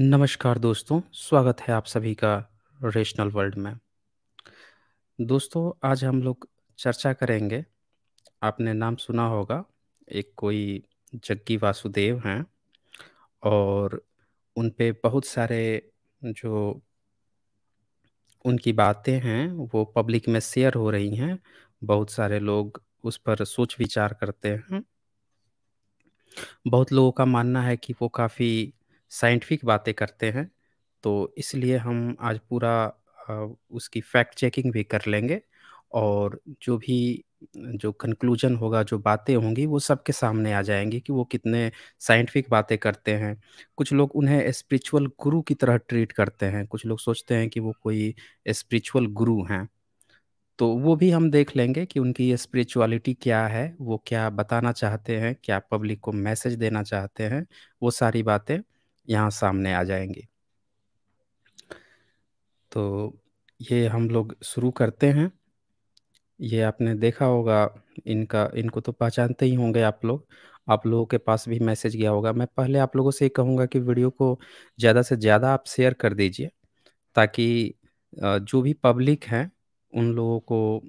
नमस्कार दोस्तों स्वागत है आप सभी का रेशनल वर्ल्ड में दोस्तों आज हम लोग चर्चा करेंगे आपने नाम सुना होगा एक कोई जग्गी वासुदेव हैं और उन पे बहुत सारे जो उनकी बातें हैं वो पब्लिक में शेयर हो रही हैं बहुत सारे लोग उस पर सोच विचार करते हैं बहुत लोगों का मानना है कि वो काफ़ी साइंटिफिक बातें करते हैं तो इसलिए हम आज पूरा उसकी फैक्ट चेकिंग भी कर लेंगे और जो भी जो कंक्लूजन होगा जो बातें होंगी वो सबके सामने आ जाएंगी कि वो कितने साइंटिफिक बातें करते हैं कुछ लोग उन्हें स्पिरिचुअल गुरु की तरह ट्रीट करते हैं कुछ लोग सोचते हैं कि वो कोई स्पिरिचुअल गुरु हैं तो वो भी हम देख लेंगे कि उनकी स्पिरिचुअलिटी क्या है वो क्या बताना चाहते हैं क्या पब्लिक को मैसेज देना चाहते हैं वो सारी बातें यहाँ सामने आ जाएंगे तो ये हम लोग शुरू करते हैं ये आपने देखा होगा इनका इनको तो पहचानते ही होंगे आप लोग आप लोगों के पास भी मैसेज गया होगा मैं पहले आप लोगों से ये कहूँगा कि वीडियो को ज़्यादा से ज़्यादा आप शेयर कर दीजिए ताकि जो भी पब्लिक हैं उन लोगों को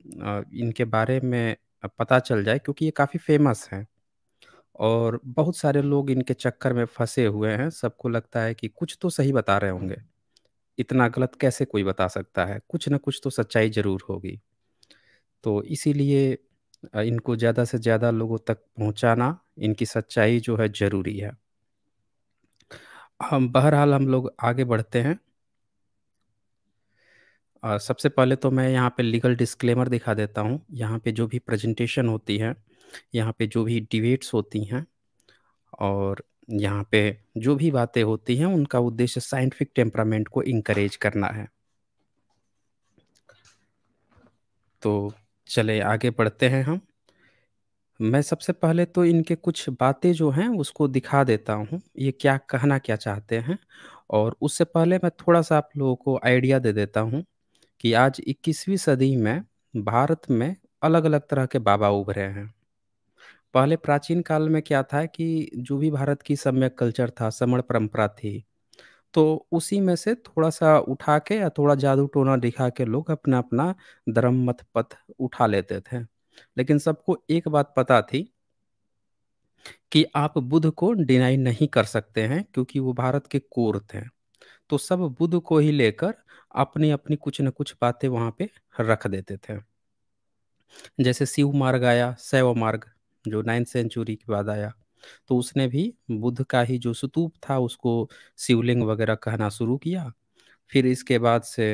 इनके बारे में पता चल जाए क्योंकि ये काफ़ी फेमस हैं और बहुत सारे लोग इनके चक्कर में फंसे हुए हैं सबको लगता है कि कुछ तो सही बता रहे होंगे इतना गलत कैसे कोई बता सकता है कुछ ना कुछ तो सच्चाई ज़रूर होगी तो इसीलिए इनको ज़्यादा से ज़्यादा लोगों तक पहुंचाना इनकी सच्चाई जो है ज़रूरी है हम बहरहाल हम लोग आगे बढ़ते हैं सबसे पहले तो मैं यहाँ पे लीगल डिस्क्लेमर दिखा देता हूँ यहाँ पे जो भी प्रेजेंटेशन होती है यहाँ पे जो भी डिबेट्स होती हैं और यहाँ पे जो भी बातें होती हैं उनका उद्देश्य साइंटिफिक टेम्परामेंट को इंकरेज करना है तो चले आगे बढ़ते हैं हम मैं सबसे पहले तो इनके कुछ बातें जो हैं उसको दिखा देता हूँ ये क्या कहना क्या चाहते हैं और उससे पहले मैं थोड़ा सा आप लोगों को आइडिया दे देता हूँ कि आज 21वीं सदी में भारत में अलग अलग तरह के बाबा उभरे हैं पहले प्राचीन काल में क्या था कि जो भी भारत की सम्यक कल्चर था समण परंपरा थी तो उसी में से थोड़ा सा उठा के या थोड़ा जादू टोना दिखा के लोग अपना अपना धर्म मत पथ उठा लेते थे लेकिन सबको एक बात पता थी कि आप बुद्ध को डिनाई नहीं कर सकते हैं क्योंकि वो भारत के कोर थे तो सब बुद्ध को ही लेकर अपनी अपनी कुछ न कुछ बातें वहां पे रख देते थे जैसे शिव मार्ग आया शैव मार्ग जो नाइन्थ सेंचुरी के बाद आया तो उसने भी बुद्ध का ही जो स्तूप था उसको शिवलिंग वगैरह कहना शुरू किया फिर इसके बाद से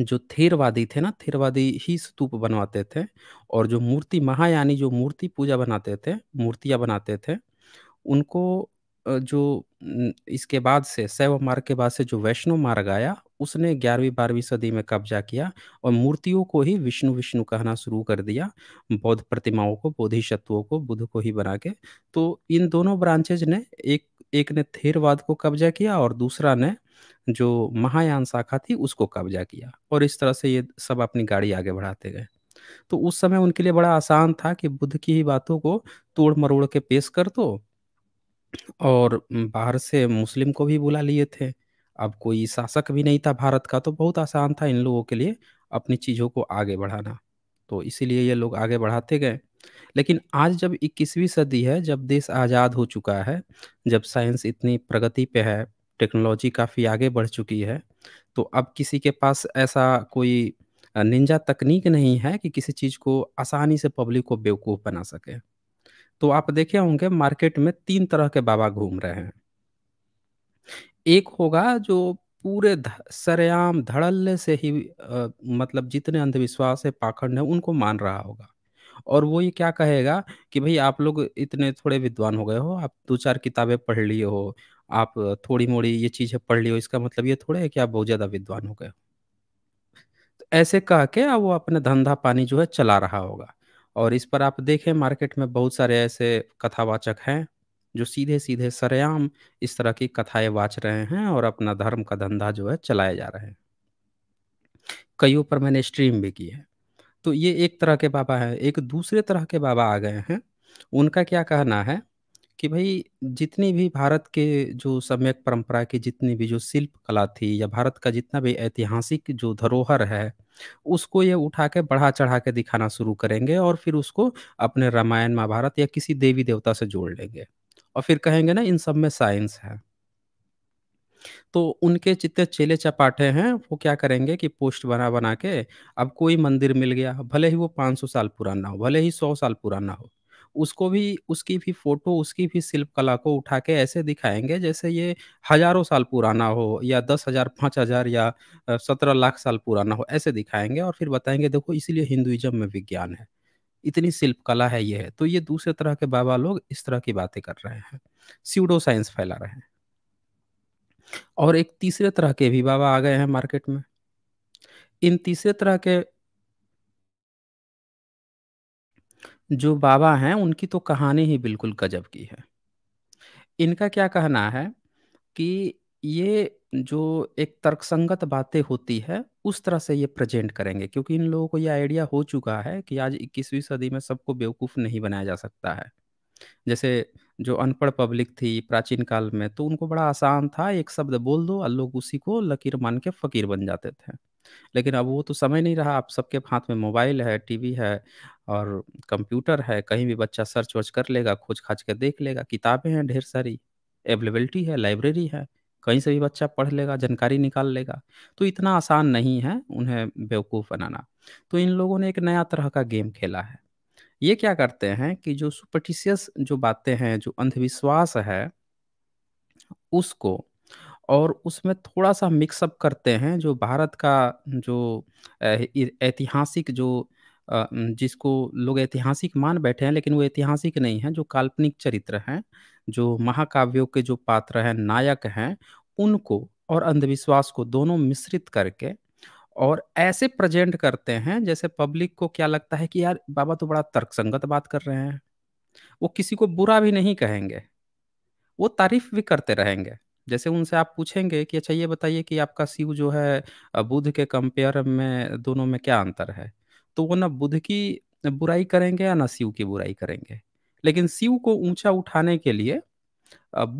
जो थेरवादी थे ना थेरवादी ही स्तूप बनवाते थे और जो मूर्ति महायानी जो मूर्ति पूजा बनाते थे मूर्तियाँ बनाते थे उनको जो इसके बाद से शैव मार्ग के बाद से जो वैष्णव मार्ग आया उसने ग्यारहवीं बारहवीं सदी में कब्जा किया और मूर्तियों को ही विष्णु विष्णु कहना शुरू कर दिया बौद्ध प्रतिमाओं को बोधिसत्वों को बुद्ध को ही बना के तो इन दोनों ब्रांचेज ने एक एक ने थेरवाद को कब्जा किया और दूसरा ने जो महायान शाखा थी उसको कब्जा किया और इस तरह से ये सब अपनी गाड़ी आगे बढ़ाते गए तो उस समय उनके लिए बड़ा आसान था कि बुद्ध की ही बातों को तोड़ मरोड़ के पेश कर दो तो, और बाहर से मुस्लिम को भी बुला लिए थे अब कोई शासक भी नहीं था भारत का तो बहुत आसान था इन लोगों के लिए अपनी चीज़ों को आगे बढ़ाना तो इसीलिए ये लोग आगे बढ़ाते गए लेकिन आज जब 21वीं सदी है जब देश आज़ाद हो चुका है जब साइंस इतनी प्रगति पे है टेक्नोलॉजी काफ़ी आगे बढ़ चुकी है तो अब किसी के पास ऐसा कोई निंजा तकनीक नहीं है कि किसी चीज़ को आसानी से पब्लिक को बेवकूफ़ बना सके तो आप देखे होंगे मार्केट में तीन तरह के बाबा घूम रहे हैं एक होगा जो पूरे सरेआम धड़ल्ले से ही आ, मतलब जितने अंधविश्वास है पाखंड है उनको मान रहा होगा और वो ये क्या कहेगा कि भाई आप लोग इतने थोड़े विद्वान हो गए हो आप दो चार किताबें पढ़ लिए हो आप थोड़ी मोड़ी ये चीज़ें पढ़ लिए हो इसका मतलब ये थोड़े है कि आप बहुत ज़्यादा विद्वान हो गए हो तो ऐसे कह के वो अपने धंधा पानी जो है चला रहा होगा और इस पर आप देखें मार्केट में बहुत सारे ऐसे कथावाचक हैं जो सीधे सीधे सरेआम इस तरह की कथाएं वाच रहे हैं और अपना धर्म का धंधा जो है चलाए जा रहे हैं कईयों पर मैंने स्ट्रीम भी की है तो ये एक तरह के बाबा है एक दूसरे तरह के बाबा आ गए हैं उनका क्या कहना है कि भाई जितनी भी भारत के जो सम्यक परंपरा की जितनी भी जो शिल्प कला थी या भारत का जितना भी ऐतिहासिक जो धरोहर है उसको ये उठा के बढ़ा चढ़ा के दिखाना शुरू करेंगे और फिर उसको अपने रामायण महाभारत या किसी देवी देवता से जोड़ लेंगे और फिर कहेंगे ना इन सब में साइंस है तो उनके जितने चेले चपाटे हैं वो क्या करेंगे कि पोस्ट बना बना के अब कोई मंदिर मिल गया भले ही वो 500 साल पुराना हो भले ही 100 साल पुराना हो उसको भी उसकी भी फोटो उसकी भी शिल्प कला को उठा के ऐसे दिखाएंगे जैसे ये हजारों साल पुराना हो या दस हजार पाँच हजार या सत्रह लाख साल पुराना हो ऐसे दिखाएंगे और फिर बताएंगे देखो इसीलिए हिंदुइज्म में विज्ञान है इतनी शिल्प कला है ये है तो ये दूसरे तरह के बाबा लोग इस तरह की बातें कर रहे हैं सीडो साइंस फैला रहे हैं और एक तीसरे तरह के भी बाबा आ गए हैं मार्केट में इन तीसरे तरह के जो बाबा हैं उनकी तो कहानी ही बिल्कुल गजब की है इनका क्या कहना है कि ये जो एक तर्कसंगत बातें होती है उस तरह से ये प्रेजेंट करेंगे क्योंकि इन लोगों को ये आइडिया हो चुका है कि आज 21वीं सदी में सबको बेवकूफ़ नहीं बनाया जा सकता है जैसे जो अनपढ़ पब्लिक थी प्राचीन काल में तो उनको बड़ा आसान था एक शब्द बोल दो और लोग उसी को लकीर मान के फ़कीर बन जाते थे लेकिन अब वो तो समय नहीं रहा आप सबके हाथ में मोबाइल है टीवी है और कंप्यूटर है कहीं भी बच्चा सर्च वर्च कर लेगा खोज खाज कर देख लेगा किताबें हैं ढेर सारी अवेलेबिलिटी है लाइब्रेरी है कहीं से भी बच्चा पढ़ लेगा जानकारी निकाल लेगा तो इतना आसान नहीं है उन्हें बेवकूफ़ बनाना तो इन लोगों ने एक नया तरह का गेम खेला है ये क्या करते हैं कि जो सुपरटिशियस जो बातें हैं जो अंधविश्वास है उसको और उसमें थोड़ा सा मिक्सअप करते हैं जो भारत का जो ऐतिहासिक जो जिसको लोग ऐतिहासिक मान बैठे हैं, लेकिन वो ऐतिहासिक नहीं है जो काल्पनिक चरित्र हैं, जो महाकाव्यों के जो पात्र हैं, नायक हैं, उनको और अंधविश्वास को दोनों मिश्रित करके और ऐसे प्रेज़ेंट करते हैं, जैसे पब्लिक को क्या लगता है कि यार बाबा तो बड़ा तर्कसंगत बात कर रहे हैं। वो किसी को बुरा भी नहीं कहेंगे। वो तारीफ़ भी करते रहेंगे। जैसे उनसे आप पूछेंगे कि अच्छा ये बताइए कि आपका शिव जो है बुद्ध के कंपेयर में दोनों में क्या अंतर है? तो वो ना बुद्ध की बुराई करेंगे या ना शिव की बुराई करेंगे लेकिन शिव को ऊंचा उठाने के लिए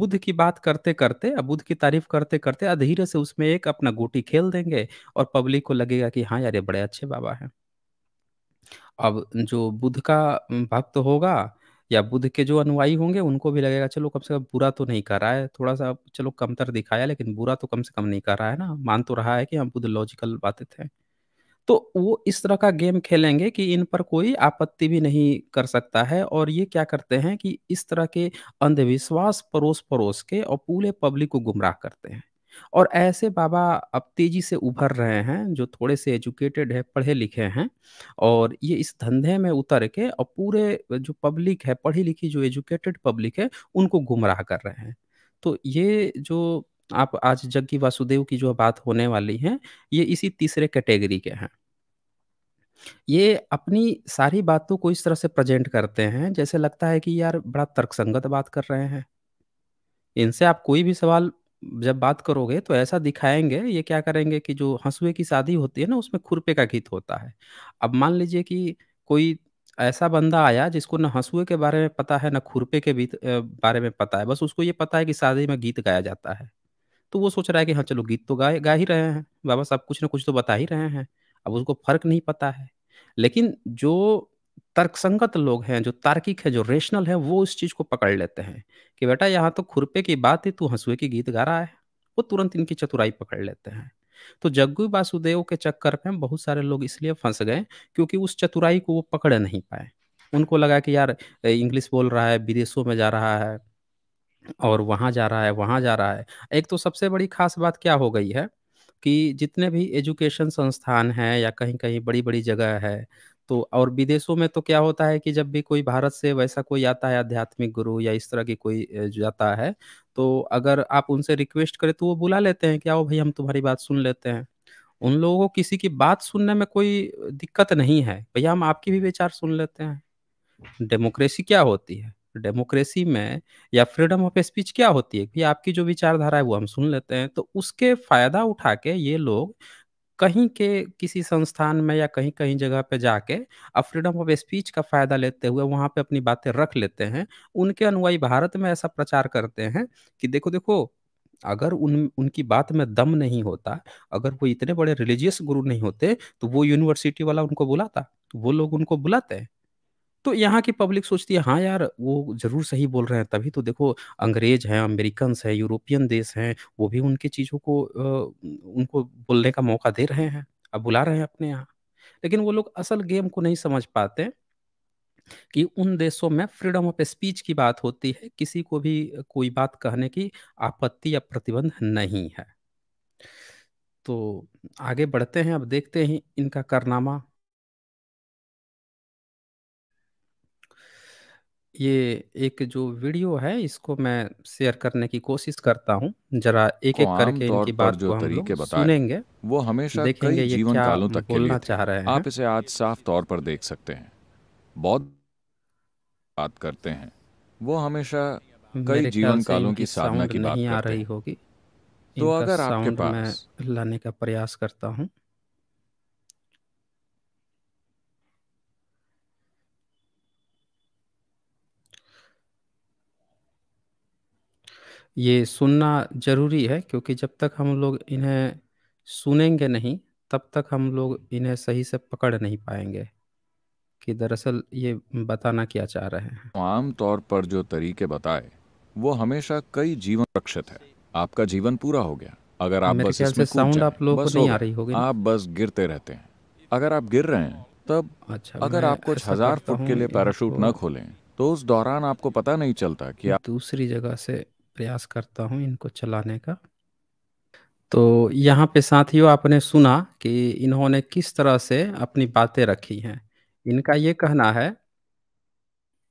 बुद्ध की बात करते करते बुद्ध की तारीफ करते करते अधीरे से उसमें एक अपना गोटी खेल देंगे और पब्लिक को लगेगा कि हाँ यार ये बड़े अच्छे बाबा हैं अब जो बुद्ध का भक्त होगा या बुद्ध के जो अनुयायी होंगे उनको भी लगेगा चलो कम से कम बुरा तो नहीं कर रहा है थोड़ा सा चलो कमतर दिखाया लेकिन बुरा तो कम से कम नहीं कर रहा है ना मान तो रहा है कि हम हाँ बुद्ध लॉजिकल बातें थे तो वो इस तरह का गेम खेलेंगे कि इन पर कोई आपत्ति भी नहीं कर सकता है और ये क्या करते हैं कि इस तरह के अंधविश्वास परोस परोस के और पूरे पब्लिक को गुमराह करते हैं और ऐसे बाबा अब तेजी से उभर रहे हैं जो थोड़े से एजुकेटेड है पढ़े लिखे हैं और ये इस धंधे में उतर के और पूरे जो पब्लिक है पढ़ी लिखी जो एजुकेटेड पब्लिक है उनको गुमराह कर रहे हैं तो ये जो आप आज जग्गी वासुदेव की जो बात होने वाली है ये इसी तीसरे कैटेगरी के हैं ये अपनी सारी बातों को इस तरह से प्रेजेंट करते हैं जैसे लगता है कि यार बड़ा तर्कसंगत बात कर रहे हैं इनसे आप कोई भी सवाल जब बात करोगे तो ऐसा दिखाएंगे ये क्या करेंगे कि जो हंसुए की शादी होती है ना उसमें खुरपे का गीत होता है अब मान लीजिए कि कोई ऐसा बंदा आया जिसको ना हंसुए के बारे में पता है ना खुरपे के बारे में पता है बस उसको ये पता है कि शादी में गीत गाया जाता है तो वो सोच रहा है कि हाँ चलो गीत तो गाए गा ही रहे हैं बाबा साहब कुछ ना कुछ तो बता ही रहे हैं अब उसको फर्क नहीं पता है लेकिन जो तर्कसंगत लोग हैं जो तार्किक है जो रेशनल है वो उस चीज़ को पकड़ लेते हैं कि बेटा यहाँ तो खुरपे की बात है तू हंसुए की गीत गा रहा है वो तुरंत इनकी चतुराई पकड़ लेते हैं तो जग्गू वासुदेव के चक्कर में बहुत सारे लोग इसलिए फंस गए क्योंकि उस चतुराई को वो पकड़ नहीं पाए उनको लगा कि यार इंग्लिश बोल रहा है विदेशों में जा रहा है और वहाँ जा रहा है वहाँ जा रहा है एक तो सबसे बड़ी खास बात क्या हो गई है कि जितने भी एजुकेशन संस्थान हैं या कहीं कहीं बड़ी बड़ी जगह है तो और विदेशों में तो क्या होता है कि जब भी कोई भारत से वैसा कोई आता है आध्यात्मिक गुरु या इस तरह की कोई जाता है तो अगर आप उनसे रिक्वेस्ट करें तो वो बुला लेते हैं कि आओ भाई हम तुम्हारी बात सुन लेते हैं उन लोगों को किसी की बात सुनने में कोई दिक्कत नहीं है भैया हम आपकी भी विचार सुन लेते हैं डेमोक्रेसी क्या होती है डेमोक्रेसी में या फ्रीडम ऑफ स्पीच क्या होती है कि आपकी जो विचारधारा है वो हम सुन लेते हैं तो उसके फायदा उठा के ये लोग कहीं के किसी संस्थान में या कहीं कहीं जगह पे जाके अब फ्रीडम ऑफ स्पीच का फ़ायदा लेते हुए वहाँ पे अपनी बातें रख लेते हैं उनके अनुयायी भारत में ऐसा प्रचार करते हैं कि देखो देखो अगर उन उनकी बात में दम नहीं होता अगर वो इतने बड़े रिलीजियस गुरु नहीं होते तो वो यूनिवर्सिटी वाला उनको बुलाता तो वो लोग उनको बुलाते हैं तो यहाँ की पब्लिक सोचती है हाँ यार वो जरूर सही बोल रहे हैं तभी तो देखो अंग्रेज हैं अमेरिकन हैं यूरोपियन देश हैं वो भी उनकी चीज़ों को उनको बोलने का मौका दे रहे हैं अब बुला रहे हैं अपने यहाँ लेकिन वो लोग असल गेम को नहीं समझ पाते कि उन देशों में फ्रीडम ऑफ स्पीच की बात होती है किसी को भी कोई बात कहने की आपत्ति या प्रतिबंध नहीं है तो आगे बढ़ते हैं अब देखते हैं इनका कारनामा ये एक जो वीडियो है इसको मैं शेयर करने की कोशिश करता हूँ जरा एक-एक करके इनकी बात जो को हम तरीके सुनेंगे, वो हमेशा देखेंगे ये जीवन क्या कालों तक के लिए बोलना चाह रहे हैं आप इसे आज साफ तौर पर देख सकते हैं बहुत बात करते हैं वो हमेशा कई जीवन कालों की साधना की बात नहीं आ रही होगी तो अगर आपके पास मैं लाने का प्रयास करता हूँ ये सुनना जरूरी है क्योंकि जब तक हम लोग इन्हें सुनेंगे नहीं तब तक हम लोग इन्हें सही से पकड़ नहीं पाएंगे कि दरअसल ये बताना क्या चाह रहे हैं आम तौर पर जो तरीके बताए वो हमेशा कई जीवन रक्षित है आपका जीवन पूरा हो गया अगर आप बस इसमें साउंड आप लोगों को नहीं आ रही होगी आप बस गिरते रहते हैं अगर आप गिर रहे हैं तब अच्छा अगर आप कुछ हजार फुट के लिए पैराशूट न खोलें तो उस दौरान आपको पता नहीं चलता कि आप दूसरी जगह से प्रयास करता हूँ इनको चलाने का तो यहाँ पे साथियों आपने सुना कि इन्होंने किस तरह से अपनी बातें रखी हैं इनका ये कहना है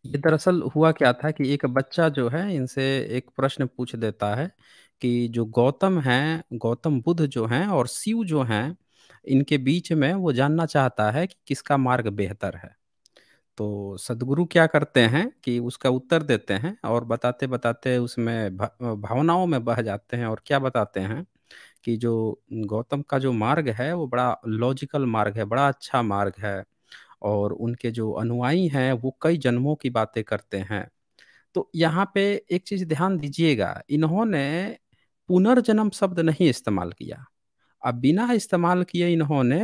ये दरअसल हुआ क्या था कि एक बच्चा जो है इनसे एक प्रश्न पूछ देता है कि जो गौतम हैं गौतम बुद्ध जो हैं और शिव जो हैं इनके बीच में वो जानना चाहता है कि किसका मार्ग बेहतर है तो सदगुरु क्या करते हैं कि उसका उत्तर देते हैं और बताते बताते उसमें भावनाओं में बह जाते हैं और क्या बताते हैं कि जो गौतम का जो मार्ग है वो बड़ा लॉजिकल मार्ग है बड़ा अच्छा मार्ग है और उनके जो अनुयायी हैं वो कई जन्मों की बातें करते हैं तो यहाँ पे एक चीज़ ध्यान दीजिएगा इन्होंने पुनर्जन्म शब्द नहीं इस्तेमाल किया अब बिना इस्तेमाल किए इन्होंने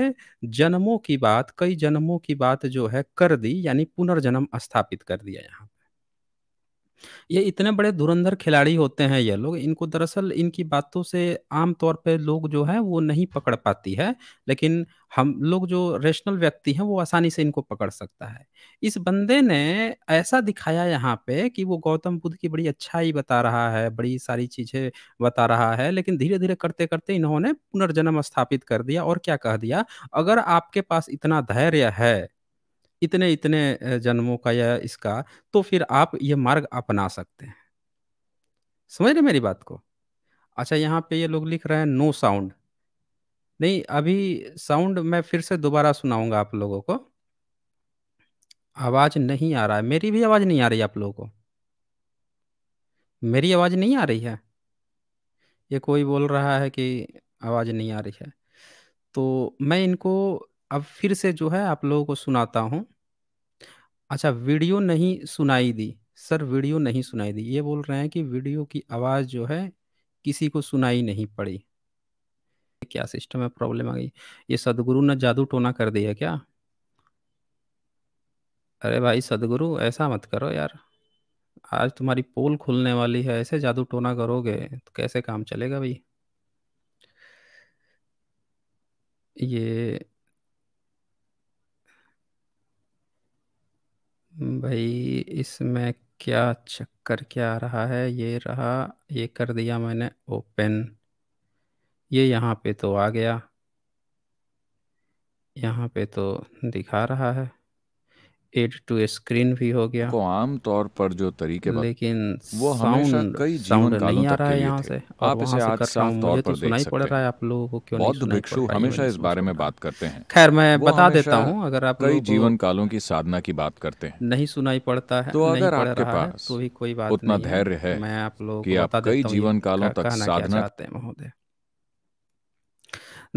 जन्मों की बात कई जन्मों की बात जो है कर दी यानी पुनर्जन्म स्थापित कर दिया यहाँ ये इतने बड़े धुरंधर खिलाड़ी होते हैं ये लोग इनको दरअसल इनकी बातों से आम तौर पे लोग जो है वो नहीं पकड़ पाती है लेकिन हम लोग जो रेशनल व्यक्ति हैं वो आसानी से इनको पकड़ सकता है इस बंदे ने ऐसा दिखाया यहाँ पे कि वो गौतम बुद्ध की बड़ी अच्छाई बता रहा है बड़ी सारी चीज़ें बता रहा है लेकिन धीरे धीरे करते करते इन्होंने पुनर्जन्म स्थापित कर दिया और क्या कह दिया अगर आपके पास इतना धैर्य है इतने इतने जन्मों का या इसका तो फिर आप ये मार्ग अपना सकते हैं समझ रहे मेरी बात को अच्छा यहाँ पे ये लोग लिख रहे हैं नो साउंड नहीं अभी साउंड मैं फिर से दोबारा सुनाऊंगा आप लोगों को आवाज नहीं आ रहा है मेरी भी आवाज नहीं आ रही आप लोगों को मेरी आवाज नहीं आ रही है ये कोई बोल रहा है कि आवाज नहीं आ रही है तो मैं इनको अब फिर से जो है आप लोगों को सुनाता हूँ अच्छा वीडियो नहीं सुनाई दी सर वीडियो नहीं सुनाई दी ये बोल रहे हैं कि वीडियो की आवाज़ जो है किसी को सुनाई नहीं पड़ी क्या सिस्टम है प्रॉब्लम आ गई ये सदगुरु ने जादू टोना कर दिया क्या अरे भाई सदगुरु ऐसा मत करो यार आज तुम्हारी पोल खुलने वाली है ऐसे जादू टोना करोगे तो कैसे काम चलेगा भाई ये भाई इसमें क्या चक्कर क्या आ रहा है ये रहा ये कर दिया मैंने ओपन ये यहाँ पे तो आ गया यहाँ पे तो दिखा रहा है एड टू स्क्रीन भी हो गया तो आम तौर पर जो तरीके लेकिन वो हमेशा कई जीवन साउंड नहीं आ रहा है यहाँ से आप इसे आज साफ तौर पर तो सुनाई पड़ रहा है आप लोगों को क्यों बौद्ध भिक्षु हमेशा इस बारे में बात करते हैं खैर मैं बता देता हूँ अगर आप कई जीवन कालों की साधना की बात करते हैं नहीं सुनाई पड़ता है तो अगर आपके पास तो भी कोई बात उतना धैर्य है मैं आप लोग की आप कई जीवन कालों तक साधना चाहते हैं महोदय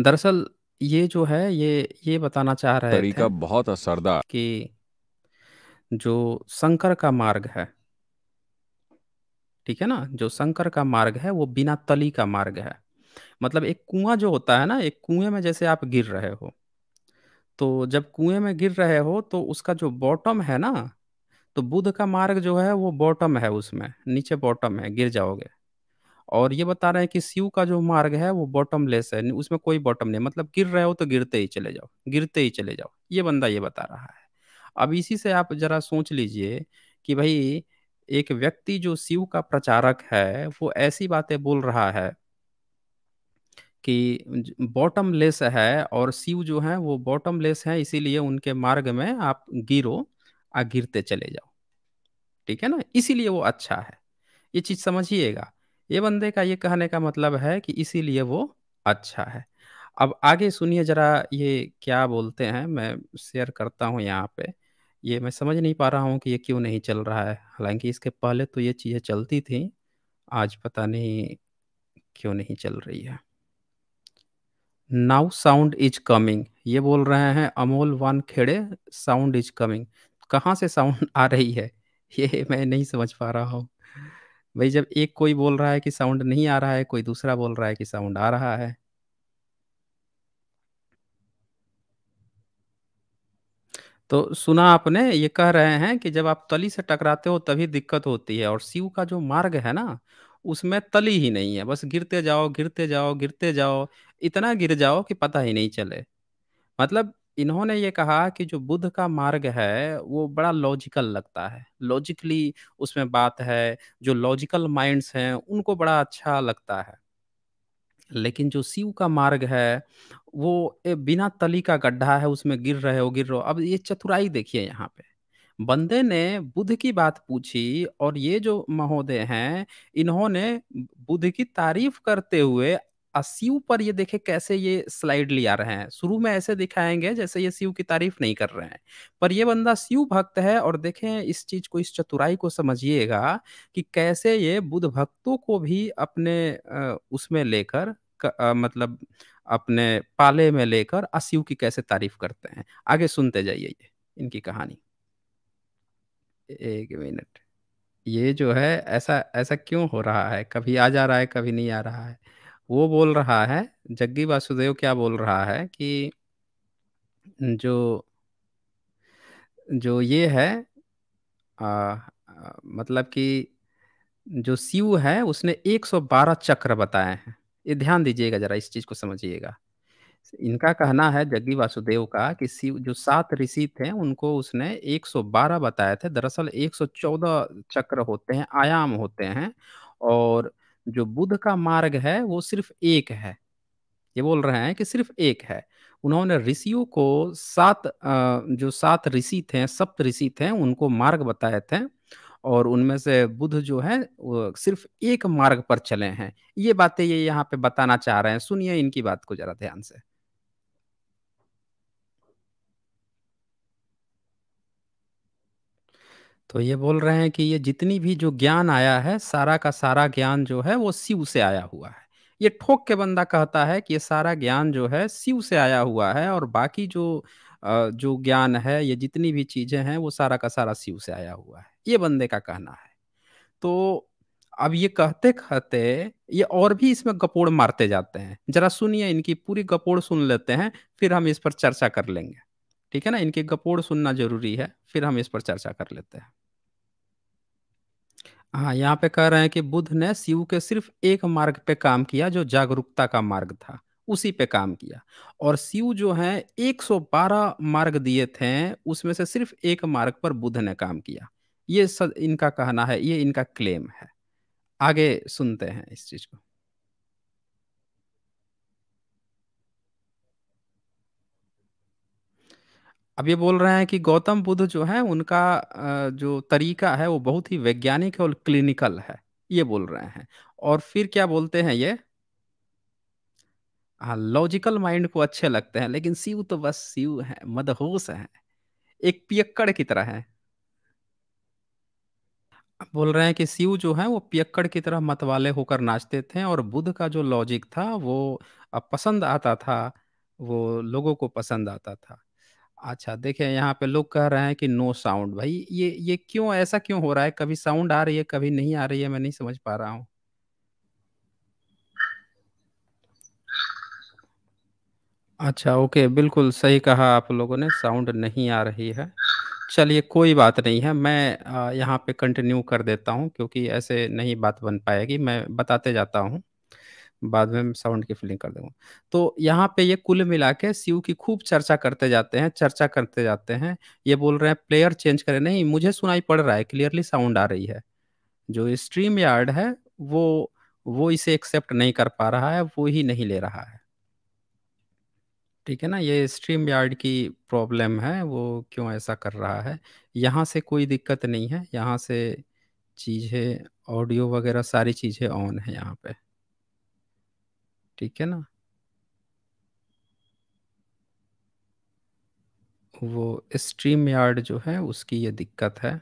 दरअसल ये जो है ये ये बताना चाह रहे तरीका बहुत असरदार कि जो शंकर का मार्ग है ठीक है ना जो शंकर का मार्ग है वो बिना तली का मार्ग है मतलब एक कुआं जो होता है ना एक कुएं में जैसे आप गिर रहे हो तो जब कुएं में गिर रहे हो तो उसका जो बॉटम है ना तो बुध का मार्ग जो है वो बॉटम है उसमें नीचे बॉटम है गिर जाओगे और ये बता रहे हैं कि शिव का जो मार्ग है वो बॉटमलेस है उसमें कोई बॉटम नहीं मतलब गिर रहे हो तो गिरते ही चले जाओ गिरते ही चले जाओ ये बंदा ये बता रहा है अब इसी से आप जरा सोच लीजिए कि भाई एक व्यक्ति जो शिव का प्रचारक है वो ऐसी बातें बोल रहा है कि बॉटमलेस है और शिव जो है वो बॉटमलेस है इसीलिए उनके मार्ग में आप गिरो आ गिरते चले जाओ ठीक है ना इसीलिए वो अच्छा है ये चीज समझिएगा ये बंदे का ये कहने का मतलब है कि इसीलिए वो अच्छा है अब आगे सुनिए जरा ये क्या बोलते हैं मैं शेयर करता हूँ यहाँ पे ये मैं समझ नहीं पा रहा हूँ कि ये क्यों नहीं चल रहा है। हालांकि इसके पहले तो ये चीज़ें चलती थी आज पता नहीं क्यों नहीं चल रही है। नाउ साउंड इज़ कमिंग ये बोल रहे हैं Amol Wankhede sound is coming कहाँ से साउंड आ रही है? ये मैं नहीं समझ पा रहा हूँ। भाई जब एक कोई बोल रहा है कि साउंड नहीं आ रहा है, कोई दूसरा बोल रहा है कि साउंड आ रहा है। तो सुना आपने ये कह रहे हैं कि जब आप तली से टकराते हो तभी दिक्कत होती है और शिव का जो मार्ग है ना उसमें तली ही नहीं है बस गिरते जाओ गिरते जाओ गिरते जाओ इतना गिर जाओ कि पता ही नहीं चले मतलब इन्होंने ये कहा कि जो बुद्ध का मार्ग है वो बड़ा लॉजिकल लगता है लॉजिकली उसमें बात है जो लॉजिकल माइंड्स हैं उनको बड़ा अच्छा लगता है लेकिन जो शिव का मार्ग है वो बिना तली का गड्ढा है उसमें गिर रहे हो गिर रहे हो अब ये चतुराई देखिए यहाँ पे बंदे ने बुद्ध की बात पूछी और ये जो महोदय हैं इन्होंने बुद्ध की तारीफ करते हुए शिव पर ये देखे कैसे ये स्लाइड लिया रहे हैं शुरू में ऐसे दिखाएंगे जैसे ये शिव की तारीफ नहीं कर रहे हैं पर ये बंदा शिव भक्त है और देखें इस चीज को इस चतुराई को समझिएगा कि कैसे ये बुद्ध भक्तों को भी अपने उसमें लेकर मतलब अपने पाले में लेकर असिव की कैसे तारीफ करते हैं आगे सुनते जाइए ये इनकी कहानी एक मिनट ये जो है ऐसा ऐसा क्यों हो रहा है कभी आ जा रहा है कभी नहीं आ रहा है वो बोल रहा है जग्गी वासुदेव क्या बोल रहा है कि जो जो ये है आ, आ, मतलब कि जो शिव है उसने 112 चक्र बताए हैं ये ध्यान दीजिएगा जरा इस चीज को समझिएगा इनका कहना है जग्गी वासुदेव का कि जो सात ऋषि थे उनको उसने 112 बताए थे दरअसल 114 चक्र होते हैं आयाम होते हैं और जो बुद्ध का मार्ग है वो सिर्फ एक है ये बोल रहे हैं कि सिर्फ एक है उन्होंने ऋषियों को सात जो सात ऋषि थे सप्त ऋषि थे उनको मार्ग बताए थे और उनमें से बुद्ध जो है वो सिर्फ एक मार्ग पर चले हैं ये बातें ये यहाँ पे बताना चाह रहे हैं सुनिए इनकी बात को जरा ध्यान से तो ये बोल रहे हैं कि ये जितनी भी जो ज्ञान आया है सारा का सारा ज्ञान जो है वो शिव से आया हुआ है ये ठोक के बंदा कहता है कि ये सारा ज्ञान जो है शिव से आया हुआ है और बाकी जो जो ज्ञान है ये जितनी भी चीजें हैं वो सारा का सारा शिव से आया हुआ है ये बंदे का कहना है तो अब ये कहते कहते ये और भी इसमें गपोड़ मारते जाते हैं जरा सुनिए इनकी पूरी गपोड़ सुन लेते हैं फिर हम इस पर चर्चा कर लेंगे ठीक है ना इनकी गपोड़ सुनना जरूरी है फिर हम इस पर चर्चा कर लेते हैं हाँ यहाँ पे कह रहे हैं कि बुद्ध ने शिव के सिर्फ एक मार्ग पे काम किया जो जागरूकता का मार्ग था उसी पे काम किया और शिव जो है 112 मार्ग दिए थे उसमें से सिर्फ एक मार्ग पर बुद्ध ने काम किया ये सद, इनका कहना है ये इनका क्लेम है आगे सुनते हैं इस चीज को अब ये बोल रहे हैं कि गौतम बुद्ध जो है उनका जो तरीका है वो बहुत ही वैज्ञानिक है और क्लिनिकल है ये बोल रहे हैं और फिर क्या बोलते हैं ये हाँ लॉजिकल माइंड को अच्छे लगते हैं लेकिन शिव तो बस शिव है मदहोश है एक पियक्कड़ की तरह है बोल रहे हैं कि शिव जो है वो पियक्कड़ की तरह मतवाले होकर नाचते थे और बुद्ध का जो लॉजिक था वो पसंद आता था वो लोगों को पसंद आता था अच्छा देखिए यहाँ पे लोग कह रहे हैं कि नो साउंड भाई ये ये क्यों ऐसा क्यों हो रहा है कभी साउंड आ रही है कभी नहीं आ रही है मैं नहीं समझ पा रहा हूँ अच्छा, ओके, बिल्कुल सही कहा आप लोगों ने, साउंड नहीं आ रही है। चलिए कोई बात नहीं है, मैं यहाँ पे कंटिन्यू कर देता हूँ क्योंकि ऐसे नहीं बात बन पाएगी, मैं बताते जाता हूँ। बाद में साउंड की फ़िलिंग कर दूँगा। तो यहाँ पे ये कुल मिला के सीयू की खूब चर्चा करते जाते हैं, चर्चा करते जाते हैं। ये बोल रहे हैं प्लेयर चेंज करें, नहीं मुझे सुनाई पड़ रहा है, क्लियरली साउंड आ रही है। जो स्ट्रीम यार्ड है, वो वो इसे एक्सेप्ट नहीं कर पा रहा है, वो ही नहीं ले रहा है। ठीक है ना ये स्ट्रीम यार्ड की प्रॉब्लम है वो क्यों ऐसा कर रहा है यहाँ से कोई दिक्कत नहीं है यहाँ से चीज़ें ऑडियो वगैरह सारी चीज़ें ऑन है यहाँ पे ठीक है ना वो स्ट्रीम यार्ड जो है उसकी ये दिक्कत है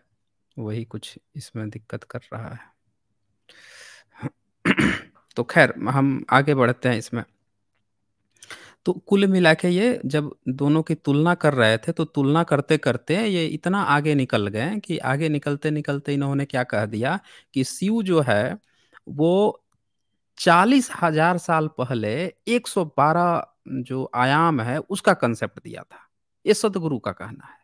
वही कुछ इसमें दिक्कत कर रहा है तो खैर हम आगे बढ़ते हैं इसमें तो कुल मिला के ये जब दोनों की तुलना कर रहे थे तो तुलना करते करते ये इतना आगे निकल गए कि आगे निकलते निकलते इन्होंने क्या कह दिया कि शिव जो है वो चालीस हजार साल पहले 112 जो आयाम है उसका कंसेप्ट दिया था ये सदगुरु का कहना है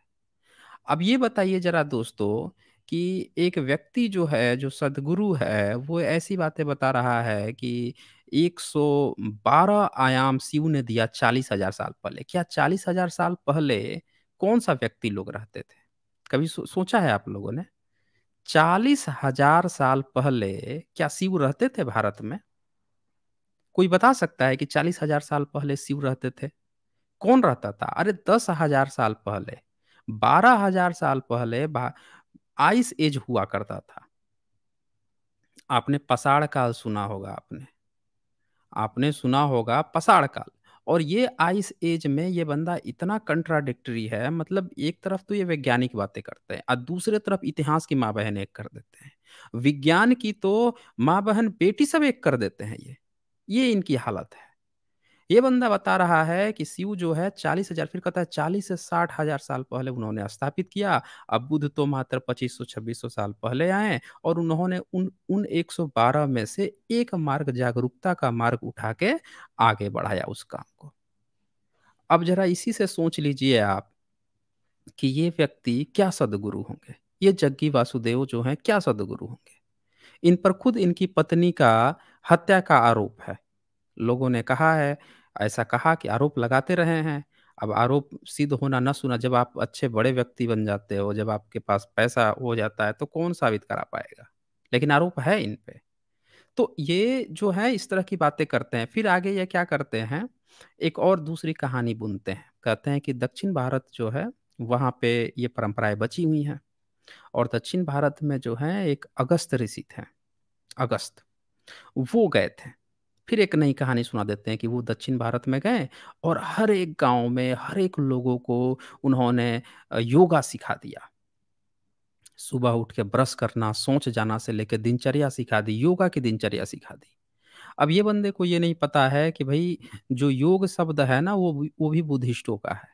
अब ये बताइए जरा दोस्तों कि एक व्यक्ति जो है जो सदगुरु है वो ऐसी बातें बता रहा है कि 112 आयाम शिव ने दिया चालीस हजार साल पहले क्या चालीस हजार साल पहले कौन सा व्यक्ति लोग रहते थे कभी सो, सोचा है आप लोगों ने चालीस हजार साल पहले क्या शिव रहते थे भारत में कोई बता सकता है कि चालीस हजार साल पहले शिव रहते थे कौन रहता था अरे दस हजार साल पहले बारह हजार साल पहले आइस एज हुआ करता था आपने पसाड़ काल सुना होगा आपने आपने सुना होगा पसाड़ काल और ये आइस एज में ये बंदा इतना कंट्राडिक्टरी है मतलब एक तरफ तो ये वैज्ञानिक बातें करते हैं और दूसरे तरफ इतिहास की माँ बहन एक कर देते हैं विज्ञान की तो माँ बहन बेटी सब एक कर देते हैं ये ये इनकी हालत है ये बंदा बता रहा है कि शिव जो है चालीस हजार फिर कहता है चालीस से साठ हजार साल पहले उन्होंने स्थापित किया अब बुद्ध तो मात्र पच्चीस सौ छब्बीस सौ साल पहले आए और उन्होंने उन उन एक सौ बारह में से एक मार्ग जागरूकता का मार्ग उठा के आगे बढ़ाया उस काम को अब जरा इसी से सोच लीजिए आप कि ये व्यक्ति क्या सदगुरु होंगे ये जग्गी वासुदेव जो है क्या सदगुरु होंगे इन पर खुद इनकी पत्नी का हत्या का आरोप है लोगों ने कहा है ऐसा कहा कि आरोप लगाते रहे हैं अब आरोप सिद्ध होना न सुना जब आप अच्छे बड़े व्यक्ति बन जाते हो जब आपके पास पैसा हो जाता है तो कौन साबित करा पाएगा लेकिन आरोप है इन पे तो ये जो है इस तरह की बातें करते हैं फिर आगे ये क्या करते हैं एक और दूसरी कहानी बुनते हैं कहते हैं कि दक्षिण भारत जो है वहाँ पे ये परंपराएं बची हुई हैं और दक्षिण भारत में जो है एक अगस्त ऋषि थे अगस्त वो गए थे फिर एक नई कहानी सुना देते हैं कि वो दक्षिण भारत में गए और हर एक गांव में हर एक लोगों को उन्होंने योगा सिखा दिया सुबह उठ के ब्रश करना सोच जाना से लेकर दिनचर्या सिखा दी योगा की दिनचर्या सिखा दी अब ये बंदे को ये नहीं पता है कि भाई जो योग शब्द है ना वो वो भी बुद्धिस्टों का है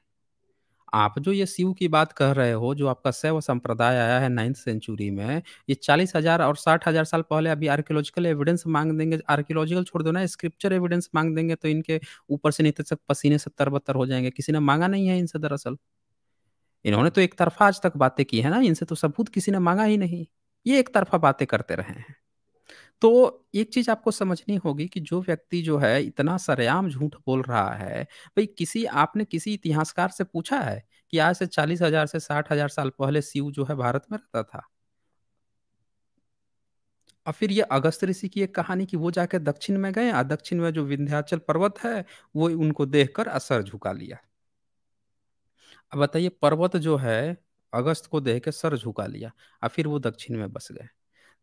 आप जो ये शिव की बात कह रहे हो जो आपका शैव संप्रदाय आया है नाइन्थ सेंचुरी में ये चालीस हजार और साठ हजार साल पहले अभी आर्कियोलॉजिकल एविडेंस मांग देंगे आर्कियोलॉजिकल छोड़ दो ना स्क्रिप्चर एविडेंस मांग देंगे तो इनके ऊपर से नीचे तक पसीने से तरबत्तर हो जाएंगे किसी ने मांगा नहीं है इनसे दरअसल इन्होंने तो एक तरफा आज तक बातें की है ना इनसे तो सबूत किसी ने मांगा ही नहीं ये एक तरफा बातें करते रहे हैं तो एक चीज आपको समझनी होगी कि जो व्यक्ति जो है इतना सरेआम झूठ बोल रहा है भाई किसी आपने किसी इतिहासकार से पूछा है कि आज से चालीस हजार से साठ हजार साल पहले शिव जो है भारत में रहता था और फिर ये अगस्त ऋषि की एक कहानी कि वो जाके दक्षिण में गए और दक्षिण में जो विंध्याचल पर्वत है वो उनको देख कर असर झुका लिया अब बताइए पर्वत जो है अगस्त को देख के सर झुका लिया और फिर वो दक्षिण में बस गए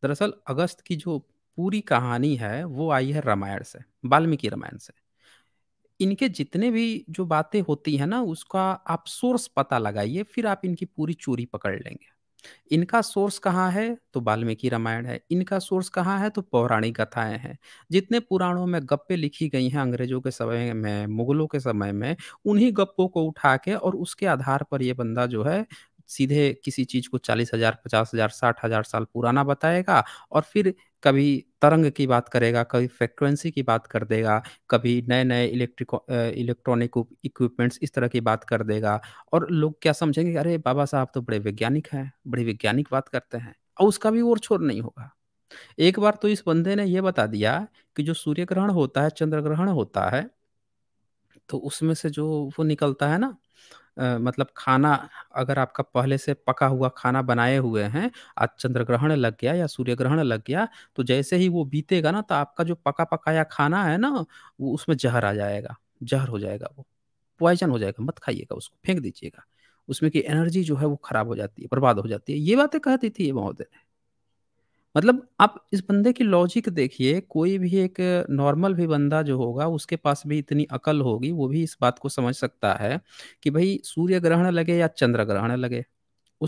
दरअसल अगस्त की जो पूरी कहानी है वो आई है रामायण से वाल्मीकि रामायण से इनके जितने भी जो बातें होती है ना उसका आप सोर्स पता लगाइए फिर आप इनकी पूरी चोरी पकड़ लेंगे इनका सोर्स कहाँ है तो वाल्मीकि रामायण है इनका सोर्स कहाँ है तो पौराणिक कथाएं हैं जितने पुराणों में गप्पे लिखी गई हैं अंग्रेजों के समय में मुगलों के समय में उन्हीं गप्पों को उठा के और उसके आधार पर ये बंदा जो है सीधे किसी चीज को चालीस हजार पचास हजार साठ हजार साल पुराना बताएगा और फिर कभी तरंग की बात करेगा कभी फ्रिक्वेंसी की बात कर देगा कभी नए नए इलेक्ट्रिक इलेक्ट्रॉनिक इक्विपमेंट्स इस तरह की बात कर देगा और लोग क्या समझेंगे अरे बाबा साहब तो बड़े वैज्ञानिक हैं बड़ी वैज्ञानिक बात करते हैं और उसका भी और छोर नहीं होगा एक बार तो इस बंदे ने यह बता दिया कि जो सूर्य ग्रहण होता है चंद्र ग्रहण होता है तो उसमें से जो वो निकलता है ना मतलब खाना अगर आपका पहले से पका हुआ खाना बनाए हुए हैं, आज चंद्र ग्रहण लग गया या सूर्य ग्रहण लग गया, तो जैसे ही वो बीतेगा ना तो आपका जो पका-पकाया खाना है ना, वो उसमें ज़हर आ जाएगा, ज़हर हो जाएगा वो। पॉइज़न हो जाएगा, मत खाइएगा उसको, फेंक दीजिएगा। उसमें की एनर्जी जो है वो खराब हो जाती है, बर्बाद हो जाती है। ये बातें कहती थी ये महोदय। मतलब आप इस बंदे की लॉजिक देखिए कोई भी एक नॉर्मल भी बंदा जो होगा उसके पास भी इतनी अकल होगी वो भी इस बात को समझ सकता है कि भाई सूर्य ग्रहण लगे या चंद्र ग्रहण लगे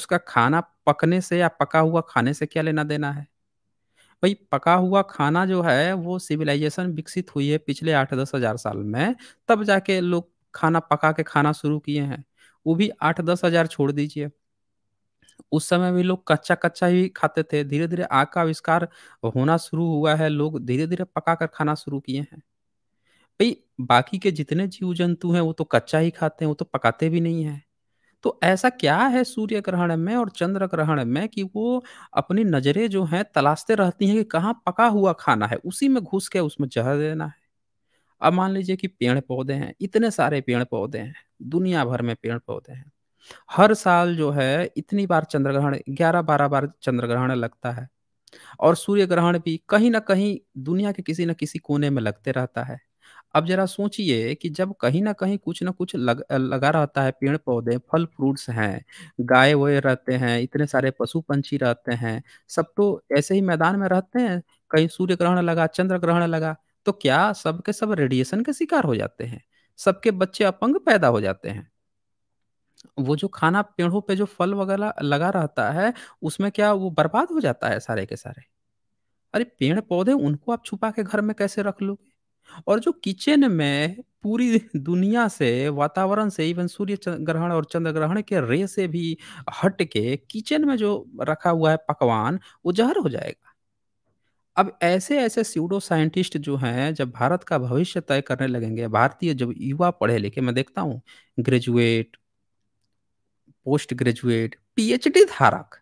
उसका खाना पकने से या पका हुआ खाने से क्या लेना देना है भाई पका हुआ खाना जो है वो सिविलाइजेशन विकसित हुई है पिछले आठ दस हजार साल में तब जाके लोग खाना पका के खाना शुरू किए हैं वो भी आठ दस हजार छोड़ दीजिए उस समय भी लोग कच्चा कच्चा ही खाते थे धीरे धीरे आग का आविष्कार होना शुरू हुआ है लोग धीरे धीरे पका कर खाना शुरू किए हैं भाई बाकी के जितने जीव जंतु हैं वो तो कच्चा ही खाते हैं वो तो पकाते भी नहीं है तो ऐसा क्या है सूर्य ग्रहण में और चंद्र ग्रहण में कि वो अपनी नजरें जो हैं तलाशते रहती हैं कि कहाँ पका हुआ खाना है उसी में घुस के उसमें जह देना है अब मान लीजिए कि पेड़ पौधे हैं इतने सारे पेड़ पौधे हैं दुनिया भर में पेड़ पौधे हैं हर साल जो है इतनी बार चंद्र ग्रहण ग्यारह बारह बार चंद्र ग्रहण लगता है और सूर्य ग्रहण भी कहीं ना कहीं दुनिया के किसी न किसी कोने में लगते रहता है अब जरा सोचिए कि जब कहीं ना कहीं कुछ ना कुछ लग, लगा रहता है पेड़ पौधे फल फ्रूट्स हैं गाय वे रहते हैं इतने सारे पशु पंछी रहते हैं सब तो ऐसे ही मैदान में रहते हैं कहीं सूर्य ग्रहण लगा चंद्र ग्रहण लगा तो क्या सबके सब रेडिएशन के शिकार हो जाते हैं सबके बच्चे अपंग पैदा हो जाते हैं वो जो खाना पेड़ों पे जो फल वगैरह लगा रहता है उसमें क्या वो बर्बाद हो जाता है सारे के सारे अरे पेड़ पौधे उनको आप छुपा के घर में कैसे रख लोगे और जो किचन में पूरी दुनिया से वातावरण से इवन सूर्य ग्रहण और चंद्र ग्रहण के रे से भी हट के किचन में जो रखा हुआ है पकवान वो जहर हो जाएगा अब ऐसे ऐसे सीडो साइंटिस्ट जो हैं जब भारत का भविष्य तय करने लगेंगे भारतीय जब युवा पढ़े लिखे मैं देखता हूँ ग्रेजुएट पोस्ट ग्रेजुएट पीएचडी धारक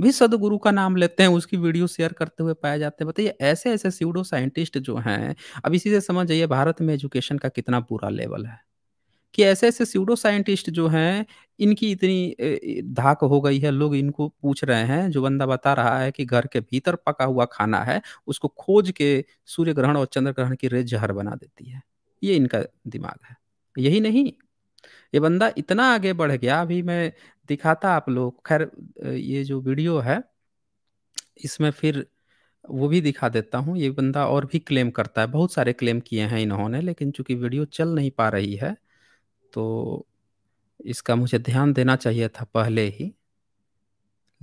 भी सदगुरु का नाम लेते हैं उसकी वीडियो शेयर करते हुए पाए जाते हैं बताइए ऐसे ऐसे सीडो साइंटिस्ट जो हैं अब इसी से समझ आइए भारत में एजुकेशन का कितना बुरा लेवल है कि ऐसे ऐसे सीडो साइंटिस्ट जो हैं इनकी इतनी धाक हो गई है लोग इनको पूछ रहे हैं जो बंदा बता रहा है कि घर के भीतर पका हुआ खाना है उसको खोज के सूर्य ग्रहण और चंद्र ग्रहण की रे जहर बना देती है ये इनका दिमाग है यही नहीं ये बंदा इतना आगे बढ़ गया अभी मैं दिखाता आप लोग खैर ये जो वीडियो है इसमें फिर वो भी दिखा देता हूँ ये बंदा और भी क्लेम करता है बहुत सारे क्लेम किए हैं इन्होंने लेकिन चूंकि वीडियो चल नहीं पा रही है तो इसका मुझे ध्यान देना चाहिए था पहले ही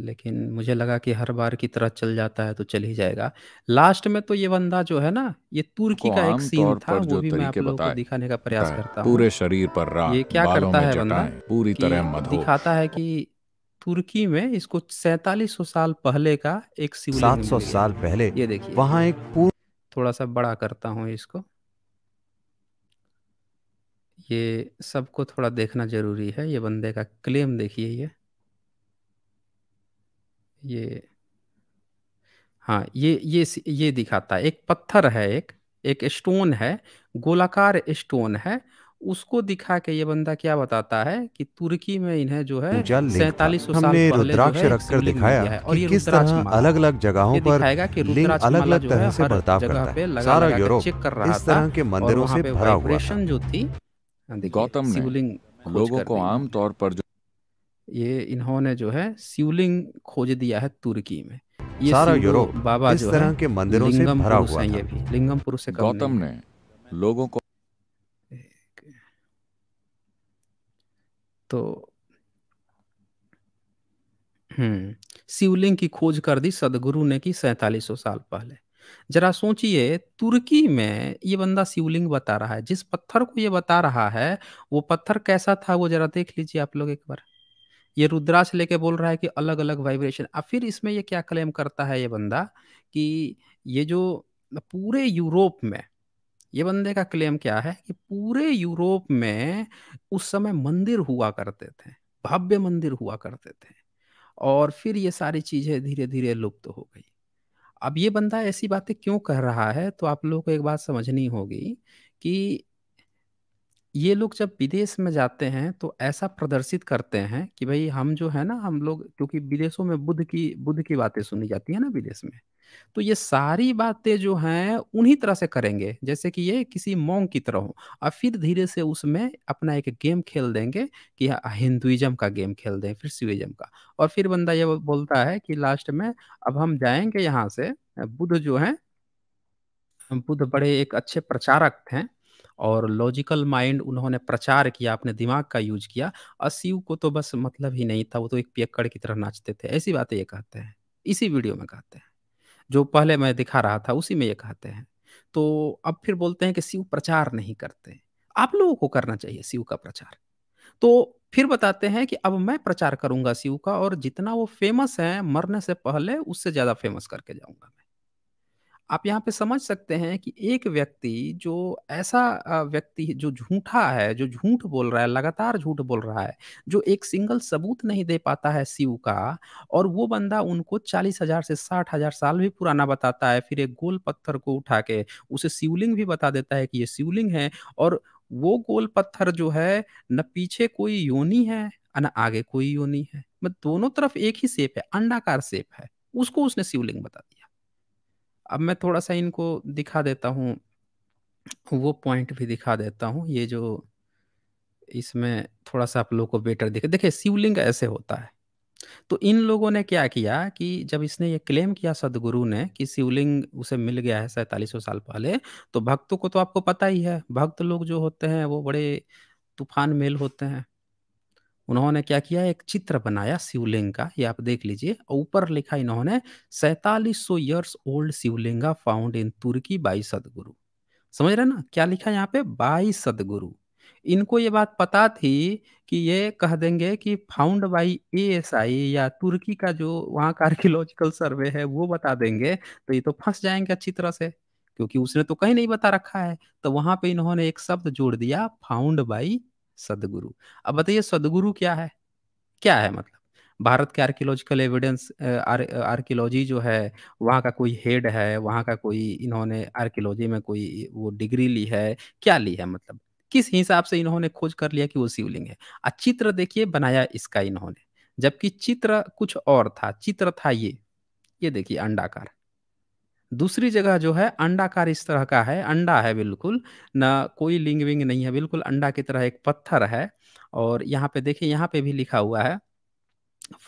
लेकिन मुझे लगा कि हर बार की तरह चल जाता है तो चल ही जाएगा लास्ट में तो ये बंदा जो है ना ये तुर्की का एक सीन था वो भी मैं आप लोगों को दिखाने का प्रयास करता हूँ पूरे शरीर पर रा, ये क्या करता है बंदा पूरी तरह दिखाता है कि तुर्की में इसको सैतालीस साल पहले का एक सात सौ साल पहले ये देखिए वहां एक थोड़ा सा बड़ा करता हूँ इसको ये सबको थोड़ा देखना जरूरी है ये बंदे का क्लेम देखिए ये ये हाँ ये ये ये दिखाता है एक पत्थर है एक एक स्टोन है गोलाकार स्टोन है उसको दिखा के ये बंदा क्या बताता है कि तुर्की में इन्हें जो है सैतालीस हमने रुद्राक्ष रखकर दिखाया है और कि किस तरह अलग अलग जगहों पर लिंग अलग अलग तरह से बर्ताव करता है सारा यूरोप चेक कर रहा इस तरह के मंदिरों से भरा हुआ जो थी हाँ, गौतम शिवलिंग लोगों को आमतौर पर ये इन्होंने जो है शिवलिंग खोज दिया है तुर्की में ये सारा यूरोप बाबा इस तरह के मंदिरों से भरा हुआ है ये भी लिंगम पुरुष से गौतम ने लोगों को तो हम्म शिवलिंग की खोज कर दी सदगुरु ने की सैतालीसों साल पहले जरा सोचिए तुर्की में ये बंदा शिवलिंग बता रहा है जिस पत्थर को ये बता रहा है वो पत्थर कैसा था वो जरा देख लीजिए आप लोग एक बार ये रुद्राक्ष लेके बोल रहा है कि अलग अलग वाइब्रेशन अब फिर इसमें ये क्या क्लेम करता है ये बंदा कि ये जो पूरे यूरोप में ये बंदे का क्लेम क्या है कि पूरे यूरोप में उस समय मंदिर हुआ करते थे भव्य मंदिर हुआ करते थे और फिर ये सारी चीज़ें धीरे धीरे लुप्त तो हो गई अब ये बंदा ऐसी बातें क्यों कह रहा है तो आप लोगों को एक बात समझनी होगी कि ये लोग जब विदेश में जाते हैं तो ऐसा प्रदर्शित करते हैं कि भाई हम जो है ना हम लोग क्योंकि विदेशों में बुद्ध की बुद्ध की बातें सुनी जाती है ना विदेश में तो ये सारी बातें जो हैं उन्हीं तरह से करेंगे जैसे कि ये किसी मोंग की तरह हो और फिर धीरे से उसमें अपना एक गेम खेल देंगे कि हाँ, हिंदुइज्म का गेम खेल दें फिर शिविज्म का और फिर बंदा ये बोलता है कि लास्ट में अब हम जाएंगे यहाँ से बुद्ध जो है बुद्ध बड़े एक अच्छे प्रचारक हैं और लॉजिकल माइंड उन्होंने प्रचार किया अपने दिमाग का यूज किया असीव को तो बस मतलब ही नहीं था वो तो एक पियक्कड़ की तरह नाचते थे ऐसी बातें ये कहते हैं इसी वीडियो में कहते हैं जो पहले मैं दिखा रहा था उसी में ये कहते हैं तो अब फिर बोलते हैं कि शिव प्रचार नहीं करते आप लोगों को करना चाहिए शिव का प्रचार तो फिर बताते हैं कि अब मैं प्रचार करूंगा शिव का और जितना वो फेमस है मरने से पहले उससे ज्यादा फेमस करके जाऊंगा मैं आप यहाँ पे समझ सकते हैं कि एक व्यक्ति जो ऐसा व्यक्ति जो झूठा है जो झूठ बोल रहा है लगातार झूठ बोल रहा है जो एक सिंगल सबूत नहीं दे पाता है शिव का और वो बंदा उनको चालीस हजार से साठ हजार साल भी पुराना बताता है फिर एक गोल पत्थर को उठा के उसे शिवलिंग भी बता देता है कि ये शिवलिंग है और वो गोल पत्थर जो है न पीछे कोई योनी है न आगे कोई योनी है मतलब दोनों तरफ एक ही सेप है अंडाकार सेप है उसको उसने शिवलिंग बता दिया अब मैं थोड़ा सा इनको दिखा देता हूँ वो पॉइंट भी दिखा देता हूँ ये जो इसमें थोड़ा सा आप लोगों को बेटर दिखे देखिए शिवलिंग ऐसे होता है तो इन लोगों ने क्या किया कि जब इसने ये क्लेम किया सदगुरु ने कि शिवलिंग उसे मिल गया है सैतालीसों साल पहले तो भक्तों को तो आपको पता ही है भक्त लोग जो होते हैं वो बड़े तूफान मेल होते हैं उन्होंने क्या किया एक चित्र बनाया शिवलिंग का ये आप देख लीजिए ऊपर लिखा इन्होंने सैतालीस सौ years old Shivlinga found in Turkey by Sadhguru समझ रहे ना क्या लिखा यहाँ पे बाई सदगुरु इनको ये बात पता थी कि ये कह देंगे कि फाउंड बाई आई या तुर्की का जो वहाँ का आर्कियोलॉजिकल सर्वे है वो बता देंगे तो ये तो फंस जाएंगे अच्छी तरह से क्योंकि उसने तो कहीं नहीं बता रखा है तो वहां पे इन्होंने एक शब्द जोड़ दिया फाउंड बाई सदगुरु अब बताइए सदगुरु क्या है क्या है मतलब भारत के आर्कियोलॉजिकल एविडेंस आर्कियोलॉजी जो है वहाँ का कोई हेड है वहाँ का कोई इन्होंने आर्कियोलॉजी में कोई वो डिग्री ली है क्या ली है मतलब किस हिसाब से इन्होंने खोज कर लिया कि वो शिवलिंग है आ चित्र देखिए बनाया इसका इन्होंने जबकि चित्र कुछ और था चित्र था ये ये देखिए अंडाकार दूसरी जगह जो है अंडाकार इस तरह का है अंडा है बिल्कुल ना कोई लिंग विंग नहीं है बिल्कुल अंडा की तरह एक पत्थर है और यहाँ पे देखिए यहाँ पे भी लिखा हुआ है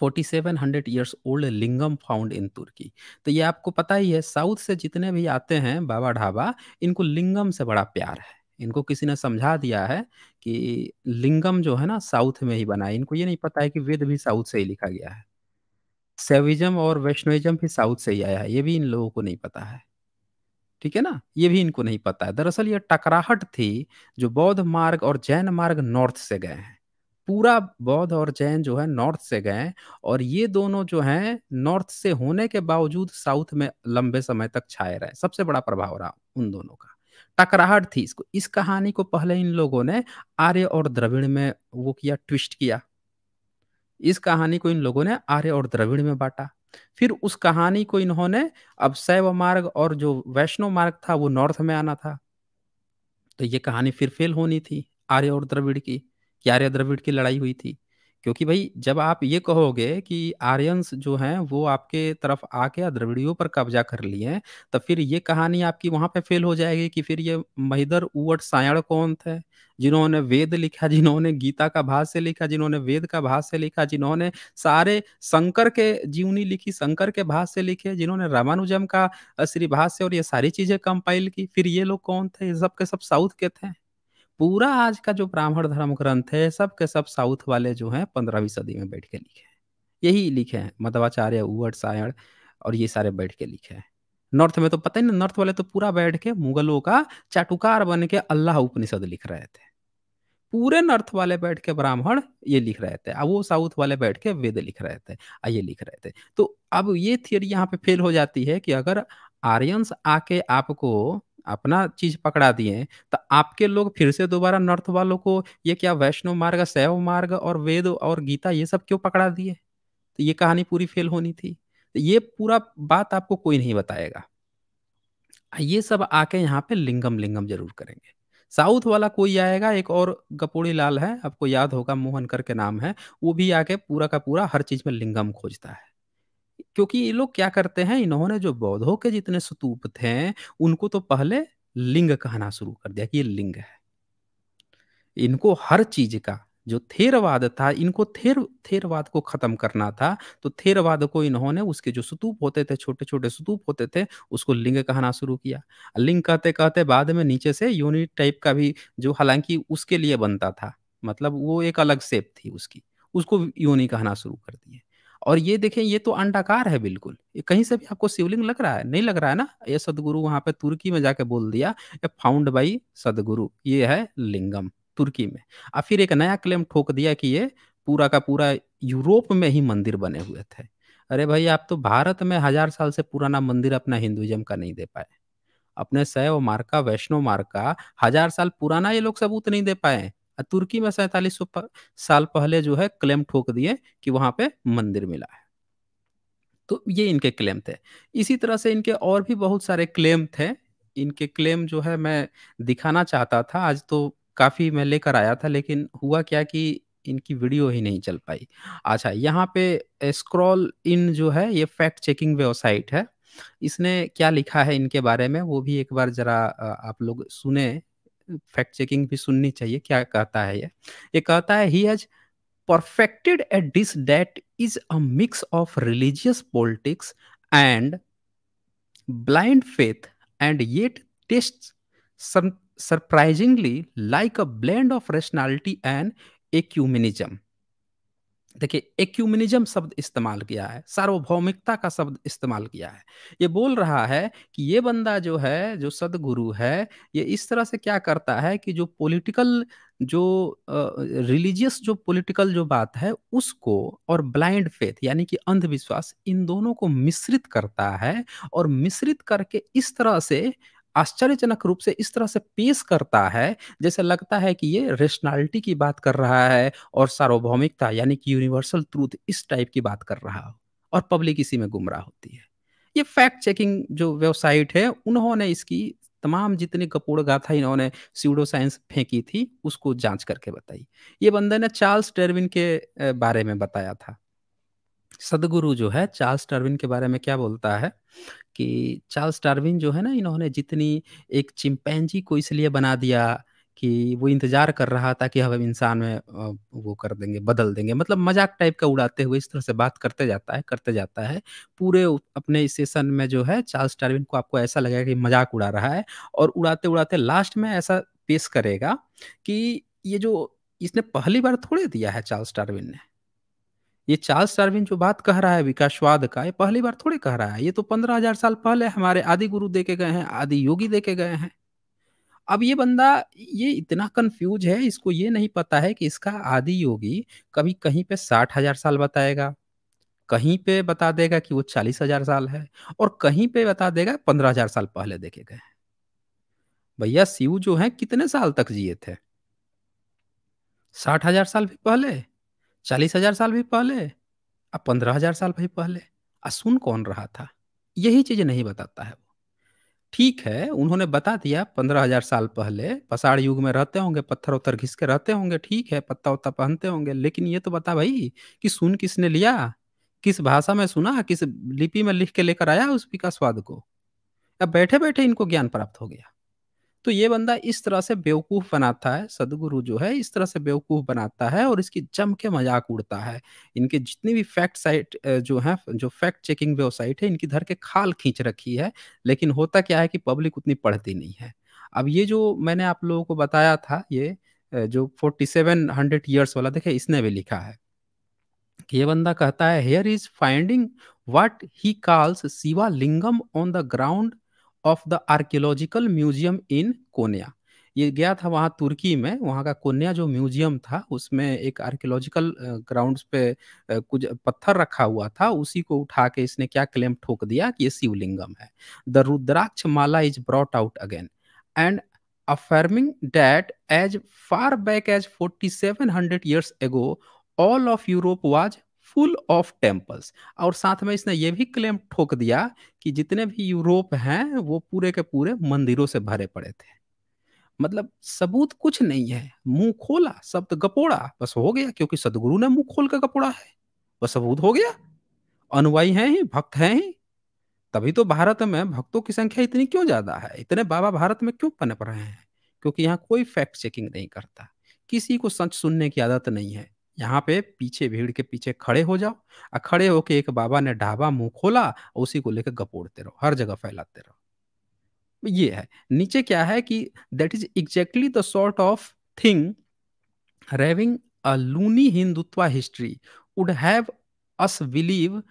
4700 years old lingam found in Turkey तो ये आपको पता ही है साउथ से जितने भी आते हैं बाबा ढाबा इनको लिंगम से बड़ा प्यार है इनको किसी ने समझा दिया है कि लिंगम जो है ना साउथ में ही बना है इनको ये नहीं पता है कि वेद भी साउथ से ही लिखा गया है सेविज्म और वैष्णविज्म भी साउथ से ही आया है ये भी इन लोगों को नहीं पता है ठीक है ना ये भी इनको नहीं पता है दरअसल ये टकराहट थी जो बौद्ध मार्ग और जैन मार्ग नॉर्थ से गए हैं पूरा बौद्ध और जैन जो है नॉर्थ से गए और ये दोनों जो हैं नॉर्थ से होने के बावजूद साउथ में लंबे समय तक छाए रहे सबसे बड़ा प्रभाव रहा उन दोनों का टकराहट थी इसको इस कहानी को पहले इन लोगों ने आर्य और द्रविड़ में वो किया ट्विस्ट किया इस कहानी को इन लोगों ने आर्य और द्रविड़ में बांटा फिर उस कहानी को इन्होंने अब शैव मार्ग और जो वैष्णव मार्ग था वो नॉर्थ में आना था तो ये कहानी फिर फेल होनी थी आर्य और द्रविड़ की कि आर्य द्रविड़ की लड़ाई हुई थी क्योंकि भाई जब आप ये कहोगे कि आर्यंस जो हैं वो आपके तरफ आके द्रविड़ियों पर कब्जा कर लिए तो फिर ये कहानी आपकी वहां पे फेल हो जाएगी कि फिर ये महिदर उवट सायण कौन थे जिन्होंने वेद लिखा जिन्होंने गीता का भाष्य लिखा जिन्होंने वेद का भाष्य लिखा जिन्होंने सारे शंकर के जीवनी लिखी शंकर के भाष्य लिखे जिन्होंने रामानुजम का श्री भाष्य और ये सारी चीजें कंपाइल की फिर ये लोग कौन थे ये सब के सब साउथ के थे पूरा आज का जो ब्राह्मण धर्म ग्रंथ है सब के सब साउथ वाले जो हैं पंद्रहवीं सदी में बैठ के लिखे हैं यही लिखे हैं मध्वाचार्य उवट सायण और ये सारे बैठ के लिखे हैं नॉर्थ में तो पता ही ना नॉर्थ वाले तो पूरा बैठ के मुगलों का चाटुकार बन के अल्लाह उपनिषद लिख रहे थे पूरे नॉर्थ वाले बैठ के ब्राह्मण ये लिख रहे थे अब वो साउथ वाले बैठ के वेद लिख रहे थे और ये लिख रहे थे तो अब ये थियोरी यहाँ पे फेल हो जाती है कि अगर आर्यंस आके आपको अपना चीज पकड़ा दिए हैं तो आपके लोग फिर से दोबारा नॉर्थ वालों को ये क्या वैष्णव मार्ग शैव मार्ग और वेद और गीता ये सब क्यों पकड़ा दिए तो ये कहानी पूरी फेल होनी थी तो ये पूरा बात आपको कोई नहीं बताएगा ये सब आके यहाँ पे लिंगम लिंगम जरूर करेंगे साउथ वाला कोई आएगा एक और गपोड़ी लाल है आपको याद होगा मोहन करके नाम है वो भी आके पूरा का पूरा हर चीज में लिंगम खोजता है क्योंकि ये लोग क्या करते हैं इन्होंने जो बौद्धों के जितने स्तूप थे उनको तो पहले लिंग कहना शुरू कर दिया कि ये लिंग है इनको हर चीज का जो थेरवाद था इनको थेर थेरवाद को खत्म करना था तो थेरवाद को इन्होंने उसके जो स्तूप होते थे छोटे छोटे स्तूप होते थे उसको लिंग कहना शुरू किया लिंग कहते कहते बाद में नीचे से यूनिट टाइप का भी जो हालांकि उसके लिए बनता था मतलब वो एक अलग सेप थी उसकी उसको योनि कहना शुरू कर दिए और ये देखें ये तो अंडाकार है बिल्कुल ये कहीं से भी आपको शिवलिंग लग रहा है नहीं लग रहा है ना ये सदगुरु वहां पे तुर्की में जाके बोल दिया फाउंड बाई सदगुरु ये है लिंगम तुर्की में और फिर एक नया क्लेम ठोक दिया कि ये पूरा का पूरा यूरोप में ही मंदिर बने हुए थे अरे भाई आप तो भारत में हजार साल से पुराना मंदिर अपना हिंदुइज्म का नहीं दे पाए अपने शैव वैष्णो वैष्णव का हजार साल पुराना ये लोग सबूत नहीं दे पाए तुर्की में सैतालीस साल पहले जो है क्लेम ठोक दिए कि वहां पे मंदिर मिला है तो ये इनके क्लेम थे इसी तरह से इनके और भी बहुत सारे क्लेम थे इनके क्लेम जो है मैं दिखाना चाहता था आज तो काफ़ी मैं लेकर आया था लेकिन हुआ क्या कि इनकी वीडियो ही नहीं चल पाई अच्छा यहाँ पे स्क्रॉल इन जो है ये फैक्ट चेकिंग वेबसाइट है इसने क्या लिखा है इनके बारे में वो भी एक बार जरा आप लोग सुने फैक्ट चेकिंग भी सुननी चाहिए क्या कहता है ये ये कहता है he has perfected a dish that is a mix of religious politics and blind faith and yet taste surprisingly like a blend of rationality and ecumenism देखिए एक्यूमिनिज्म शब्द इस्तेमाल किया है सार्वभौमिकता का शब्द इस्तेमाल किया है ये बोल रहा है कि ये बंदा जो है जो सदगुरु है ये इस तरह से क्या करता है कि जो पॉलिटिकल जो रिलीजियस जो पॉलिटिकल जो बात है उसको और ब्लाइंड फेथ यानी कि अंधविश्वास इन दोनों को मिश्रित करता है और मिश्रित करके इस तरह से आश्चर्यजनक रूप से इस तरह से पेश करता है जैसे लगता है कि ये रेशनैलिटी की बात कर रहा है और सार्वभौमिकता यानी कि यूनिवर्सल ट्रूथ इस टाइप की बात कर रहा हो और पब्लिक इसी में गुमराह होती है ये फैक्ट चेकिंग जो वेबसाइट है उन्होंने इसकी तमाम जितनी कपूड़ गाथा इन्होंने सीडो साइंस फेंकी थी उसको जांच करके बताई ये बंदे ने चार्ल्स डेरविन के बारे में बताया था सदगुरु जो है चार्ल्स टर्विन के बारे में क्या बोलता है कि चार्ल्स टर्विन जो है ना इन्होंने जितनी एक चिंपैंजी को इसलिए बना दिया कि वो इंतजार कर रहा था कि हम इंसान में वो कर देंगे बदल देंगे मतलब मजाक टाइप का उड़ाते हुए इस तरह से बात करते जाता है करते जाता है पूरे अपने सेशन में जो है चार्ल्स टर्विन को आपको ऐसा लगेगा कि मजाक उड़ा रहा है और उड़ाते उड़ाते लास्ट में ऐसा पेश करेगा कि ये जो इसने पहली बार थोड़े दिया है चार्ल्स टर्विन ने ये चार्ल्स डार्विन जो बात कह रहा है विकासवाद का ये पहली बार थोड़ी कह रहा है ये तो पंद्रह हजार साल पहले हमारे आदि गुरु देखे गए हैं आदि योगी देखे गए हैं अब ये बंदा ये इतना कंफ्यूज है इसको ये नहीं पता है कि इसका आदि योगी कभी कहीं पे साठ हजार साल बताएगा कहीं पे बता देगा कि वो चालीस हजार साल है और कहीं पे बता देगा पंद्रह हजार साल पहले देखे गए हैं भैया शिव जो है कितने साल तक जिए थे साठ हजार साल भी पहले चालीस हजार साल भी पहले अब पंद्रह हजार साल भी पहले आ सुन कौन रहा था यही चीज नहीं बताता है वो ठीक है उन्होंने बता दिया पंद्रह हजार साल पहले पसाड़ युग में रहते होंगे पत्थर उत्थर घिस के रहते होंगे ठीक है पत्ता उत्ता पहनते होंगे लेकिन ये तो बता भाई कि सुन किसने लिया किस भाषा में सुना किस लिपि में लिख के लेकर आया उस का स्वाद को अब बैठे बैठे इनको ज्ञान प्राप्त हो गया तो ये बंदा इस तरह से बेवकूफ बनाता है सदगुरु जो है इस तरह से बेवकूफ बनाता है और इसकी जम के मजाक उड़ता है इनके जितनी भी फैक्ट साइट जो है जो फैक्ट चेकिंग वेबसाइट है इनकी धर के खाल खींच रखी है लेकिन होता क्या है कि पब्लिक उतनी पढ़ती नहीं है अब ये जो मैंने आप लोगों को बताया था ये जो फोर्टी सेवन हंड्रेड ईयर्स वाला देखे इसने भी लिखा है कि ये बंदा कहता है here is finding what he calls Shiva lingam on the ground of the archaeological museum in Konya ये गया था वहाँ तुर्की में वहाँ का कोनिया जो म्यूजियम था उसमें एक आर्कियोलॉजिकल ग्राउंड्स पे कुछ पत्थर रखा हुआ था उसी को उठा के इसने क्या क्लेम ठोक दिया कि ये शिवलिंगम है the rudraksha mala is brought out again and affirming that as far back as forty seven hundred years ago all of Europe was full of temples और साथ में इसने ये भी क्लेम ठोक दिया कि जितने भी यूरोप हैं वो पूरे के पूरे मंदिरों से भरे पड़े थे मतलब सबूत कुछ नहीं है मुंह खोला शब्द गपोड़ा बस हो गया क्योंकि सदगुरु ने मुंह खोल कर गपोड़ा है वह सबूत हो गया अनुवाई है ही भक्त है ही तभी तो भारत में भक्तों की संख्या इतनी क्यों ज्यादा है इतने बाबा भारत में क्यों पनप रहे हैं क्योंकि यहाँ कोई फैक्ट चेकिंग नहीं करता किसी को सच सुनने की आदत नहीं है यहाँ पे पीछे भीड़ के पीछे खड़े हो जाओ और खड़े होके एक बाबा ने ढाबा मुंह खोला उसी को लेकर गपोड़ते रहो हर जगह फैलाते रहो ये है नीचे क्या है कि that is exactly the sort of thing raving a loony Hindutva history would have us believe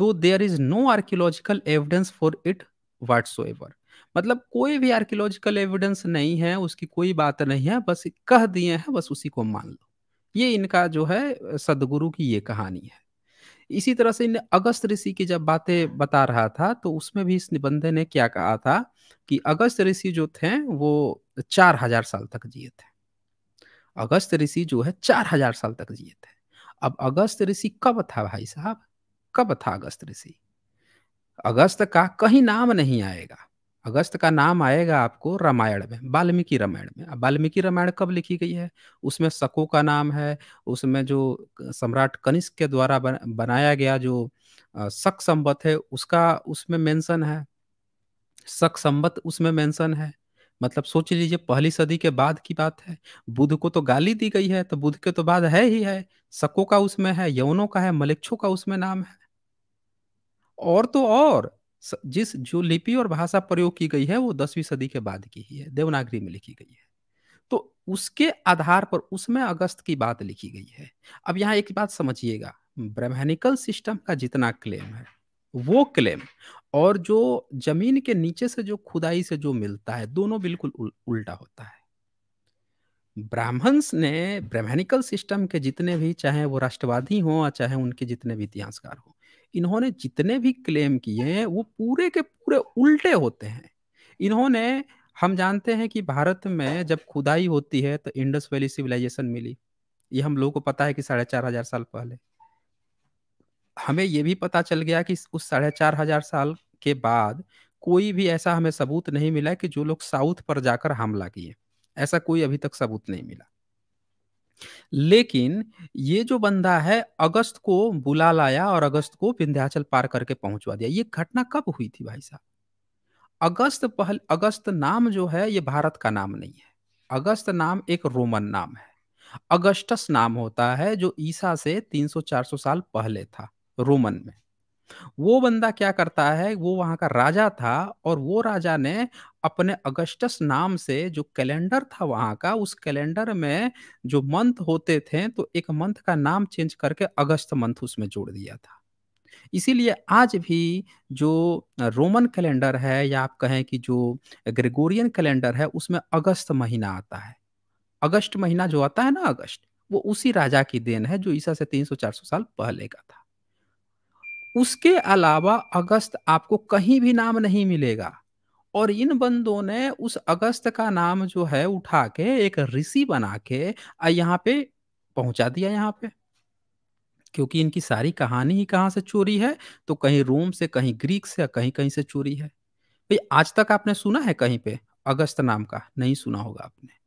though there is no archaeological evidence for it ever मतलब कोई भी आर्कियोलॉजिकल एविडेंस नहीं है उसकी कोई बात नहीं है बस कह दिए हैं बस उसी को मान लो ये इनका जो है सदगुरु की ये कहानी है इसी तरह से इन अगस्त ऋषि की जब बातें बता रहा था तो उसमें भी इस निबंध ने क्या कहा था कि अगस्त ऋषि जो थे वो चार हजार साल तक जिए थे अगस्त ऋषि जो है चार हजार साल तक जिए थे अब अगस्त ऋषि कब था भाई साहब कब था अगस्त ऋषि अगस्त का कहीं नाम नहीं आएगा अगस्त का नाम आएगा आपको रामायण में वाल्मीकि रामायण में वाल्मीकि रामायण कब लिखी गई है उसमें शको का नाम है उसमें जो सम्राट कनिष्क के द्वारा बन, बनाया गया जो शक संबत है उसका उसमें मेंशन है शक संबत उसमें मेंशन है मतलब सोच लीजिए पहली सदी के बाद की बात है बुद्ध को तो गाली दी गई है तो बुद्ध के तो बाद है ही है शको का उसमें है यौनों का है मलेच्छों का उसमें नाम है और तो और जिस जो लिपि और भाषा प्रयोग की गई है वो दसवीं सदी के बाद की ही है देवनागरी में लिखी गई है तो उसके आधार पर उसमें अगस्त की बात लिखी गई है अब यहाँ एक बात समझिएगा ब्रह्मनिकल सिस्टम का जितना क्लेम है वो क्लेम और जो जमीन के नीचे से जो खुदाई से जो मिलता है दोनों बिल्कुल उल, उल्टा होता है ब्राह्मण्स ने ब्राह्मणिकल सिस्टम के जितने भी चाहे वो राष्ट्रवादी हो और चाहे उनके जितने भी इतिहासकार हों इन्होंने जितने भी क्लेम किए हैं वो पूरे के पूरे उल्टे होते हैं इन्होंने हम जानते हैं कि भारत में जब खुदाई होती है तो इंडस वैली सिविलाइजेशन मिली ये हम लोगों को पता है कि साढ़े चार हजार साल पहले हमें ये भी पता चल गया कि उस साढ़े चार हजार साल के बाद कोई भी ऐसा हमें सबूत नहीं मिला कि जो लोग साउथ पर जाकर हमला किए ऐसा कोई अभी तक सबूत नहीं मिला लेकिन ये जो बंदा है अगस्त को बुला लाया और अगस्त को विंध्याचल पार करके पहुंचवा दिया ये घटना कब हुई थी भाई साहब अगस्त पहल अगस्त नाम जो है ये भारत का नाम नहीं है अगस्त नाम एक रोमन नाम है अगस्टस नाम होता है जो ईसा से 300-400 साल पहले था रोमन में वो बंदा क्या करता है वो वहां का राजा था और वो राजा ने अपने अगस्टस नाम से जो कैलेंडर था वहां का उस कैलेंडर में जो मंथ होते थे तो एक मंथ का नाम चेंज करके अगस्त मंथ उसमें जोड़ दिया था इसीलिए आज भी जो रोमन कैलेंडर है या आप कहें कि जो ग्रेगोरियन कैलेंडर है उसमें अगस्त महीना आता है अगस्त महीना जो आता है ना अगस्त वो उसी राजा की देन है जो ईसा से 300-400 साल पहले का था उसके अलावा अगस्त आपको कहीं भी नाम नहीं मिलेगा और इन बंदों ने उस अगस्त का नाम जो है उठा के एक ऋषि बना के यहाँ पे पहुंचा दिया यहाँ पे क्योंकि इनकी सारी कहानी ही कहाँ से चोरी है तो कहीं रोम से कहीं ग्रीक से कहीं कहीं से चोरी है भाई आज तक आपने सुना है कहीं पे अगस्त नाम का नहीं सुना होगा आपने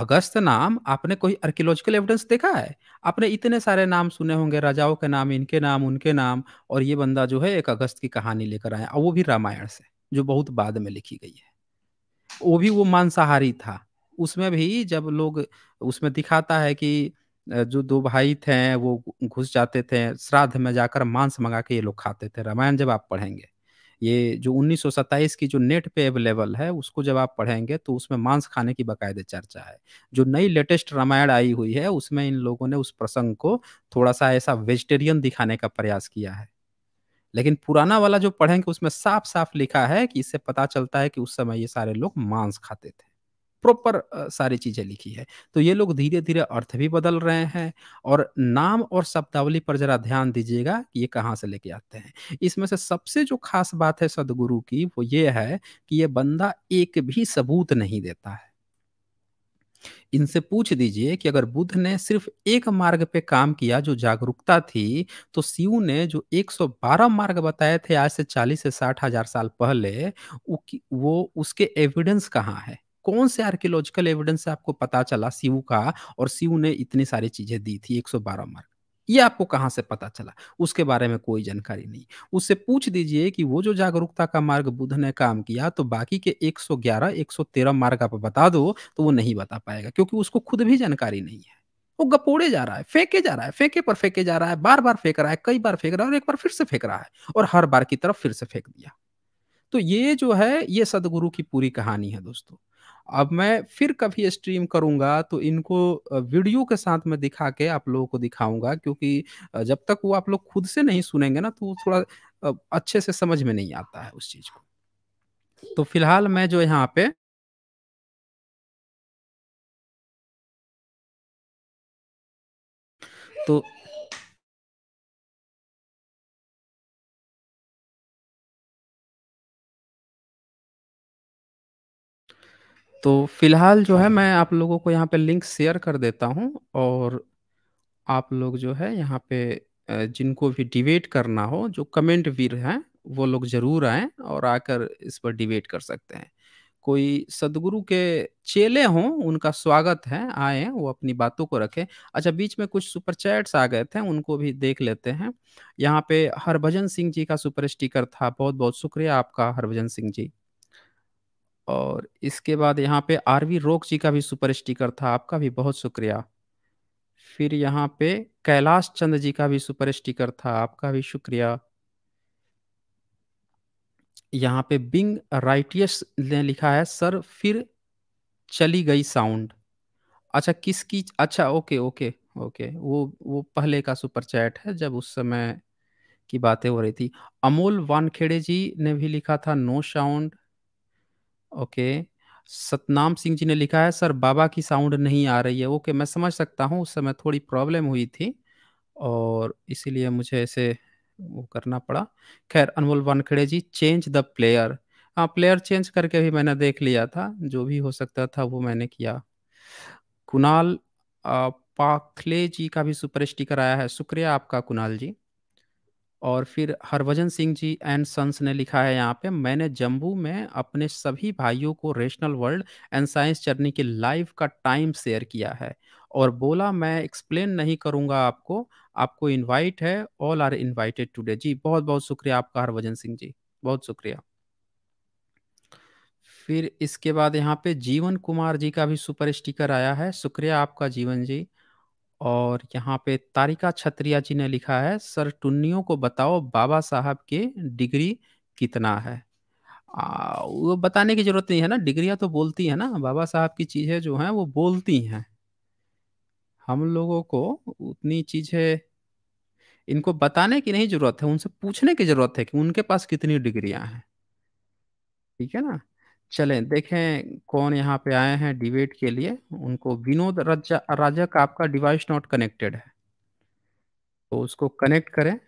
अगस्त नाम आपने कोई आर्कियोलॉजिकल एविडेंस देखा है आपने इतने सारे नाम सुने होंगे राजाओं के नाम इनके नाम उनके नाम और ये बंदा जो है एक अगस्त की कहानी लेकर आया और वो भी रामायण से जो बहुत बाद में लिखी गई है वो भी वो मांसाहारी था उसमें भी जब लोग उसमें दिखाता है कि जो दो भाई थे वो घुस जाते थे श्राद्ध में जाकर मांस मंगा के ये लोग खाते थे रामायण जब आप पढ़ेंगे ये जो 1927 की जो नेट पे अवेलेबल है उसको जब आप पढ़ेंगे तो उसमें मांस खाने की बाकायदे चर्चा है जो नई लेटेस्ट रामायण आई हुई है उसमें इन लोगों ने उस प्रसंग को थोड़ा सा ऐसा वेजिटेरियन दिखाने का प्रयास किया है लेकिन पुराना वाला जो पढ़ेंगे उसमें साफ साफ लिखा है कि इससे पता चलता है कि उस समय ये सारे लोग मांस खाते थे प्रॉपर सारी चीजें लिखी है तो ये लोग धीरे धीरे अर्थ भी बदल रहे हैं और नाम और शब्दावली पर जरा ध्यान दीजिएगा कि ये कहाँ से लेके आते हैं इसमें से सबसे जो खास बात है सदगुरु की वो ये है कि ये बंदा एक भी सबूत नहीं देता है इनसे पूछ दीजिए कि अगर बुद्ध ने सिर्फ एक मार्ग पे काम किया जो जागरूकता थी तो शिव ने जो 112 मार्ग बताए थे आज से 40 से साठ हजार साल पहले वो उसके एविडेंस कहाँ है कौन से आर्कियोलॉजिकल एविडेंस से आपको पता चला शिव का और शिव ने इतनी सारी चीजें दी थी 112 मार्क ये आपको कहाँ से पता चला उसके बारे में कोई जानकारी नहीं उससे पूछ दीजिए कि वो जो जागरूकता का मार्ग बुध ने काम किया तो बाकी के 111 113 मार्ग आप बता दो तो वो नहीं बता पाएगा क्योंकि उसको खुद भी जानकारी नहीं है वो गपोड़े जा रहा है फेंके जा रहा है फेंके पर फेंके जा रहा है बार बार फेंक रहा है कई बार फेंक रहा है और एक बार फिर से फेंक रहा है और हर बार की तरफ फिर से फेंक दिया तो ये जो है ये सदगुरु की पूरी कहानी है दोस्तों अब मैं फिर कभी स्ट्रीम करूंगा तो इनको वीडियो के साथ मैं दिखा के आप लोगों को दिखाऊंगा क्योंकि जब तक वो आप लोग खुद से नहीं सुनेंगे ना तो थोड़ा अच्छे से समझ में नहीं आता है उस चीज को तो फिलहाल मैं जो यहाँ पे तो तो फिलहाल जो है हाँ। मैं आप लोगों को यहाँ पे लिंक शेयर कर देता हूँ और आप लोग जो है यहाँ पे जिनको भी डिबेट करना हो जो कमेंट वीर हैं वो लोग जरूर आए और आकर इस पर डिबेट कर सकते हैं कोई सदगुरु के चेले हों उनका स्वागत है आए वो अपनी बातों को रखें अच्छा बीच में कुछ सुपर चैट्स आ गए थे उनको भी देख लेते हैं यहाँ पे हरभजन सिंह जी का सुपर स्टिकर था बहुत बहुत शुक्रिया आपका हरभजन सिंह जी और इसके बाद यहाँ पे आरवी रोक जी का भी सुपर स्टिकर था आपका भी बहुत शुक्रिया फिर यहाँ पे कैलाश चंद जी का भी सुपर स्टिकर था आपका भी शुक्रिया यहाँ पे बिंग राइटियस ने लिखा है सर फिर चली गई साउंड अच्छा किसकी अच्छा ओके ओके ओके वो वो पहले का सुपर चैट है जब उस समय की बातें हो रही थी अमोल वानखेड़े जी ने भी लिखा था no sound okay Satnam Singh ji ने लिखा है सर बाबा की साउंड नहीं आ रही है ओके मैं समझ सकता हूँ उस समय थोड़ी प्रॉब्लम हुई थी और इसीलिए मुझे ऐसे वो करना पड़ा खैर Anmol Wankhede ji change the player हाँ प्लेयर चेंज करके भी मैंने देख लिया था जो भी हो सकता था वो मैंने किया कुणाल पाखले जी का भी सुपर स्टिकर आया है शुक्रिया आपका कुणाल जी और फिर हरभजन सिंह जी एंड सन्स ने लिखा है यहाँ पे मैंने जम्मू में अपने सभी भाइयों को rational world and science journey के लाइव का टाइम शेयर किया है और बोला मैं एक्सप्लेन नहीं करूँगा आपको आपको इनवाइट है ऑल आर इनवाइटेड टुडे जी बहुत बहुत शुक्रिया आपका हरभजन सिंह जी बहुत शुक्रिया फिर इसके बाद यहाँ पे जीवन कुमार जी का भी सुपर स्टिकर आया है शुक्रिया आपका जीवन जी और यहाँ पे तारिका छत्रिया जी ने लिखा है सर टुन्नियों को बताओ बाबा साहब के डिग्री कितना है आ, वो बताने की जरूरत नहीं है ना डिग्रियाँ तो बोलती है ना बाबा साहब की चीज़ें जो हैं वो बोलती हैं हम लोगों को उतनी चीज़ें इनको बताने की नहीं जरूरत है उनसे पूछने की जरूरत है कि उनके पास कितनी डिग्रियां हैं ठीक है ना चलें देखें कौन यहाँ पे आए हैं डिबेट के लिए उनको विनोद राजक आपका डिवाइस नॉट कनेक्टेड है तो उसको कनेक्ट करें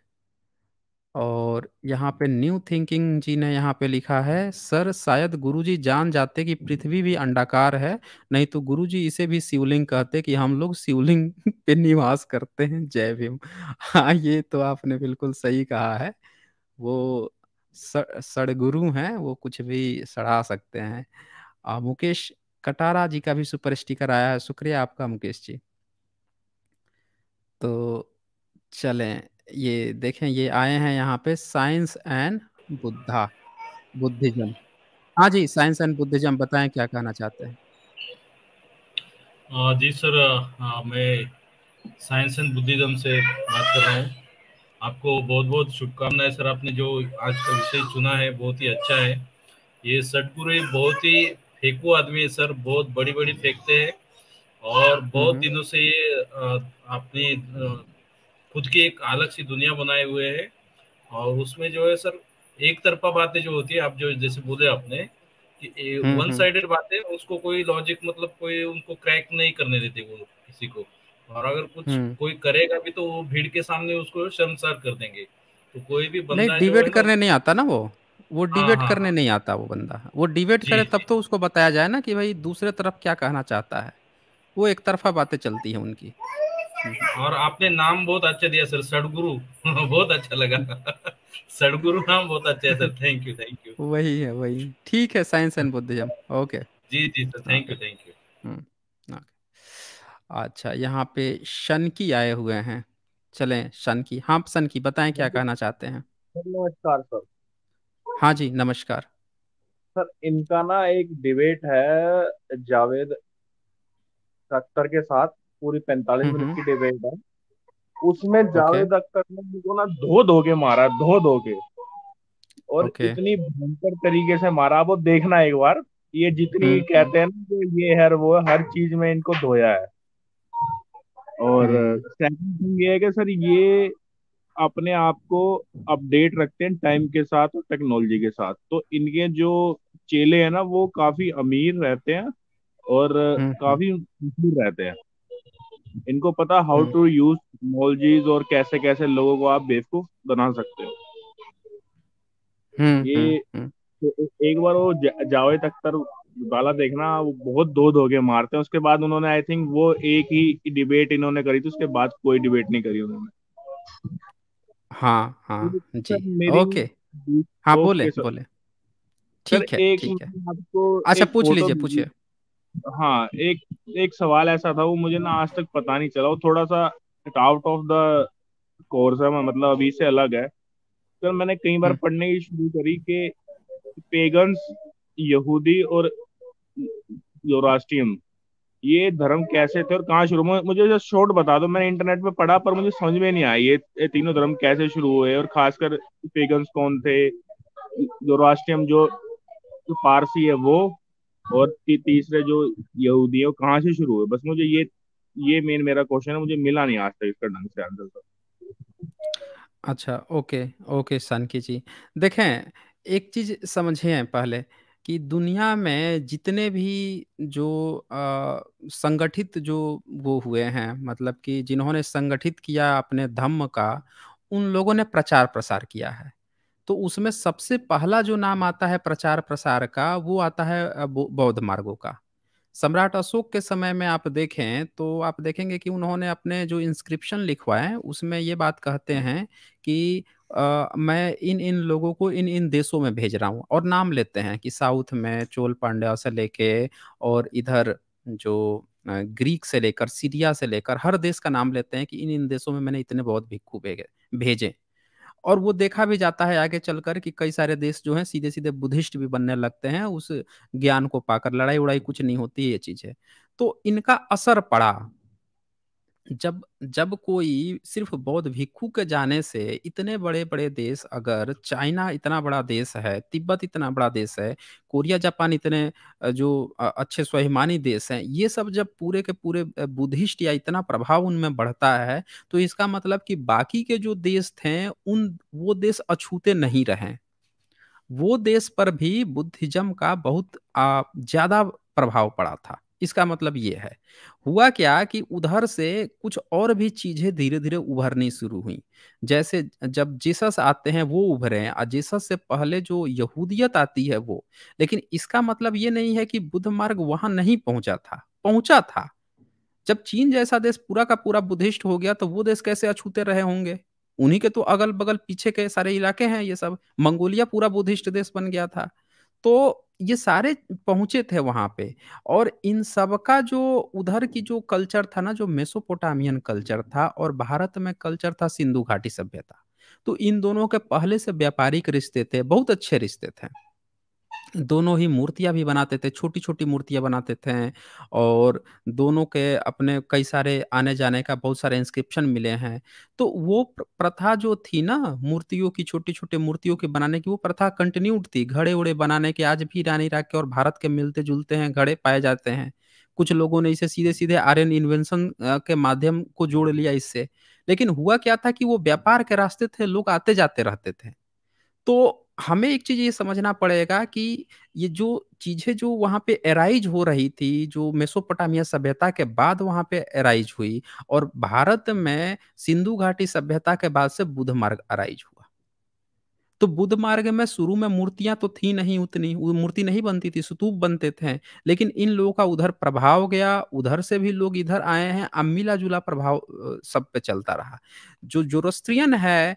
और यहाँ पे न्यू थिंकिंग जी ने यहाँ पे लिखा है सर शायद गुरुजी जान जाते कि पृथ्वी भी अंडाकार है नहीं तो गुरुजी इसे भी शिवलिंग कहते कि हम लोग शिवलिंग पे निवास करते हैं जय भीम हाँ ये तो आपने बिल्कुल सही कहा है वो सड़गुरु हैं वो कुछ भी सड़ा सकते हैं आ, मुकेश कटारा जी का भी सुपर स्टिकर आया है शुक्रिया आपका मुकेश जी तो चलें ये देखें ये आए हैं यहाँ पे साइंस एंड बुद्धा बुद्धिज्म हाँ जी साइंस एंड बुद्धिज्म बताएं क्या कहना चाहते हैं जी सर आ, मैं साइंस एंड बुद्धिज्म से बात कर रहा हूँ आपको बहुत बहुत शुभकामनाएं सर आपने जो आज का विषय चुना है बहुत ही अच्छा है ये सटगुरु बहुत ही फेंकू आदमी है सर बहुत बड़ी बड़ी फेंकते हैं और बहुत हम्म। दिनों से ये आपने खुद की एक अलग सी दुनिया बनाए हुए है और उसमें जो है सर एक तरफा बातें जो होती है आप जो जैसे बोले आपने कि वन साइडेड हम्म, हम्म। बातें उसको कोई लॉजिक मतलब कोई उनको क्रैक नहीं करने देते वो किसी को और अगर कुछ हम्म। कोई करेगा भी तो वो भीड़ के सामने उसको शर्मसार कर देंगे तो कोई भी बंदा नहीं डिबेट करने नहीं आता ना वो वो डिबेट हाँ, हाँ, करने हाँ। नहीं आता वो बंदा वो डिबेट करे तब तो उसको बताया जाए ना कि भाई दूसरे तरफ क्या कहना चाहता है वो एक तरफा बातें चलती है उनकी और आपने नाम बहुत अच्छा दिया सर सड़गुरु बहुत अच्छा लगा सड़गुरु नाम बहुत अच्छा है sir thank you thank you वही है वही ठीक है साइंस एंड बुद्धिज्म ओके जी जी sir thank you thank you अच्छा यहाँ पे शन की आए हुए हैं चलें शन की हाँ शन की बताएं क्या कहना चाहते हैं नमस्कार सर हाँ जी नमस्कार सर इनका ना एक डिबेट है जावेद अख्तर के साथ पूरी पैंतालीस हम्म, हम्म। मिनट की डिबेट है उसमें जावेद अख्तर ने मुझको ना धो धो के मारा धो धो के और इतनी भयंकर तरीके से मारा वो देखना एक बार ये जितनी हम्म, कहते हैं ना ये है वो हर चीज में इनको धोया है और सेकंड हाँ। थिंग ये है कि सर ये अपने आप को अपडेट रखते हैं टाइम के साथ और टेक्नोलॉजी के साथ तो इनके जो चेले हैं ना वो काफी अमीर रहते हैं और हम्म, हम्म। काफी मशहूर रहते हैं इनको पता हाउ टू यूज टेक्नोलॉजीज और कैसे कैसे लोगों को आप बेवकूफ बना सकते हो हम्म, ये तो एक बार वो जावेद अख्तर वाला देखना वो बहुत दो दो के मारते हैं उसके बाद उन्होंने आई थिंक वो एक ही डिबेट इन्होंने करी थी उसके बाद कोई डिबेट नहीं करी उन्होंने हाँ हाँ तो जी ओके हाँ बोले सर, बोले ठीक है ठीक है आपको अच्छा पूछ लीजिए पूछिए हाँ एक एक सवाल ऐसा था वो मुझे ना आज तक पता नहीं चला वो थोड़ा सा आउट ऑफ द कोर्स है मतलब अभी से अलग है सर मैंने कई बार हम्म। पढ़ने की शुरू करी कि पेगन्स यहूदी और योराष्ट्रियम ये धर्म कैसे थे और कहाँ शुरू हुए मुझे जस्ट शॉर्ट बता दो मैंने इंटरनेट पे पढ़ा पर मुझे समझ में नहीं आया ये तीनों धर्म कैसे शुरू हुए और खासकर पेगन्स कौन थे योराष्ट्रियम जो पारसी है वो और तीसरे जो यहूदी है वो कहाँ से शुरू हुए बस मुझे ये ये मेन मेरा क्वेश्चन है मुझे मिला नहीं आज तक इसका ढंग से आंसर तो। अच्छा ओके ओके सनकी जी देखें एक चीज समझे हैं पहले कि दुनिया में जितने भी जो आ, संगठित जो वो हुए हैं मतलब कि जिन्होंने संगठित किया अपने धम्म का, उन लोगों ने प्रचार-प्रसार किया है। तो उसमें सबसे पहला जो नाम आता है प्रचार-प्रसार का, वो आता है बौद्ध मार्गों का। सम्राट अशोक के समय में आप देखें, तो आप देखेंगे कि उन्होंने अपने जो इंस्क्रिप्शन लिखवाए उसमें ये बात कहते हैं कि आ, मैं इन इन लोगों को इन इन देशों में भेज रहा हूँ और नाम लेते हैं कि साउथ में चोल पांड्या से लेके और इधर जो ग्रीक से लेकर सीरिया से लेकर हर देश का नाम लेते हैं कि इन इन देशों में मैंने इतने बहुत भिक्खू भेजे भेजे और वो देखा भी जाता है आगे चलकर कि कई सारे देश जो हैं सीधे सीधे बुद्धिस्ट भी बनने लगते हैं उस ज्ञान को पाकर लड़ाई उड़ाई कुछ नहीं होती ये चीज है तो इनका असर पड़ा जब जब कोई सिर्फ बौद्ध भिक्षु के जाने से इतने बड़े बड़े देश अगर चाइना इतना बड़ा देश है तिब्बत इतना बड़ा देश है कोरिया जापान इतने जो अच्छे स्वाभिमानी देश हैं ये सब जब पूरे के पूरे बुद्धिस्ट या इतना प्रभाव उनमें बढ़ता है तो इसका मतलब कि बाकी के जो देश थे उन वो देश अछूते नहीं रहे वो देश पर भी बुद्धिज्म का बहुत ज्यादा प्रभाव पड़ा था इसका मतलब ये है हुआ क्या कि उधर से कुछ और भी चीजें धीरे धीरे उभरनी शुरू हुई जैसे जब जीसस आते हैं वो उभरे हैं और जीसस से पहले जो यहूदियत आती है वो लेकिन इसका मतलब ये नहीं है कि बुद्ध मार्ग वहां नहीं पहुंचा था पहुंचा था जब चीन जैसा देश पूरा का पूरा बुद्धिस्ट हो गया तो वो देश कैसे अछूते रहे होंगे उन्हीं के तो अगल बगल पीछे के सारे इलाके हैं ये सब मंगोलिया पूरा बुद्धिस्ट देश बन गया था तो ये सारे पहुंचे थे वहां पे और इन सब का जो उधर की जो कल्चर था ना जो मेसोपोटामियन कल्चर था और भारत में कल्चर था सिंधु घाटी सभ्यता तो इन दोनों के पहले से व्यापारिक रिश्ते थे बहुत अच्छे रिश्ते थे दोनों ही मूर्तियां भी बनाते थे छोटी छोटी मूर्तियां बनाते थे और दोनों के अपने कई सारे आने जाने का बहुत सारे इंस्क्रिप्शन मिले हैं तो वो प्रथा जो थी ना मूर्तियों की छोटी छोटी मूर्तियों के बनाने की वो प्रथा कंटिन्यूड थी घड़े उड़े बनाने के आज भी रानी राके के और भारत के मिलते जुलते हैं घड़े पाए जाते हैं कुछ लोगों ने इसे सीधे सीधे आर्यन इन्वेंशन के माध्यम को जोड़ लिया इससे लेकिन हुआ क्या था कि वो व्यापार के रास्ते थे लोग आते जाते रहते थे तो हमें एक चीज ये समझना पड़ेगा कि ये जो चीजें जो वहाँ पे एराइज हो रही थी जो मेसोपोटामिया सभ्यता के बाद वहाँ पे एराइज हुई और भारत में सिंधु घाटी सभ्यता के बाद से बुद्ध मार्ग अराइज हुआ तो बुद्ध मार्ग में शुरू में मूर्तियां तो थी नहीं उतनी मूर्ति नहीं बनती थी सुतूप बनते थे लेकिन इन लोगों का उधर प्रभाव गया उधर से भी लोग इधर आए हैं अब मिला जुला प्रभाव सब पे चलता रहा जो जोरोस्ट्रियन है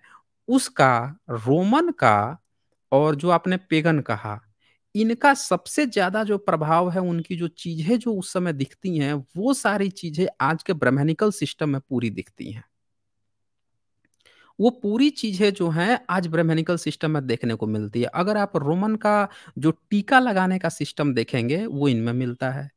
उसका रोमन का और जो आपने पेगन कहा इनका सबसे ज्यादा जो प्रभाव है उनकी जो चीजें जो उस समय दिखती हैं वो सारी चीजें आज के ब्रह्मेनिकल सिस्टम में पूरी दिखती हैं वो पूरी चीजें जो हैं आज ब्रह्मेनिकल सिस्टम में देखने को मिलती है अगर आप रोमन का जो टीका लगाने का सिस्टम देखेंगे वो इनमें मिलता है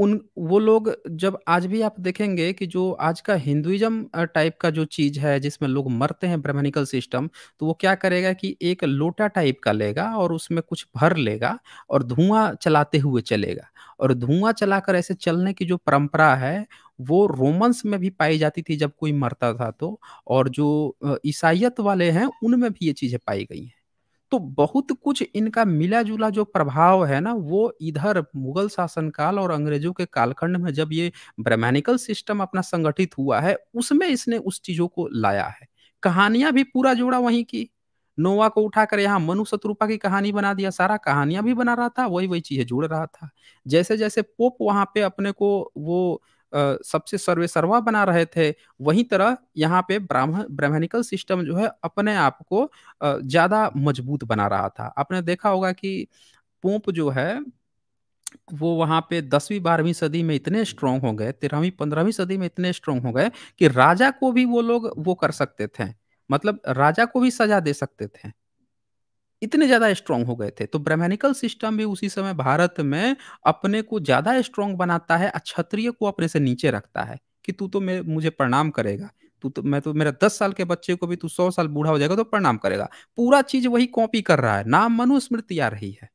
उन वो लोग जब आज भी आप देखेंगे कि जो आज का हिंदुइज्म टाइप का जो चीज है जिसमें लोग मरते हैं ब्रह्मनिकल सिस्टम तो वो क्या करेगा कि एक लोटा टाइप का लेगा और उसमें कुछ भर लेगा और धुआं चलाते हुए चलेगा और धुआं चलाकर ऐसे चलने की जो परंपरा है वो रोमन्स में भी पाई जाती थी जब कोई मरता था तो और जो ईसाइत वाले हैं उनमें भी ये चीजें पाई गई हैं तो बहुत कुछ इनका मिला-जुला जो प्रभाव है ना, वो इधर मुगल शासनकाल और अंग्रेज़ों के कालखंड में जब ये ब्रह्मानिकल सिस्टम अपना संगठित हुआ है, उसमें इसने उस चीज़ों को लाया है। कहानियां भी पूरा जोड़ा वहीं की। नोवा को उठाकर यहाँ मनु शत्रुपा की कहानी बना दिया, सारा कहानियां भी बना रहा था, वही-वही चीज़ें जुड़ रहा था। जैसे-जैसे पोप वहां पे अपने को वो सबसे सर्वे सर्वा बना रहे थे वही तरह यहाँ पे ब्राह्मण ब्राह्मणिकल सिस्टम जो है अपने आप को ज़्यादा मजबूत बना रहा था आपने देखा होगा कि पोप जो है वो वहाँ पे दसवीं बारहवीं सदी में इतने स्ट्रोंग हो गए तेरहवीं पंद्रहवीं सदी में इतने स्ट्रोंग हो गए कि राजा को भी वो लोग वो कर सकते थे मतलब राजा को भी सजा दे सकते थे इतने ज्यादा स्ट्रांग हो गए थे तो ब्राह्मणिकल सिस्टम भी उसी समय भारत में अपने को ज्यादा स्ट्रांग बनाता है क्षत्रिय को अपने से नीचे रखता है कि तू तो मेरे मुझे प्रणाम करेगा तू तो मैं तो मेरा दस साल के बच्चे को भी तू सौ साल बूढ़ा हो जाएगा तो प्रणाम करेगा पूरा चीज वही कॉपी कर रहा है नाम मनु स्मृति आ रही है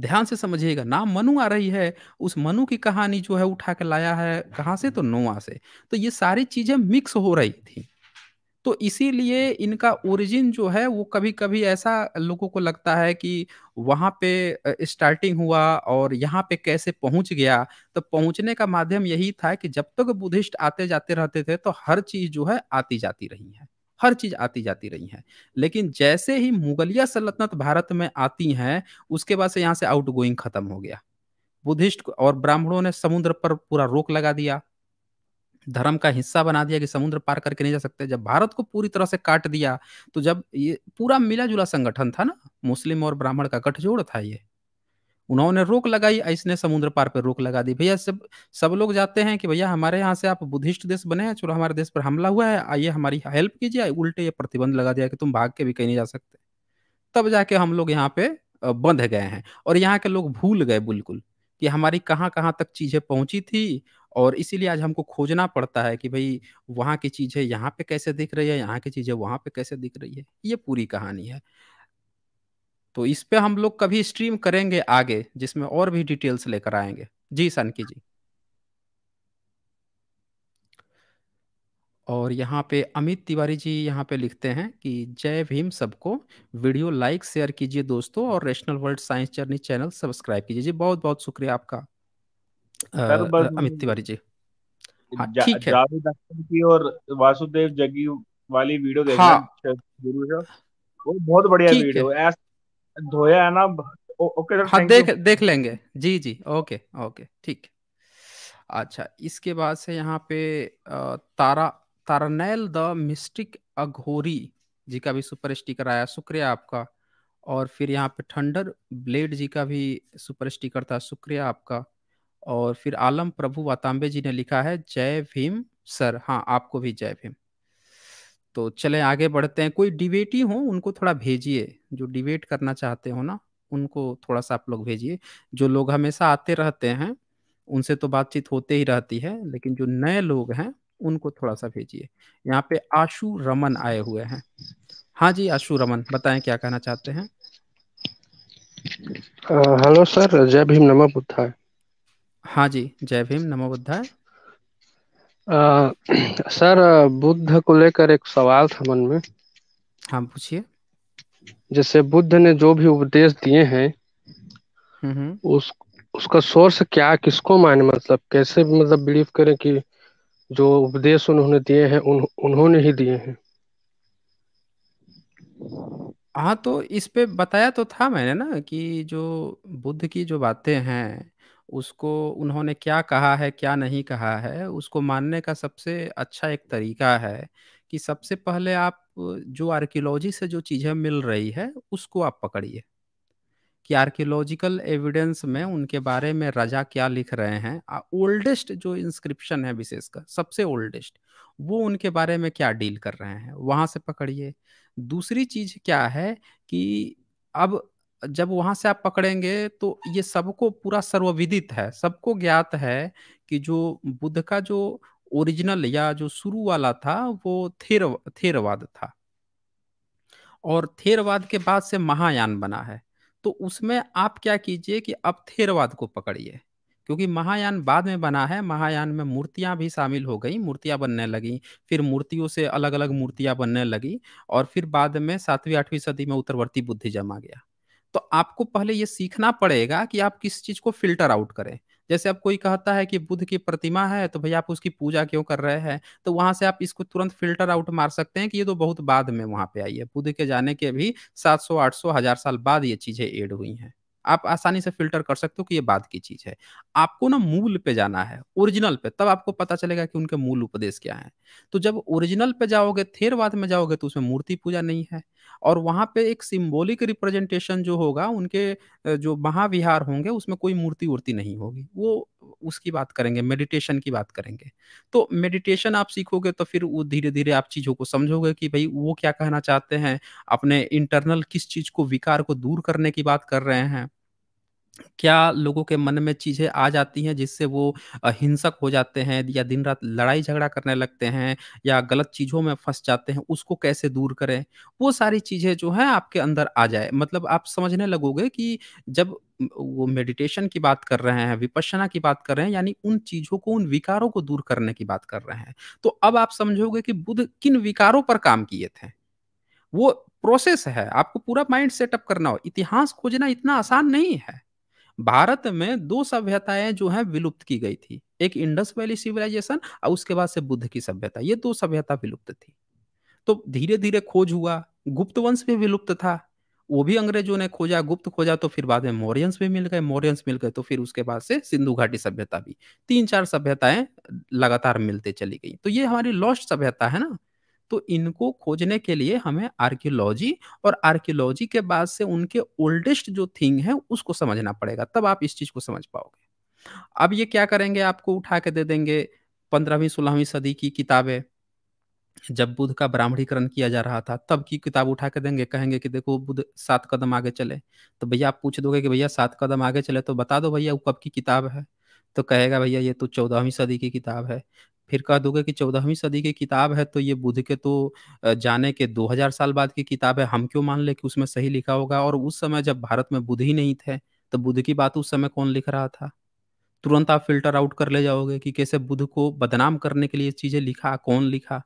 ध्यान से समझिएगा नाम मनु आ रही है उस मनु की कहानी जो है उठा के लाया है कहां से तो नोआ से तो ये सारी चीजें मिक्स हो रही थी तो इसीलिए इनका ओरिजिन जो है वो कभी कभी ऐसा लोगों को लगता है कि वहाँ पे स्टार्टिंग हुआ और यहाँ पे कैसे पहुँच गया तो पहुँचने का माध्यम यही था कि जब तक बुद्धिस्ट आते जाते रहते थे तो हर चीज़ जो है आती जाती रही है हर चीज आती जाती रही है लेकिन जैसे ही मुगलिया सल्तनत भारत में आती हैं उसके बाद से यहाँ से आउट गोइंग खत्म हो गया बुद्धिस्ट और ब्राह्मणों ने समुद्र पर पूरा रोक लगा दिया धर्म का हिस्सा बना दिया कि समुद्र पार करके नहीं जा सकते जब भारत को पूरी तरह से काट दिया तो जब ये पूरा मिला जुला संगठन था ना मुस्लिम और ब्राह्मण का गठजोड़ था ये उन्होंने रोक लगाई इसने समुद्र पार पर रोक लगा दी भैया सब सब लोग जाते हैं कि भैया हमारे यहाँ से आप बुद्धिस्ट देश बने हैं चलो हमारे देश पर हमला हुआ है आइए हमारी हेल्प कीजिए उल्टे ये प्रतिबंध लगा दिया कि तुम भाग के भी कहीं नहीं जा सकते तब जाके हम लोग यहाँ पे बंध गए हैं और यहाँ के लोग भूल गए बिल्कुल कि हमारी कहाँ कहाँ तक चीजें पहुंची थी और इसीलिए आज हमको खोजना पड़ता है कि भाई वहाँ की चीज़ें यहाँ पे कैसे दिख रही है यहाँ की चीज़ें वहाँ पे कैसे दिख रही है ये पूरी कहानी है तो इस पे हम लोग कभी स्ट्रीम करेंगे आगे जिसमें और भी डिटेल्स लेकर आएंगे जी सनकी जी और यहाँ पे अमित तिवारी जी यहाँ पे लिखते हैं कि जय भीम सबको वीडियो लाइक शेयर कीजिए दोस्तों और rational world science journey channel subscribe कीजिए जी बहुत बहुत शुक्रिया आपका अमित तिवारी जी हाँ, ठीक है जावेद अख्तर की और वासुदेव जगी वाली वीडियो देखना हाँ, जरूर वो बहुत बढ़िया वीडियो है धोया है ना ओके सर हाँ देख देख लेंगे जी जी ओके ओके ठीक अच्छा इसके बाद से यहाँ पे तारा तारनेल द मिस्टिक अघोरी जी का भी सुपर स्टिकर आया शुक्रिया आपका और फिर यहाँ पे थंडर ब्लेड जी का भी सुपर स्टिकर था शुक्रिया आपका और फिर आलम प्रभु वातांबे जी ने लिखा है जय भीम सर हाँ आपको भी जय भीम तो चले आगे बढ़ते हैं कोई डिबेटी हो उनको थोड़ा भेजिए जो डिबेट करना चाहते हो ना उनको थोड़ा सा आप लोग भेजिए जो लोग हमेशा आते रहते हैं उनसे तो बातचीत होते ही रहती है लेकिन जो नए लोग हैं उनको थोड़ा सा भेजिए यहाँ पे आशु रमन आए हुए हैं हाँ जी आशु रमन बताएं क्या कहना चाहते हैं हेलो सर जय भीम नमः बुद्धाय हाँ जी जय भीम नमो बुद्धाय आ, सर बुद्ध को लेकर एक सवाल था मन में हाँ पूछिए जैसे बुद्ध ने जो भी उपदेश दिए हैं हम्म, हम्म। उस उसका सोर्स क्या किसको माने मतलब कैसे मतलब बिलीव करें कि जो उपदेश उन्होंने दिए हैं उन, उन्होंने ही दिए हैं हाँ तो इस पे बताया तो था मैंने ना कि जो बुद्ध की जो बातें हैं उसको उन्होंने क्या कहा है क्या नहीं कहा है उसको मानने का सबसे अच्छा एक तरीका है कि सबसे पहले आप जो आर्कियोलॉजी से जो चीज़ें मिल रही है उसको आप पकड़िए कि आर्कियोलॉजिकल एविडेंस में उनके बारे में रजा क्या लिख रहे हैं ओल्डेस्ट जो इंस्क्रिप्शन है विशेषकर सबसे ओल्डेस्ट वो उनके बारे में क्या डील कर रहे हैं वहाँ से पकड़िए दूसरी चीज़ क्या है कि अब जब वहां से आप पकड़ेंगे तो ये सबको पूरा सर्वविदित है सबको ज्ञात है कि जो बुद्ध का जो ओरिजिनल या जो शुरू वाला था वो थेर थेरवाद था और थेरवाद के बाद से महायान बना है तो उसमें आप क्या कीजिए कि अब थेरवाद को पकड़िए क्योंकि महायान बाद में बना है महायान में मूर्तियां भी शामिल हो गई मूर्तियां बनने लगी फिर मूर्तियों से अलग अलग मूर्तियां बनने लगी और फिर बाद में सातवीं आठवीं सदी में उत्तरवर्ती बुद्धि जमा गया तो आपको पहले ये सीखना पड़ेगा कि आप किस चीज को फिल्टर आउट करें जैसे आप कोई कहता है कि बुद्ध की प्रतिमा है तो भाई आप उसकी पूजा क्यों कर रहे हैं तो वहां से आप इसको तुरंत फिल्टर आउट मार सकते हैं कि ये तो बहुत बाद में वहां पे आई है बुद्ध के जाने के भी 700 800 हजार साल बाद ये चीजें एड हुई हैं आप आसानी से फिल्टर कर सकते हो कि ये बाद की चीज है आपको ना मूल पे जाना है ओरिजिनल पे तब आपको पता चलेगा कि उनके मूल उपदेश क्या है तो जब ओरिजिनल पे जाओगे थेरवाद में जाओगे तो उसमें मूर्ति पूजा नहीं है और वहां पे एक सिंबॉलिक रिप्रेजेंटेशन जो होगा उनके जो महाविहार होंगे उसमें कोई मूर्ति वूर्ति नहीं होगी वो उसकी बात करेंगे मेडिटेशन की बात करेंगे तो मेडिटेशन आप सीखोगे तो फिर वो धीरे धीरे आप चीज़ों को समझोगे कि भाई वो क्या कहना चाहते हैं अपने इंटरनल किस चीज़ को विकार को दूर करने की बात कर रहे हैं क्या लोगों के मन में चीज़ें आ जाती हैं जिससे वो हिंसक हो जाते हैं या दिन रात लड़ाई झगड़ा करने लगते हैं या गलत चीज़ों में फंस जाते हैं उसको कैसे दूर करें वो सारी चीज़ें जो है आपके अंदर आ जाए मतलब आप समझने लगोगे कि जब वो मेडिटेशन की बात कर रहे हैं विपशना की बात कर रहे हैं यानी उन चीज़ों को उन विकारों को दूर करने की बात कर रहे हैं तो अब आप समझोगे कि बुद्ध किन विकारों पर काम किए थे वो प्रोसेस है आपको पूरा माइंड सेटअप करना हो इतिहास खोजना इतना आसान नहीं है भारत में दो सभ्यताएं जो है विलुप्त की गई थी एक इंडस वैली सिविलाइजेशन और उसके बाद से बुद्ध की सभ्यता ये दो सभ्यता विलुप्त थी तो धीरे धीरे खोज हुआ गुप्त वंश भी विलुप्त था वो भी अंग्रेजों ने खोजा गुप्त खोजा तो फिर बाद में मौर्यंस भी मिल गए मौर्यंस मिल गए तो फिर उसके बाद से सिंधु घाटी सभ्यता भी तीन चार सभ्यताएं लगातार मिलते चली गई तो ये हमारी लॉस्ट सभ्यता है ना तो इनको खोजने के लिए हमें आर्कियोलॉजी और आर्कियोलॉजी के बाद से उनके ओल्डेस्ट जो थिंग है उसको समझना पड़ेगा तब आप इस चीज को समझ पाओगे अब ये क्या करेंगे आपको उठा के दे देंगे पंद्रहवीं सोलहवीं सदी की किताबें जब बुद्ध का ब्राह्मणीकरण किया जा रहा था तब की किताब उठा के देंगे कहेंगे कि देखो बुद्ध सात कदम आगे चले तो भैया आप पूछ दोगे कि भैया सात कदम आगे चले तो बता दो भैया वो कब की किताब है तो कहेगा भैया ये तो चौदहवीं सदी की किताब है फिर कह दोगे कि चौदहवीं सदी की किताब है तो ये बुद्ध के तो जाने के 2000 साल बाद की किताब है हम क्यों मान ले कि उसमें सही लिखा होगा और उस समय जब भारत में बुद्ध ही नहीं थे तो बुद्ध की बात उस समय कौन लिख रहा था तुरंत आप फिल्टर आउट कर ले जाओगे कि कैसे बुद्ध को बदनाम करने के लिए चीजें लिखा कौन लिखा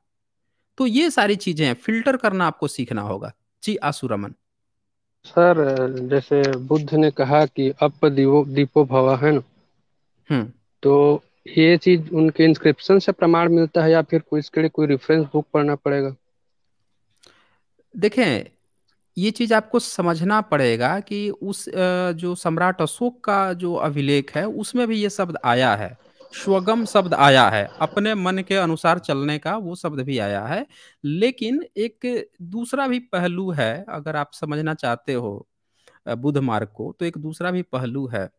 तो ये सारी चीजें हैं फिल्टर करना आपको सीखना होगा जी आसू रमन सर जैसे बुद्ध ने कहा कि अप दीपो दीपो भवा है ना तो ये चीज उनके इंस्क्रिप्शन से प्रमाण मिलता है या फिर कोई इसके लिए कोई रेफरेंस बुक पढ़ना पड़ेगा देखें ये चीज आपको समझना पड़ेगा कि उस जो सम्राट अशोक का जो अभिलेख है उसमें भी ये शब्द आया है स्वगम शब्द आया है अपने मन के अनुसार चलने का वो शब्द भी आया है लेकिन एक दूसरा भी पहलू है अगर आप समझना चाहते हो बुध मार्ग को तो एक दूसरा भी पहलू है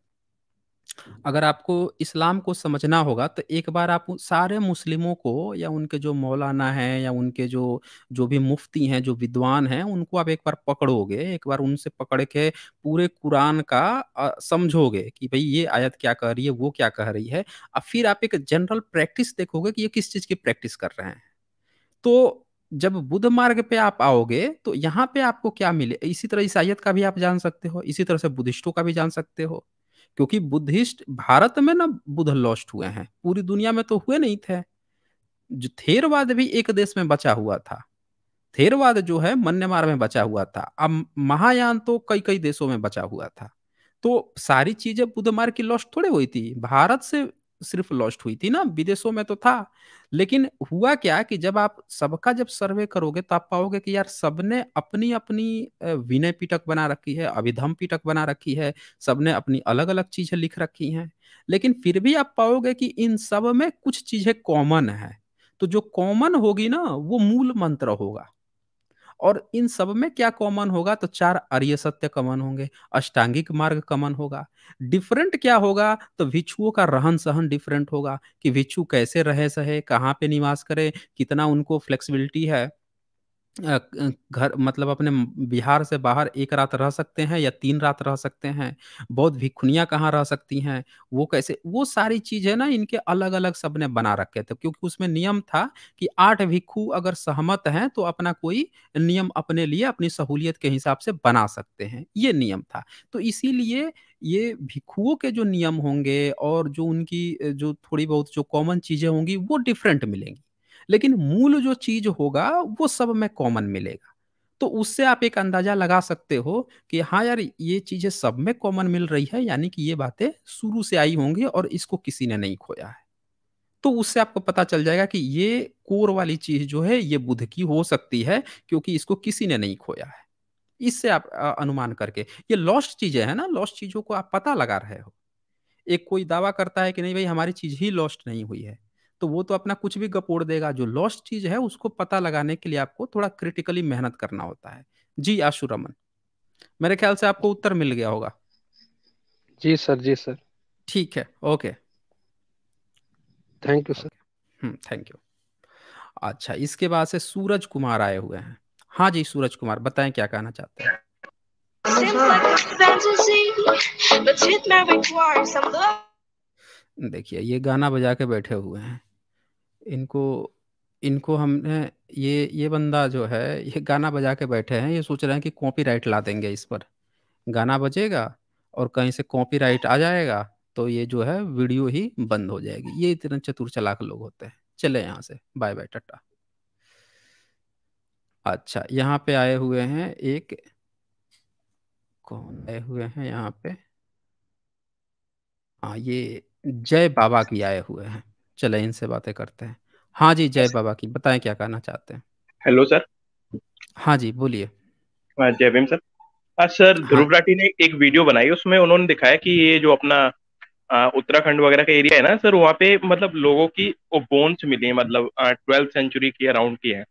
अगर आपको इस्लाम को समझना होगा तो एक बार आप सारे मुस्लिमों को या उनके जो मौलाना हैं या उनके जो जो भी मुफ्ती हैं जो विद्वान हैं उनको आप एक बार पकड़ोगे एक बार उनसे पकड़ के पूरे कुरान का समझोगे कि भाई ये आयत क्या कह रही है वो क्या कह रही है और फिर आप एक जनरल प्रैक्टिस देखोगे कि ये किस चीज़ की प्रैक्टिस कर रहे हैं तो जब बुद्ध मार्ग पे आप आओगे तो यहाँ पे आपको क्या मिले इसी तरह ईसाइत का भी आप जान सकते हो इसी तरह से बुद्धिस्टों का भी जान सकते हो क्योंकि बुद्धिस्ट भारत में ना बुद्ध लॉस्ट हुए हैं पूरी दुनिया में तो हुए नहीं थे जो थेरवाद भी एक देश में बचा हुआ था थेरवाद जो है मन्यमार में बचा हुआ था अब महायान तो कई कई देशों में बचा हुआ था तो सारी चीजें बुद्ध मार्ग की लॉस्ट थोड़े हुई थी भारत से सिर्फ लॉस्ट हुई थी ना विदेशों में तो था लेकिन हुआ क्या कि जब आप सबका जब सर्वे करोगे तो आप पाओगे कि यार सबने अपनी अपनी विनय पीटक बना रखी है अभिधम पीटक बना रखी है सबने अपनी अलग अलग चीजें लिख रखी हैं लेकिन फिर भी आप पाओगे कि इन सब में कुछ चीजें कॉमन है तो जो कॉमन होगी ना वो मूल मंत्र होगा और इन सब में क्या कॉमन होगा तो चार अर्य सत्य कॉमन होंगे अष्टांगिक मार्ग कॉमन होगा डिफरेंट क्या होगा तो भिक्षुओं का रहन सहन डिफरेंट होगा कि भिक्षु कैसे रहे सहे कहाँ पे निवास करे कितना उनको फ्लेक्सिबिलिटी है घर मतलब अपने बिहार से बाहर एक रात रह सकते हैं या तीन रात रह सकते हैं, बौद्ध भिक्खुनियाँ कहाँ रह सकती हैं, वो कैसे वो सारी चीज़ें ना इनके अलग-अलग सबने बना रखे थे क्योंकि उसमें नियम था कि आठ भिक्खु अगर सहमत हैं तो अपना कोई नियम अपने लिए अपनी सहूलियत के हिसाब से बना सकते हैं, ये नियम था। तो इसीलिए ये भिक्षुओं के जो नियम होंगे और जो उनकी जो थोड़ी बहुत जो कॉमन चीज़ें होंगी वो डिफरेंट मिलेंगी। लेकिन मूल जो चीज होगा वो सब में कॉमन मिलेगा तो उससे आप एक अंदाजा लगा सकते हो कि हाँ यार ये चीजें सब में कॉमन मिल रही है यानी कि ये बातें शुरू से आई होंगी और इसको किसी ने नहीं खोया है तो उससे आपको पता चल जाएगा कि ये कोर वाली चीज जो है ये बुध की हो सकती है क्योंकि इसको किसी ने नहीं खोया है इससे आप अनुमान करके ये लॉस्ट चीजें हैं ना लॉस्ट चीजों को आप पता लगा रहे हो एक कोई दावा करता है कि नहीं भाई हमारी चीज ही लॉस्ट नहीं हुई है तो वो तो अपना कुछ भी गपोड़ देगा जो लॉस्ट चीज है उसको पता लगाने के लिए आपको थोड़ा क्रिटिकली मेहनत करना होता है जी आशु रमन मेरे ख्याल से आपको उत्तर मिल गया होगा जी सर जी सर ठीक है okay thank you sir hmm thank you अच्छा इसके बाद से सूरज कुमार आए हुए हैं हाँ जी सूरज कुमार बताएं क्या कहना चाहते हैं देखिए ये गाना बजा के बैठे हुए हैं इनको इनको हमने ये ये बंदा जो है ये गाना बजा के बैठे हैं ये सोच रहे हैं कि कॉपीराइट ला देंगे इस पर गाना बजेगा और कहीं से कॉपीराइट आ जाएगा तो ये जो है वीडियो ही बंद हो जाएगी ये इतने चतुर चलाक लोग होते हैं चले यहाँ से बाय बाय टट्टा अच्छा यहाँ पे आए हुए हैं एक कौन आए हुए हैं यहाँ पे हाँ ये जय बाबा की आए हुए हैं चले इनसे बातें करते हैं हाँ जी जय बाबा की बताएं क्या कहना चाहते हैं हेलो सर हाँ जी बोलिए जय भीम सर आ, सर हाँ। ध्रुव राठी ने एक वीडियो बनाई उसमें उन्होंने दिखाया कि ये जो अपना उत्तराखंड वगैरह का एरिया है ना सर वहाँ पे मतलब लोगों की वो बोन्स मिली है मतलब ट्वेल्थ सेंचुरी की अराउंड की है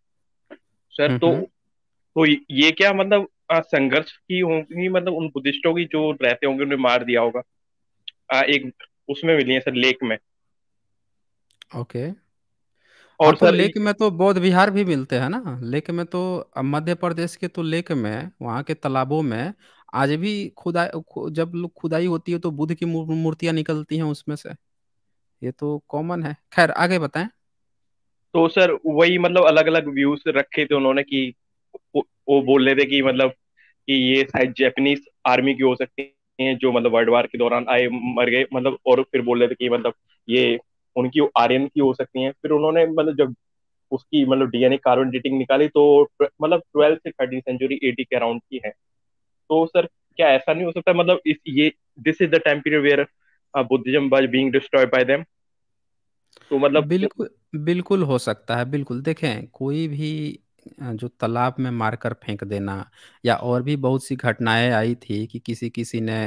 सर तो तो ये क्या मतलब संघर्ष की होगी मतलब उन बुद्धिस्टों की जो रहते होंगे उन्हें मार दिया होगा आ, एक उसमें मिली है सर लेक में ओके और आपको सर लेक में तो बौद्ध विहार भी मिलते हैं ना लेक में तो मध्य प्रदेश के तो लेक में वहाँ के तालाबों में आज भी खुदाई जब लोग खुदाई होती है तो बुद्ध की मूर्तियां निकलती हैं उसमें से ये तो कॉमन है खैर आगे बताएं तो सर वही मतलब अलग अलग व्यूज रखे थे उन्होंने कि वो बोल रहे थे कि मतलब कि ये शायद जैपनीज आर्मी की हो सकती है जो मतलब वर्ल्ड वार के दौरान आए मर गए मतलब और फिर बोल रहे थे कि मतलब ये उनकी आर्यन की हो सकती हैं फिर उन्होंने मतलब जब उसकी मतलब डीएनए कार्बन डेटिंग निकाली तो मतलब ट्वेल्थ से थर्टीन सेंचुरी एटी के अराउंड की है तो सर क्या ऐसा नहीं हो सकता मतलब इस ये this is the time period where Buddhism was being destroyed by them तो मतलब बिल्कुल बिल्कुल हो सकता है बिल्कुल देखें कोई भी जो तालाब में मारकर फेंक देना या और भी बहुत सी घटनाएं आई थी कि किसी किसी ने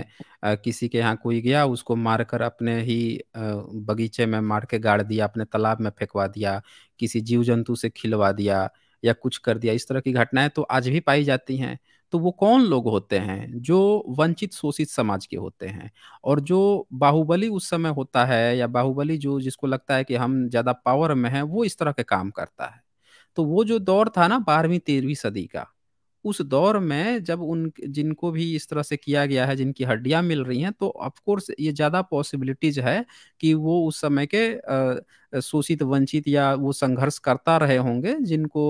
किसी के यहाँ कोई गया उसको मारकर अपने ही बगीचे में मार के गाड़ दिया अपने तालाब में फेंकवा दिया किसी जीव जंतु से खिलवा दिया या कुछ कर दिया इस तरह की घटनाएं तो आज भी पाई जाती हैं तो वो कौन लोग होते हैं जो वंचित शोषित समाज के होते हैं और जो बाहुबली उस समय होता है या बाहुबली जो जिसको लगता है कि हम ज़्यादा पावर में हैं वो इस तरह के काम करता है तो वो जो दौर था ना बारहवीं तेरहवीं सदी का उस दौर में जब उन जिनको भी इस तरह से किया गया है जिनकी हड्डियां मिल रही हैं तो ऑफकोर्स ये ज़्यादा पॉसिबिलिटीज है कि वो उस समय के शोषित वंचित या वो संघर्ष करता रहे होंगे जिनको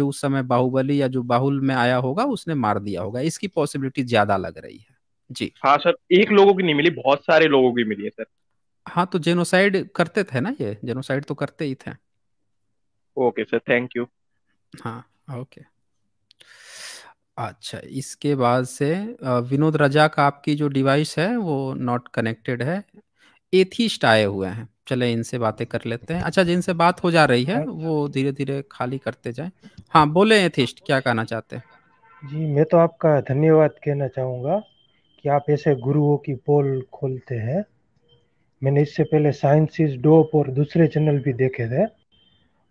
जो उस समय बाहुबली या जो बाहुल में आया होगा उसने मार दिया होगा इसकी पॉसिबिलिटी ज़्यादा लग रही है जी हाँ सर एक लोगों की नहीं मिली बहुत सारे लोगों की मिली है सर हाँ तो जेनोसाइड करते थे ना ये जेनोसाइड तो करते ही थे ओके सर थैंक यू हाँ ओके अच्छा इसके बाद से विनोद रजा का आपकी जो डिवाइस है वो नॉट कनेक्टेड है एथिस्ट आए हुए हैं चले इनसे बातें कर लेते हैं अच्छा जिनसे बात हो जा रही है अच्छा। वो धीरे धीरे खाली करते जाएं हाँ बोले एथिस्ट क्या कहना चाहते हैं जी मैं तो आपका धन्यवाद कहना चाहूँगा कि आप ऐसे गुरुओं की पोल खोलते हैं मैंने इससे पहले साइंसिस डोप और दूसरे चैनल भी देखे थे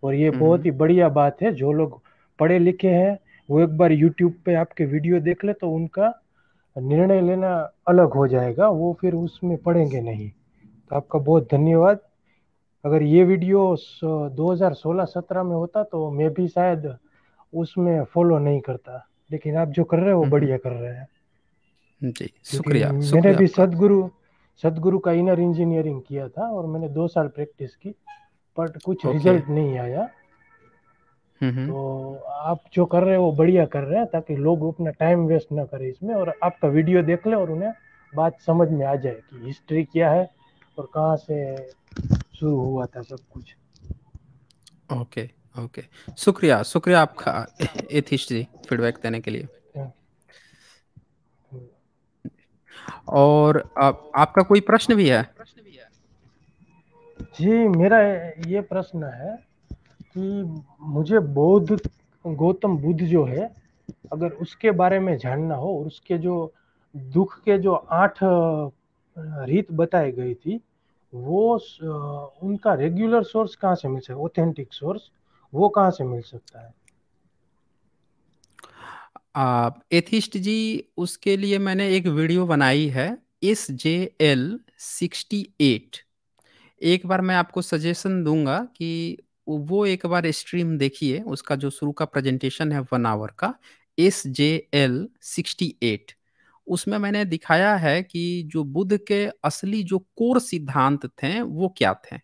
और ये हम्म, बहुत हम्म। ही बढ़िया बात है जो लोग पढ़े लिखे हैं वो एक बार यूट्यूब पे आपके वीडियो देख ले तो उनका निर्णय लेना अलग हो जाएगा वो फिर उसमें पढ़ेंगे नहीं तो आपका बहुत धन्यवाद अगर ये वीडियो 2016-17 में होता तो मैं भी शायद उसमें फॉलो नहीं करता लेकिन आप जो कर रहे हो वो हम्म, बढ़िया कर रहे हैं जी शुक्रिया मैंने भी सदगुरु सदगुरु का इनर इंजीनियरिंग किया था और मैंने दो साल प्रैक्टिस की बट कुछ okay. रिजल्ट नहीं आया तो आप जो कर रहे हैं वो बढ़िया कर रहे हैं ताकि लोग अपना टाइम वेस्ट ना करें इसमें और आपका वीडियो देख ले और उन्हें बात समझ में आ जाए कि हिस्ट्री क्या है और कहाँ से शुरू हुआ था सब कुछ ओके okay, ओके okay. शुक्रिया शुक्रिया आपका एथिस्ट जी फीडबैक देने के लिए और आप, आपका कोई प्रश्न भी है जी मेरा ये प्रश्न है कि मुझे बौद्ध गौतम बुद्ध जो है अगर उसके बारे में जानना हो और उसके जो दुख के जो आठ रीत बताई गई थी वो उनका रेगुलर सोर्स कहाँ से मिल सकता ऑथेंटिक सोर्स वो कहाँ से मिल सकता है एथिस्ट जी उसके लिए मैंने एक वीडियो बनाई है S J L sixty eight एक बार मैं आपको सजेशन दूंगा कि वो एक बार स्ट्रीम देखिए उसका जो शुरू का प्रेजेंटेशन है वन आवर का S J L sixty eight उसमें मैंने दिखाया है कि जो बुद्ध के असली जो कोर सिद्धांत थे वो क्या थे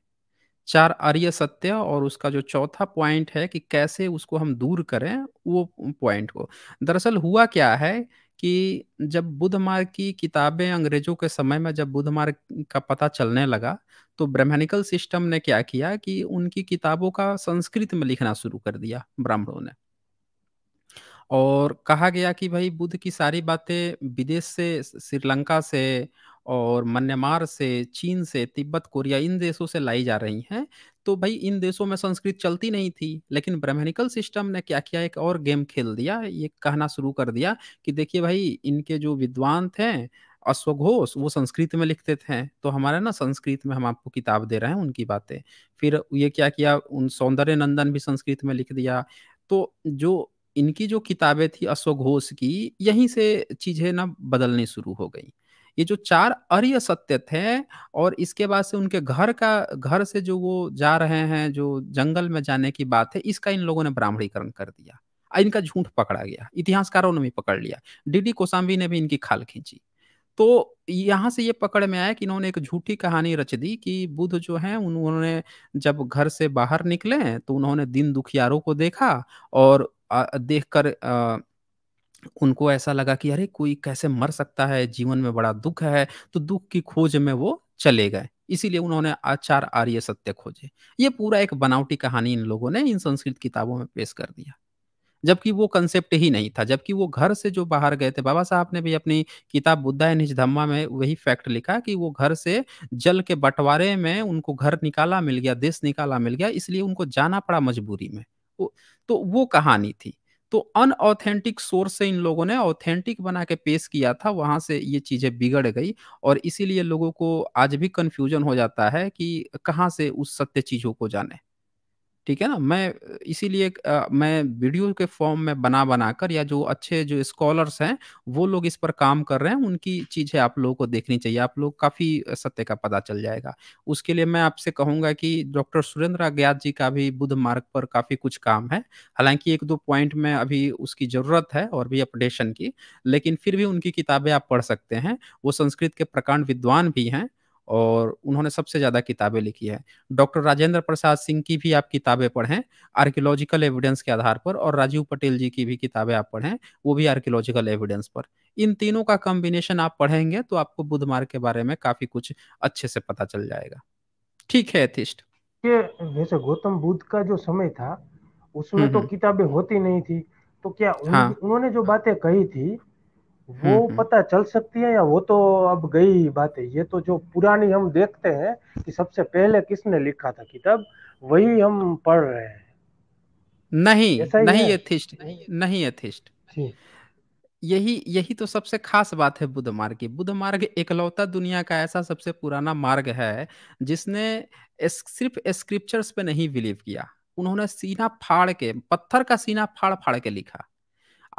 चार आर्य सत्य और उसका जो चौथा पॉइंट है कि कैसे उसको हम दूर करें वो पॉइंट को दरअसल हुआ क्या है कि जब बुद्ध मार्ग की किताबें अंग्रेजों के समय में जब बुद्ध मार्ग का पता चलने लगा तो ब्रह्मनिकल सिस्टम ने क्या किया कि उनकी किताबों का संस्कृत में लिखना शुरू कर दिया ब्राह्मणों ने और कहा गया कि भाई बुद्ध की सारी बातें विदेश से श्रीलंका से और म्यांमार से चीन से तिब्बत कोरिया इन देशों से लाई जा रही हैं तो भाई इन देशों में संस्कृत चलती नहीं थी लेकिन ब्रह्मनिकल सिस्टम ने क्या किया एक और गेम खेल दिया ये कहना शुरू कर दिया कि देखिए भाई इनके जो विद्वान थे अश्वघोष वो संस्कृत में लिखते थे तो हमारे ना संस्कृत में हम आपको किताब दे रहे हैं उनकी बातें फिर ये क्या किया उन सौंदर्य नंदन भी संस्कृत में लिख दिया तो जो इनकी जो किताबें थी अश्वघोष की यहीं से चीजें ना बदलनी शुरू हो गई ये जो चार अर्य सत्य थे और इसके बाद से उनके घर का घर से जो वो जा रहे हैं जो जंगल में जाने की बात है इसका इन लोगों ने ब्राह्मणीकरण कर दिया इनका झूठ पकड़ा गया इतिहासकारों ने भी पकड़ लिया डीडी कोसाम्बी ने भी इनकी खाल खींची तो यहाँ से ये पकड़ में आया कि इन्होंने एक झूठी कहानी रच दी कि बुद्ध जो है उन्होंने जब घर से बाहर निकले तो उन्होंने दिन दुखियारों को देखा और देखकर उनको ऐसा लगा कि अरे कोई कैसे मर सकता है जीवन में बड़ा दुख है तो दुख की खोज में वो चले गए इसीलिए उन्होंने आचार आर्य सत्य खोजे ये पूरा एक बनावटी कहानी इन लोगों ने इन संस्कृत किताबों में पेश कर दिया जबकि वो कंसेप्ट ही नहीं था जबकि वो घर से जो बाहर गए थे बाबा साहब ने भी अपनी किताब बुद्धा निज धम्मा में वही फैक्ट लिखा कि वो घर से जल के बंटवारे में उनको घर निकाला मिल गया देश निकाला मिल गया इसलिए उनको जाना पड़ा मजबूरी में तो वो कहानी थी तो अनऑथेंटिक सोर्स से इन लोगों ने ऑथेंटिक बना के पेश किया था वहां से ये चीजें बिगड़ गई और इसीलिए लोगों को आज भी कंफ्यूजन हो जाता है कि कहाँ से उस सत्य चीजों को जाने ठीक है ना मैं इसीलिए मैं वीडियो के फॉर्म में बना बनाकर या जो अच्छे जो स्कॉलर्स हैं वो लोग इस पर काम कर रहे हैं उनकी चीज़ें आप लोगों को देखनी चाहिए आप लोग काफ़ी सत्य का पता चल जाएगा उसके लिए मैं आपसे कहूँगा कि डॉक्टर सुरेंद्र अज्ञात जी का भी बुद्ध मार्ग पर काफ़ी कुछ काम है हालांकि एक दो पॉइंट में अभी उसकी ज़रूरत है और भी अपडेशन की लेकिन फिर भी उनकी किताबें आप पढ़ सकते हैं वो संस्कृत के प्रकांड विद्वान भी हैं और उन्होंने सबसे ज़्यादा किताबें लिखी है डॉक्टर राजेंद्र प्रसाद सिंह की भी आप किताबें पढ़ें आर्कियोलॉजिकल एविडेंस के आधार पर और राजीव पटेल जी की भी किताबें आप पढ़ें वो भी आर्कियोलॉजिकल एविडेंस पर इन तीनों का कॉम्बिनेशन आप पढ़ेंगे तो आपको बुद्ध मार्ग के बारे में काफ़ी कुछ अच्छे से पता चल जाएगा ठीक है एथिस्ट जैसे गौतम बुद्ध का जो समय था उसमें हम्म, तो हम्म। किताबें होती नहीं थी तो क्या उन, हाँ। उन्होंने जो बातें कही थी वो हम्म, हम्म। पता चल सकती है या वो तो अब गई बात है ये तो जो पुरानी हम देखते हैं कि सबसे पहले किसने लिखा था किताब वही हम पढ़ रहे हैं नहीं नहीं यथिष्ट नहीं यथिष्ट यही यही तो सबसे खास बात है बुद्ध मार्ग की बुद्ध मार्ग एकलौता दुनिया का ऐसा सबसे पुराना मार्ग है जिसने सिर्फ स्क्रिप्चर्स पे नहीं बिलीव किया उन्होंने सीना फाड़ के पत्थर का सीना फाड़ फाड़ के लिखा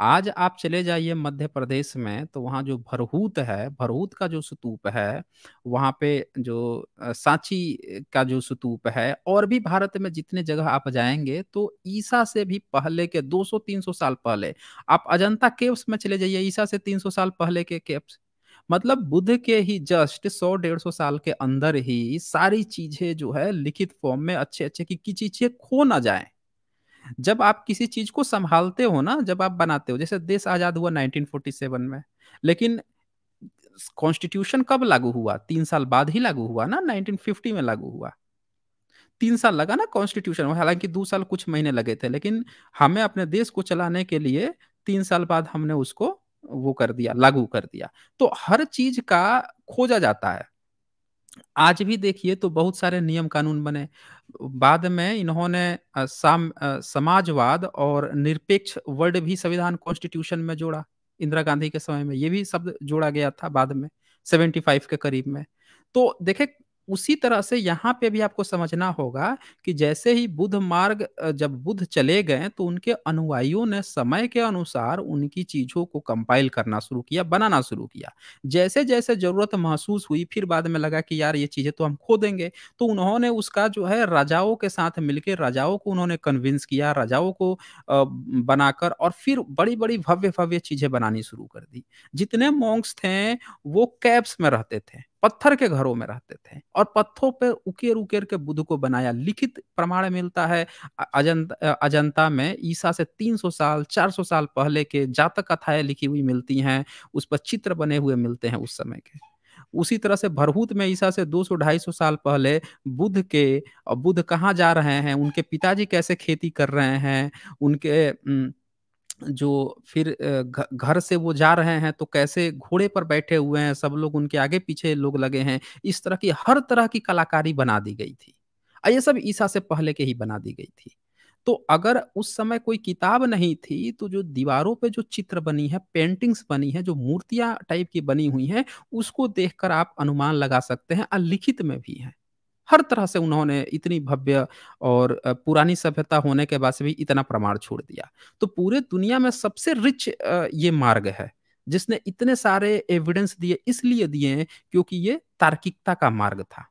आज आप चले जाइए मध्य प्रदेश में तो वहाँ जो भरहूत है भरहूत का जो स्तूप है वहाँ पे जो सांची का जो स्तूप है और भी भारत में जितने जगह आप जाएंगे तो ईसा से भी पहले के 200-300 साल पहले आप अजंता केव्स में चले जाइए ईसा से 300 साल पहले के केव्स मतलब बुद्ध के ही जस्ट सौ डेढ़ सौ साल के अंदर ही सारी चीजें जो है लिखित फॉर्म में अच्छे अच्छे की, की चीजें खो ना जाए जब आप किसी चीज को संभालते हो ना जब आप बनाते हो जैसे देश आजाद हुआ 1947 में लेकिन कॉन्स्टिट्यूशन कब लागू हुआ तीन साल बाद ही लागू हुआ ना 1950 में लागू हुआ तीन साल लगा ना कॉन्स्टिट्यूशन हालांकि दो साल कुछ महीने लगे थे लेकिन हमें अपने देश को चलाने के लिए तीन साल बाद हमने उसको वो कर दिया लागू कर दिया तो हर चीज का खोजा जाता है आज भी देखिए तो बहुत सारे नियम कानून बने बाद में इन्होंने साम समाजवाद और निरपेक्ष वर्ड भी संविधान कॉन्स्टिट्यूशन में जोड़ा इंदिरा गांधी के समय में ये भी शब्द जोड़ा गया था बाद में 75 के करीब में तो देखे उसी तरह से यहाँ पे भी आपको समझना होगा कि जैसे ही बुद्ध मार्ग जब बुद्ध चले गए तो उनके अनुयायियों ने समय के अनुसार उनकी चीजों को कंपाइल करना शुरू किया बनाना शुरू किया जैसे जैसे जरूरत महसूस हुई फिर बाद में लगा कि यार ये चीजें तो हम खो देंगे तो उन्होंने उसका जो है राजाओं के साथ मिलकर राजाओं को उन्होंने कन्विंस किया राजाओं को बनाकर और फिर बड़ी बड़ी भव्य भव्य चीजें बनानी शुरू कर दी जितने मॉन्क्स थे वो कैब्स में रहते थे पत्थर के घरों में रहते थे और पत्थरों पर उकेर उकेर के बुद्ध को बनाया लिखित प्रमाण मिलता है अजंता अजंता में ईसा से 300 साल 400 साल पहले के जातक कथाएं लिखी हुई मिलती हैं उस पर चित्र बने हुए मिलते हैं उस समय के उसी तरह से भरहूत में ईसा से 200-250 साल पहले बुद्ध के और बुद्ध कहाँ जा रहे हैं उनके पिताजी कैसे खेती कर रहे हैं उनके न, जो फिर घर से वो जा रहे हैं तो कैसे घोड़े पर बैठे हुए हैं सब लोग उनके आगे पीछे लोग लगे हैं इस तरह की हर तरह की कलाकारी बना दी गई थी और ये सब ईसा से पहले के ही बना दी गई थी तो अगर उस समय कोई किताब नहीं थी तो जो दीवारों पे जो चित्र बनी है पेंटिंग्स बनी है जो मूर्तियां टाइप की बनी हुई हैं उसको देखकर आप अनुमान लगा सकते हैं और लिखित में भी है हर तरह से उन्होंने इतनी भव्य और पुरानी सभ्यता होने के बाद से भी इतना प्रमाण छोड़ दिया तो पूरे दुनिया में सबसे रिच ये मार्ग है जिसने इतने सारे एविडेंस दिए इसलिए दिए क्योंकि ये तार्किकता का मार्ग था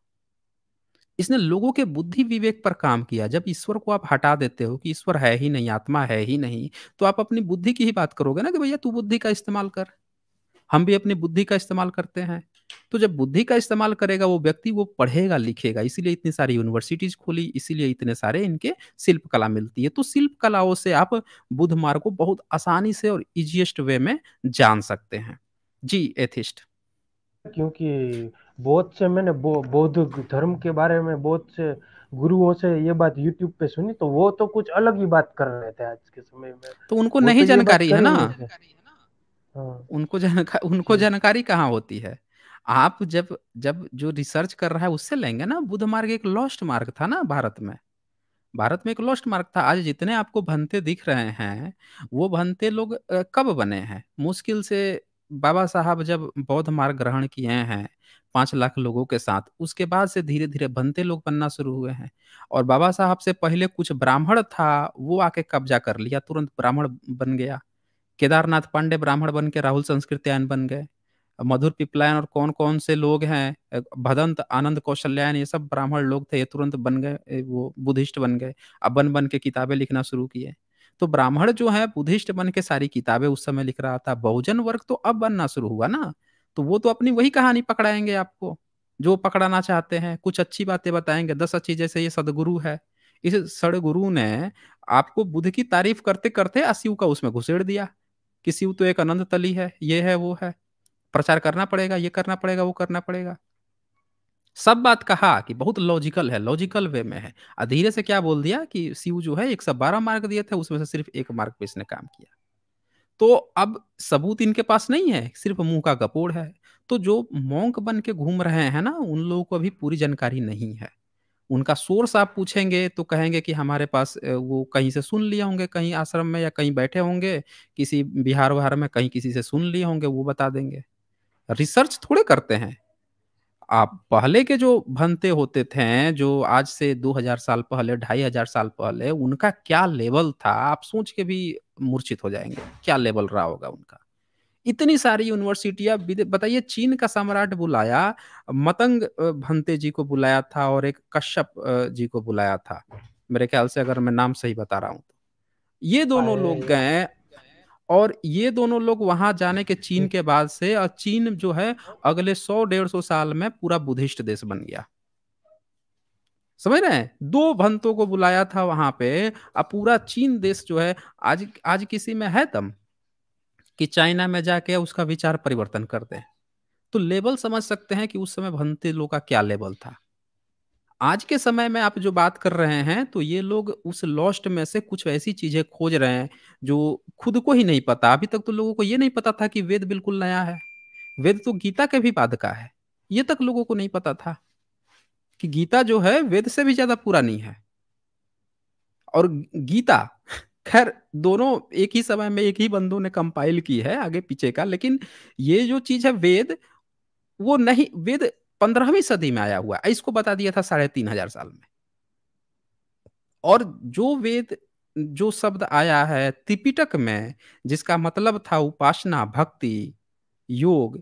इसने लोगों के बुद्धि विवेक पर काम किया जब ईश्वर को आप हटा देते हो कि ईश्वर है ही नहीं आत्मा है ही नहीं तो आप अपनी बुद्धि की ही बात करोगे ना कि भैया तू बुद्धि का इस्तेमाल कर हम भी अपनी बुद्धि का इस्तेमाल करते हैं तो जब बुद्धि का इस्तेमाल करेगा वो व्यक्ति वो पढ़ेगा लिखेगा इसीलिए इतनी सारी यूनिवर्सिटीज खोली इसीलिए इतने सारे इनके शिल्प कला मिलती है तो शिल्प कलाओं से आप बुद्ध मार्ग को बहुत आसानी से और इजिएस्ट वे में जान सकते हैं जी एथिस्ट क्योंकि बहुत से मैंने बौद्ध धर्म के बारे में बहुत से गुरुओं से ये बात YouTube पे सुनी तो वो तो कुछ अलग ही बात कर रहे थे आज के समय में तो उनको नहीं तो जानकारी है ना हाँ। उनको जानकारी उनको जानकारी कहाँ होती है आप जब जब जो रिसर्च कर रहा है उससे लेंगे ना बुद्ध मार्ग एक लॉस्ट मार्ग था ना भारत में भारत में एक लॉस्ट मार्ग था आज जितने आपको भनते दिख रहे हैं वो भनते लोग कब बने हैं मुश्किल से बाबा साहब जब बौद्ध मार्ग ग्रहण किए हैं पांच लाख लोगों के साथ उसके बाद से धीरे धीरे बनते लोग बनना शुरू हुए हैं और बाबा साहब से पहले कुछ ब्राह्मण था वो आके कब्जा कर लिया तुरंत ब्राह्मण बन गया केदारनाथ पांडे ब्राह्मण बन के राहुल संस्कृत्यायन बन गए मधुर पिपलायन और कौन कौन से लोग हैं भदंत आनंद कौशल्यान ये सब ब्राह्मण लोग थे ये तुरंत बन गए वो बुद्धिस्ट बन गए अब बन बन के किताबें लिखना शुरू किए तो ब्राह्मण जो है बुद्धिस्ट बन के सारी किताबें उस समय लिख रहा था बहुजन वर्ग तो अब बनना शुरू हुआ ना तो वो तो अपनी वही कहानी पकड़ाएंगे आपको जो पकड़ाना चाहते हैं कुछ अच्छी बातें बताएंगे दस अच्छी जैसे ये सदगुरु है इस सड़गुरु ने आपको बुद्ध की तारीफ करते करते अशिव का उसमें घुसेड़ दिया कि शिव तो एक अनंत तली है ये है वो है प्रचार करना पड़ेगा ये करना पड़ेगा वो करना पड़ेगा सब बात कहा कि बहुत लॉजिकल है लॉजिकल वे में है धीरे से क्या बोल दिया कि सीयू जो है एक सौ बारह मार्क दिए थे उसमें से सिर्फ एक मार्क पे इसने काम किया तो अब सबूत इनके पास नहीं है सिर्फ मुंह का गपोड़ है तो जो मोंक बन के घूम रहे हैं ना उन लोगों को अभी पूरी जानकारी नहीं है उनका सोर्स आप पूछेंगे तो कहेंगे कि हमारे पास वो कहीं से सुन लिए होंगे कहीं आश्रम में या कहीं बैठे होंगे किसी बिहार वहार में कहीं किसी से सुन लिए होंगे वो बता देंगे रिसर्च थोड़े करते हैं आप पहले के जो भंते होते थे जो आज से 2000 साल पहले ढाई हजार साल पहले उनका क्या लेवल था आप सोच के भी मूर्छित हो जाएंगे क्या लेवल रहा होगा उनका इतनी सारी यूनिवर्सिटियां बताइए चीन का सम्राट बुलाया मतंग भंते जी को बुलाया था और एक कश्यप जी को बुलाया था मेरे ख्याल से अगर मैं नाम सही बता रहा हूँ तो ये दोनों लोग गए और ये दोनों लोग वहां जाने के चीन हम्म। के बाद से और चीन जो है अगले सौ डेढ़ सौ साल में पूरा बुद्धिस्ट देश बन गया समझ रहे हैं दो भंतों को बुलाया था वहां पे अब पूरा चीन देश जो है आज आज किसी में है दम कि चाइना में जाके उसका विचार परिवर्तन कर दे तो लेवल समझ सकते हैं कि उस समय भंते लोग का क्या लेवल था आज के समय में आप जो बात कर रहे हैं तो ये लोग उस लॉस्ट में से कुछ ऐसी चीजें खोज रहे हैं जो खुद को ही नहीं पता अभी तक तो लोगों को ये नहीं पता था कि वेद बिल्कुल नया है वेद तो गीता के भी बाद का है ये तक लोगों को नहीं पता था कि गीता जो है वेद से भी ज्यादा पुरानी है और गीता खैर दोनों एक ही समय में एक ही बंदों ने कंपाइल की है आगे पीछे का लेकिन ये जो चीज है वेद वो नहीं वेद पंद्रहवीं सदी में आया हुआ है इसको बता दिया था साढ़े तीन हजार साल में और जो वेद जो शब्द आया है त्रिपिटक में जिसका मतलब था उपासना भक्ति योग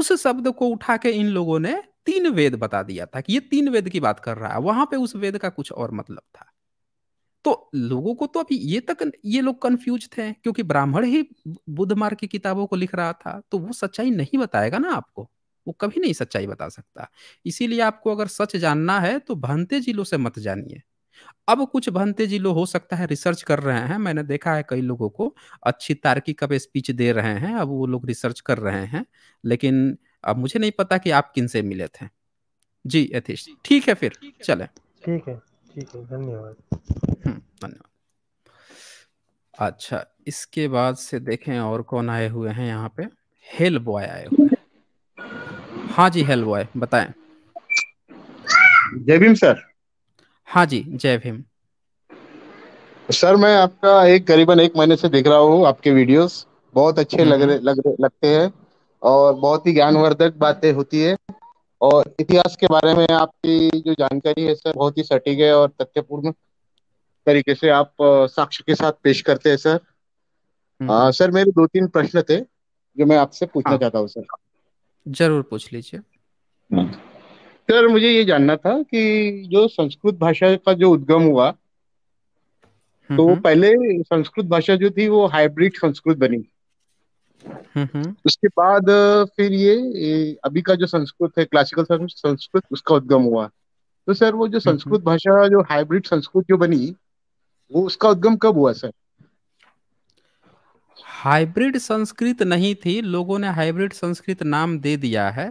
उस शब्द को उठा के इन लोगों ने तीन वेद बता दिया था कि ये तीन वेद की बात कर रहा है वहां पे उस वेद का कुछ और मतलब था तो लोगों को तो अभी ये तक ये लोग कंफ्यूज थे क्योंकि ब्राह्मण ही बुद्ध मार्ग की किताबों को लिख रहा था तो वो सच्चाई नहीं बताएगा ना आपको वो कभी नहीं सच्चाई बता सकता इसीलिए आपको अगर सच जानना है तो भंते जिलों से मत जानिए अब कुछ भंते जिलो हो सकता है रिसर्च कर रहे हैं मैंने देखा है कई लोगों को अच्छी तार्किक अब स्पीच दे रहे हैं अब वो लोग रिसर्च कर रहे हैं लेकिन अब मुझे नहीं पता कि आप किन से मिले थे जी यथेश ठीक है फिर चले ठीक है ठीक है धन्यवाद हम्म, धन्यवाद अच्छा इसके बाद से देखें और कौन आए हुए हैं यहाँ पे हेल बॉय आए हुए हैं हाँ जी हेल बॉय बताए जय भीम सर हाँ जी जय भीम सर मैं आपका एक करीबन एक महीने से देख रहा हूँ आपके वीडियोस बहुत अच्छे लग रहे हम्म। लग रहे लगते हैं और बहुत ही ज्ञानवर्धक बातें होती है और इतिहास के बारे में आपकी जो जानकारी है सर बहुत ही सटीक है और तथ्यपूर्ण तरीके से आप साक्ष्य के साथ पेश करते हैं सर आ, हम्म। हाँ, सर मेरे दो तीन प्रश्न थे जो मैं आपसे पूछना हाँ। चाहता हूँ सर जरूर पूछ लीजिए हाँ। सर मुझे ये जानना था कि जो संस्कृत भाषा का जो उद्गम हुआ हम्म तो वो हम्म। पहले संस्कृत भाषा जो थी वो हाइब्रिड संस्कृत बनी हम्म उसके बाद फिर ये अभी का जो संस्कृत है क्लासिकल संस्कृत उसका उद्गम हुआ तो सर वो जो संस्कृत भाषा जो हाइब्रिड संस्कृत जो बनी वो उसका उद्गम कब हुआ सर हाइब्रिड संस्कृत नहीं थी लोगों ने हाइब्रिड संस्कृत नाम दे दिया है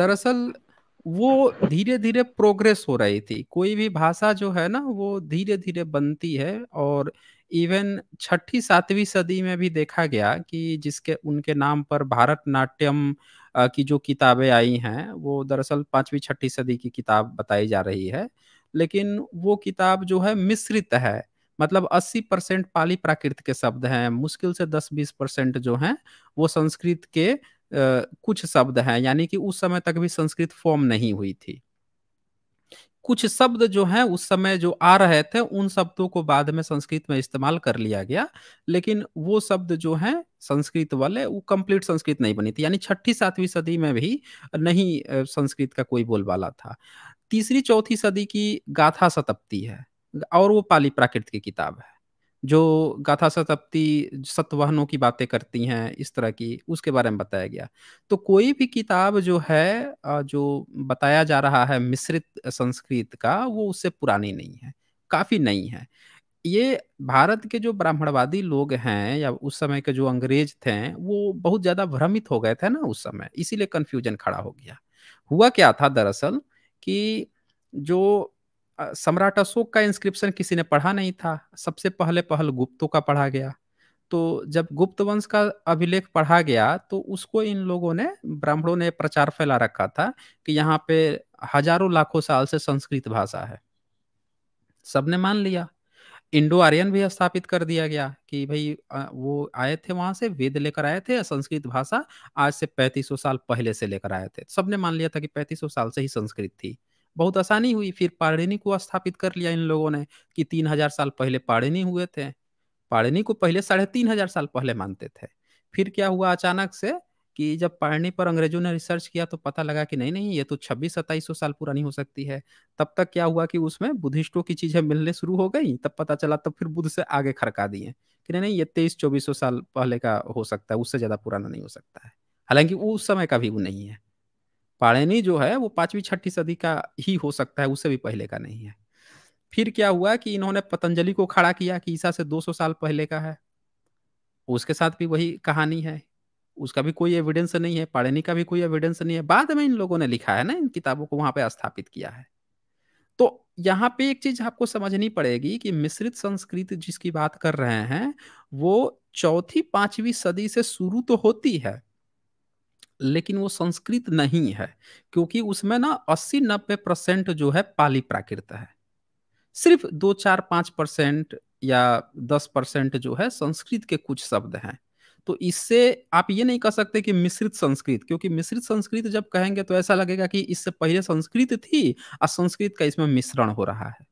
दरअसल वो धीरे धीरे प्रोग्रेस हो रही थी कोई भी भाषा जो है ना वो धीरे धीरे बनती है और इवन छठी सातवीं सदी में भी देखा गया कि जिसके उनके नाम पर भारतनाट्यम की जो किताबें आई हैं वो दरअसल पांचवी छठी सदी की किताब बताई जा रही है लेकिन वो किताब जो है मिश्रित है मतलब 80 परसेंट पाली प्राकृत के शब्द हैं मुश्किल से 10-20 परसेंट जो हैं वो संस्कृत के आ, कुछ शब्द हैं यानी कि उस समय तक भी संस्कृत फॉर्म नहीं हुई थी कुछ शब्द जो हैं उस समय जो आ रहे थे उन शब्दों को बाद में संस्कृत में इस्तेमाल कर लिया गया लेकिन वो शब्द जो हैं संस्कृत वाले वो कंप्लीट संस्कृत नहीं बनी थी यानी छठी सातवीं सदी में भी नहीं संस्कृत का कोई बोलबाला था तीसरी चौथी सदी की गाथा शताब्दी है और वो पाली प्राकृत की किताब है जो गाथा सतप्ति सतवाहनों की बातें करती हैं इस तरह की उसके बारे में बताया गया तो कोई भी किताब जो है जो बताया जा रहा है मिश्रित संस्कृत का वो उससे पुरानी नहीं है काफ़ी नई है ये भारत के जो ब्राह्मणवादी लोग हैं या उस समय के जो अंग्रेज थे वो बहुत ज़्यादा भ्रमित हो गए थे ना उस समय इसीलिए कन्फ्यूजन खड़ा हो गया हुआ क्या था दरअसल कि जो सम्राट अशोक का इंस्क्रिप्शन किसी ने पढ़ा नहीं था सबसे पहले पहल गुप्तों का पढ़ा गया तो जब गुप्त वंश का अभिलेख पढ़ा गया तो उसको इन लोगों ने ब्राह्मणों ने प्रचार फैला रखा था कि यहाँ पे हजारों लाखों साल से संस्कृत भाषा है सबने मान लिया इंडो आर्यन भी स्थापित कर दिया गया कि भाई वो आए थे वहां से वेद लेकर आए थे संस्कृत भाषा आज से 3500 साल पहले से लेकर आए थे सबने मान लिया था कि 3500 साल से ही संस्कृत थी बहुत आसानी हुई फिर पाड़िनी को स्थापित कर लिया इन लोगों ने कि तीन हजार साल पहले पाड़िनी हुए थे पाड़िनी को पहले साढ़े तीन हजार साल पहले मानते थे फिर क्या हुआ अचानक से कि जब पाड़िनी पर अंग्रेजों ने रिसर्च किया तो पता लगा कि नहीं नहीं ये तो छब्बीस सत्ताईस सौ साल पुरानी हो सकती है तब तक क्या हुआ कि उसमें बुद्धिस्टों की चीजें मिलने शुरू हो गई तब पता चला तब फिर बुद्ध से आगे खड़का दिए कि नहीं नहीं ये तेईस चौबीस सौ साल पहले का हो सकता है उससे ज्यादा पुराना नहीं हो सकता है हालांकि उस समय का भी वो नहीं है पाणिनी जो है वो पांचवी छठी सदी का ही हो सकता है उससे भी पहले का नहीं है फिर क्या हुआ कि इन्होंने पतंजलि को खड़ा किया कि ईसा से 200 साल पहले का है उसके साथ भी वही कहानी है उसका भी कोई एविडेंस नहीं है पाणिनी का भी कोई एविडेंस नहीं है बाद में इन लोगों ने लिखा है ना इन किताबों को वहां पे स्थापित किया है तो यहाँ पे एक चीज आपको समझनी पड़ेगी कि मिश्रित संस्कृत जिसकी बात कर रहे हैं वो चौथी पांचवी सदी से शुरू तो होती है लेकिन वो संस्कृत नहीं है क्योंकि उसमें ना अस्सी नब्बे परसेंट जो है पाली प्राकृत है सिर्फ दो चार पाँच परसेंट या दस परसेंट जो है संस्कृत के कुछ शब्द हैं तो इससे आप ये नहीं कह सकते कि मिश्रित संस्कृत क्योंकि मिश्रित संस्कृत जब कहेंगे तो ऐसा लगेगा कि इससे पहले संस्कृत थी और संस्कृत का इसमें मिश्रण हो रहा है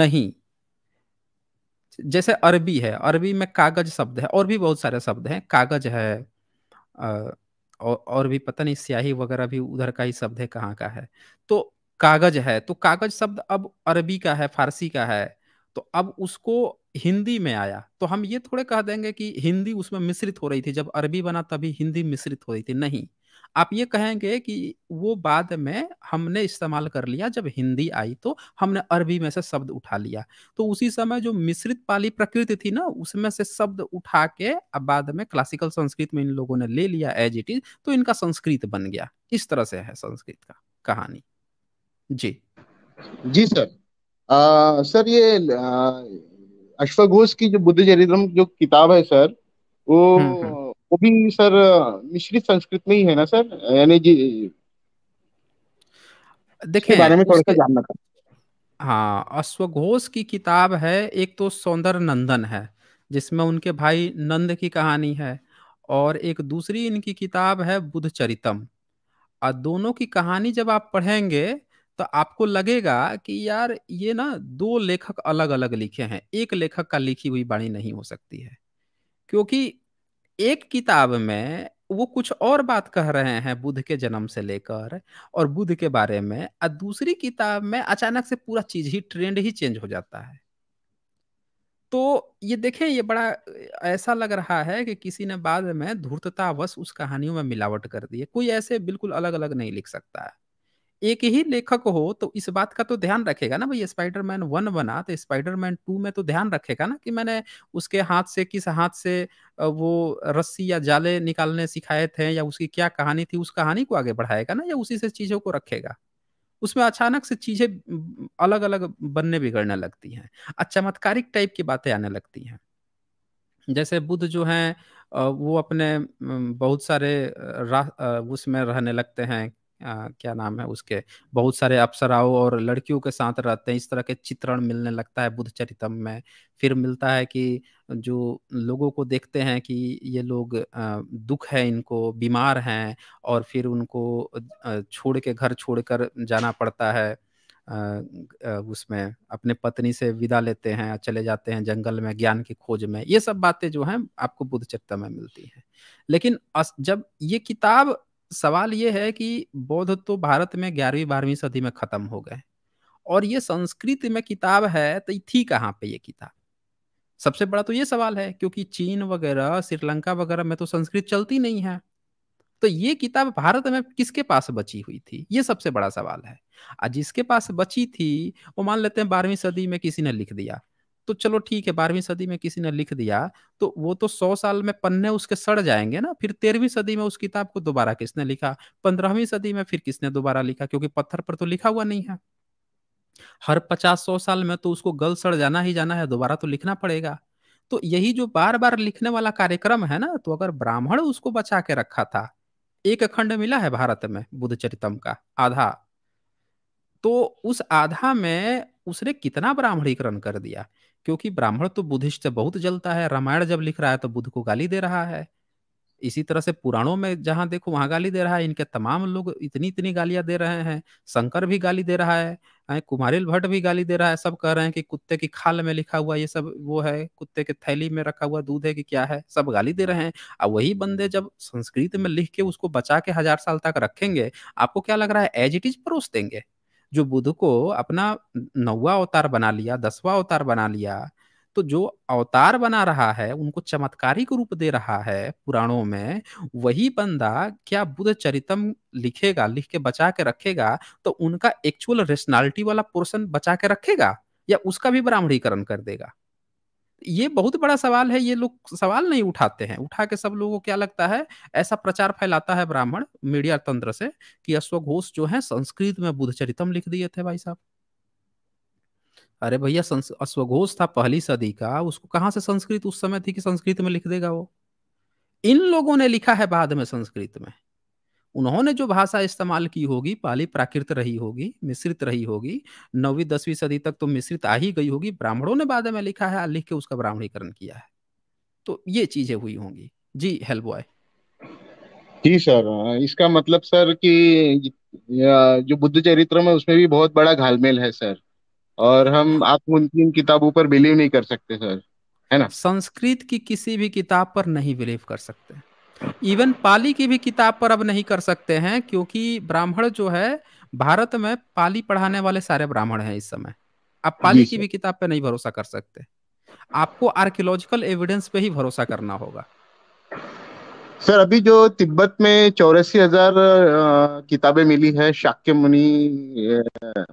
नहीं जैसे अरबी है अरबी में कागज शब्द है और भी बहुत सारे शब्द हैं कागज है आ, और और भी पता नहीं स्याही वगैरह भी उधर का ही शब्द है कहाँ का है तो कागज है तो कागज शब्द अब अरबी का है फारसी का है तो अब उसको हिंदी में आया तो हम ये थोड़े कह देंगे कि हिंदी उसमें मिश्रित हो रही थी जब अरबी बना तभी हिंदी मिश्रित हो रही थी नहीं आप ये कहेंगे कि वो बाद में हमने इस्तेमाल कर लिया जब हिंदी आई तो हमने अरबी में से शब्द उठा लिया तो उसी समय जो मिश्रित पाली प्रकृति थी ना उसमें से शब्द उठा के अब बाद में क्लासिकल संस्कृत में इन लोगों ने ले लिया एज इट इज तो इनका संस्कृत बन गया इस तरह से है संस्कृत का कहानी जी जी सर आ, सर ये अश्वघोष की जो बुद्ध चरित्रम जो किताब है सर वो हम्म, हम्म। वो भी सर मिश्रित संस्कृत में ही है ना सर यानी जी देखिए बारे में थोड़ा सा जानना था हाँ अश्वघोष की किताब है एक तो सौंदर्य नंदन है जिसमें उनके भाई नंद की कहानी है और एक दूसरी इनकी किताब है बुद्ध चरितम और दोनों की कहानी जब आप पढ़ेंगे तो आपको लगेगा कि यार ये ना दो लेखक अलग अलग लिखे हैं एक लेखक का लिखी हुई बाणी नहीं हो सकती है क्योंकि एक किताब में वो कुछ और बात कह रहे हैं बुद्ध के जन्म से लेकर और बुद्ध के बारे में और दूसरी किताब में अचानक से पूरा चीज ही ट्रेंड ही चेंज हो जाता है तो ये देखें ये बड़ा ऐसा लग रहा है कि किसी ने बाद में धूर्ततावश उस कहानियों में मिलावट कर दी है कोई ऐसे बिल्कुल अलग अलग नहीं लिख सकता है एक ही लेखक हो तो इस बात का तो ध्यान रखेगा ना भाई स्पाइडरमैन वन बना तो स्पाइडरमैन टू में तो ध्यान रखेगा ना कि मैंने उसके हाथ से किस हाथ से वो रस्सी या जाले निकालने सिखाए थे या उसकी क्या कहानी थी उस कहानी को आगे बढ़ाएगा ना या उसी से चीजों को रखेगा उसमें अचानक से चीजें अलग अलग बनने बिगड़ने लगती हैं चमत्कारिक टाइप की बातें आने लगती हैं जैसे बुद्ध जो हैं वो अपने बहुत सारे उसमें रहने लगते हैं क्या नाम है उसके बहुत सारे अप्सराओं और लड़कियों के साथ रहते हैं इस तरह के चित्रण मिलने लगता है बुद्ध चरितम में फिर मिलता है कि जो लोगों को देखते हैं कि ये लोग दुख है इनको बीमार हैं और फिर उनको छोड़ के घर छोड़कर जाना पड़ता है उसमें अपने पत्नी से विदा लेते हैं चले जाते हैं जंगल में ज्ञान की खोज में ये सब बातें जो हैं आपको बुद्ध चरित्र में मिलती हैं लेकिन जब ये किताब सवाल ये है कि बौद्ध तो भारत में ग्यारहवीं बारहवीं सदी में खत्म हो गए और ये संस्कृत में किताब है तो थी कहाँ पे ये किताब सबसे बड़ा तो ये सवाल है क्योंकि चीन वगैरह श्रीलंका वगैरह में तो संस्कृत चलती नहीं है तो ये किताब भारत में किसके पास बची हुई थी ये सबसे बड़ा सवाल है और जिसके पास बची थी वो मान लेते हैं बारहवीं सदी में किसी ने लिख दिया तो चलो ठीक है बारहवीं सदी में किसी ने लिख दिया तो वो तो सौ साल में पन्ने उसके सड़ जाएंगे ना फिर तेरहवीं सदी में उस किताब को दोबारा किसने लिखा पंद्रहवीं सदी में फिर किसने दोबारा लिखा क्योंकि पत्थर पर तो लिखा हुआ नहीं है हर पचास सौ साल में तो उसको गल सड़ जाना ही जाना है दोबारा तो लिखना पड़ेगा तो यही जो बार बार लिखने वाला कार्यक्रम है ना तो अगर ब्राह्मण उसको बचा के रखा था एक अखंड मिला है भारत में बुद्ध चरितम का आधा तो उस आधा में उसने कितना ब्राह्मणीकरण कर दिया क्योंकि ब्राह्मण तो बुद्धिस्ट से बहुत जलता है रामायण जब लिख रहा है तो बुद्ध को गाली दे रहा है इसी तरह से पुराणों में जहाँ देखो वहां गाली दे रहा है इनके तमाम लोग इतनी इतनी गालियां दे रहे हैं शंकर भी गाली दे रहा है कुमारिल भट्ट भी गाली दे रहा है सब कह रहे हैं कि कुत्ते की खाल में लिखा हुआ ये सब वो है कुत्ते के थैली में रखा हुआ दूध है कि क्या है सब गाली दे रहे हैं और वही बंदे जब संस्कृत में लिख के उसको बचा के हजार साल तक रखेंगे आपको क्या लग रहा है एज इट इज परोस देंगे जो बुद्ध को अपना नौवा अवतार बना लिया दसवा अवतार बना लिया तो जो अवतार बना रहा है उनको चमत्कारिक रूप दे रहा है पुराणों में वही बंदा क्या बुद्ध चरितम लिखेगा लिख के बचा के रखेगा तो उनका एक्चुअल रेशनैलिटी वाला पोर्शन बचा के रखेगा या उसका भी ब्राह्मणीकरण कर देगा ये बहुत बड़ा सवाल है ये लोग सवाल नहीं उठाते हैं उठा के सब लोगों को क्या लगता है ऐसा प्रचार फैलाता है ब्राह्मण मीडिया तंत्र से कि अश्वघोष जो है संस्कृत में बुद्ध चरितम लिख दिए थे भाई साहब अरे भैया अश्वघोष था पहली सदी का उसको कहाँ से संस्कृत उस समय थी कि संस्कृत में लिख देगा वो इन लोगों ने लिखा है बाद में संस्कृत में उन्होंने जो भाषा इस्तेमाल की होगी पाली प्राकृत रही होगी मिश्रित रही होगी नौवीं दसवीं सदी तक तो मिश्रित आ ही गई होगी ब्राह्मणों ने बाद में लिखा है लिख के उसका ब्राह्मणीकरण किया है तो ये चीजें हुई होंगी जी हेल्प बॉय जी सर इसका मतलब सर कि जो बुद्ध चरित्र में उसमें भी बहुत बड़ा घालमेल है सर और हम आप उनकी इन किताबों पर बिलीव नहीं कर सकते सर है ना संस्कृत की किसी भी किताब पर नहीं बिलीव कर सकते इवन पाली की भी किताब पर अब नहीं कर सकते हैं क्योंकि ब्राह्मण जो है भारत में पाली पढ़ाने वाले सारे ब्राह्मण हैं इस समय आप पाली की भी किताब पे नहीं भरोसा कर सकते आपको आर्कियोलॉजिकल एविडेंस पे ही भरोसा करना होगा सर अभी जो तिब्बत में चौरासी हजार किताबें मिली है शाक्य मुनि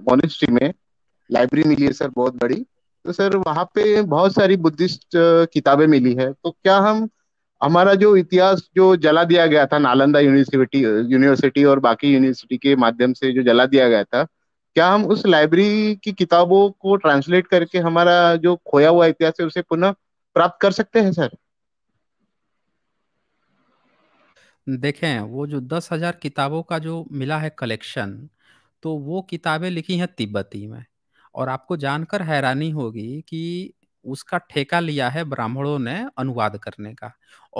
मोनिस्ट्री में लाइब्रेरी मिली है सर बहुत बड़ी तो सर वहाँ पे बहुत सारी बुद्धिस्ट किताबें मिली है तो क्या हम हमारा जो इतिहास जो जला दिया गया था नालंदा यूनिवर्सिटी यूनिवर्सिटी और बाकी यूनिवर्सिटी के माध्यम से जो जला दिया गया था क्या हम उस लाइब्रेरी की किताबों को ट्रांसलेट करके हमारा जो खोया हुआ इतिहास है उसे पुनः प्राप्त कर सकते हैं सर देखें वो जो दस हजार किताबों का जो मिला है कलेक्शन तो वो किताबें लिखी हैं तिब्बती में और आपको जानकर हैरानी होगी कि उसका ठेका लिया है ब्राह्मणों ने अनुवाद करने का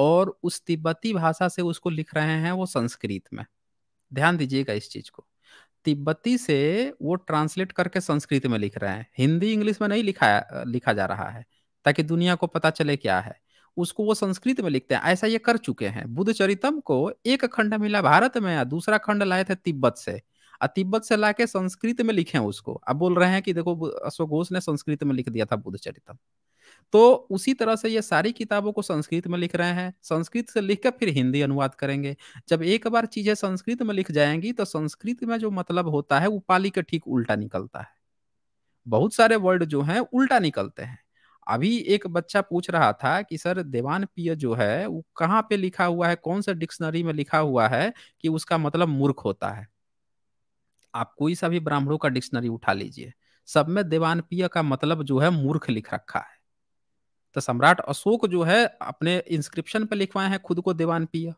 और उस तिब्बती भाषा से उसको लिख रहे हैं वो संस्कृत में ध्यान दीजिएगा इस चीज को तिब्बती से वो ट्रांसलेट करके संस्कृत में लिख रहे हैं हिंदी इंग्लिश में नहीं लिखा लिखा जा रहा है ताकि दुनिया को पता चले क्या है उसको वो संस्कृत में लिखते हैं ऐसा ये कर चुके हैं बुद्ध चरितम को एक खंड मिला भारत में या दूसरा खंड लाए थे तिब्बत से तिब्बत से लाके संस्कृत में लिखे उसको अब बोल रहे हैं कि देखो अशोक घोष ने संस्कृत में लिख दिया था बुद्ध चरितम तो उसी तरह से ये सारी किताबों को संस्कृत में लिख रहे हैं संस्कृत से लिख कर फिर हिंदी अनुवाद करेंगे जब एक बार चीजें संस्कृत में लिख जाएंगी तो संस्कृत में जो मतलब होता है वो पाली का ठीक उल्टा निकलता है बहुत सारे वर्ड जो हैं उल्टा निकलते हैं अभी एक बच्चा पूछ रहा था कि सर देवान पिय जो है वो कहाँ पे लिखा हुआ है कौन सा डिक्शनरी में लिखा हुआ है कि उसका मतलब मूर्ख होता है आप कोई सा भी ब्राह्मणों का डिक्शनरी उठा लीजिए सब में देवान पिय का मतलब जो है मूर्ख लिख रखा है तो सम्राट अशोक जो है अपने इंस्क्रिप्शन पे लिखवाए हैं खुद को देवान पिया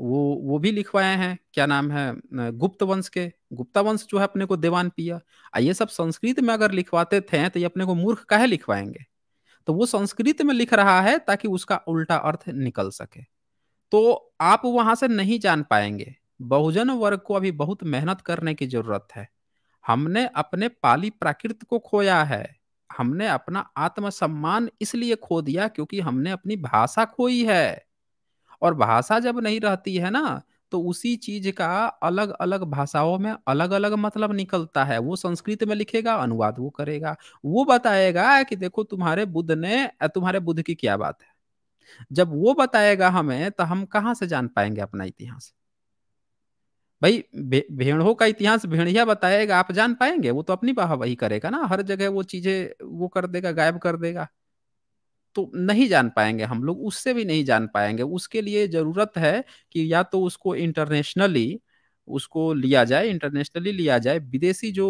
वो वो भी लिखवाए हैं क्या नाम है गुप्त वंश के गुप्ता वंश जो है अपने को देवान पिया ये सब संस्कृत में अगर लिखवाते थे तो ये अपने को मूर्ख काहे लिखवाएंगे तो वो संस्कृत में लिख रहा है ताकि उसका उल्टा अर्थ निकल सके तो आप वहां से नहीं जान पाएंगे बहुजन वर्ग को अभी बहुत मेहनत करने की जरूरत है हमने अपने पाली प्राकृत को खोया है हमने अपना आत्मसम्मान इसलिए खो दिया क्योंकि हमने अपनी भाषा खोई है और भाषा जब नहीं रहती है ना तो उसी चीज का अलग अलग भाषाओं में अलग अलग मतलब निकलता है वो संस्कृत में लिखेगा अनुवाद वो करेगा वो बताएगा कि देखो तुम्हारे बुद्ध ने तुम्हारे बुद्ध की क्या बात है जब वो बताएगा हमें तो हम कहाँ से जान पाएंगे अपना इतिहास भाई भेड़ों का इतिहास भेड़िया बताएगा आप जान पाएंगे वो तो अपनी बाह वही करेगा ना हर जगह वो चीजें वो कर देगा गायब कर देगा तो नहीं जान पाएंगे हम लोग उससे भी नहीं जान पाएंगे उसके लिए जरूरत है कि या तो उसको इंटरनेशनली उसको लिया जाए इंटरनेशनली लिया जाए विदेशी जो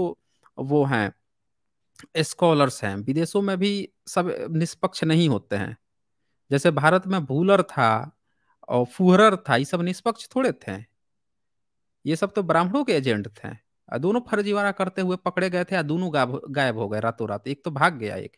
वो हैं स्कॉलर्स हैं विदेशों में भी सब निष्पक्ष नहीं होते हैं जैसे भारत में भूलर था और फूहरर था ये सब निष्पक्ष थोड़े थे ये सब तो ब्राह्मणों के एजेंट थे दोनों फर्जीवाड़ा करते हुए पकड़े गए थे या दोनों गायब हो गए रातों रात एक तो भाग गया एक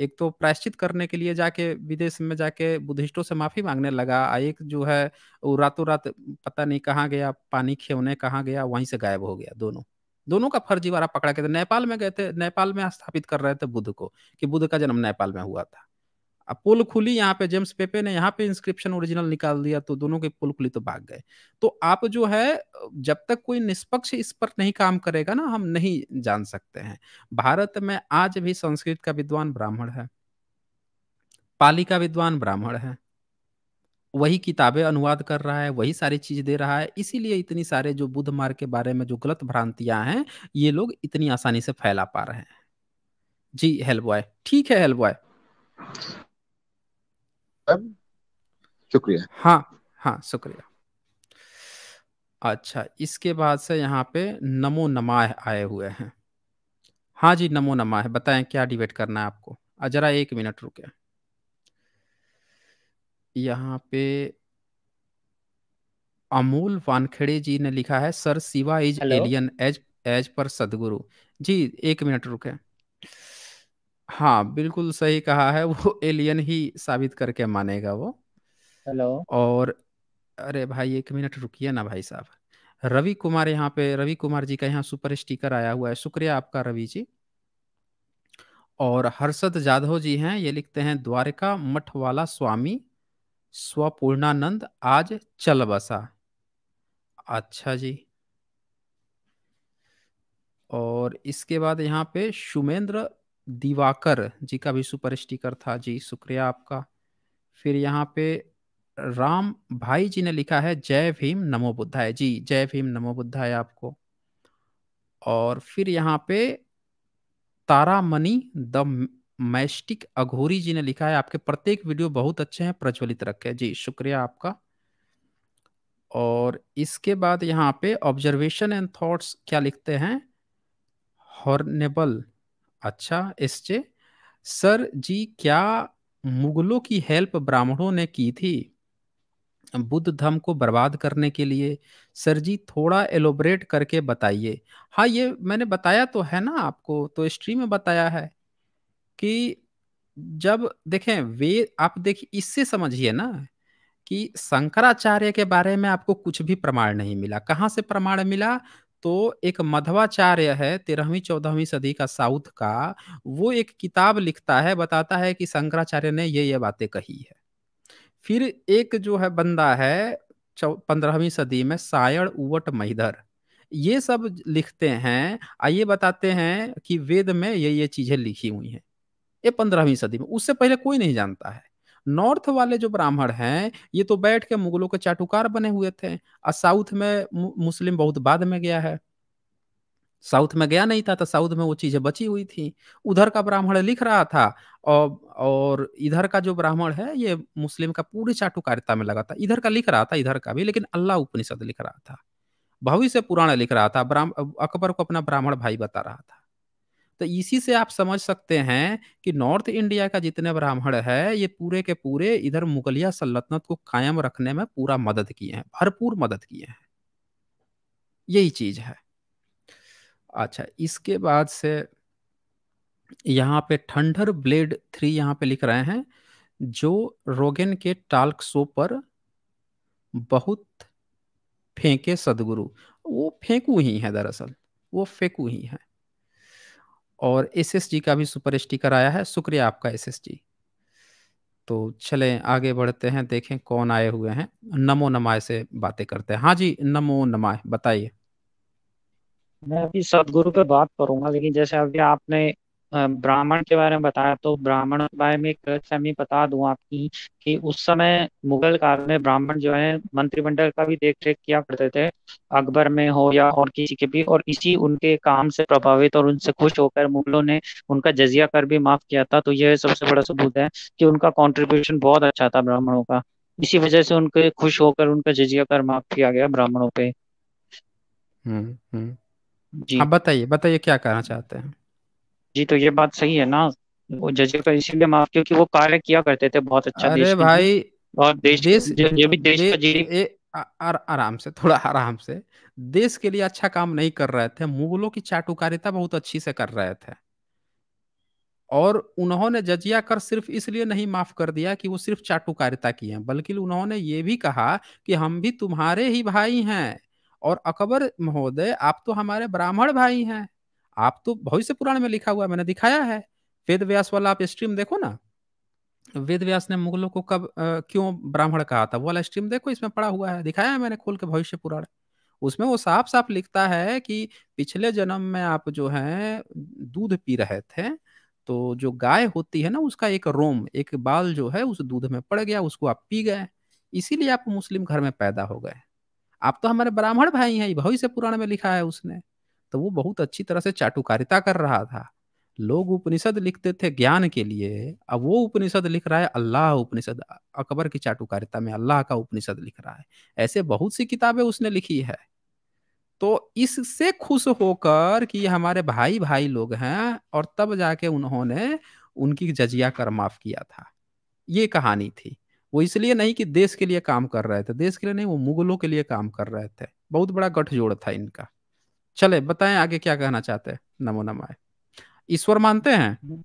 एक तो प्रायश्चित करने के लिए जाके विदेश में जाके बुद्धिस्टों से माफी मांगने लगा एक जो है वो रातों रात पता नहीं कहाँ गया पानी खेवने कहाँ गया वहीं से गायब हो गया दोनों दोनों का फर्जीवाड़ा पकड़ा गया नेपाल में गए थे नेपाल में स्थापित कर रहे थे बुद्ध को कि बुद्ध का जन्म नेपाल में हुआ था पुल खुली यहाँ पे जेम्स पेपे ने यहाँ पे इंस्क्रिप्शन ओरिजिनल निकाल दिया तो दोनों के पुल खुली तो भाग गए तो आप जो है जब तक कोई निष्पक्ष इस पर नहीं काम करेगा ना हम नहीं जान सकते हैं भारत में आज भी संस्कृत का विद्वान ब्राह्मण है पाली का विद्वान ब्राह्मण है वही किताबें अनुवाद कर रहा है वही सारी चीज दे रहा है इसीलिए इतनी सारे जो बुद्ध मार्ग के बारे में जो गलत भ्रांतियां हैं ये लोग इतनी आसानी से फैला पा रहे हैं जी हेल्प बॉय ठीक है हेल्प बॉय शुक्रिया हाँ हाँ शुक्रिया अच्छा इसके बाद से यहाँ पे नमो नमाह आए हुए हैं हाँ जी नमो नमाह बताएं क्या डिबेट करना है आपको जरा एक मिनट रुके यहाँ पे अमूल वानखेड़े जी ने लिखा है sir Shiva is alien as as per Sadhguru जी एक मिनट रुके हाँ बिल्कुल सही कहा है वो एलियन ही साबित करके मानेगा वो हेलो और अरे भाई एक मिनट रुकिए ना भाई साहब रवि कुमार यहाँ पे रवि कुमार जी का यहाँ सुपर स्टिकर आया हुआ है शुक्रिया आपका रवि जी और हर्षद जाधव जी हैं ये लिखते हैं द्वारका मठ वाला स्वामी स्वपूर्णानंद आज चल बसा अच्छा जी और इसके बाद यहाँ पे सुमेंद्र दिवाकर जी का भी सुपर स्टिकर था जी शुक्रिया आपका फिर यहाँ पे राम भाई जी ने लिखा है जय भीम नमो बुद्धाय जी जय भीम नमो बुद्धाय आपको और फिर यहाँ पे मनी द मैस्टिक अघोरी जी ने लिखा है आपके प्रत्येक वीडियो बहुत अच्छे हैं प्रज्वलित रखे जी शुक्रिया आपका और इसके बाद यहाँ पे ऑब्जर्वेशन एंड थॉट्स क्या लिखते हैं हॉर्नेबल अच्छा इससे सर जी क्या मुगलों की हेल्प ब्राह्मणों ने की थी बुद्ध धर्म को बर्बाद करने के लिए सर जी थोड़ा एलोबरेट करके बताइए हाँ ये मैंने बताया तो है ना आपको तो हिस्ट्री में बताया है कि जब देखें वे आप देखिए इससे समझिए ना कि शंकराचार्य के बारे में आपको कुछ भी प्रमाण नहीं मिला कहाँ से प्रमाण मिला तो एक मध्वाचार्य है तेरहवीं चौदहवीं सदी का साउथ का वो एक किताब लिखता है बताता है कि शंकराचार्य ने ये ये बातें कही है फिर एक जो है बंदा है पंद्रहवीं सदी में सायण उवट महिधर ये सब लिखते हैं आइए बताते हैं कि वेद में ये ये चीजें लिखी हुई हैं ये पंद्रहवीं सदी में उससे पहले कोई नहीं जानता है नॉर्थ वाले जो ब्राह्मण हैं ये तो बैठ के मुगलों के चाटुकार बने हुए थे और साउथ में मुस्लिम बहुत बाद में गया है साउथ में गया नहीं था तो साउथ में वो चीजें बची हुई थी उधर का ब्राह्मण लिख रहा था और और इधर का जो ब्राह्मण है ये मुस्लिम का पूरी चाटुकारिता में लगा था इधर का लिख रहा था इधर का भी लेकिन अल्लाह उपनिषद लिख रहा था भविष्य पुराण लिख रहा था अकबर को अपना ब्राह्मण भाई बता रहा था तो इसी से आप समझ सकते हैं कि नॉर्थ इंडिया का जितने ब्राह्मण है ये पूरे के पूरे इधर मुगलिया सल्तनत को कायम रखने में पूरा मदद किए हैं भरपूर मदद किए हैं यही चीज है अच्छा इसके बाद से यहाँ पे ठंडर ब्लेड थ्री यहाँ पे लिख रहे हैं जो रोगेन के टाल्क शो पर बहुत फेंके सदगुरु वो फेंकू ही है दरअसल वो फेंकू ही है और एस का भी सुपर स्टिकर आया है शुक्रिया आपका एस तो चले आगे बढ़ते हैं देखें कौन आए हुए हैं नमो नमाय से बातें करते हैं हाँ जी नमो नमाय बताइए मैं अभी सदगुरु पे बात करूंगा लेकिन जैसे अभी आपने ब्राह्मण के बारे में बताया तो ब्राह्मण के बारे में एक गलतफहमी बता दूं आपकी कि उस समय मुगल काल में ब्राह्मण जो है मंत्रिमंडल का भी देख रेख किया करते थे अकबर में हो या और किसी के भी और इसी उनके काम से प्रभावित और उनसे खुश होकर मुगलों ने उनका जजिया कर भी माफ किया था तो यह सबसे बड़ा सबूत है कि उनका कॉन्ट्रीब्यूशन बहुत अच्छा था ब्राह्मणों का इसी वजह से उनके खुश होकर उनका जजिया कर माफ किया गया ब्राह्मणों पे हम्म, हम्म। जी आप बताइए बताइए क्या कहना चाहते हैं जी तो ये बात सही है ना वो जज का इसीलिए माफ क्योंकि वो कार्य किया करते थे बहुत अच्छा अरे देश भाई और देश, देश ये भी देश, का जी आराम से थोड़ा आराम से देश के लिए अच्छा काम नहीं कर रहे थे मुगलों की चाटुकारिता बहुत अच्छी से कर रहे थे और उन्होंने जजिया कर सिर्फ इसलिए नहीं माफ कर दिया कि वो सिर्फ चाटुकारिता की है बल्कि उन्होंने ये भी कहा कि हम भी तुम्हारे ही भाई हैं और अकबर महोदय आप तो हमारे ब्राह्मण भाई हैं आप तो भविष्य पुराण में लिखा हुआ है मैंने दिखाया है वेद व्यास वाला आप स्ट्रीम देखो ना वेद व्यास ने मुगलों को कब आ, क्यों ब्राह्मण कहा था वो वाला स्ट्रीम देखो इसमें पड़ा हुआ है दिखाया है मैंने खोल के भविष्य पुराण उसमें वो साफ साफ लिखता है कि पिछले जन्म में आप जो है दूध पी रहे थे तो जो गाय होती है ना उसका एक रोम एक बाल जो है उस दूध में पड़ गया उसको आप पी गए इसीलिए आप मुस्लिम घर में पैदा हो गए आप तो हमारे ब्राह्मण भाई हैं भविष्य पुराण में लिखा है उसने तो वो बहुत अच्छी तरह से चाटुकारिता कर रहा था लोग उपनिषद लिखते थे ज्ञान के लिए अब वो उपनिषद लिख रहा है अल्लाह उपनिषद अकबर की चाटुकारिता में अल्लाह का उपनिषद लिख रहा है ऐसे बहुत सी किताबें उसने लिखी है तो इससे खुश होकर कि हमारे भाई भाई लोग हैं और तब जाके उन्होंने उनकी जजिया कर माफ किया था ये कहानी थी वो इसलिए नहीं कि देश के लिए काम कर रहे थे देश के लिए नहीं वो मुगलों के लिए काम कर रहे थे बहुत बड़ा गठजोड़ था इनका चले बताएं आगे क्या कहना चाहते हैं नमो नमाय ईश्वर मानते हैं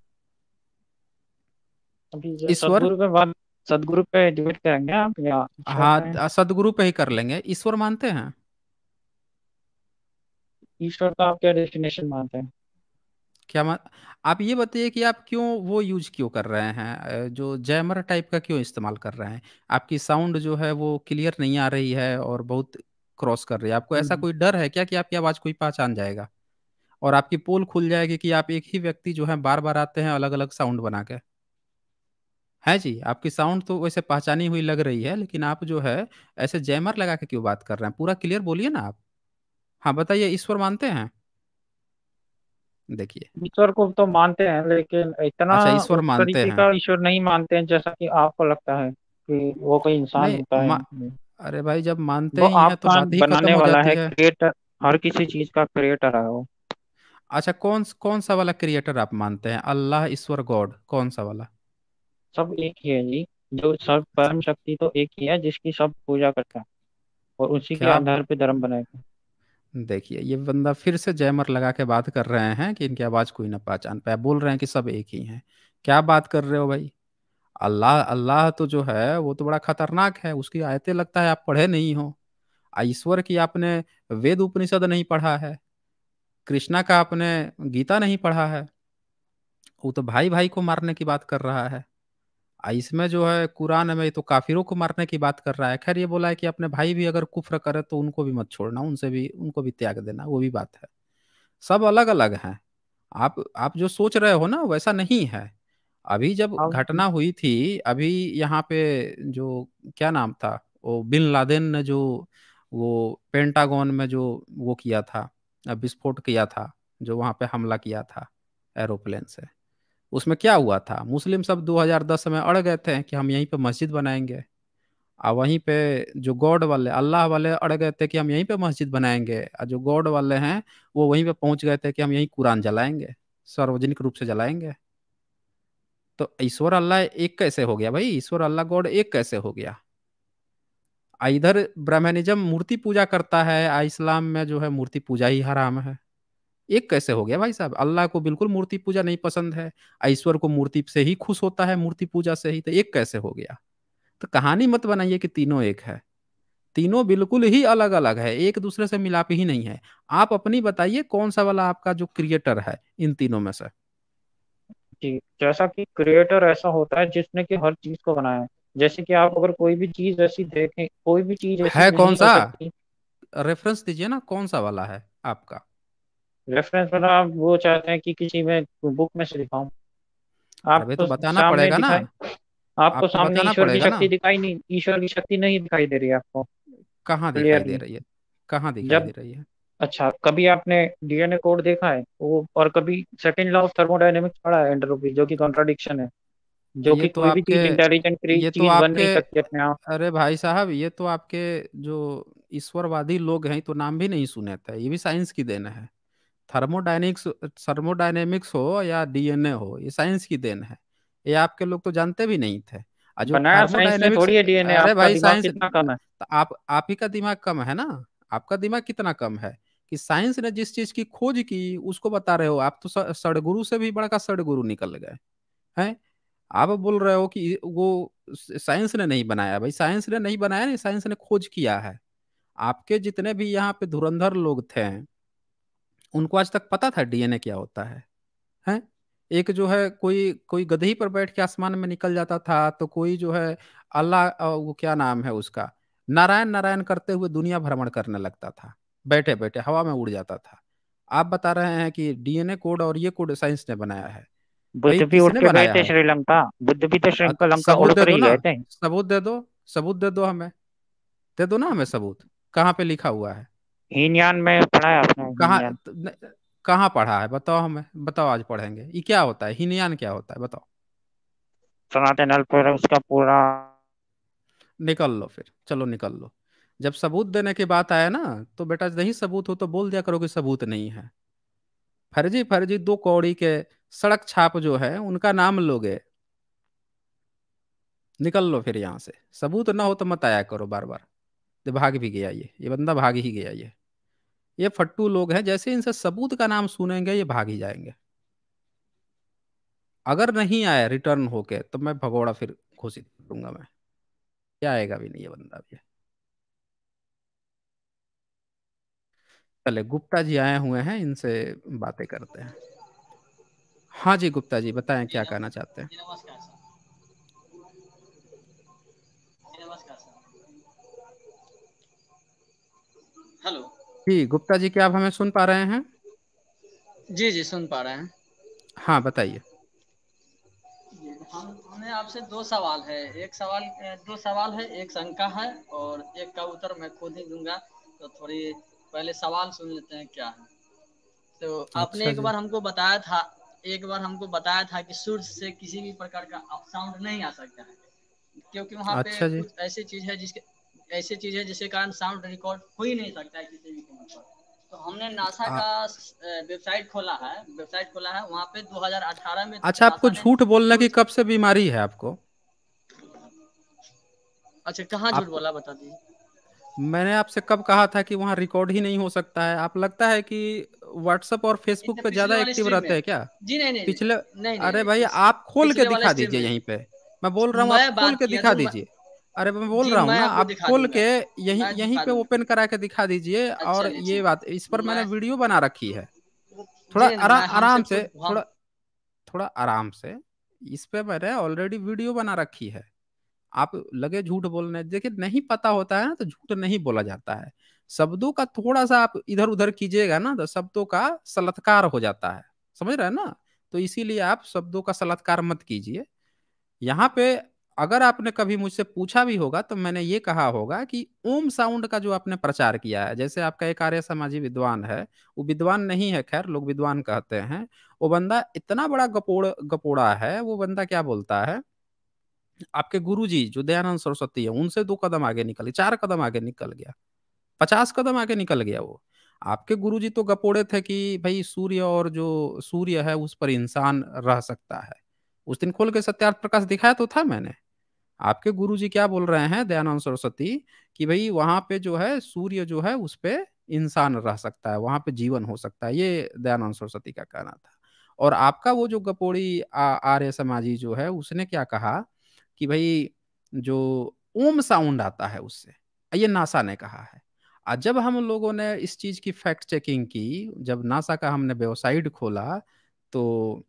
ईश्वर सदगुरु पे डिबेट करेंगे आप या हाँ सदगुरु पे ही कर लेंगे ईश्वर मानते हैं ईश्वर का आप क्या डेस्टिनेशन मानते हैं क्या मा... आप ये बताइए कि आप क्यों वो यूज क्यों कर रहे हैं जो जैमर टाइप का क्यों इस्तेमाल कर रहे हैं आपकी साउंड जो है वो क्लियर नहीं आ रही है और बहुत क्रॉस कर रहे हैं आपको ऐसा कोई डर है क्या कि आपकी आवाज कोई पहचान जाएगा और आपकी पोल खुल जाएगी कि आप एक ही व्यक्ति जो है बार बार आते हैं अलग अलग साउंड बना के है जी आपकी साउंड तो वैसे पहचानी हुई लग रही है लेकिन आप जो है ऐसे जैमर लगा के क्यों बात कर रहे हैं पूरा क्लियर बोलिए ना आप हाँ बताइए ईश्वर मानते हैं देखिए ईश्वर को तो मानते हैं लेकिन इतना अच्छा ईश्वर मानते हैं ईश्वर नहीं मानते हैं जैसा कि आपको लगता है कि वो कोई इंसान होता है हम्म। अरे भाई जब मानते वो ही हैं तो आपका बात ही खत्म बनाने हो वाला जाती है क्रिएटर हर किसी चीज का क्रिएटर है वो अच्छा कौन कौन सा वाला क्रिएटर आप मानते हैं अल्लाह ईश्वर गॉड कौन सा वाला सब एक ही है जी जो सब परम शक्ति तो एक ही है जिसकी सब पूजा करता है और उसी के क्या आधार पे धर्म बनाएगा देखिए ये बंदा फिर से जैमर लगा के बात कर रहे हैं कि इनकी आवाज कोई ना पहचान पाया बोल रहे हैं कि सब एक ही हैं क्या बात कर रहे हो भाई अल्लाह अल्लाह तो जो है वो तो बड़ा खतरनाक है उसकी आयतें लगता है आप पढ़े नहीं हो ईश्वर की आपने वेद उपनिषद नहीं पढ़ा है कृष्णा का आपने गीता नहीं पढ़ा है वो तो भाई भाई को मारने की बात कर रहा है इसमें जो है कुरान में तो काफिरों को मारने की बात कर रहा है खैर ये बोला है कि अपने भाई भी अगर कुफ्र करे तो उनको भी मत छोड़ना उनसे भी उनको भी त्याग देना वो भी बात है सब अलग अलग हैं आप आप जो सोच रहे हो ना वैसा नहीं है अभी जब हाँ, घटना हुई थी अभी यहाँ पे जो क्या नाम था वो बिन लादेन ने जो वो पेंटागोन में जो वो किया था विस्फोट किया था जो वहाँ पे हमला किया था एरोप्लेन से उसमें क्या हुआ था मुस्लिम सब 2010 में अड़ गए थे कि हम यहीं पे मस्जिद बनाएंगे और वहीं पे जो गॉड वाले अल्लाह वाले अड़ गए थे कि हम यहीं पे मस्जिद बनाएंगे और जो गॉड वाले हैं वो वहीं पे पहुंच गए थे कि हम यहीं कुरान जलाएंगे सार्वजनिक रूप से जलाएंगे तो ईश्वर अल्लाह एक कैसे हो गया भाई ईश्वर अल्लाह गॉड एक कैसे हो गया इधर ब्राह्मणिज्म मूर्ति पूजा करता है इस्लाम में जो है मूर्ति पूजा ही हराम है एक कैसे हो गया भाई साहब अल्लाह को बिल्कुल मूर्ति पूजा नहीं पसंद है ईश्वर को मूर्ति से ही खुश होता है मूर्ति पूजा से ही तो एक कैसे हो गया तो कहानी मत बनाइए कि तीनों एक है तीनों बिल्कुल ही अलग अलग है एक दूसरे से मिलाप ही नहीं है आप अपनी बताइए कौन सा वाला आपका जो क्रिएटर है इन तीनों में से जी जैसा कि क्रिएटर ऐसा होता है जिसने कि हर चीज को बनाया है जैसे कि आप अगर कोई भी चीज ऐसी देखें कोई भी चीज ऐसी है कौन सा रेफरेंस दीजिए ना कौन सा वाला है आपका रेफरेंस मतलब आप वो चाहते हैं कि किसी में बुक में से दिखाऊं आप तो, तो बताना पड़ेगा ना तो आपको सामने ईश्वर की शक्ति दिखाई नहीं ईश्वर की शक्ति नहीं दिखाई दे रही है आपको कहाँ दिखाई दे रही है कहाँ दिखाई दे रही है अच्छा कभी आपने डीएनए कोड देखा है वो और कभी सेकंड लॉ ऑफ थर्मोडायनेमिक्स पढ़ा है एंट्रोपी जो कि कॉन्ट्राडिक्शन है जो कि तो कोई भी चीज इंटेलिजेंट चीज तो बन नहीं सकती अपने आप अरे भाई साहब ये तो आपके जो ईश्वरवादी लोग हैं तो नाम भी नहीं सुने थे ये भी साइंस की देन है थर्मोडाइनिक्स थर्मोडाइनेमिक्स हो या डीएनए हो ये साइंस की देन है ये आपके लोग तो जानते भी नहीं थे जो थोड़ी है डीएनए अरे भाई साइंस कम है तो आप आप ही का दिमाग कम है ना आपका दिमाग कितना कम है कि साइंस ने जिस चीज की खोज की उसको बता रहे हो आप तो सड़गुरु से भी बड़ा का सड़गुरु निकल गए हैं आप बोल रहे हो कि वो साइंस ने नहीं बनाया भाई साइंस ने नहीं बनाया नहीं साइंस ने खोज किया है आपके जितने भी यहाँ पे धुरंधर लोग थे उनको आज तक पता था डीएनए क्या होता है हैं एक जो है कोई कोई गधे पर बैठ के आसमान में निकल जाता था तो कोई जो है अल्लाह वो क्या नाम है उसका नारायण नारायण करते हुए दुनिया भ्रमण करने लगता था बैठे बैठे हवा में उड़ जाता था आप बता रहे हैं कि डीएनए कोड और ये कोड साइंस ने बनाया है बुद्ध भी उड़ के गए थे श्रीलंका बुद्ध भी तो श्रीलंका उड़ कर ही गए थे सबूत दे दो सबूत दे दो हमें दे दो ना हमें सबूत कहाँ पे लिखा हुआ है हीनयान में पढ़ा है आपने कहाँ कहाँ पढ़ा है बताओ हमें बताओ आज पढ़ेंगे ये क्या होता है हीनयान क्या होता है बताओ सनातन उसका पूरा निकल लो फिर चलो निकल लो जब सबूत देने की बात आया ना तो बेटा नहीं सबूत हो तो बोल दिया करो कि सबूत नहीं है फर्जी फर्जी दो कौड़ी के सड़क छाप जो है उनका नाम लोगे निकल लो फिर यहाँ से सबूत ना हो तो मत आया करो बार बार तो भाग भी गया ये ये बंदा भाग ही गया ये ये फट्टू लोग हैं जैसे इनसे सबूत का नाम सुनेंगे ये भाग ही जाएंगे अगर नहीं आया रिटर्न होके तो मैं भगोड़ा फिर घोषित करूंगा मैं क्या आएगा भी नहीं ये बंदा भी चले गुप्ता जी आए हुए हैं इनसे बातें करते हैं हाँ जी गुप्ता जी बताएं क्या कहना चाहते हैं हेलो जी गुप्ता जी क्या आप हमें सुन पा रहे हैं जी जी सुन पा रहे हैं हाँ बताइए हमने आपसे दो सवाल है एक सवाल दो सवाल है एक शंका है और एक का उत्तर मैं खुद ही दूंगा तो थोड़ी पहले सवाल सुन लेते हैं क्या है तो अच्छा आपने एक बार हमको बताया था एक बार हमको बताया था कि सुर से किसी भी प्रकार का साउंड नहीं आ सकता है क्योंकि वहाँ अच्छा पे कुछ ऐसी चीज है जिसके ऐसी चीज है जिसके कारण साउंड रिकॉर्ड हो ही नहीं सकता है किसी भी तो हमने नासा हाँ। का वेबसाइट खोला है वेबसाइट खोला है वहाँ पे 2018 में अच्छा आपको झूठ बोलना की कब से बीमारी है आपको अच्छा कहाँ झूठ बोला बता दीजिए मैंने आपसे कब कहा था कि वहाँ रिकॉर्ड ही नहीं हो सकता है आप लगता है कि व्हाट्सएप और फेसबुक तो पे ज्यादा एक्टिव रहते हैं क्या जी नहीं नहीं पिछले नहीं, अरे भाई आप खोल के दिखा दीजिए यहीं पे मैं बोल रहा हूँ आप खोल के दिखा तो दीजिए अरे मैं बोल रहा हूँ ना आप खोल के यही यहीं पे ओपन करा के दिखा दीजिए अच्छा, और ये बात इस पर मैंने वीडियो बना रखी है थोड़ा आराम से थोड़ा थोड़ा आराम से इस पे मैंने ऑलरेडी वीडियो बना रखी है आप लगे झूठ बोलने देखिए नहीं पता होता है ना तो झूठ नहीं बोला जाता है शब्दों का थोड़ा सा आप इधर उधर कीजिएगा ना तो शब्दों का सलत्कार हो जाता है समझ रहे हैं ना तो इसीलिए आप शब्दों का सलात्कार मत कीजिए यहाँ पे अगर आपने कभी मुझसे पूछा भी होगा तो मैंने ये कहा होगा कि ओम साउंड का जो आपने प्रचार किया है जैसे आपका एक आर्य समाजी विद्वान है वो विद्वान नहीं है खैर लोग विद्वान कहते हैं वो बंदा इतना बड़ा गपोड़ गपोड़ा है वो बंदा क्या बोलता है आपके गुरु जी जो दयानंद सरस्वती है उनसे दो कदम आगे निकले चार कदम आगे निकल गया पचास कदम आगे निकल गया वो आपके गुरु जी तो गपोड़े थे कि भाई सूर्य और जो सूर्य है उस पर इंसान रह सकता है उस दिन खोल के सत्यार्थ प्रकाश दिखाया तो था मैंने आपके गुरु जी क्या बोल रहे हैं दयानंद सरस्वती कि भाई वहां पे जो है सूर्य जो है उस पर इंसान रह सकता है वहां पे जीवन हो सकता है ये दयानंद सरस्वती का कहना था और आपका वो जो गपोड़ी आर्य समाजी जो है उसने क्या कहा कि भाई जो ओम साउंड आता है उससे ये नासा ने कहा है और जब हम लोगों ने इस चीज की फैक्ट चेकिंग की जब नासा का हमने वेबसाइट खोला तो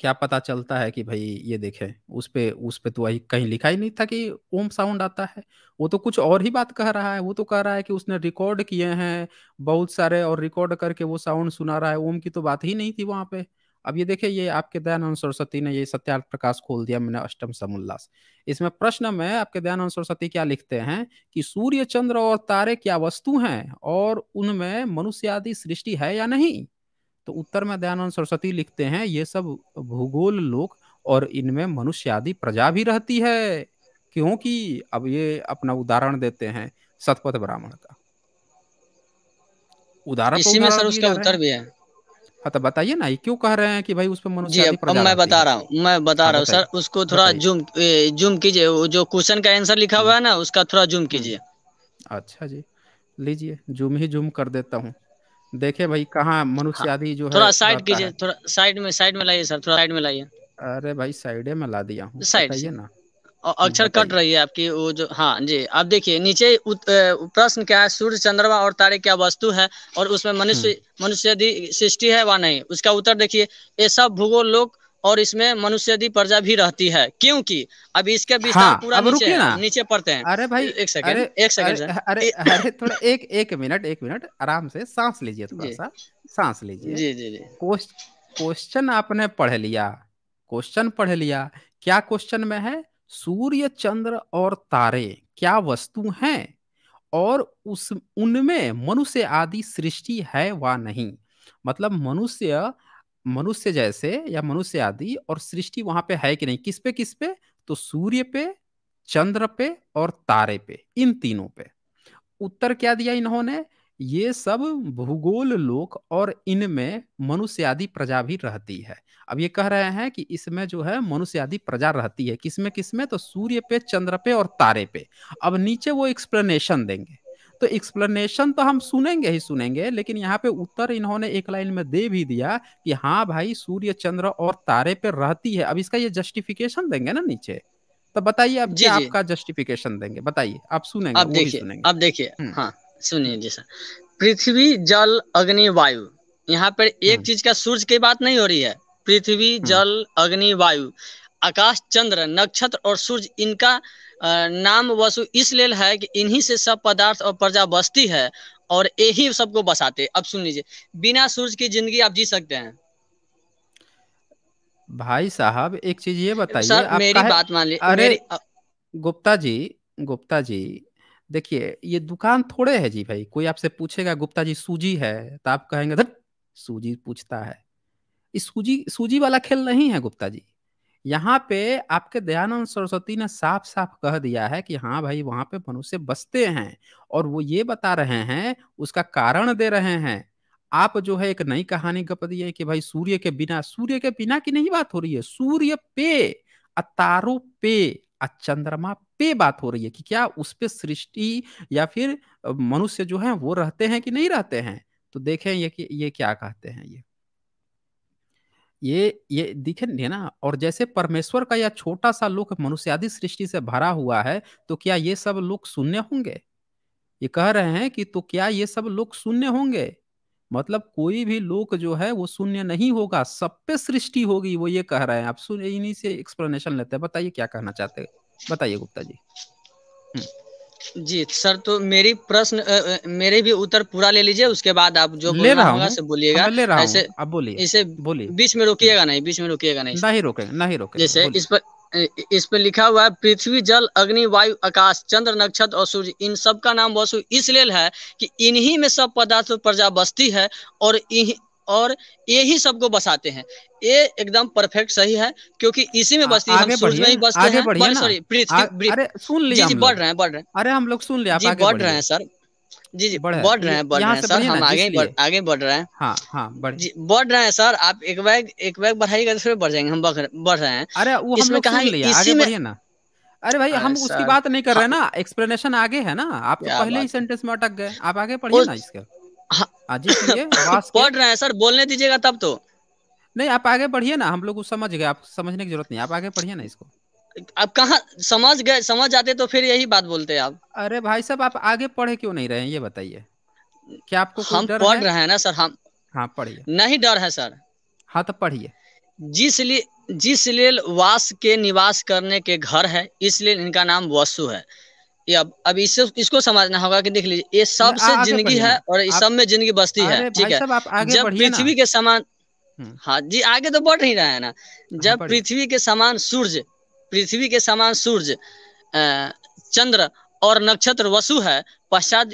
क्या पता चलता है कि भाई ये देखें उस पे उस पे तो वही कहीं लिखा ही नहीं था कि ओम साउंड आता है वो तो कुछ और ही बात कह रहा है वो तो कह रहा है कि उसने रिकॉर्ड किए हैं बहुत सारे और रिकॉर्ड करके वो साउंड सुना रहा है ओम की तो बात ही नहीं थी वहां पे अब ये देखिए ये आपके दयानंद सरस्वती ने ये सत्यार्थ प्रकाश खोल दिया मैंने अष्टम समोल्लास इसमें प्रश्न में आपके दयानंद सरस्वती क्या लिखते हैं कि सूर्य चंद्र और तारे क्या वस्तु हैं और उनमें मनुष्य आदि सृष्टि है या नहीं तो उत्तर में दयानंद सरस्वती लिखते हैं ये सब भूगोल लोक और इनमें मनुष्य आदि प्रजा भी रहती है क्योंकि अब ये अपना उदाहरण देते हैं सतपथ ब्राह्मण का उदाहरण तो उत्तर भी है हाँ तो बताइए ना ये क्यों कह रहे हैं कि भाई उस पर मनुष्य जी अब मैं बता रहा हूँ मैं बता हाँ, रहा हूँ सर उसको थोड़ा जूम जूम कीजिए वो जो क्वेश्चन का आंसर लिखा हुआ है ना उसका थोड़ा जूम हम्म। कीजिए अच्छा जी लीजिए जूम ही जूम कर देता हूँ देखे भाई कहा मनुष्य हाँ, आदि जो है थोड़ा साइड कीजिए थोड़ा साइड में साइड में लाइए सर थोड़ा साइड में लाइए अरे भाई साइड में ला दिया हूँ साइड ना हम्म, अक्षर कट रही है आपकी वो जो हाँ जी आप देखिए नीचे प्रश्न क्या है सूर्य चंद्रमा और तारे क्या वस्तु है और उसमें हम्म। मनुष्य मनुष्य सृष्टि है व नहीं उसका उत्तर देखिए ये सब भूगोल लोक और इसमें मनुष्य प्रजा भी रहती है क्योंकि अब इसके बीच हाँ, पूरा नीचे नीचे पढ़ते हैं अरे भाई एक सेकंड एक सेकंड अरे अरे थोड़ा एक एक मिनट एक मिनट आराम से सांस लीजिए थोड़ा सा सांस लीजिए जी जी जी क्वेश्चन आपने पढ़ लिया क्वेश्चन पढ़ लिया क्या क्वेश्चन में है सूर्य चंद्र और तारे क्या वस्तु हैं और उस उनमें मनुष्य आदि सृष्टि है वा नहीं मतलब मनुष्य मनुष्य जैसे या मनुष्य आदि और सृष्टि वहां पे है कि नहीं किस पे किस पे तो सूर्य पे चंद्र पे और तारे पे इन तीनों पे उत्तर क्या दिया इन्होंने ये सब भूगोल लोक और इनमें मनुष्य आदि प्रजा भी रहती है अब ये कह रहे हैं कि इसमें जो है मनुष्य आदि प्रजा रहती है किसमें किसमें तो सूर्य पे चंद्र पे और तारे पे अब नीचे वो एक्सप्लेनेशन देंगे तो एक्सप्लेनेशन तो हम सुनेंगे ही सुनेंगे लेकिन यहाँ पे उत्तर इन्होंने एक लाइन में दे भी दिया कि हाँ भाई सूर्य चंद्र और तारे पे रहती है अब इसका ये जस्टिफिकेशन देंगे ना नीचे तो बताइए आप जी, जी, आपका जस्टिफिकेशन देंगे बताइए आप सुनेंगे आप देखिए आप देखिए हम्म। हाँ सुनिए जी सर पृथ्वी जल अग्नि वायु यहाँ पर एक हम्म। चीज का सूर्य की बात नहीं हो रही है पृथ्वी हम्म। जल अग्नि वायु आकाश चंद्र नक्षत्र और सूर्य इनका नाम वसु इसलिए है कि इन्हीं से सब पदार्थ और प्रजा बसती है और यही सबको बसाते अब सुन लीजिए बिना सूर्य की जिंदगी आप जी सकते हैं भाई साहब एक चीज ये बताइए मेरी बात मान लीजिए अरे गुप्ता जी गुप्ता जी देखिए ये दुकान थोड़े है जी भाई कोई आपसे पूछेगा गुप्ता जी सूजी है तो आप कहेंगे धर सूजी पूछता है इस सूजी सूजी वाला खेल नहीं है गुप्ता जी यहाँ पे आपके दयानंद सरस्वती ने साफ साफ कह दिया है कि हाँ भाई वहाँ पे मनुष्य बसते हैं और वो ये बता रहे हैं उसका कारण दे रहे हैं आप जो है एक नई कहानी गप दी है कि भाई सूर्य के बिना सूर्य के बिना की नहीं बात हो रही है सूर्य पे अतारो पे चंद्रमा पे बात हो रही है कि क्या उस पर सृष्टि या फिर मनुष्य जो है वो रहते हैं कि नहीं रहते हैं तो देखें ये कि ये क्या कहते हैं ये ये ये नहीं ना और जैसे परमेश्वर का यह छोटा सा लोक मनुष्यादि सृष्टि से भरा हुआ है तो क्या ये सब लोग शून्य होंगे ये कह रहे हैं कि तो क्या ये सब लोग शून्य होंगे मतलब कोई भी लोक जो है वो शून्य नहीं होगा सब पे सृष्टि होगी वो ये कह रहे हैं आप सुन इन्हीं से एक्सप्लेनेशन लेते हैं बताइए क्या कहना चाहते हैं बताइए गुप्ता जी हम्म। जी सर तो मेरी प्रश्न मेरे भी उत्तर पूरा ले लीजिए उसके बाद आप जो ले रहा होगा बोलिएगा हाँ, ले रहा ऐसे आप बोलिए इसे बोलिए बीच में रोकिएगा नहीं बीच में रोकिएगा नहीं नहीं रोके नहीं रोके जैसे इस पर इस पे लिखा हुआ है पृथ्वी जल अग्नि वायु आकाश चंद्र नक्षत्र और सूर्य इन सब का नाम वसु इसलिए है कि इन्हीं में सब पदार्थ प्रजा बसती है और इन्हीं और यही सबको बसाते हैं ये एकदम परफेक्ट सही है क्योंकि इसी में बसती हम में ही बसते हैं सॉरी पृथ्वी सुन लिया जी, जी बढ़ रहे हैं बढ़ रहे हैं अरे हम लोग सुन लिया जी बढ़ रहे हैं सर जी जी बढ़ रहे हैं बढ़ रहे हैं सर हम हाँ, आगे बढ़ आगे बढ़ रहे हैं हाँ हाँ बढ़ बढ़ रहे हैं सर आप एक बैग एक बैग बढ़ाइएगा तो फिर बढ़ जाएंगे हम बढ़ रहे हैं अरे वो हम लोग आगे बढ़िए ना अरे भाई हम उसकी बात नहीं कर रहे हाँ। ना एक्सप्लेनेशन आगे है ना आप तो पहले ही सेंटेंस में अटक गए आप आगे पढ़िए ना इसके पढ़ हाँ। रहे हैं सर बोलने दीजिएगा तब तो नहीं आप आगे बढ़िए ना हम लोग समझ गए आप समझने की जरूरत नहीं आप आगे पढ़िए ना इसको अब कहा समझ गए समझ जाते तो फिर यही बात बोलते आप अरे भाई साहब आप आगे पढ़े क्यों नहीं रहे ये बताइए क्या आपको हम पढ़ है? रहे हैं ना सर हम हाँ पढ़िए नहीं डर है सर हाँ तो पढ़िए जिस लिए जिस वास के निवास करने के घर है इसलिए इनका नाम वसु है ये अब अब इस, इसको समझना होगा कि देख लीजिए ये सब से जिंदगी है और इस सब में जिंदगी बसती है ठीक है जब पृथ्वी के समान हम्म। हाँ जी आगे तो बढ़ नहीं रहा है ना हाँ, जब पृथ्वी के समान सूर्य पृथ्वी के समान सूर्य चंद्र और नक्षत्र वसु है पश्चात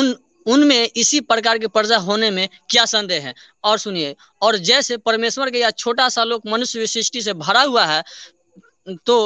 उन उनमें इसी प्रकार की प्रजा होने में क्या संदेह है और सुनिए और जैसे परमेश्वर के या छोटा सा लोक मनुष्य विशिष्टि से भरा हुआ है तो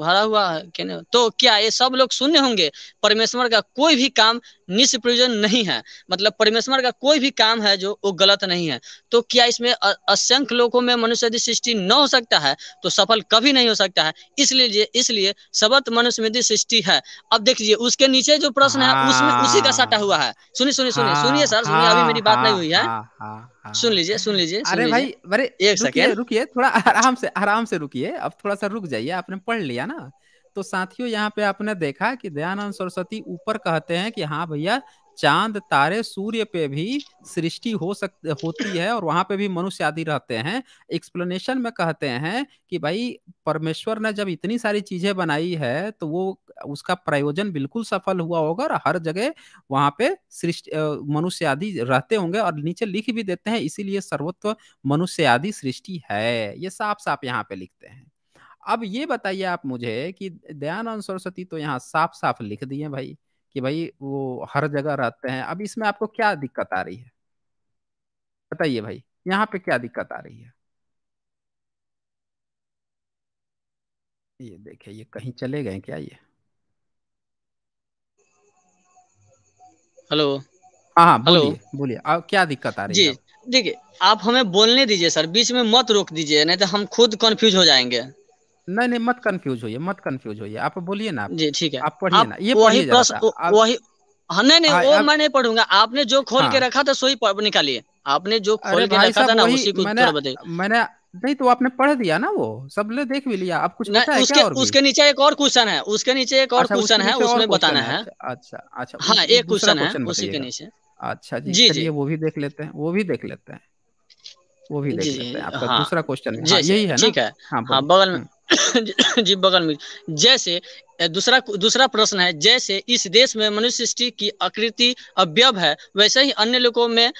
भरा हुआ है तो क्या ये सब लोग शून्य होंगे परमेश्वर का कोई भी काम निष्प्रयोजन नहीं है मतलब परमेश्वर का कोई भी काम है जो वो गलत नहीं है तो क्या इसमें असंख्य लोगों में मनुष्य यदि सृष्टि न हो सकता है तो सफल कभी नहीं हो सकता है इसलिए इसलिए सबत मनुष्य यदि सृष्टि है अब देख लीजिए उसके नीचे जो प्रश्न है उसमें हाँ। उसी का सटा हुआ है सुनिए सुनिए सुनिए हाँ, सुनिए सर सुनिए अभी हाँ, मेरी बात नहीं हुई है सुन लीजिए सुन लीजिए अरे भाई अरे एक सेकेंड रुकिए थोड़ा आराम से आराम से रुकिए अब थोड़ा सा रुक जाइए आपने पढ़ लिया ना तो साथियों यहाँ पे आपने देखा कि दयानंद सरस्वती ऊपर कहते हैं कि हाँ भैया चांद तारे सूर्य पे भी सृष्टि हो सक होती है और वहां पे भी मनुष्य आदि रहते हैं एक्सप्लेनेशन में कहते हैं कि भाई परमेश्वर ने जब इतनी सारी चीजें बनाई है तो वो उसका प्रयोजन बिल्कुल सफल हुआ होगा और हर जगह वहां पे सृष्टि मनुष्य आदि रहते होंगे और नीचे लिख भी देते हैं इसीलिए सर्वत्व मनुष्य आदि सृष्टि है ये साफ साफ यहाँ पे लिखते हैं अब ये बताइए आप मुझे कि दयानंद सरस्वती तो यहाँ साफ साफ लिख दिए भाई कि भाई वो हर जगह रहते हैं अब इसमें आपको क्या दिक्कत आ रही है बताइए भाई यहाँ पे क्या दिक्कत आ रही है ये देखिए ये कहीं चले गए क्या ये हेलो हाँ, हाँ हेलो बोलिए क्या दिक्कत आ रही है जी देखिए आप हमें बोलने दीजिए सर बीच में मत रोक दीजिए नहीं तो हम खुद कंफ्यूज हो जाएंगे नहीं नहीं मत कंफ्यूज होइए मत कंफ्यूज होइए आप बोलिए ना आप जी ठीक है आप पढ़िए ना ये वही प्रश्न वही हाँ नहीं नहीं हाँ, वो मैं नहीं पढ़ूंगा आपने जो खोल के हाँ। रखा था सोई निकालिए आपने जो खोल के रखा था ना उसी को उत्तर बताइए मैंने नहीं तो आपने पढ़ दिया ना वो सब ले देख भी लिया आप कुछ पता है उसके, क्या और भी? उसके नीचे एक और क्वेश्चन है उसके नीचे एक और अच्छा, क्वेश्चन है उसमें बताना है अच्छा अच्छा, अच्छा हाँ एक क्वेश्चन है उसी के नीचे अच्छा जी जी जी वो भी देख लेते हैं वो भी देख लेते हैं वो भी देख लेते हैं आपका हाँ। दूसरा क्वेश्चन यही है ठीक है हाँ बगल में हम्म। जी बगल में जैसे दूसरा दूसरा प्रश्न है जैसे इस देश में मनुष्य सृष्टि की आकृति अव्यव है वैसे ही अन्य लोगों में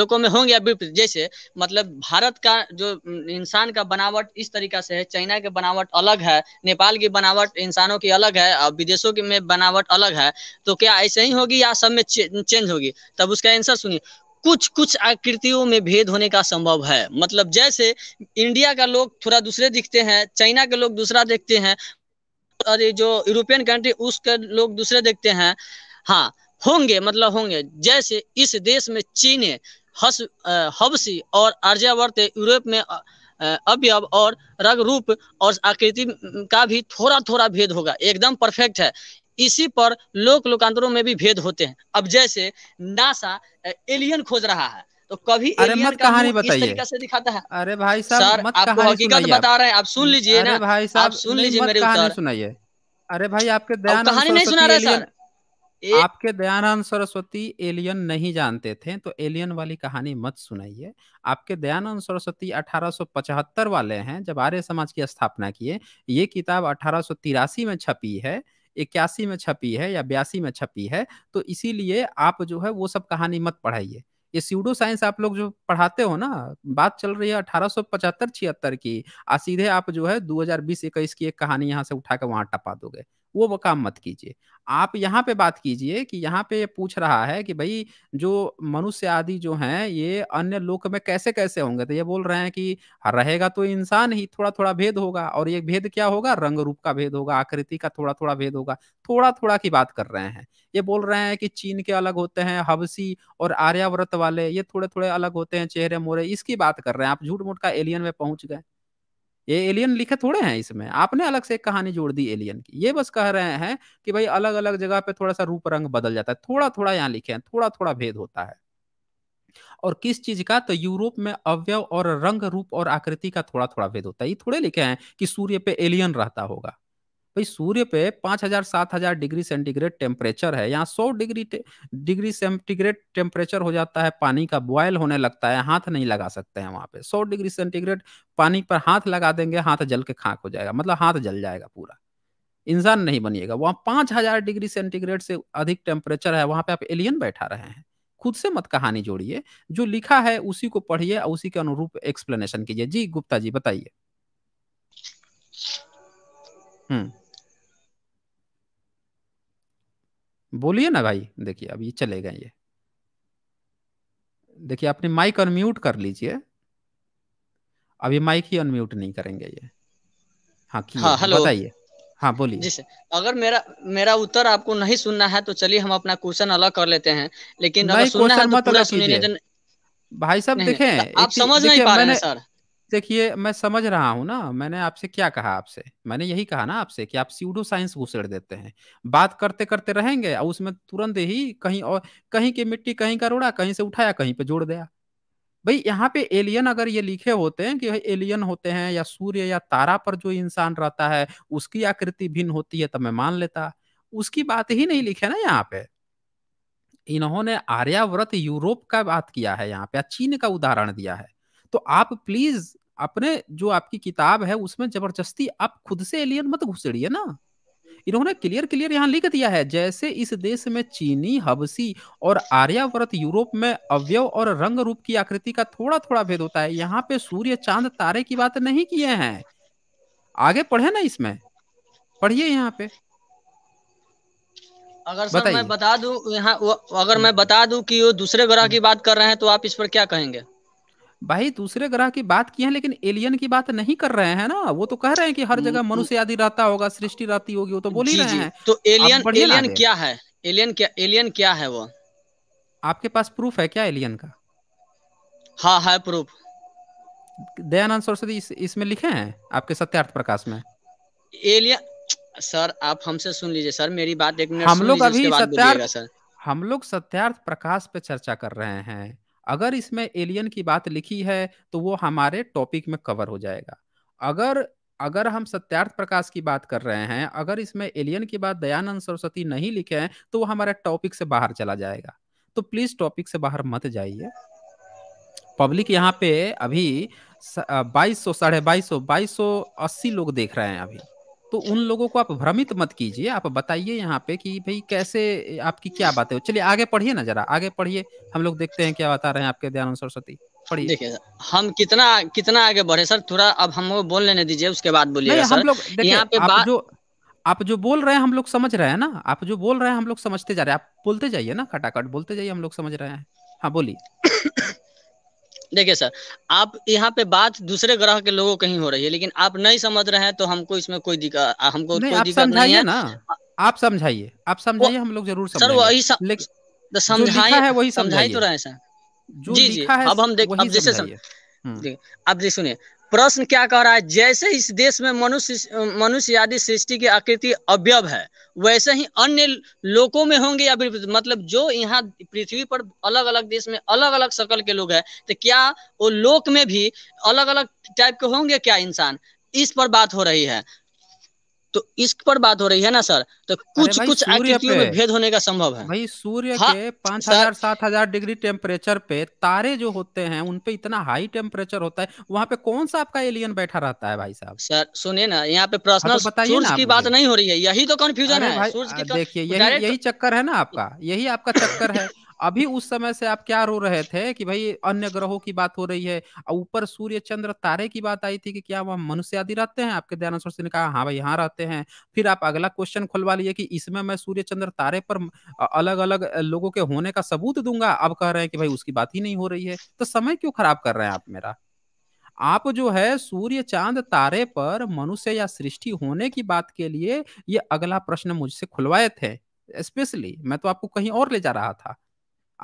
लोगों में होंगे विपरीत जैसे मतलब भारत का जो इंसान का बनावट इस तरीका से है चाइना की बनावट अलग है नेपाल की बनावट इंसानों की अलग है और विदेशों की में बनावट अलग है तो क्या ऐसे ही होगी या सब में चे, चेंज होगी तब उसका आंसर सुनिए कुछ कुछ आकृतियों में भेद होने का संभव है मतलब जैसे इंडिया का लोग थोड़ा दूसरे दिखते हैं चाइना के लोग दूसरा देखते हैं और जो यूरोपियन कंट्री उसके लोग दूसरे देखते हैं हाँ होंगे मतलब होंगे जैसे इस देश में चीने हस हबसी और आर्यावर्त यूरोप में अवयव और रग रूप और आकृति का भी थोड़ा थोड़ा भेद होगा एकदम परफेक्ट है इसी पर लोक लोकांतरों में भी भेद होते हैं अब जैसे नासा एलियन खोज रहा है तो कभी अरे मत कहानी बताइए कैसे दिखाता है अरे भाई साहब मत आपको हकीकत बता रहे हैं आप सुन लीजिए ना भाई साहब सुन लीजिए मेरे उत्तर सुनाइए अरे भाई आपके दयान कहानी नहीं सुना रहे आपके दयानंद सरस्वती एलियन नहीं जानते थे तो एलियन वाली कहानी मत सुनाइए आपके दयानंद सरस्वती 1875 वाले हैं जब आर्य समाज की स्थापना किए ये किताब अठारह में छपी है इक्यासी में छपी है या बयासी में छपी है तो इसीलिए आप जो है वो सब कहानी मत पढ़ाइए ये सीडो साइंस आप लोग जो पढ़ाते हो ना बात चल रही है अठारह सौ पचहत्तर छिहत्तर की आ सीधे आप जो है दो हजार बीस इक्कीस की एक कहानी यहाँ से उठा के वहां टपा दोगे वो वो काम मत कीजिए आप यहाँ पे बात कीजिए कि यहाँ पे पूछ रहा है कि भाई जो मनुष्य आदि जो हैं ये अन्य लोक में कैसे कैसे होंगे तो ये बोल रहे हैं कि रहेगा तो इंसान ही थोड़ा थोड़ा भेद होगा और ये भेद क्या होगा रंग रूप का भेद होगा आकृति का थोड़ा थोड़ा भेद होगा थोड़ा थोड़ा की बात कर रहे हैं ये बोल रहे हैं कि चीन के अलग होते हैं हबसी और आर्यावर्त वाले ये थोड़े थोड़े अलग होते हैं चेहरे मोरे इसकी बात कर रहे हैं आप झूठ मूठ का एलियन में पहुंच गए ये एलियन लिखे थोड़े हैं इसमें आपने अलग से एक कहानी जोड़ दी एलियन की ये बस कह रहे हैं कि भाई अलग अलग जगह पे थोड़ा सा रूप रंग बदल जाता है थोड़ा थोड़ा यहाँ लिखे हैं थोड़ा थोड़ा भेद होता है और किस चीज का तो यूरोप में अवयव और रंग रूप और आकृति का थोड़ा थोड़ा भेद होता है ये थोड़े लिखे हैं कि सूर्य पे एलियन रहता होगा भाई सूर्य पे पांच हजार सात हजार डिग्री सेंटीग्रेड टेम्परेचर है यहाँ सौ डिग्री डिग्री सेंटीग्रेड टेम्परेचर हो जाता है पानी का बॉयल होने लगता है हाथ नहीं लगा सकते हैं वहां पे सौ डिग्री सेंटीग्रेड पानी पर हाथ लगा देंगे हाथ जल के खाक हो जाएगा मतलब हाथ जल जाएगा पूरा इंसान नहीं बनिएगा वहां पांच हजार डिग्री सेंटीग्रेड से अधिक टेम्परेचर है वहां पे आप एलियन बैठा रहे हैं खुद से मत कहानी जोड़िए जो लिखा है उसी को पढ़िए और उसी के अनुरूप एक्सप्लेनेशन कीजिए जी गुप्ता जी बताइए हम्म बोलिए ना भाई देखिए अब ये गए ये देखिए आपने माइक अनम्यूट कर लीजिए अब ये माइक ही अनम्यूट नहीं करेंगे ये हाँ की हाँ, बताइए हाँ बोलिए जी सर अगर मेरा मेरा उत्तर आपको नहीं सुनना है तो चलिए हम अपना क्वेश्चन अलग कर लेते हैं लेकिन अगर सुनना है तो पूरा सुनिए भाई साहब देखें आप समझ नहीं पा रहे हैं सर देखिए मैं समझ रहा हूँ ना मैंने आपसे क्या कहा आपसे मैंने यही कहा ना आपसे कि आप सीडो साइंस घुसेड़ देते हैं बात करते करते रहेंगे और उसमें तुरंत ही कहीं और कहीं की मिट्टी कहीं का रोड़ा कहीं से उठाया कहीं पे जोड़ दिया भाई यहाँ पे एलियन अगर ये लिखे होते हैं कि भाई एलियन होते हैं या सूर्य या तारा पर जो इंसान रहता है उसकी आकृति भिन्न होती है तब मैं मान लेता उसकी बात ही नहीं लिखे ना यहाँ पे इन्होंने आर्याव्रत यूरोप का बात किया है यहाँ पे चीन का उदाहरण दिया है तो आप प्लीज अपने जो आपकी किताब है उसमें जबरदस्ती आप खुद से एलियन मत घुसड़िए ना इन्होंने क्लियर क्लियर यहाँ लिख दिया है जैसे इस देश में चीनी हबसी और आर्यावर्त यूरोप में अवयव और रंग रूप की आकृति का थोड़ा थोड़ा भेद होता है यहाँ पे सूर्य चांद तारे की बात नहीं किए हैं आगे पढ़े ना इसमें पढ़िए यहाँ पे अगर सर मैं बता दू यहाँ अगर मैं हम्म। बता दू कि वो दूसरे ग्रह की हम्म। बात कर रहे हैं तो आप इस पर क्या कहेंगे भाई दूसरे ग्रह की बात की है लेकिन एलियन की बात नहीं कर रहे हैं ना वो तो कह रहे हैं कि हर जगह हम्म, मनुष्य आदि रहता होगा सृष्टि रहती होगी वो तो बोल ही तो रहे हैं तो एलियन एलियन क्या है एलियन क्या एलियन क्या है वो आपके पास प्रूफ है क्या एलियन का हाँ है प्रूफ दयानंद सरस्वती इसमें लिखे हैं आपके सत्यार्थ प्रकाश में एलियन सर आप हमसे सुन लीजिए सर मेरी बात एक मिनट हम लोग अभी सत्यार्थ हम लोग सत्यार्थ प्रकाश पे चर्चा कर रहे हैं अगर इसमें एलियन की बात लिखी है तो वो हमारे टॉपिक में कवर हो जाएगा अगर अगर हम सत्यार्थ प्रकाश की बात कर रहे हैं अगर इसमें एलियन की बात दयानंद सरस्वती नहीं लिखे हैं तो वो हमारे टॉपिक से बाहर चला जाएगा तो प्लीज टॉपिक से बाहर मत जाइए पब्लिक यहाँ पे अभी बाईस सौ साढ़े बाईस सौ बाईस सौ अस्सी लोग देख रहे हैं अभी तो उन लोगों को आप भ्रमित मत कीजिए आप बताइए यहाँ पे कि भाई कैसे आपकी क्या बात है चलिए आगे पढ़िए ना जरा आगे पढ़िए हम लोग देखते हैं क्या बता रहे हैं आपके दयानंद सरस्वती पढ़िए देखिए हम कितना कितना आगे बढ़े सर थोड़ा अब हम बोल लेने दीजिए उसके बाद बोलिए हम लोग यहाँ पे बात जो आप जो बोल रहे हैं हम लोग समझ रहे हैं ना आप जो बोल रहे हैं हम लोग समझते जा रहे हैं आप बोलते जाइए ना खटाखट बोलते जाइए हम लोग समझ रहे हैं हाँ बोलिए देखिए सर आप यहाँ पे बात दूसरे ग्रह के लोगों कहीं हो रही है लेकिन आप नहीं समझ रहे हैं तो हमको इसमें कोई दिक्कत हमको नहीं, कोई दिक्कत नहीं है ना आप समझाइए आप समझाइए हम लोग जरूर सर वही समझाए वही समझाई तो रहे सर जी जी अब हम देख अब जैसे हम्म। अब जी सुनिए प्रश्न क्या कह रहा है जैसे इस देश में मनुष्य मनुष्य आदि सृष्टि की आकृति अव्यव है वैसे ही अन्य लोगों में होंगे या मतलब जो यहाँ पृथ्वी पर अलग अलग देश में अलग अलग सकल के लोग हैं तो क्या वो लोक में भी अलग अलग टाइप के होंगे क्या इंसान इस पर बात हो रही है तो इस पर बात हो रही है ना सर तो कुछ कुछ आकृतियों में भेद होने का संभव है भाई सूर्य हाँ, के पांच हजार सात हजार डिग्री टेम्परेचर पे तारे जो होते हैं उनपे इतना हाई टेम्परेचर होता है वहाँ पे कौन सा आपका एलियन बैठा रहता है भाई साहब सर सुनिए ना यहाँ पे पर्सनल हाँ, तो सूर्य की बात नहीं हो रही है यही तो कंफ्यूजन है तो देखिए यही यही चक्कर है ना आपका यही आपका चक्कर है अभी उस समय से आप क्या रो रहे थे कि भाई अन्य ग्रहों की बात हो रही है और ऊपर सूर्य चंद्र तारे की बात आई थी कि क्या वह मनुष्य आदि रहते हैं आपके दयानंद ने कहा हाँ भाई यहाँ रहते हैं फिर आप अगला क्वेश्चन खुलवा लिए कि इसमें मैं सूर्य चंद्र तारे पर अलग अलग लोगों के होने का सबूत दूंगा अब कह रहे हैं कि भाई उसकी बात ही नहीं हो रही है तो समय क्यों खराब कर रहे हैं आप मेरा आप जो है सूर्य चांद तारे पर मनुष्य या सृष्टि होने की बात के लिए ये अगला प्रश्न मुझसे खुलवाए थे स्पेशली मैं तो आपको कहीं और ले जा रहा था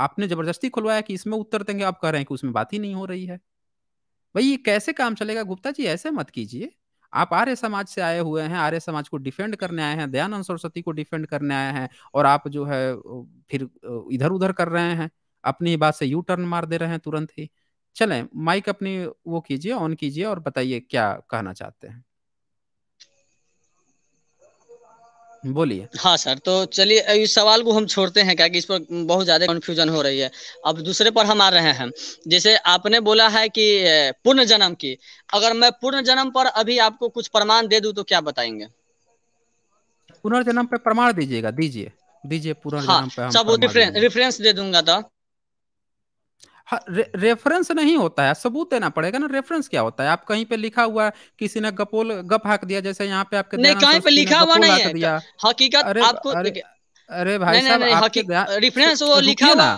आपने जबरदस्ती खुलवाया कि इसमें उत्तर देंगे आप कह रहे हैं कि उसमें बात ही नहीं हो रही है भाई ये कैसे काम चलेगा गुप्ता जी ऐसे मत कीजिए आप आर्य समाज से आए हुए हैं आर्य समाज को डिफेंड करने आए हैं दयानंद सरस्वती को डिफेंड करने आए हैं और आप जो है फिर इधर उधर कर रहे हैं अपनी बात से यू टर्न मार दे रहे हैं तुरंत ही चलें माइक अपनी वो कीजिए ऑन कीजिए और बताइए क्या कहना चाहते हैं बोलिए हाँ सर तो चलिए इस सवाल को हम छोड़ते हैं क्या कि इस पर बहुत ज़्यादा कन्फ्यूजन हो रही है अब दूसरे पर हम आ रहे हैं जैसे आपने बोला है कि पूर्ण जन्म की अगर मैं पूर्ण जन्म पर अभी आपको कुछ प्रमाण दे दू तो क्या बताएंगे पुनर्जन्म पे प्रमाण दीजिएगा दीजिए दीजिए पूर्ण हाँ, सब रिफरेंस दे दूंगा तो रे, हाँ, रेफरेंस नहीं होता है सबूत देना पड़ेगा ना रेफरेंस क्या होता है आप कहीं पे लिखा हुआ किसी ने गपोल गप हाक दिया जैसे यहाँ पे आपके नहीं कहीं पे लिखा हुआ नहीं है हकीकत अरे, आपको अरे, अरे भाई साहब रेफरेंस वो तो लिखा हुआ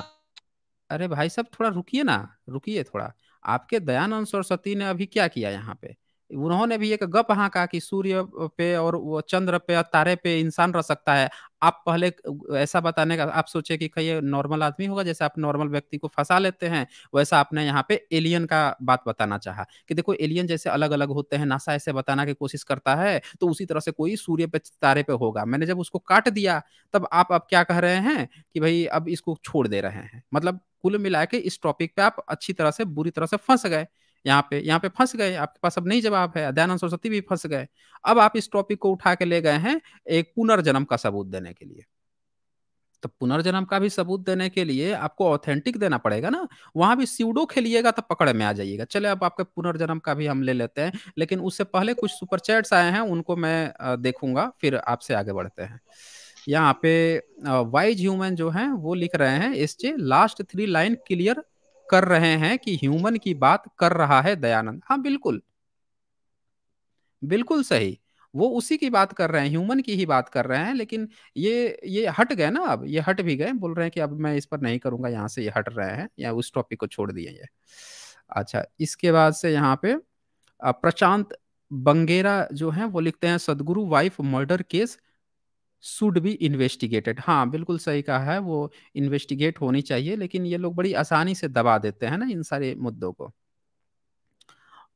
अरे भाई साहब थोड़ा रुकिए ना रुकिए थोड़ा आपके दयानंद सरस्वती ने अभी क्या किया यहाँ पे उन्होंने भी एक गप हाँका कि सूर्य पे और वो चंद्र पे और तारे पे इंसान रह सकता है आप पहले ऐसा बताने का आप सोचे कि कहीं नॉर्मल आदमी होगा जैसे आप नॉर्मल व्यक्ति को फंसा लेते हैं वैसा आपने यहाँ पे एलियन का बात बताना चाहा कि देखो एलियन जैसे अलग अलग होते हैं नासा ऐसे बताना की कोशिश करता है तो उसी तरह से कोई सूर्य पे तारे पे होगा मैंने जब उसको काट दिया तब आप अब क्या कह रहे हैं कि भाई अब इसको छोड़ दे रहे हैं मतलब कुल मिला के इस टॉपिक पे आप अच्छी तरह से बुरी तरह से फंस गए यहाँ पे यहाँ पे फंस गए आपके पास अब नहीं जवाब है दयानंद सरस्वती भी फंस गए अब आप इस टॉपिक को उठा के ले गए हैं एक पुनर्जन्म का सबूत देने के लिए तो पुनर्जन्म का भी सबूत देने के लिए आपको ऑथेंटिक देना पड़ेगा ना वहां भी सीवडो खेलिएगा तो पकड़ में आ जाइएगा चले अब आपके पुनर्जन्म का भी हम ले लेते हैं लेकिन उससे पहले कुछ सुपर चैट्स आए हैं उनको मैं देखूंगा फिर आपसे आगे बढ़ते हैं यहाँ पे वाइज ह्यूमन जो है वो लिख रहे हैं S last three line clear कर रहे हैं कि ह्यूमन की बात कर रहा है दयानंद हाँ बिल्कुल बिल्कुल सही वो उसी की बात कर रहे हैं ह्यूमन की ही बात कर रहे हैं लेकिन ये ये हट गए ना अब ये हट भी गए बोल रहे हैं कि अब मैं इस पर नहीं करूंगा यहाँ से ये हट रहे हैं या उस टॉपिक को छोड़ दिए ये अच्छा इसके बाद से यहाँ पे प्रशांत बंगेरा जो है वो लिखते हैं Sadhguru wife murder case should be investigated हाँ बिल्कुल सही कहा है वो इन्वेस्टिगेट होनी चाहिए लेकिन ये लोग बड़ी आसानी से दबा देते हैं ना इन सारे मुद्दों को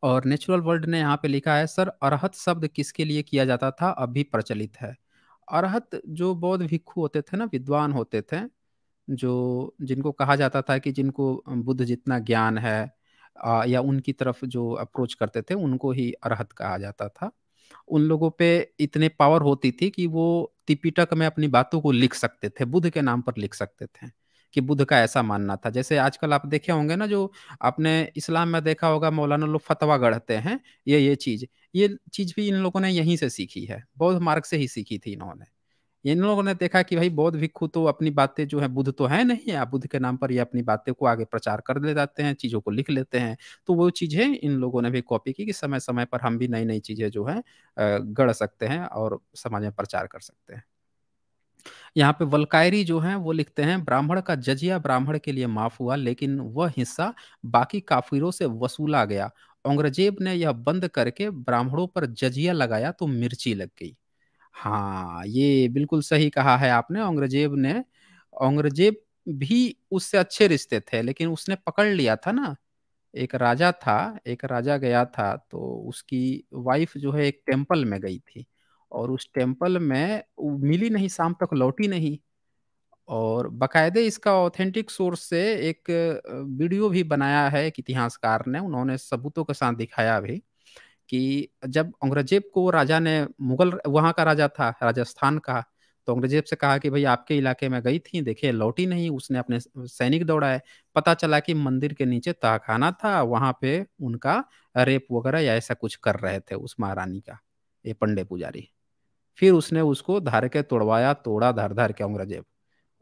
और नेचुरल वर्ल्ड ने यहाँ पे लिखा है सर अरहत शब्द किसके लिए किया जाता था अब भी प्रचलित है अरहत जो बौद्ध भिक्खु होते थे ना विद्वान होते थे जो जिनको कहा जाता था कि जिनको बुद्ध जितना ज्ञान है या उनकी तरफ जो अप्रोच करते थे उनको ही अरहत कहा जाता था उन लोगों पे इतने पावर होती थी कि वो तिपिटक में अपनी बातों को लिख सकते थे बुद्ध के नाम पर लिख सकते थे कि बुद्ध का ऐसा मानना था जैसे आजकल आप देखे होंगे ना जो आपने इस्लाम में देखा होगा मौलाना लोग फतवा गढ़ते हैं ये ये चीज ये चीज भी इन लोगों ने यहीं से सीखी है बौद्ध मार्ग से ही सीखी थी इन्होंने इन लोगों ने देखा कि भाई बौद्ध भिक्खु तो अपनी बातें जो है बुद्ध तो है नहीं है बुद्ध के नाम पर ये अपनी बातें को आगे प्रचार कर ले जाते हैं चीज़ों को लिख लेते हैं तो वो चीज़ें इन लोगों ने भी कॉपी की कि समय समय पर हम भी नई नई चीज़ें जो है गढ़ सकते हैं और समाज में प्रचार कर सकते हैं यहाँ पे वलकायरी जो है वो लिखते हैं ब्राह्मण का जजिया ब्राह्मण के लिए माफ हुआ लेकिन वह हिस्सा बाकी काफिरों से वसूला गया औंगरजेब ने यह बंद करके ब्राह्मणों पर जजिया लगाया तो मिर्ची लग गई हाँ, ये बिल्कुल सही कहा है आपने औरंगज़ेब ने औरंगज़ेब भी उससे अच्छे रिश्ते थे, लेकिन उसने पकड़ लिया था ना, एक राजा था, एक राजा गया था, तो उसकी वाइफ़ जो है एक टेम्पल में गई थी और उस टेम्पल में मिली नहीं, शाम तक लौटी नहीं और बाकायदे इसका ऑथेंटिक सोर्स से एक वीडियो भी बनाया है एक इतिहासकार ने, उन्होंने सबूतों के साथ दिखाया भी। कि जब औरंगजेब को राजा ने मुगल वहाँ का राजा था राजस्थान का तो औरंगजेब से कहा कि भाई आपके इलाके में गई थी देखिए लौटी नहीं उसने अपने सैनिक दौड़ाए पता चला कि मंदिर के नीचे तहखाना था वहाँ पे उनका रेप वगैरह या ऐसा कुछ कर रहे थे उस महारानी का ये पंडे पुजारी फिर उसने उसको धार के तोड़वाया तोड़ा धार धार के औरंगजेब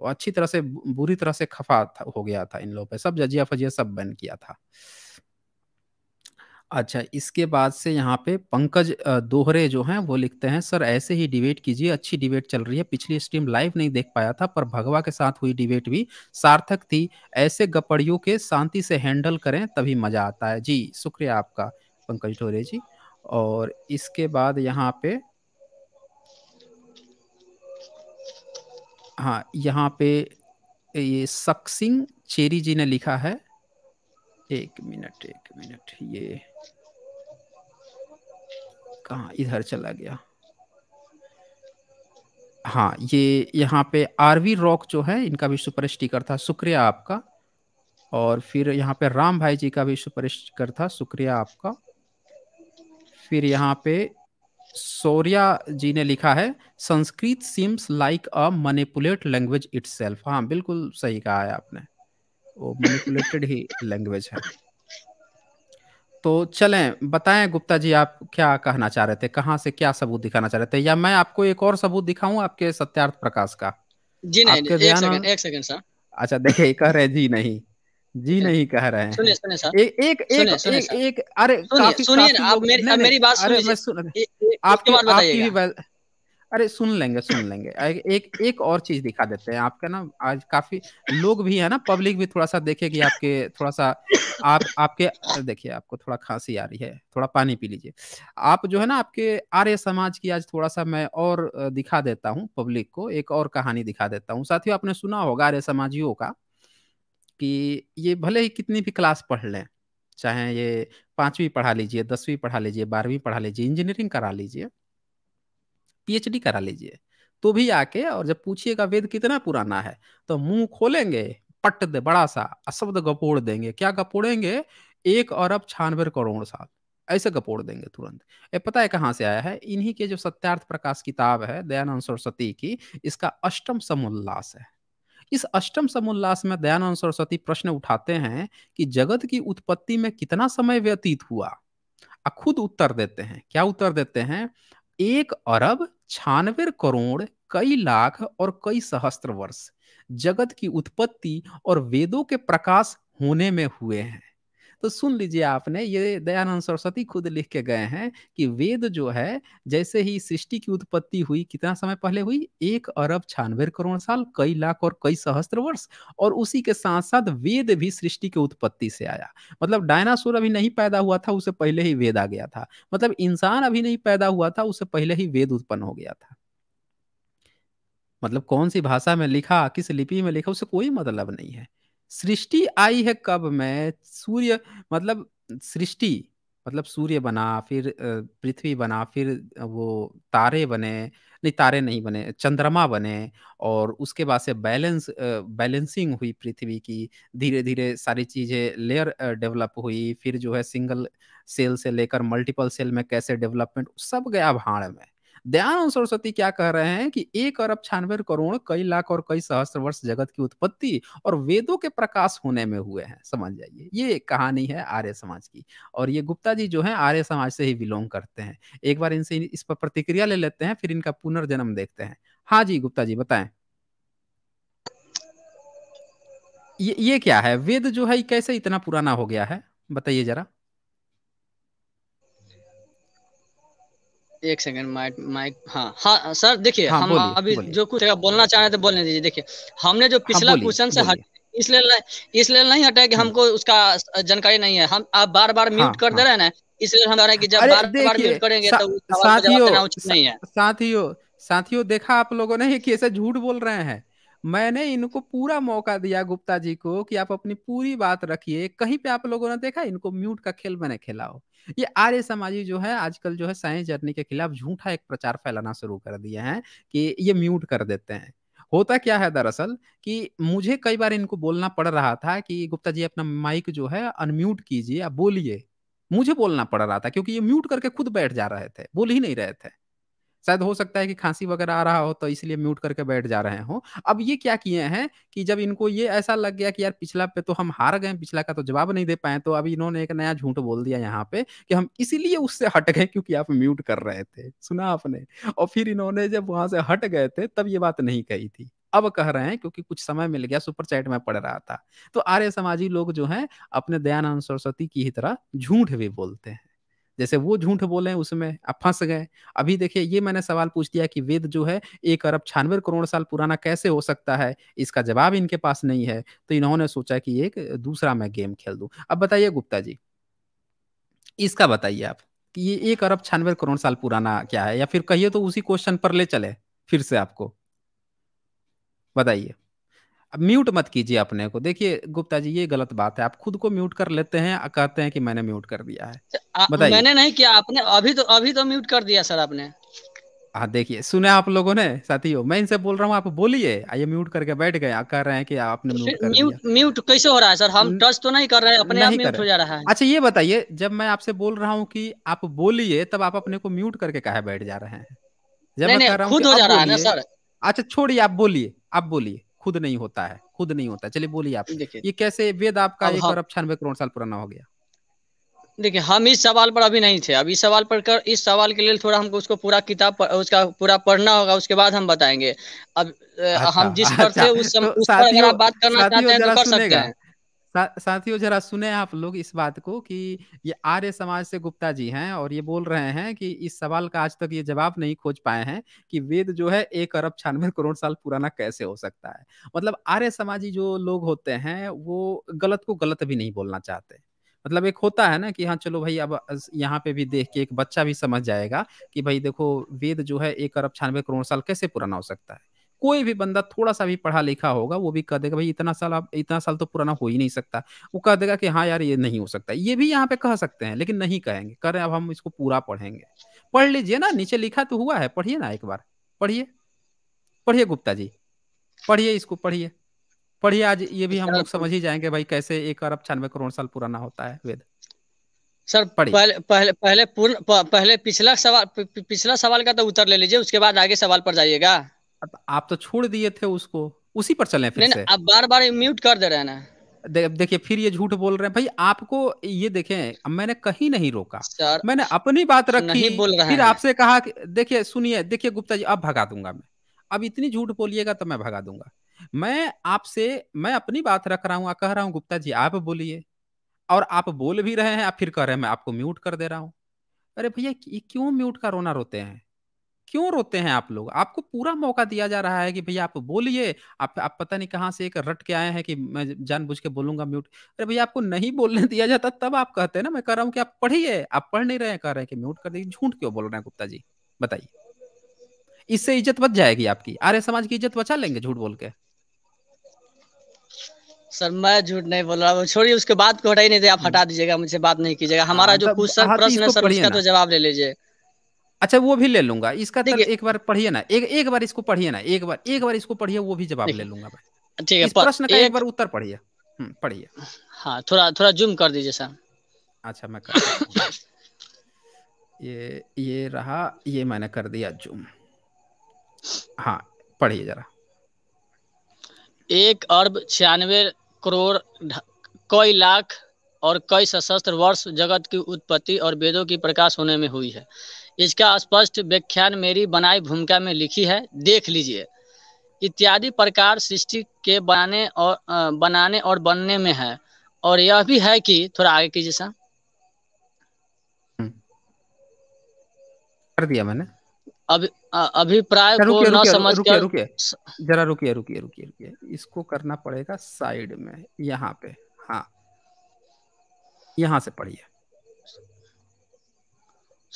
अच्छी तरह से बुरी तरह से खफा हो गया था इन लोगों पे सब जजिया फजिया सब बैन किया था अच्छा, इसके बाद से यहाँ पे पंकज दोहरे जो हैं वो लिखते हैं सर ऐसे ही डिबेट कीजिए अच्छी डिबेट चल रही है पिछली स्ट्रीम लाइव नहीं देख पाया था पर भगवा के साथ हुई डिबेट भी सार्थक थी ऐसे गपड़ियों के शांति से हैंडल करें तभी मजा आता है जी शुक्रिया आपका पंकज दोहरे जी और इसके बाद यहाँ पे हाँ यहाँ पे ये सक्सिंग चेरी जी ने लिखा है एक मिनट एक मिनट ये कहा इधर चला गया हाँ ये यहाँ पे आरवी रॉक जो है इनका भी सुपर स्टीकर था शुक्रिया आपका और फिर यहाँ पे राम भाई जी का भी सुपर स्टीकर था शुक्रिया आपका फिर यहाँ पे सौर्या जी ने लिखा है Sanskrit seems like a manipulate language it's हाँ बिल्कुल सही कहा है आपने वो मैनिपुलेटेड ही लैंग्वेज है तो चलें बताएं गुप्ता जी आप क्या कहना चाह रहे थे कहां से क्या सबूत दिखाना चाह रहे थे या मैं आपको एक और सबूत दिखाऊं आपके सत्यार्थ प्रकाश का जी नहीं, नहीं एक सेकंड एक सेकंड सर अच्छा देखिए कह रहे जी नहीं जी नहीं कह रहे हैं सुनिए सुनिए सर एक एक एक अरे सुनिए आप मेरी बात सुनिए आपकी आपकी भी अरे सुन लेंगे सुन लेंगे एक एक और चीज दिखा देते हैं आपके ना आज काफी लोग भी है ना पब्लिक भी थोड़ा सा देखेगी आपके थोड़ा सा आप आपके देखिए आपको थोड़ा खांसी आ रही है थोड़ा पानी पी लीजिए आप जो है ना आपके आर्य समाज की आज थोड़ा सा मैं और दिखा देता हूँ पब्लिक को एक और कहानी दिखा देता हूँ साथियों आपने सुना होगा आर्य समाजियों का कि ये भले ही कितनी भी क्लास पढ़ लें चाहे ये पांचवी पढ़ा लीजिए दसवीं पढ़ा लीजिए बारहवीं पढ़ा लीजिए इंजीनियरिंग करा लीजिए पीएचडी करा लीजिए तो भी आके और जब पूछिएगा वेद कितना पुराना है तो मुंह खोलेंगे पट दे बड़ा सा अशब्द गपोड़ देंगे क्या गपोड़ेंगे एक अरब छानवे करोड़ साल ऐसे गपोड़ देंगे तुरंत ये पता है कहाँ से आया है इन्हीं के जो सत्यार्थ प्रकाश किताब है दयानंद सरस्वती की इसका अष्टम समोल्लास है इस अष्टम समोल्लास में दयानंद सरस्वती प्रश्न उठाते हैं कि जगत की उत्पत्ति में कितना समय व्यतीत हुआ खुद उत्तर देते हैं क्या उत्तर देते हैं एक अरब छानवे करोड़ कई लाख और कई सहस्त्र वर्ष जगत की उत्पत्ति और वेदों के प्रकाश होने में हुए हैं तो सुन लीजिए आपने ये दयानंद सरस्वती खुद लिख के गए हैं कि वेद जो है जैसे ही सृष्टि की उत्पत्ति हुई कितना समय पहले हुई एक अरब छानवे करोड़ साल कई लाख और कई सहस्त्र वर्ष और उसी के साथ साथ वेद भी सृष्टि की उत्पत्ति से आया मतलब डायनासोर अभी नहीं पैदा हुआ था उसे पहले ही वेद आ गया था मतलब इंसान अभी नहीं पैदा हुआ था उसे पहले ही वेद उत्पन्न हो गया था मतलब कौन सी भाषा में लिखा किस लिपि में लिखा उसे कोई मतलब नहीं है सृष्टि आई है कब में सूर्य मतलब सृष्टि मतलब सूर्य बना फिर पृथ्वी बना फिर वो तारे बने नहीं तारे नहीं बने चंद्रमा बने और उसके बाद से बैलेंस बैलेंसिंग हुई पृथ्वी की धीरे धीरे सारी चीज़ें लेयर डेवलप हुई फिर जो है सिंगल सेल से लेकर मल्टीपल सेल में कैसे डेवलपमेंट सब गया भाड़ में दयानंद सरस्वती क्या कह रहे हैं कि एक अरब छानवे करोड़ कई लाख और कई सहस्त्र वर्ष जगत की उत्पत्ति और वेदों के प्रकाश होने में हुए हैं समझ जाइए ये कहानी है आर्य समाज की और ये गुप्ता जी जो है आर्य समाज से ही बिलोंग करते हैं एक बार इनसे इस पर प्रतिक्रिया ले लेते हैं फिर इनका पुनर्जन्म देखते हैं हाँ जी गुप्ता जी बताएं ये ये क्या है वेद जो है कैसे इतना पुराना हो गया है बताइए जरा एक सेकंड माइक माइक हाँ हाँ सर देखिए हाँ, हम बोली, अभी बोली, जो कुछ बोलना चाह रहे थे बोलने दीजिए देखिए हमने जो हाँ, पिछला क्वेश्चन से हट इसलिए इसलिए नहीं हटा कि हाँ। हमको उसका जानकारी नहीं है हम आप बार बार म्यूट कर दे रहे हैं इसलिए हम रहे कि जब बार बार म्यूट करेंगे तो साथियों नहीं है साथियों साथियों देखा आप लोगों ने कैसे झूठ बोल रहे हैं मैंने इनको पूरा मौका दिया गुप्ता जी को कि आप अपनी पूरी बात रखिए कहीं पे आप लोगों ने देखा इनको म्यूट का खेल मैंने खेलाओ ये आर्य समाजी जो है आजकल जो है साइंस जर्नी के खिलाफ झूठा एक प्रचार फैलाना शुरू कर दिए हैं कि ये म्यूट कर देते हैं होता क्या है दरअसल कि मुझे कई बार इनको बोलना पड़ रहा था कि गुप्ता जी अपना माइक जो है अनम्यूट कीजिए आप बोलिए मुझे बोलना पड़ रहा था क्योंकि ये म्यूट करके खुद बैठ जा रहे थे बोल ही नहीं रहे थे शायद हो सकता है कि खांसी वगैरह आ रहा हो तो इसलिए म्यूट करके बैठ जा रहे हो अब ये क्या किए हैं कि जब इनको ये ऐसा लग गया कि यार पिछला पे तो हम हार गए पिछला का तो जवाब नहीं दे पाए तो अभी इन्होंने एक नया झूठ बोल दिया यहाँ पे कि हम इसीलिए उससे हट गए क्योंकि आप म्यूट कर रहे थे सुना आपने और फिर इन्होंने जब वहां से हट गए थे तब ये बात नहीं कही थी अब कह रहे हैं क्योंकि कुछ समय मिल गया सुपर चैट में पढ़ रहा था तो आर्य समाजी लोग जो हैं अपने दयानंद सरस्वती की ही तरह झूठ भी बोलते हैं जैसे वो झूठ बोले हैं उसमें आप फंस गए अभी देखिए ये मैंने सवाल पूछ दिया कि वेद जो है एक अरब छानवे करोड़ साल पुराना कैसे हो सकता है इसका जवाब इनके पास नहीं है तो इन्होंने सोचा कि एक दूसरा मैं गेम खेल दू अब बताइए गुप्ता जी इसका बताइए आप कि ये एक अरब छानवे करोड़ साल पुराना क्या है या फिर कहिए तो उसी क्वेश्चन पर ले चले फिर से आपको बताइए अब म्यूट मत कीजिए अपने को देखिए गुप्ता जी ये गलत बात है आप खुद को म्यूट कर लेते हैं कहते हैं कि मैंने म्यूट कर दिया है अच्छा, बताइए मैंने नहीं किया आपने अभी तो अभी तो म्यूट कर दिया सर आपने हाँ देखिए सुने आप लोगों ने साथियों मैं इनसे बोल रहा हूँ आप बोलिए आइए म्यूट करके बैठ गए कह रहे हैं कि आपने म्यूट कर म्यूट, दिया। म्यूट कैसे हो रहा है सर हम टच तो नहीं कर रहे अपने आप म्यूट हो जा रहा है अच्छा ये बताइए जब मैं आपसे बोल रहा हूँ कि आप बोलिए तब आप अपने को म्यूट करके कहे बैठ जा रहे हैं जब मैं कह रहा हूँ अच्छा छोड़िए आप बोलिए आप बोलिए खुद नहीं होता है खुद नहीं होता चलिए बोलिए आप ये कैसे वेद आपका एक और छियानवे करोड़ साल पुराना हो गया देखिए हम इस सवाल पर अभी नहीं थे अभी सवाल पर कर इस सवाल के लिए थोड़ा हमको उसको पूरा किताब पर, उसका पूरा पढ़ना होगा उसके बाद हम बताएंगे अब अच्छा, हम जिस अच्छा। पर अच्छा, थे उस, तो उस पर अगर आप बात करना चाहते हैं तो कर सकते हैं सा, साथियों जरा सुने आप लोग इस बात को कि ये आर्य समाज से गुप्ता जी हैं और ये बोल रहे हैं कि इस सवाल का आज तक ये जवाब नहीं खोज पाए हैं कि वेद जो है एक अरब छानवे करोड़ साल पुराना कैसे हो सकता है मतलब आर्य समाजी जो लोग होते हैं वो गलत को गलत भी नहीं बोलना चाहते मतलब एक होता है ना कि हाँ चलो भाई अब यहाँ पे भी देख के एक बच्चा भी समझ जाएगा कि भाई देखो वेद जो है एक अरब छानवे करोड़ साल कैसे पुराना हो सकता है कोई भी बंदा थोड़ा सा भी पढ़ा लिखा होगा वो भी कह देगा भाई इतना साल आप इतना साल तो पुराना हो ही नहीं सकता वो कह देगा कि हाँ यार ये नहीं हो सकता ये भी यहाँ पे कह सकते हैं लेकिन नहीं कहेंगे कह रहे अब हम इसको पूरा पढ़ेंगे पढ़ लीजिए ना नीचे लिखा तो हुआ है पढ़िए ना एक बार पढ़िए पढ़िए गुप्ता जी पढ़िए इसको पढ़िए पढ़िए आज ये भी हम अच्छा। लोग समझ ही जाएंगे भाई कैसे एक अरब छियानवे करोड़ साल पुराना होता है वेद सर पहले पहले पहले पूर्ण पहले पिछला सवाल पिछला सवाल का तो उत्तर ले लीजिए उसके बाद आगे सवाल पर जाइएगा आप तो छोड़ दिए थे उसको उसी पर चले फिर से आप बार बार म्यूट कर दे रहे हैं ना दे, देखिए फिर ये झूठ बोल रहे हैं भाई आपको ये देखें मैंने कहीं नहीं रोका सर, मैंने अपनी बात रखी बोल रहे फिर आपसे कहा देखिए सुनिए देखिए गुप्ता जी अब भगा दूंगा मैं अब इतनी झूठ बोलिएगा तो मैं भगा दूंगा मैं आपसे मैं अपनी बात रख रहा हूँ कह रहा हूँ गुप्ता जी आप बोलिए और आप बोल भी रहे हैं आप फिर कह रहे हैं मैं आपको म्यूट कर दे रहा हूँ अरे भैया क्यों म्यूट का रोना रोते हैं क्यों रोते हैं आप लोग आपको पूरा मौका दिया जा रहा है कि भैया आप बोलिए आप आप पता नहीं कहाँ से एक रट के आए हैं कि मैं जानबूझ के बोलूंगा म्यूट अरे भैया आपको नहीं बोलने दिया जाता तब आप कहते हैं ना मैं कह रहा हूँ कि आप पढ़िए आप पढ़ नहीं रहे कह रहे हैं कि म्यूट कर दीजिए झूठ क्यों बोल रहे हैं गुप्ता जी बताइए इससे इज्जत बच जाएगी आपकी आर्य समाज की इज्जत बचा लेंगे झूठ बोल के सर मैं झूठ नहीं बोल रहा हूँ छोड़िए उसके बाद को हटाई नहीं थे तो आप हम्म। हटा दीजिएगा मुझसे बात नहीं कीजिएगा हाँ, हमारा जो कुछ सर प्रश्न है सर उसका तो जवाब ले लीजिए अच्छा वो भी ले लूंगा इसका तो एक बार पढ़िए ना एक एक बार इसको पढ़िए ना एक बार एक बार इसको पढ़िए वो भी जवाब ले लूंगा ठीक है प्रश्न का एक बार उत्तर पढ़िए हम्म, पढ़िए हाँ थोड़ा थोड़ा जूम कर दीजिए सर अच्छा मैं कर ये ये रहा ये मैंने कर दिया जूम हाँ पढ़िए जरा एक अरब छियानवे करोड़ कई लाख और कई सशस्त्र वर्ष जगत की उत्पत्ति और वेदों की प्रकाश होने में हुई है इसका स्पष्ट व्याख्यान मेरी बनाई भूमिका में लिखी है देख लीजिए इत्यादि प्रकार सृष्टि के बनाने और बनाने और बनने में है और यह भी है कि थोड़ा आगे कीजिए सर हम्म। कर दिया मैंने अभी अभिप्राय को न समझ रुके, कर रुके, जरा रुकिए रुकिए रुकिए रुकिए इसको करना पड़ेगा साइड में यहाँ पे हाँ यहाँ से पढ़िए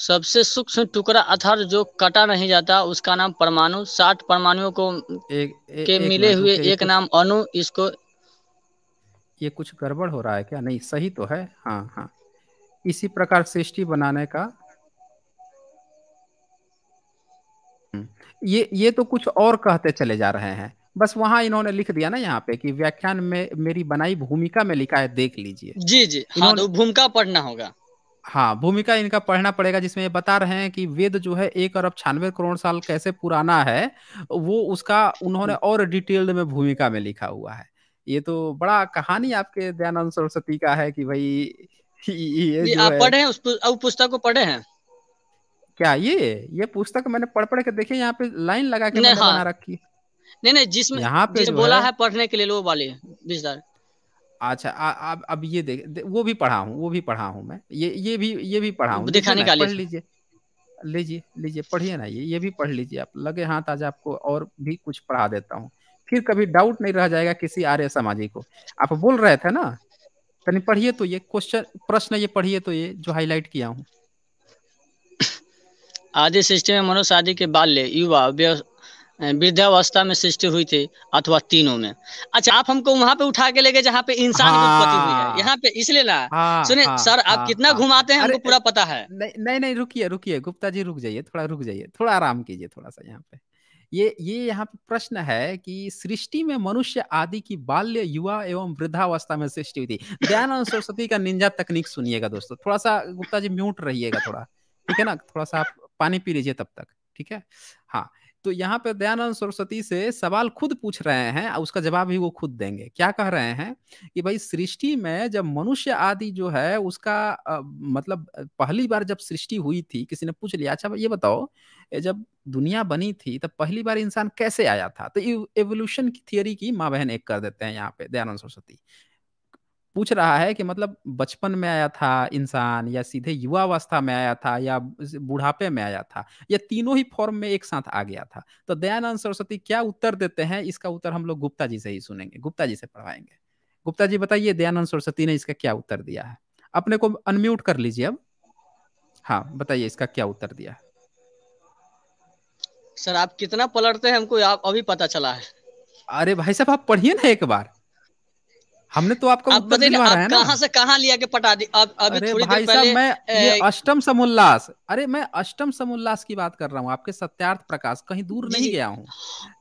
सबसे सूक्ष्म टुकड़ा अर्थात जो कटा नहीं जाता उसका नाम परमाणु साठ परमाणुओं को एक, ए, के एक मिले हुए एक, एक नाम अणु इसको ये कुछ गड़बड़ हो रहा है क्या नहीं सही तो है हाँ हाँ इसी प्रकार सृष्टि बनाने का हम्म, ये ये तो कुछ और कहते चले जा रहे हैं बस वहां इन्होंने लिख दिया ना यहाँ पे कि व्याख्यान में मेरी बनाई भूमिका में लिखा है देख लीजिए जी जी हाँ, तो भूमिका पढ़ना होगा हाँ भूमिका इनका पढ़ना पड़ेगा जिसमें ये बता रहे हैं कि वेद जो है एक अरब छानवे करोड़ साल कैसे पुराना है वो उसका उन्होंने हम्म। और डिटेल्ड में भूमिका में लिखा हुआ है ये तो बड़ा कहानी आपके दयानंद सरस्वती का है कि भाई ये जो आप है, पढ़े हैं उस पुस्तक को पढ़े हैं क्या ये ये पुस्तक मैंने पढ़ पढ़ के देखे यहाँ पे लाइन लगा के हाँ, बना रखी नहीं नहीं जिसमें यहाँ पे जिस बोला है, है पढ़ने के लिए लो वाली अच्छा अब अब ये देख दे, वो भी पढ़ा हूँ वो भी पढ़ा हूँ मैं ये ये भी ये भी पढ़ा हूँ दिखाने का पढ़ लीजिए लीजिए लीजिए पढ़िए ना ये ये भी पढ़ लीजिए आप लगे हाथ आज आपको और भी कुछ पढ़ा देता हूँ फिर कभी डाउट नहीं रह जाएगा किसी आर्य समाजी को आप बोल रहे थे ना कहीं पढ़िए तो ये क्वेश्चन प्रश्न ये पढ़िए तो ये जो हाईलाइट किया हूँ आदि सृष्टि में मनुष्य आदि के बाल्य युवा वृद्धावस्था में सृष्टि हुई थी अथवा तीनों में अच्छा आप हमको वहां पे उठा के ले गए जहाँ पे इंसान की हाँ, उत्पत्ति हुई है हाँ। यहाँ पे इसलिए ना हाँ, सुने हाँ, सर आप हाँ, कितना हाँ। घुमाते हैं हमको पूरा पता है नहीं नहीं रुकिए रुकिए गुप्ता जी रुक जाइए थोड़ा रुक जाइए थोड़ा आराम कीजिए थोड़ा सा यहाँ पे ये ये यहाँ पे प्रश्न है कि सृष्टि में मनुष्य आदि की बाल्य युवा एवं वृद्धावस्था में सृष्टि हुई थी दयानंद सरस्वती का निंजा तकनीक सुनिएगा दोस्तों थोड़ा सा गुप्ता जी म्यूट रहिएगा थोड़ा ठीक है ना थोड़ा सा आप पानी पी लीजिए तब तक ठीक है हाँ तो यहाँ पे दयानंद सरस्वती से सवाल खुद पूछ रहे हैं उसका जवाब भी वो खुद देंगे क्या कह रहे हैं कि भाई सृष्टि में जब मनुष्य आदि जो है उसका आ, मतलब पहली बार जब सृष्टि हुई थी किसी ने पूछ लिया अच्छा ये बताओ जब दुनिया बनी थी तब पहली बार इंसान कैसे आया था तो एवोल्यूशन की थियोरी की माँ बहन एक कर देते हैं यहाँ पे दयानंद सरस्वती पूछ रहा है कि मतलब बचपन में आया था इंसान या सीधे युवावस्था में आया था या बुढ़ापे में आया था या तीनों ही फॉर्म में एक साथ आ गया था तो दयानंद सरस्वती क्या उत्तर देते हैं इसका उत्तर हम लोग गुप्ता जी से ही सुनेंगे गुप्ता जी से पढ़वाएंगे गुप्ता जी बताइए दयानंद सरस्वती ने इसका क्या उत्तर दिया है अपने को अनम्यूट कर लीजिए अब हाँ बताइए इसका क्या उत्तर दिया है सर आप कितना पलटते हैं हमको आप अभी पता चला है अरे भाई साहब आप पढ़िए ना एक बार हमने तो आपका आप उत्तर दिलवा रहा है ना कहां से कहां लिया के पटा दी अब अभी अरे थोड़ी भाई साहब मैं ये अष्टम समोल्लास अरे मैं अष्टम समोल्लास की बात कर रहा हूँ आपके सत्यार्थ प्रकाश कहीं दूर नहीं गया हूँ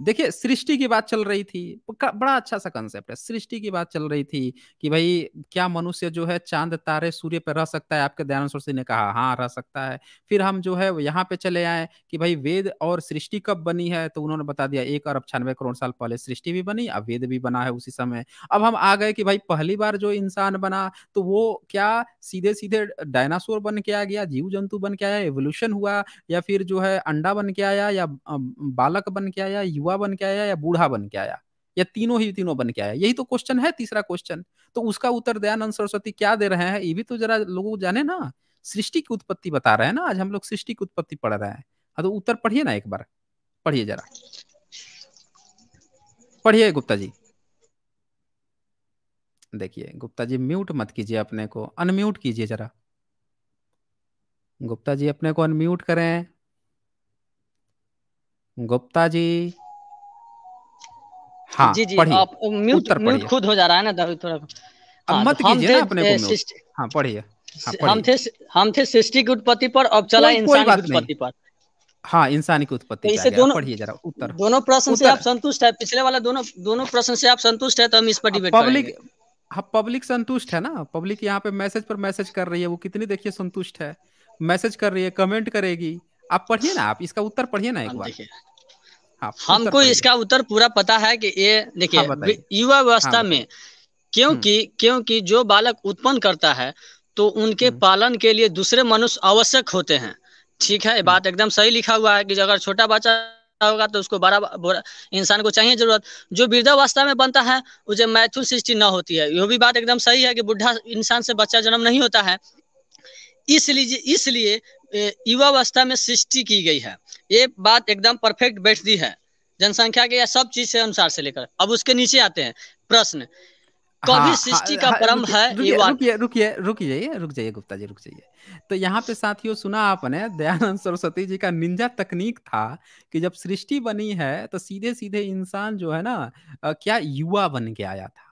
देखिए सृष्टि की बात चल रही थी बड़ा अच्छा सा कंसेप्ट है सृष्टि की बात चल रही थी कि भाई क्या मनुष्य जो है चांद तारे सूर्य पर रह सकता है आपके दयानंद सिंह ने कहा हाँ रह सकता है फिर हम जो है यहाँ पे चले आए कि भाई वेद और सृष्टि कब बनी है तो उन्होंने बता दिया एक अरब छियानवे करोड़ साल पहले सृष्टि भी बनी अब वेद भी बना है उसी समय अब हम आ गए कि भाई पहली बार जो इंसान बना तो वो क्या सीधे सीधे डायनासोर बन के आ गया जीव जंतु बन के आया एवोल्यूशन हुआ या फिर जो है अंडा बन के आया या बालक बन के आया युवा बन के आया या बूढ़ा बन के आया या तीनों ही तीनों बन के आया यही तो क्वेश्चन है तीसरा क्वेश्चन तो उसका उत्तर दयानंद सरस्वती क्या दे रहे हैं ये भी तो जरा लोग जाने ना सृष्टि की उत्पत्ति बता रहे हैं ना आज हम लोग सृष्टि की उत्पत्ति पढ़ रहे हैं हाँ, तो उत्तर पढ़िए ना एक बार पढ़िए जरा पढ़िए गुप्ता जी देखिए गुप्ता जी म्यूट मत कीजिए अपने को अनम्यूट कीजिए जरा गुप्ता जी अपने को अनम्यूट करें गुप्ता जी हाँ जी जी पढ़िए म्यूट म्यूट खुद हो जा रहा है ना दारू थोड़ा अब हाँ, मत कीजिए ना अपने को म्यूट हाँ पढ़िए हाँ, हम थे हम थे सृष्टि की उत्पत्ति पर अब चला इंसान की उत्पत्ति पर हाँ इंसान की उत्पत्ति तो इसे दोनों पढ़िए जरा उत्तर दोनों प्रश्न से आप संतुष्ट है पिछले वाला दोनों दोनों प्रश्न से आप संतुष्ट है तो हम इस पर डिबेट पब्लिक हाँ पब्लिक संतुष्ट है ना पब्लिक यहाँ पे मैसेज पर मैसेज कर रही है वो कितनी देखिए संतुष्ट है मैसेज कर रही है कमेंट करेगी आप पढ़िए ना आप इसका उत्तर पढ़िए ना एक हाँ, बार हाँ, हमको इसका उत्तर पूरा पता है कि ये देखिए हाँ, युवा व्यवस्था हाँ, में क्योंकि हम्म। क्योंकि जो बालक उत्पन्न करता है तो उनके हम्म। पालन के लिए दूसरे मनुष्य आवश्यक होते हैं ठीक है हम्म। बात एकदम सही लिखा हुआ है कि अगर छोटा बच्चा होगा तो उसको बड़ा इंसान को चाहिए जरूरत जो वृद्धावस्था में बनता है उसे मैथुन सृष्टि न होती है यह भी बात एकदम सही है कि बुढ़ा इंसान से बच्चा जन्म नहीं होता है इसलिए इसलिए युवावस्था में सृष्टि की गई है ये बात एकदम परफेक्ट बैठती है जनसंख्या के या सब चीज से अनुसार से लेकर अब उसके नीचे आते हैं प्रश्न कभी हाँ, सृष्टि हाँ, का परम हाँ, है रुकिए रुकिए रुकिए रुक जाइए रुक जाइए गुप्ता जी रुक जाइए तो यहाँ पे साथियों सुना आपने दयानंद सरस्वती जी का निंजा तकनीक था कि जब सृष्टि बनी है तो सीधे सीधे इंसान जो है ना क्या युवा बन के आया था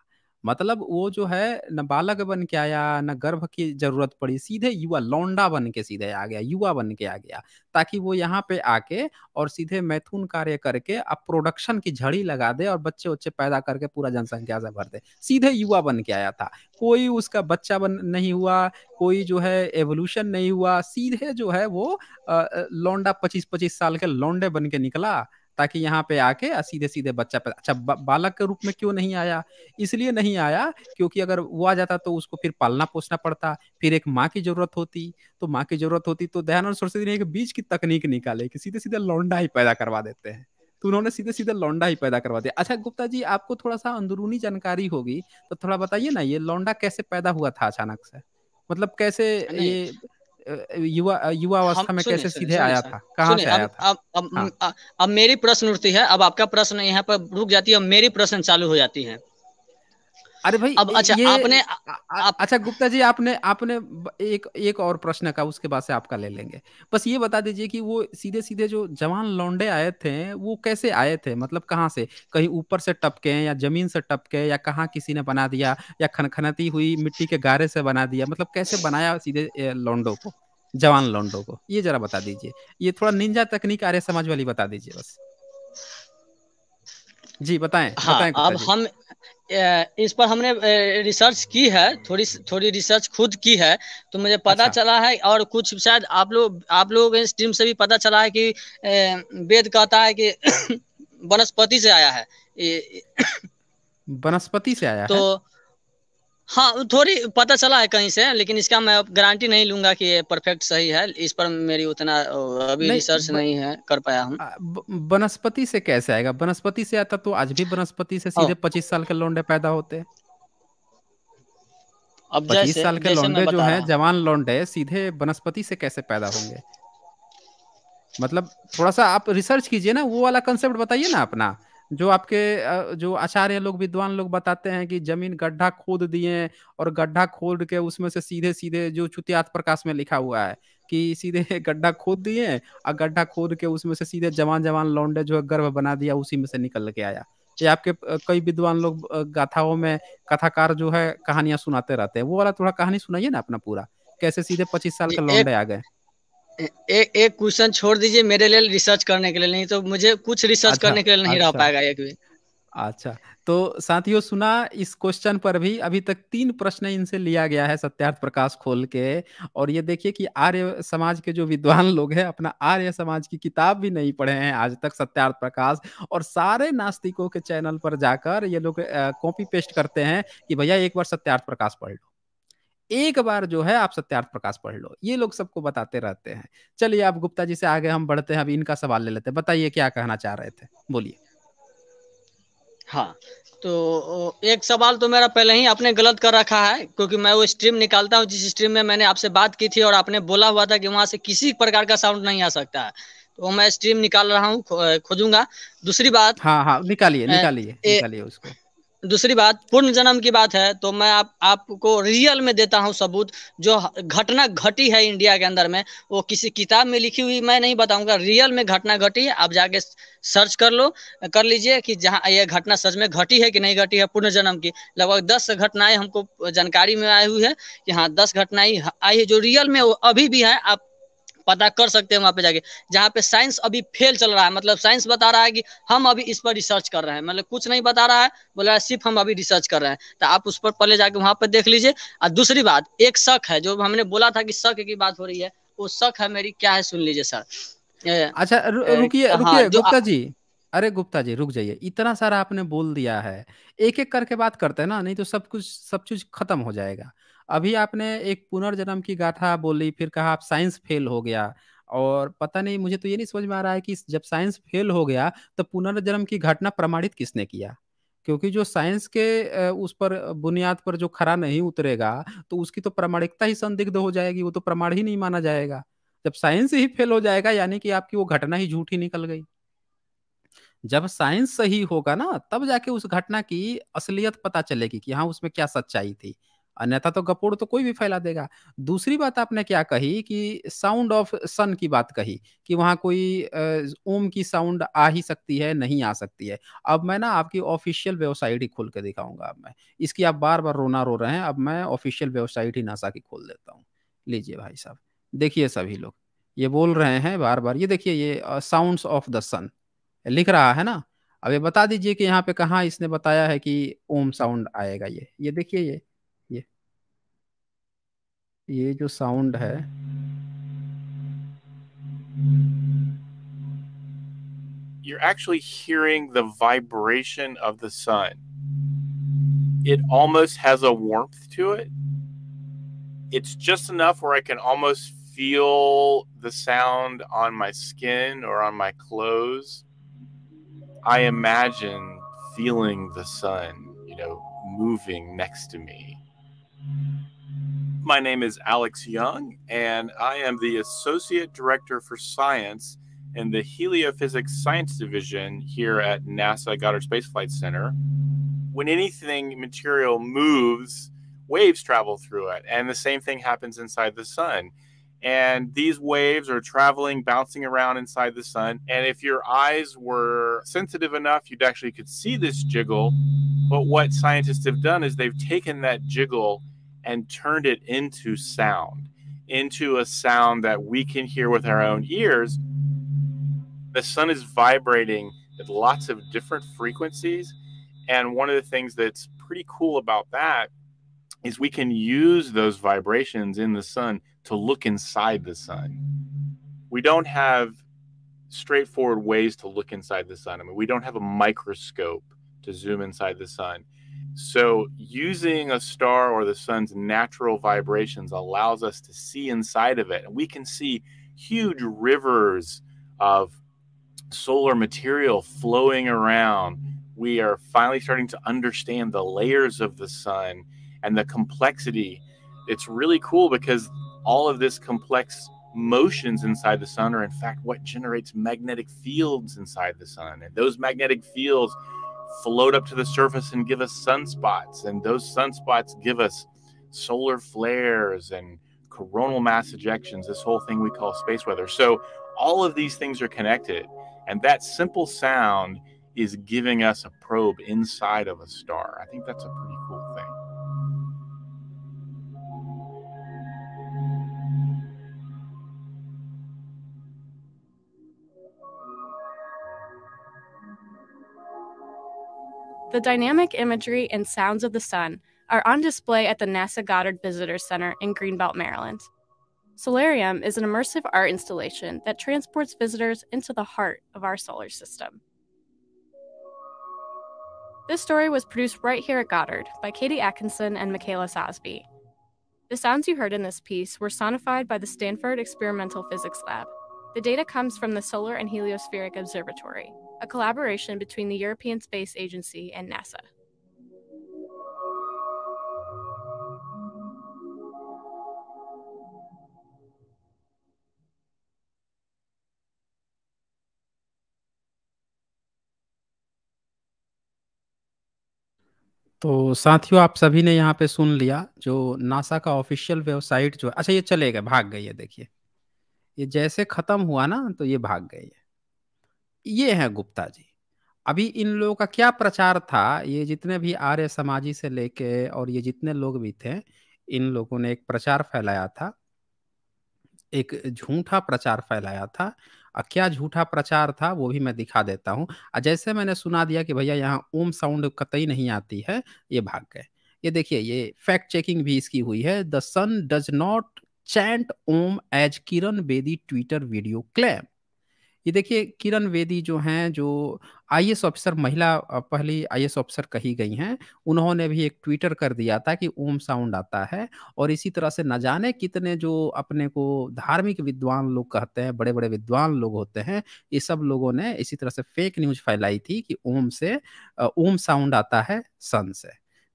मतलब वो जो है न बालक बन के आया न गर्भ की जरूरत पड़ी सीधे युवा लौंडा बन के सीधे आ गया युवा बन के आ गया ताकि वो यहाँ पे आके और सीधे मैथुन कार्य करके अब प्रोडक्शन की झड़ी लगा दे और बच्चे उच्चे पैदा करके पूरा जनसंख्या से भर दे सीधे युवा बन के आया था कोई उसका बच्चा बन नहीं हुआ कोई जो है एवोल्यूशन नहीं हुआ सीधे जो है वो लौंडा पच्चीस पच्चीस साल के लौंडे बन के निकला ताकि यहाँ पे आके सीधे सीधे बच्चा पैदा अच्छा बा, बालक के रूप में क्यों नहीं आया इसलिए नहीं आया क्योंकि अगर वो आ जाता तो उसको फिर पालना पोसना पड़ता फिर एक माँ की जरूरत होती तो माँ की जरूरत होती तो दयानंद सरस्वती ने एक बीज की तकनीक निकाले कि सीधे सीधे लौंडा ही पैदा करवा देते हैं तो उन्होंने सीधे सीधे लौंडा ही पैदा करवा दिया अच्छा गुप्ता जी आपको थोड़ा सा अंदरूनी जानकारी होगी तो थोड़ा बताइए ना ये लौंडा कैसे पैदा हुआ था अचानक से मतलब कैसे ये युवा अवस्था में कैसे सीधे आया था कहाँ से आया था अब अब मेरी प्रश्न उठती है अब आपका प्रश्न यहाँ पर रुक जाती है अब मेरी प्रश्न चालू हो जाती है अरे भाई अब अच्छा ये, आपने आ, आप... अच्छा गुप्ता जी आपने आपने एक एक और प्रश्न का उसके बाद से आपका ले लेंगे बस ये बता दीजिए कि वो सीधे सीधे जो जवान लौंडे आए थे वो कैसे आए थे मतलब कहाँ से कहीं ऊपर से टपके या जमीन से टपके या कहाँ किसी ने बना दिया या खनखनती हुई मिट्टी के गारे से बना दिया मतलब कैसे बनाया सीधे लौंडो को जवान लौंडो को ये जरा बता दीजिए ये थोड़ा निंजा तकनीक आर्य समाज वाली बता दीजिए बस जी बताएं हाँ बताएं अब हम इस पर हमने रिसर्च की है थोड़ी थोड़ी रिसर्च खुद की है तो मुझे पता अच्छा। चला है और कुछ शायद आप लोग आप लोग इस टीम से भी पता चला है कि वेद कहता है कि वनस्पति से आया है वनस्पति से आया तो है? हाँ थोड़ी पता चला है कहीं से लेकिन इसका मैं गारंटी नहीं लूंगा कि ये परफेक्ट सही है इस पर मेरी उतना अभी नहीं, रिसर्च ब, नहीं है कर पाया हूँ वनस्पति से कैसे आएगा वनस्पति से आता तो आज भी वनस्पति से सीधे हाँ। पच्चीस साल के लौंडे पैदा होते अब पच्चीस साल के लौंडे जो है जवान लौंडे सीधे वनस्पति से कैसे पैदा होंगे मतलब थोड़ा सा आप रिसर्च कीजिए ना वो वाला कंसेप्ट बताइए ना अपना जो आपके जो आचार्य लोग विद्वान लोग बताते हैं कि जमीन गड्ढा खोद दिए और गड्ढा खोद के उसमें से सीधे सीधे जो चुतियात प्रकाश में लिखा हुआ है कि सीधे गड्ढा खोद दिए और गड्ढा खोद के उसमें से सीधे जवान जवान लौंडे जो है गर्भ बना दिया उसी में से निकल के आया ये आपके कई विद्वान लोग गाथाओं में कथाकार जो है कहानियां सुनाते रहते हैं वो वाला थोड़ा कहानी सुनाइए ना अपना पूरा कैसे सीधे पच्चीस साल का लौंडे आ गए एक एक क्वेश्चन छोड़ दीजिए मेरे लिए रिसर्च करने के लिए नहीं तो मुझे कुछ रिसर्च अच्छा, करने के लिए नहीं अच्छा, रह पाएगा एक भी अच्छा तो साथियों सुना इस क्वेश्चन पर भी अभी तक तीन प्रश्न इनसे लिया गया है सत्यार्थ प्रकाश खोल के और ये देखिए कि आर्य समाज के जो विद्वान लोग हैं अपना आर्य समाज की किताब भी नहीं पढ़े हैं आज तक सत्यार्थ प्रकाश और सारे नास्तिकों के चैनल पर जाकर ये लोग कॉपी पेस्ट करते हैं कि भैया एक बार सत्यार्थ प्रकाश पढ़ लो एक बार जो है आप सत्यार्थ प्रकाश पढ़ लो ये लोग सबको बताते रहते हैं चलिए आप गुप्ता जी से आगे हम बढ़ते हैं अब इनका सवाल ले लेते हैं बताइए क्या कहना चाह रहे थे बोलिए हाँ तो एक सवाल तो मेरा पहले ही आपने गलत कर रखा है क्योंकि मैं वो स्ट्रीम निकालता हूँ जिस स्ट्रीम में मैंने आपसे बात की थी और आपने बोला हुआ था कि वहां से किसी प्रकार का साउंड नहीं आ सकता है तो मैं स्ट्रीम निकाल रहा हूँ खोजूंगा दूसरी बात हाँ हाँ निकालिए निकालिए निकालिए उसको दूसरी बात पूर्ण जन्म की बात है तो मैं आप आपको रियल में देता हूँ सबूत जो घटना घटी है इंडिया के अंदर में वो किसी किताब में लिखी हुई मैं नहीं बताऊंगा रियल में घटना घटी है आप जाके सर्च कर लो कर लीजिए कि जहाँ यह घटना सच में घटी है कि नहीं घटी है पूर्ण जन्म की लगभग दस घटनाएं हमको जानकारी में आई हुई है यहाँ दस घटनाएं आई है जो रियल में वो अभी भी है आप पता कर सकते हैं वहाँ पे जाके जहाँ पे साइंस अभी फेल चल रहा है मतलब साइंस बता रहा है कि हम अभी इस पर रिसर्च कर रहे हैं मतलब कुछ नहीं बता रहा है बोला सिर्फ हम अभी रिसर्च कर रहे हैं तो आप उस पर पहले जाके वहाँ पर देख लीजिए और दूसरी बात एक शक है जो हमने बोला था कि शक की बात हो रही है वो शक है मेरी क्या है सुन लीजिए सर अच्छा रुकिए हाँ, रुकिए गुप्ता जी अरे गुप्ता जी रुक जाइए इतना सारा आपने बोल दिया है एक एक करके बात करते हैं ना नहीं तो सब कुछ सब चीज खत्म हो जाएगा अभी आपने एक पुनर्जन्म की गाथा बोली फिर कहा आप साइंस फेल हो गया और पता नहीं मुझे तो ये नहीं समझ में आ रहा है कि जब साइंस फेल हो गया तो पुनर्जन्म की घटना प्रमाणित किसने किया क्योंकि जो साइंस के उस पर बुनियाद पर जो खरा नहीं उतरेगा तो उसकी तो प्रमाणिकता ही संदिग्ध हो जाएगी वो तो प्रमाण ही नहीं माना जाएगा जब साइंस ही फेल हो जाएगा यानी कि आपकी वो घटना ही झूठी निकल गई जब साइंस सही होगा ना तब जाके उस घटना की असलियत पता चलेगी कि हाँ उसमें क्या सच्चाई थी अन्यथा तो गपोड़ तो कोई भी फैला देगा दूसरी बात आपने क्या कही कि साउंड ऑफ सन की बात कही कि वहाँ कोई ओम की साउंड आ ही सकती है नहीं आ सकती है अब मैं ना आपकी ऑफिशियल वेबसाइट ही खोल के दिखाऊंगा अब मैं इसकी आप बार बार रोना रो रहे हैं अब मैं ऑफिशियल वेबसाइट ही नासा की खोल देता हूँ लीजिए भाई साहब देखिए सभी लोग ये बोल रहे हैं बार बार ये देखिए ये साउंड्स ऑफ द सन लिख रहा है ना अब ये बता दीजिए कि यहाँ पे कहाँ इसने बताया है कि ओम साउंड आएगा ये ये देखिए ये ये जो साउंड है you're actually hearing the vibration of the sun. It almost has a warmth to it. It's just enough where I can almost feel the sound on my skin or on my clothes. I imagine feeling the sun, you know, moving next to me. My name is Alex Young, and I am the Associate Director for Science in the Heliophysics Science Division here at NASA Goddard Space Flight Center. When anything material moves, waves travel through it, and the same thing happens inside the sun. And these waves are traveling, bouncing around inside the sun. And if your eyes were sensitive enough, you'd actually could see this jiggle. But what scientists have done is they've taken that jiggle and turned it into sound, into a sound that we can hear with our own ears. The sun is vibrating at lots of different frequencies. And one of the things that's pretty cool about that is we can use those vibrations in the sun to look inside the sun. We don't have straightforward ways to look inside the sun. I mean, we don't have a microscope to zoom inside the sun. So, using a star or the sun's natural vibrations allows us to see inside of it. And we can see huge rivers of solar material flowing around. We are finally starting to understand the layers of the sun and the complexity. It's really cool because all of this complex motions inside the sun are, in fact, what generates magnetic fields inside the sun. And those magnetic fields float up to the surface and give us sunspots. And those sunspots give us solar flares and coronal mass ejections, this whole thing we call space weather. So all of these things are connected. And that simple sound is giving us a probe inside of a star. I think that's a pretty cool The dynamic imagery and sounds of the sun are on display at the NASA Goddard Visitor Center in Greenbelt, Maryland. Solarium is an immersive art installation that transports visitors into the heart of our solar system. This story was produced right here at Goddard by Katie Atkinson and Michaela Sosby. The sounds you heard in this piece were sonified by the Stanford Experimental Physics Lab. The data comes from the Solar and Heliospheric Observatory, a collaboration between the European Space Agency and NASA. तो साथियों आप सभी ने यहाँ पे सुन लिया जो NASA का ऑफिशियल वेबसाइट जो अच्छा ये चले गए भाग गई है देखिए ये जैसे ख़त्म हुआ ना तो ये भाग गई है ये है गुप्ता जी अभी इन लोगों का क्या प्रचार था ये जितने भी आर्य समाजी से लेके और ये जितने लोग भी थे इन लोगों ने एक प्रचार फैलाया था एक झूठा प्रचार फैलाया था और क्या झूठा प्रचार था वो भी मैं दिखा देता हूँ जैसे मैंने सुना दिया कि भैया यहाँ ओम साउंड कतई नहीं आती है ये भाग गए ये देखिए ये फैक्ट चेकिंग भी इसकी हुई है the sun does not chant Om as Kiran Bedi Twitter video claim ये देखिए किरण वेदी जो हैं जो आई ऑफिसर महिला पहली आई ऑफिसर कही गई हैं उन्होंने भी एक ट्विटर कर दिया था कि ओम साउंड आता है और इसी तरह से न जाने कितने जो अपने को धार्मिक विद्वान लोग कहते हैं बड़े बड़े विद्वान लोग होते हैं ये सब लोगों ने इसी तरह से फेक न्यूज फैलाई थी कि ओम से ओम साउंड आता है सन से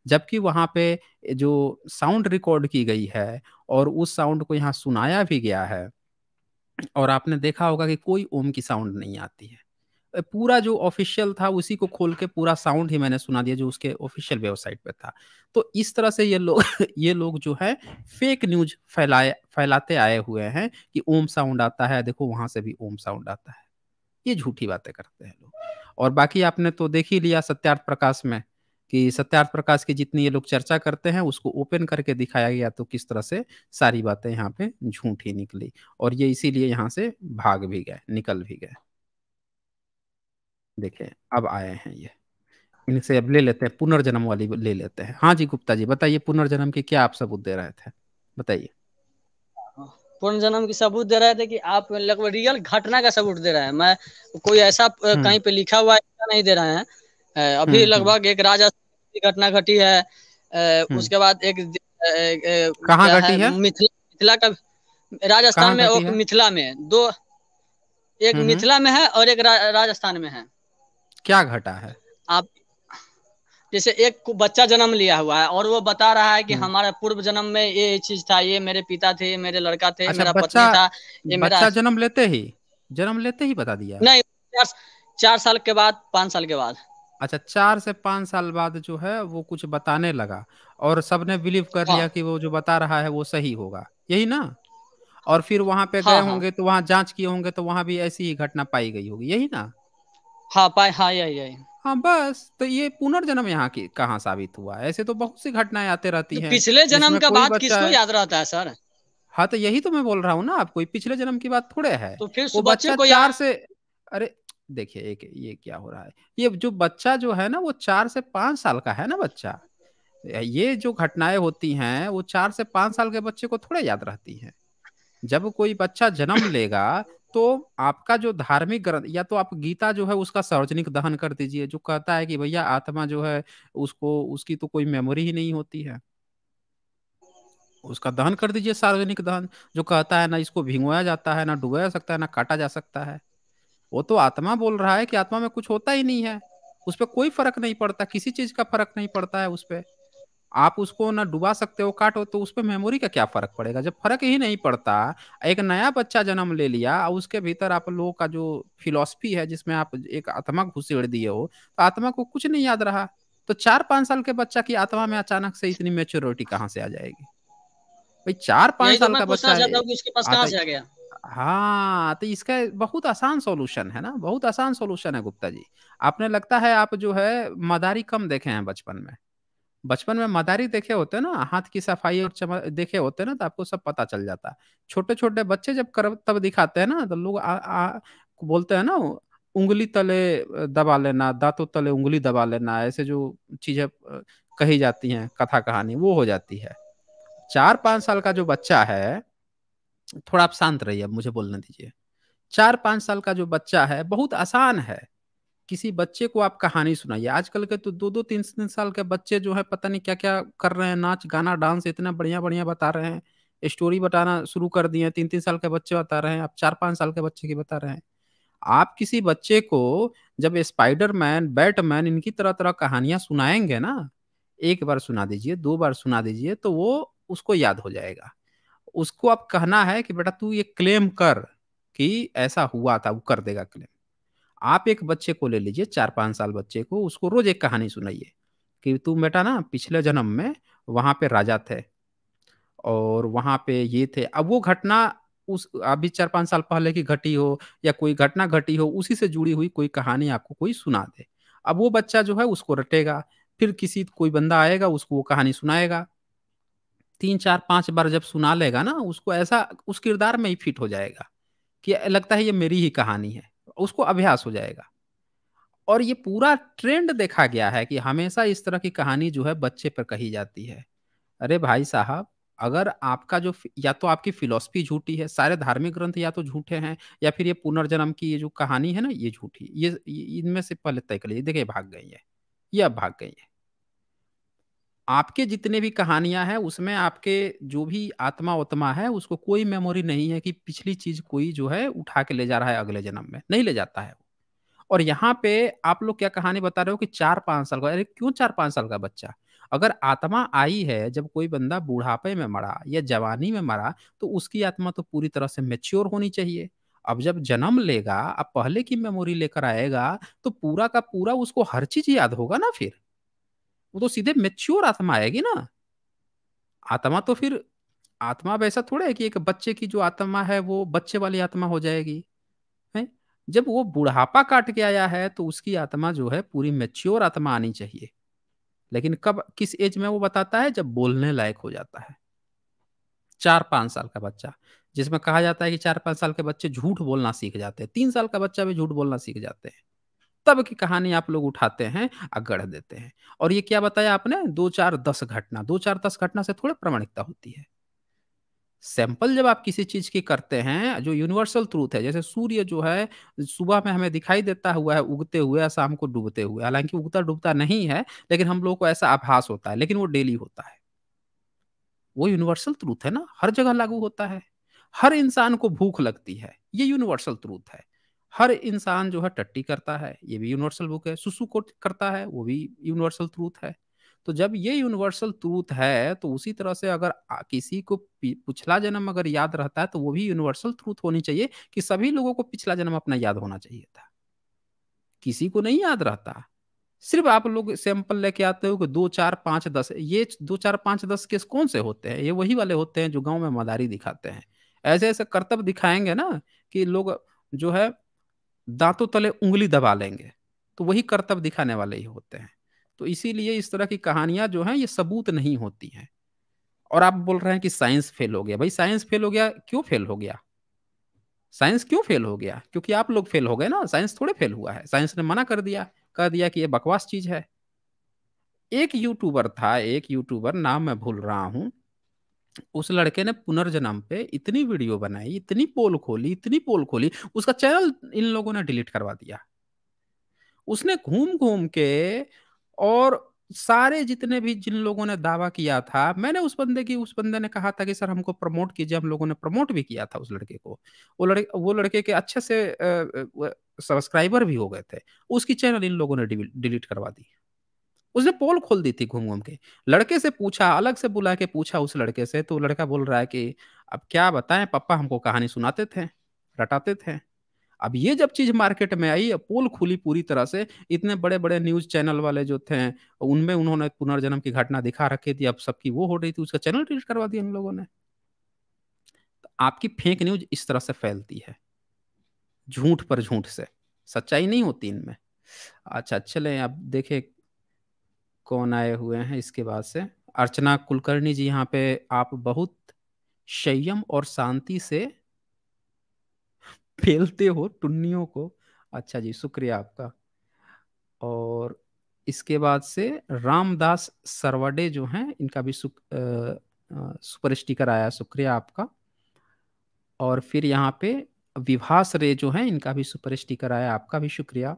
जबकि वहाँ पे जो साउंड रिकॉर्ड की गई है और उस साउंड को यहाँ सुनाया भी गया है और आपने देखा होगा कि कोई ओम की साउंड नहीं आती है पूरा जो ऑफिशियल था उसी को खोल के पूरा साउंड ही मैंने सुना दिया जो उसके ऑफिशियल वेबसाइट पे था तो इस तरह से ये लोग ये लोग जो है फेक न्यूज फैलाए फैलाते आए हुए हैं कि ओम साउंड आता है देखो वहां से भी ओम साउंड आता है ये झूठी बातें करते हैं लोग और बाकी आपने तो देख ही लिया सत्यार्थ प्रकाश में कि सत्यार्थ प्रकाश की जितनी ये लोग चर्चा करते हैं उसको ओपन करके दिखाया गया तो किस तरह से सारी बातें यहाँ पे झूठ ही निकली और ये इसीलिए यहाँ से भाग भी गए निकल भी गए देखे अब आए हैं ये इनसे अब ले लेते हैं पुनर्जन्म वाली ले लेते हैं हाँ जी गुप्ता जी बताइए पुनर्जन्म के क्या आप सबूत दे रहे थे बताइए पुनर्जन्म की सबूत दे रहे थे कि आप लगभग रियल घटना का सबूत दे रहे हैं मैं कोई ऐसा हम्म। कहीं पे लिखा हुआ ऐसा नहीं दे रहे हैं अभी हम्म, लगभग एक राजा की घटना घटी है हम्म। उसके बाद एक कहाँ घटी है, है? मिथिला मिथिला का राजस्थान में और मिथिला में दो एक हम्म, मिथिला में है और एक राजस्थान में है क्या घटा है आप जैसे एक बच्चा जन्म लिया हुआ है और वो बता रहा है कि हमारे पूर्व जन्म में ये चीज था ये मेरे पिता थे मेरे लड़का थे अच्छा, मेरा पत्नी था ये बच्चा मेरा जन्म लेते ही जन्म लेते ही बता दिया नहीं चार, चार साल के बाद पांच साल के बाद अच्छा चार से पांच साल बाद जो है वो कुछ बताने लगा और सबने बिलीव कर हाँ। लिया कि वो जो बता रहा है वो सही होगा यही ना और फिर वहां पे हाँ, गए हाँ। होंगे तो वहां जांच किए होंगे तो वहां भी ऐसी ही घटना पाई गई होगी यही ना हाँ पाए हाँ यही यही हाँ बस तो ये पुनर्जन्म यहाँ की कहाँ साबित हुआ ऐसे तो बहुत सी घटनाएं आते रहती तो हैं पिछले जन्म का बात किसको याद रहता है सर हाँ तो यही तो मैं बोल रहा हूँ ना आप कोई पिछले जन्म की बात थोड़े है तो फिर वो बच्चे बच्चा को चार से अरे देखिए एक ये क्या हो रहा है ये जो बच्चा जो है ना वो चार से पांच साल का है ना बच्चा ये जो घटनाएं होती हैं वो चार से पांच साल के बच्चे को थोड़े याद रहती हैं जब कोई बच्चा जन्म लेगा तो आपका जो धार्मिक ग्रंथ या तो आप गीता जो है उसका सार्वजनिक दहन कर दीजिए जो कहता है कि भैया आत्मा जो है उसको उसकी तो कोई मेमोरी ही नहीं होती है उसका दहन कर दीजिए सार्वजनिक दहन जो कहता है ना इसको भिंगवाया जाता है ना डुबाया सकता है ना काटा जा सकता है वो तो आत्मा बोल रहा है कि आत्मा में कुछ होता ही नहीं है उस पर कोई फर्क नहीं पड़ता किसी चीज का फर्क नहीं पड़ता है उस पर आप उसको ना डुबा सकते हो काटो तो उस पर मेमोरी का क्या फर्क पड़ेगा जब फर्क ही नहीं पड़ता एक नया बच्चा जन्म ले लिया और उसके भीतर आप लोगों का जो फिलोसफी है जिसमें आप एक आत्मा घुसेड़ दिए हो तो आत्मा को कुछ नहीं याद रहा तो चार पांच साल के बच्चा की आत्मा में अचानक से इतनी मेच्योरिटी कहाँ से आ जाएगी भाई चार पांच तो साल का बच्चा उसके पास कहाँ से आ गया हाँ तो इसका बहुत आसान सॉल्यूशन है ना बहुत आसान सॉल्यूशन है गुप्ता जी आपने लगता है आप जो है मदारी कम देखे हैं बचपन में बचपन में मदारी देखे होते ना हाथ की सफाई और चम देखे होते ना तो आपको सब पता चल जाता है छोटे छोटे बच्चे जब कर तब दिखाते हैं ना तो लोग बोलते हैं ना उंगली तले दबा लेना दांतों तले उंगली दबा लेना ऐसे जो चीजें कही जाती हैं कथा कहानी वो हो जाती है चार पांच साल का जो बच्चा है थोड़ा आप शांत रहिए अब मुझे बोलने दीजिए चार पाँच साल का जो बच्चा है बहुत आसान है किसी बच्चे को आप कहानी सुनाइए आजकल के तो दो दो तीन तीन साल के बच्चे जो है पता नहीं क्या क्या कर रहे हैं नाच गाना डांस इतना बढ़िया बढ़िया बता रहे हैं स्टोरी बताना शुरू कर दिए तीन तीन साल के बच्चे बता रहे हैं आप चार पाँच साल के बच्चे की बता रहे हैं आप किसी बच्चे को जब स्पाइडरमैन बैटमैन इनकी तरह तरह कहानियां सुनाएंगे ना एक बार सुना दीजिए दो बार सुना दीजिए तो वो उसको याद हो जाएगा उसको आप कहना है कि बेटा तू ये क्लेम कर कि ऐसा हुआ था वो कर देगा क्लेम आप एक बच्चे को ले लीजिए चार पाँच साल बच्चे को उसको रोज एक कहानी सुनाइए कि तू बेटा ना पिछले जन्म में वहाँ पे राजा थे और वहाँ पे ये थे अब वो घटना उस अभी चार पाँच साल पहले की घटी हो या कोई घटना घटी हो उसी से जुड़ी हुई कोई कहानी आपको कोई सुना दे अब वो बच्चा जो है उसको रटेगा फिर किसी कोई बंदा आएगा उसको वो कहानी सुनाएगा तीन चार पांच बार जब सुना लेगा ना उसको ऐसा उस किरदार में ही फिट हो जाएगा कि लगता है ये मेरी ही कहानी है उसको अभ्यास हो जाएगा और ये पूरा ट्रेंड देखा गया है कि हमेशा इस तरह की कहानी जो है बच्चे पर कही जाती है अरे भाई साहब अगर आपका जो या तो आपकी फिलॉसफी झूठी है सारे धार्मिक ग्रंथ या तो झूठे हैं या फिर ये पुनर्जन्म की ये जो कहानी है ना ये झूठी ये इनमें से पहले तय कर लीजिए देखिए भाग गई है ये अब भाग गई है आपके जितने भी कहानियां हैं उसमें आपके जो भी आत्मा उत्मा है उसको कोई मेमोरी नहीं है कि पिछली चीज कोई जो है उठा के ले जा रहा है अगले जन्म में नहीं ले जाता है और यहाँ पे आप लोग क्या कहानी बता रहे हो कि चार पांच साल का अरे क्यों चार पांच साल का बच्चा अगर आत्मा आई है जब कोई बंदा बुढ़ापे में मरा या जवानी में मरा तो उसकी आत्मा तो पूरी तरह से मेच्योर होनी चाहिए अब जब जन्म लेगा अब पहले की मेमोरी लेकर आएगा तो पूरा का पूरा उसको हर चीज याद होगा ना फिर वो तो सीधे मेच्योर आत्मा आएगी ना आत्मा तो फिर आत्मा अब ऐसा थोड़ा है कि एक बच्चे की जो आत्मा है वो बच्चे वाली आत्मा हो जाएगी है जब वो बुढ़ापा काट के आया है तो उसकी आत्मा जो है पूरी मेच्योर आत्मा आनी चाहिए लेकिन कब किस एज में वो बताता है जब बोलने लायक हो जाता है चार पांच साल का बच्चा जिसमें कहा जाता है कि चार पांच साल के बच्चे झूठ बोलना सीख जाते हैं तीन साल का बच्चा भी झूठ बोलना सीख जाते हैं तब की कहानी आप लोग उठाते हैं और गढ़ देते हैं और ये क्या बताया आपने दो चार दस घटना दो चार दस घटना से थोड़ी प्रमाणिकता होती है सैंपल जब आप किसी चीज की करते हैं जो यूनिवर्सल ट्रूथ है जैसे सूर्य जो है सुबह में हमें दिखाई देता हुआ है उगते हुए शाम को डूबते हुए हालांकि उगता डूबता नहीं है लेकिन हम लोगों को ऐसा आभास होता है लेकिन वो डेली होता है वो यूनिवर्सल ट्रूथ है ना हर जगह लागू होता है हर इंसान को भूख लगती है ये यूनिवर्सल ट्रूथ है हर इंसान जो है टट्टी करता है ये भी यूनिवर्सल बुक है सुसु को करता है वो भी यूनिवर्सल ट्रूथ है तो जब ये यूनिवर्सल ट्रूथ है तो उसी तरह से अगर किसी को पिछला जन्म अगर याद रहता है तो वो भी यूनिवर्सल ट्रूथ होनी चाहिए कि सभी लोगों को पिछला जन्म अपना याद होना चाहिए था किसी को नहीं याद रहता सिर्फ आप लोग सैंपल लेके आते हो कि दो चार पांच दस ये दो चार पाँच दस केस कौन से होते हैं ये वही वाले होते हैं जो गाँव में मदारी दिखाते हैं ऐसे ऐसे कर्तव्य दिखाएंगे ना कि लोग जो है दांतों तले उंगली दबा लेंगे तो वही कर्तव्य दिखाने वाले ही होते हैं तो इसीलिए इस तरह की कहानियां जो हैं ये सबूत नहीं होती हैं और आप बोल रहे हैं कि साइंस फेल हो गया भाई साइंस फेल हो गया क्यों फेल हो गया साइंस क्यों फेल हो गया क्योंकि आप लोग फेल हो गए ना साइंस थोड़े फेल हुआ है साइंस ने मना कर दिया कह दिया कि ये बकवास चीज है एक यूट्यूबर था एक यूट्यूबर नाम मैं भूल रहा हूँ उस लड़के ने पुनर्जन्म पे इतनी वीडियो बनाई इतनी पोल खोली इतनी पोल खोली उसका चैनल इन लोगों ने डिलीट करवा दिया उसने घूम घूम के और सारे जितने भी जिन लोगों ने दावा किया था मैंने उस बंदे की उस बंदे ने कहा था कि सर हमको प्रमोट कीजिए हम लोगों ने प्रमोट भी किया था उस लड़के को वो लड़के वो लड़के के अच्छे से सब्सक्राइबर भी हो गए थे उसकी चैनल इन लोगों ने डिलीट करवा दी उसने पोल खोल दी थी घूम घूम के लड़के से पूछा अलग से बुला के पूछा उस लड़के से तो लड़का बोल रहा है कि अब क्या बताएं पापा हमको कहानी सुनाते थे रटाते थे अब ये जब चीज मार्केट में आई पोल खुली पूरी तरह से इतने बड़े बड़े न्यूज चैनल वाले जो थे उनमें उन्होंने पुनर्जन्म की घटना दिखा रखी थी अब सबकी वो हो रही थी उसका चैनल डिलीट करवा दिया इन लोगों ने तो आपकी फेक न्यूज इस तरह से फैलती है झूठ पर झूठ से सच्चाई नहीं होती इनमें अच्छा चले अब देखे कौन आए हुए हैं इसके बाद से अर्चना कुलकर्णी जी यहाँ पे आप बहुत संयम और शांति से फेलते हो टुन्नियों को अच्छा जी शुक्रिया आपका और इसके बाद से रामदास सरवडे जो हैं इनका भी सुक, सुपर स्टिकर आया शुक्रिया आपका और फिर यहाँ पे विभास रे जो हैं इनका भी सुपर स्टिकर आया आपका भी शुक्रिया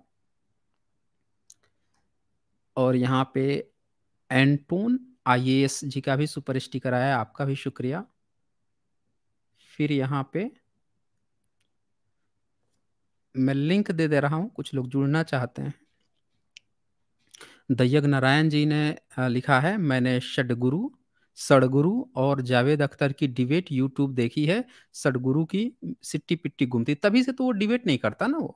और यहाँ पे एंटोन आई जी का भी सुपर स्टिकर आया आपका भी शुक्रिया फिर यहाँ पे मैं लिंक दे दे रहा हूँ कुछ लोग जुड़ना चाहते हैं दैयग नारायण जी ने लिखा है मैंने षडगुरु सड़गुरु और जावेद अख्तर की डिबेट यूट्यूब देखी है सड़गुरु की सिट्टी पिट्टी घूमती तभी से तो वो डिबेट नहीं करता ना वो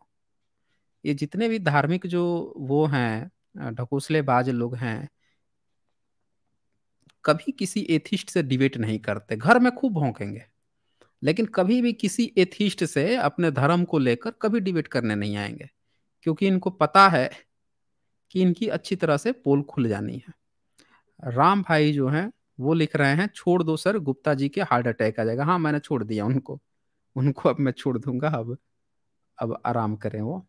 ये जितने भी धार्मिक जो वो हैं ढकोसलेबाज लोग हैं कभी किसी एथिस्ट से डिबेट नहीं करते घर में खूब भोंकेंगे लेकिन कभी भी किसी एथिस्ट से अपने धर्म को लेकर कभी डिबेट करने नहीं आएंगे क्योंकि इनको पता है कि इनकी अच्छी तरह से पोल खुल जानी है राम भाई जो हैं वो लिख रहे हैं छोड़ दो सर गुप्ता जी के हार्ट अटैक आ जाएगा हाँ मैंने छोड़ दिया उनको उनको अब मैं छोड़ दूंगा अब अब आराम करें वो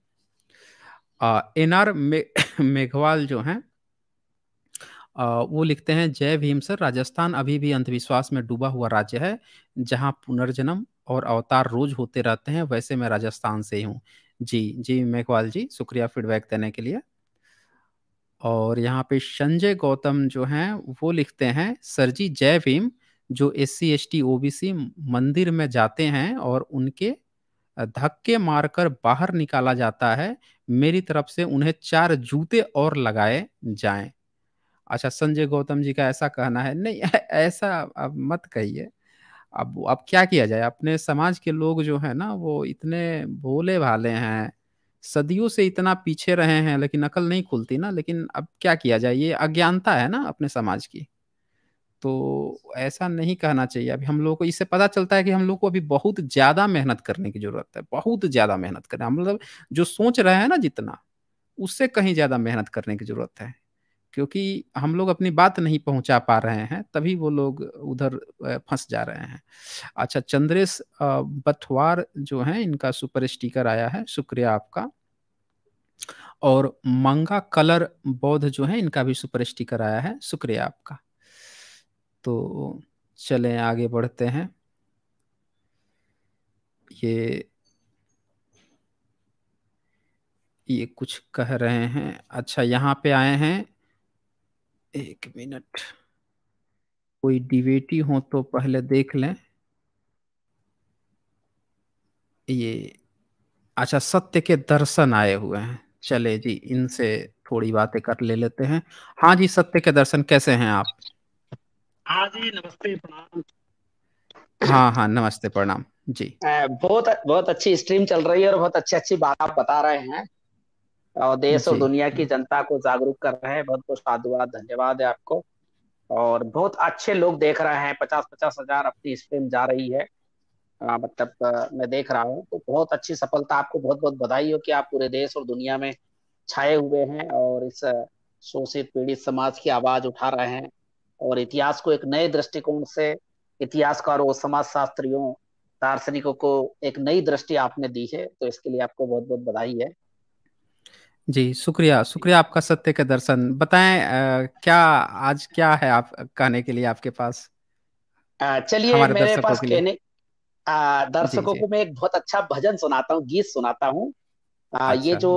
एन आर मेघवाल जो हैं वो लिखते हैं जय भीम सर राजस्थान अभी भी अंधविश्वास में डूबा हुआ राज्य है जहां पुनर्जन्म और अवतार रोज होते रहते हैं वैसे मैं राजस्थान से ही हूँ जी जी मेघवाल जी शुक्रिया फीडबैक देने के लिए और यहाँ पे संजय गौतम जो हैं वो लिखते हैं सर जी जय भीम जो S C S T O B C मंदिर में जाते हैं और उनके धक्के मारकर बाहर निकाला जाता है मेरी तरफ से उन्हें चार जूते और लगाए जाएं अच्छा संजय गौतम जी का ऐसा कहना है नहीं ऐसा अब मत कहिए अब अब क्या किया जाए अपने समाज के लोग जो है ना वो इतने भोले भाले हैं सदियों से इतना पीछे रहे हैं लेकिन अकल नहीं खुलती ना लेकिन अब क्या किया जाए ये अज्ञानता है ना अपने समाज की तो ऐसा नहीं कहना चाहिए अभी हम लोगों को इससे पता चलता है कि हम लोग को अभी बहुत ज़्यादा मेहनत करने की ज़रूरत है बहुत ज़्यादा मेहनत करना मतलब जो सोच रहे हैं ना जितना उससे कहीं ज़्यादा मेहनत करने की ज़रूरत है क्योंकि हम लोग अपनी बात नहीं पहुंचा पा रहे हैं तभी वो लोग उधर फंस जा रहे हैं अच्छा चंद्रेश बथवार जो है इनका सुपर स्टिकर आया है शुक्रिया आपका और मंगा कलर बौद्ध जो है इनका भी सुपर स्टिकर आया है शुक्रिया आपका तो चलें आगे बढ़ते हैं ये ये कुछ कह रहे हैं अच्छा यहाँ पे आए हैं एक मिनट कोई डिबेटी हो तो पहले देख लें ये अच्छा सत्य के दर्शन आए हुए हैं चले जी इनसे थोड़ी बातें कर ले लेते हैं हाँ जी सत्य के दर्शन कैसे हैं आप हाँ जी नमस्ते प्रणाम हाँ हाँ नमस्ते प्रणाम जी बहुत बहुत अच्छी स्ट्रीम चल रही है और बहुत अच्छी अच्छी बात आप बता रहे हैं और देश और दुनिया की जनता को जागरूक कर रहे हैं बहुत बहुत साधुवाद धन्यवाद है आपको और बहुत अच्छे लोग देख रहे हैं पचास पचास हजार अपनी स्ट्रीम जा रही है मतलब मैं देख रहा हूँ तो बहुत अच्छी सफलता आपको बहुत बहुत बधाई हो कि आप पूरे देश और दुनिया में छाए हुए हैं और इस शोषित पीड़ित समाज की आवाज उठा रहे हैं और इतिहास को एक नए दृष्टिकोण से इतिहासकारों समाज शास्त्रियों दार्शनिकों को एक नई दृष्टि आपने दी है तो इसके लिए आपको बहुत बहुत बधाई है जी शुक्रिया शुक्रिया आपका सत्य का दर्शन बताएं क्या आज क्या है आप कहने के लिए आपके पास चलिए मेरे पास कहने दर्शकों को मैं एक बहुत अच्छा भजन सुनाता हूँ गीत सुनाता हूँ अच्छा, ये जो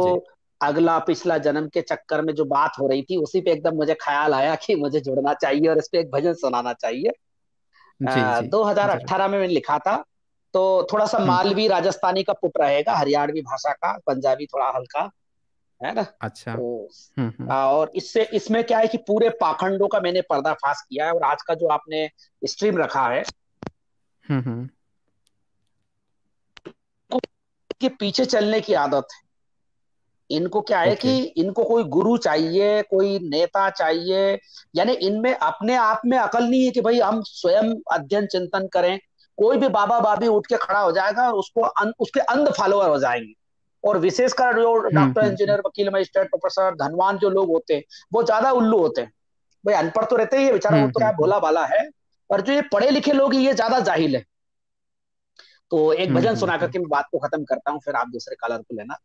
अगला पिछला जन्म के चक्कर में जो बात हो रही थी उसी पे एकदम मुझे ख्याल आया कि मुझे जुड़ना चाहिए और इस पे एक भजन सुनाना चाहिए दो हजार अठारह में मैंने लिखा था तो थोड़ा सा हम्म। मालवी राजस्थानी का पुट रहेगा हरियाणवी भाषा का पंजाबी थोड़ा हल्का है ना अच्छा तो, हम्म, हम्म। और इससे इसमें क्या है कि पूरे पाखंडों का मैंने पर्दाफाश किया है और आज का जो आपने स्ट्रीम रखा है के पीछे चलने की आदत है इनको क्या है कि इनको कोई गुरु चाहिए कोई नेता चाहिए यानी इनमें अपने आप में अकल नहीं है कि भाई हम स्वयं अध्ययन चिंतन करें कोई भी बाबा बाबी उठ के खड़ा हो जाएगा और उसको अन, अं-, उसके अंध फॉलोअर हो जाएंगे और विशेषकर जो डॉक्टर हम्म, इंजीनियर हम्म, हम्म। वकील मजिस्ट्रेट प्रोफेसर धनवान जो लोग होते हैं वो ज्यादा उल्लू होते हैं भाई अनपढ़ तो रहते ही बेचारा तो क्या भोला भाला है पर जो ये पढ़े लिखे लोग ये ज्यादा जाहिल है तो एक भजन सुना करके मैं बात को खत्म करता हूँ फिर आप दूसरे कलर को लेना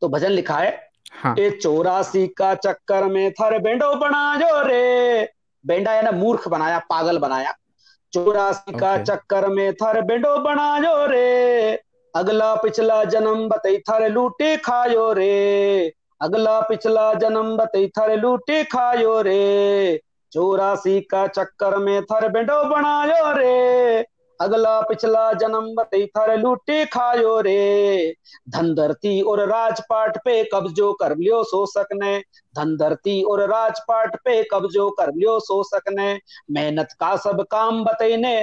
तो भजन लिखा है हाँ. ए चौरासी का चक्कर में थर बेंडो जो रे बेंडा है ना मूर्ख बनाया पागल बनाया चौरासी का चक्कर में थर बेंडो बना जो रे अगला पिछला जन्म बतई थर लूटे खायो रे अगला पिछला जन्म बतई थर लूटे खायो रे चौरासी का चक्कर में थर बेंडो बना जो रे अगला पिछला जन्म बते थर लूटे खायो रे धन धरती और राजपाट पे कब्जो कर लियो सो सकने धन धरती और राजपाट पे कब्जो कर लियो सो सकने मेहनत का सब काम बतेने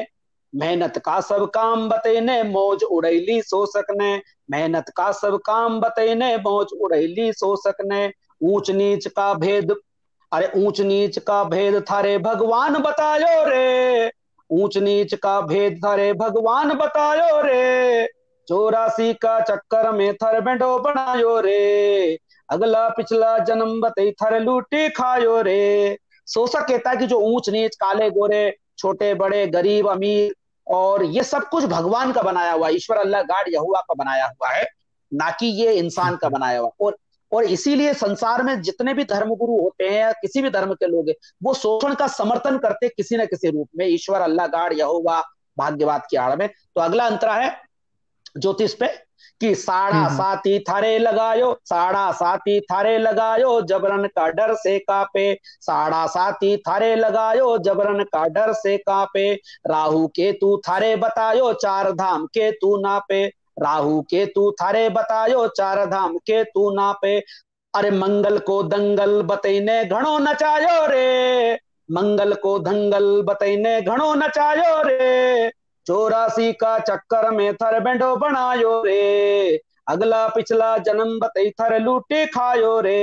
मेहनत का सब काम बतेने मौज उड़ैली सो सकने मेहनत का सब काम बतेने मौज उड़ैली सो सकने ऊंच नीच का भेद अरे ऊंच नीच का भेद थारे भगवान बतायो रे ऊंच नीच का भेद धरे भगवान बतायो रे चौरासी का चक्कर में थर बेंडो बनायो रे अगला पिछला जन्म बते थर लूटी खायो रे शोषक कहता है कि जो ऊंच नीच काले गोरे छोटे बड़े गरीब अमीर और ये सब कुछ भगवान का बनाया हुआ ईश्वर अल्लाह गाड यहुआ का बनाया हुआ है ना कि ये इंसान का बनाया हुआ और और इसीलिए संसार में जितने भी धर्मगुरु होते हैं या किसी भी धर्म के लोग वो शोषण का समर्थन करते किसी न किसी रूप में ईश्वर अल्लाह गाड़ यहोवा भाग्यवाद की आड़ में तो अगला अंतरा है ज्योतिष पे कि साढ़ा हम्म, हम्म। साती थारे लगायो साढ़ा साती थारे लगायो जबरन का डर से कापे साढ़ा साती थारे लगायो जबरन का डर से कापे राहु केतु थारे बतायो चार धाम केतु नापे राहु केतु थारे बतायो चार धाम केतु नापे अरे मंगल को दंगल बतैने घणो नचायो रे मंगल को दंगल बतैने घणो नचायो रे चौरासी का चक्कर में थर बेंडो बनायो रे अगला पिछला जन्म बतई थर लूटे खायो रे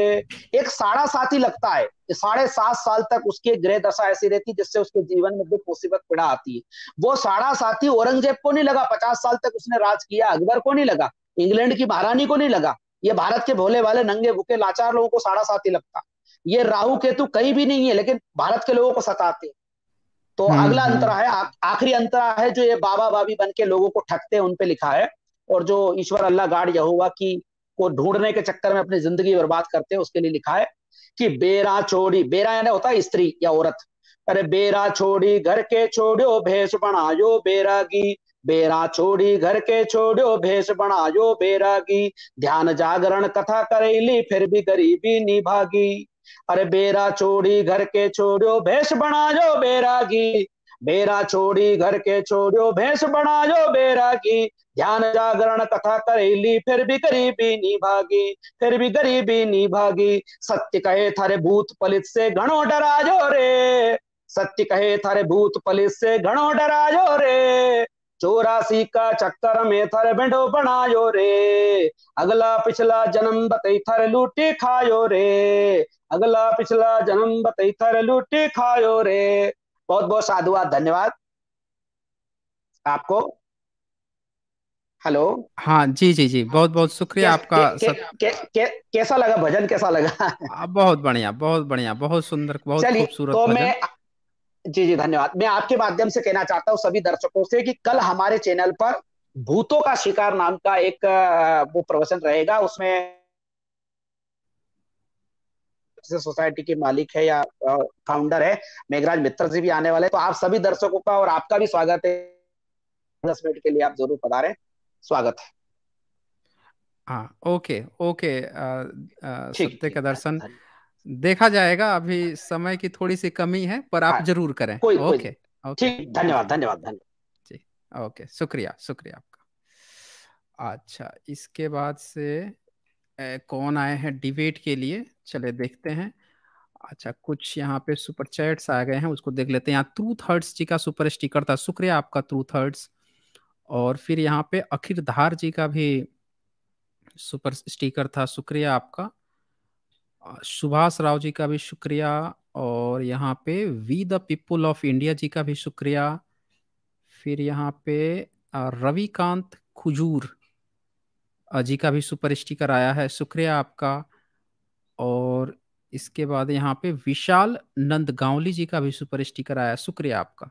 एक साढ़ा साथी ही लगता है साढ़े सात साल तक उसकी ग्रह दशा ऐसी रहती जिससे उसके जीवन में दुख मुसीबत पीड़ा आती है वो साढ़ा साथी औरंगजेब को नहीं लगा पचास साल तक उसने राज किया अकबर को नहीं लगा इंग्लैंड की महारानी को नहीं लगा ये भारत के भोले वाले नंगे भूखे लाचार लोगों को साढ़ा साथी लगता ये राहु केतु कहीं भी नहीं है लेकिन भारत के लोगों को सताते हैं तो हम्म, अगला हम्म। अंतरा है आखिरी अंतरा है जो ये बाबा बाबी बन के लोगों को ठगते हैं उनपे लिखा है और जो ईश्वर अल्लाह गाड यहुआ की को ढूंढने के चक्कर में अपनी जिंदगी बर्बाद करते हैं उसके लिए लिखा है कि बेरा छोड़ी बेरा यानी होता है स्त्री या औरत अरे बेरा छोड़ी घर के छोड़ो भेष बनायो बेरागी बेरा छोड़ी घर के छोड़ो भेष बनायो बेरागी ध्यान जागरण कथा करेली फिर भी गरीबी निभागी अरे बेरा छोड़ी घर के छोड़ो भेष बनायो बेरागी बेरा छोड़ी घर के छोड़ियो भैंस बनायो बेरा की ध्यान जागरण कथा करेली फिर भी गरीबी नी भागी फिर भी गरीबी नी भागी सत्य कहे थारे भूत पलित से घणो डराजो रे सत्य कहे थारे भूत पलित से घणो डराजो रे चौरासी का चक्कर में थर बिंडो बनायो रे अगला पिछला जन्म बतई थर लूटी खायो रे अगला पिछला जन्म बतई थर लूटी खायो रे बहुत बहुत साधुवाद धन्यवाद आपको हेलो हाँ जी जी जी बहुत बहुत शुक्रिया आपका के, सब... के, के, कैसा लगा भजन कैसा लगा आ, बहुत बढ़िया बहुत बढ़िया बहुत सुंदर बहुत खूबसूरत तो मैं जी जी धन्यवाद मैं आपके माध्यम से कहना चाहता हूँ सभी दर्शकों से कि कल हमारे चैनल पर भूतों का शिकार नाम का एक वो प्रवचन रहेगा उसमें से सोसाइटी के मालिक है या फाउंडर है मेघराज मित्र जी भी आने वाले तो आप सभी दर्शकों का और आपका भी स्वागत है दस मिनट के लिए आप जरूर पधारे स्वागत है हाँ ओके ओके सत्य का दर्शन देखा जाएगा अभी समय की थोड़ी सी कमी है पर आप हाँ। जरूर करें कोई, ओके ठीक धन्यवाद धन्यवाद धन्यवाद जी ओके शुक्रिया शुक्रिया आपका अच्छा इसके बाद से कौन आए हैं डिबेट के लिए चले देखते हैं अच्छा कुछ यहाँ पे सुपर चैट्स आ गए हैं उसको देख लेते हैं यहाँ ट्रू थर्ड्स जी का सुपर स्टिकर था शुक्रिया आपका ट्रू थर्ड्स और फिर यहाँ पे अखिर धार जी का भी सुपर स्टिकर था शुक्रिया आपका सुभाष राव जी का भी शुक्रिया और यहाँ पे we the people of India ji का भी शुक्रिया फिर यहाँ पे रविकांत खुजूर जी का भी सुपर स्टिकर आया है शुक्रिया आपका और इसके बाद यहाँ पे विशाल नंद गांवली जी का भी सुपर स्टिकर आया शुक्रिया आपका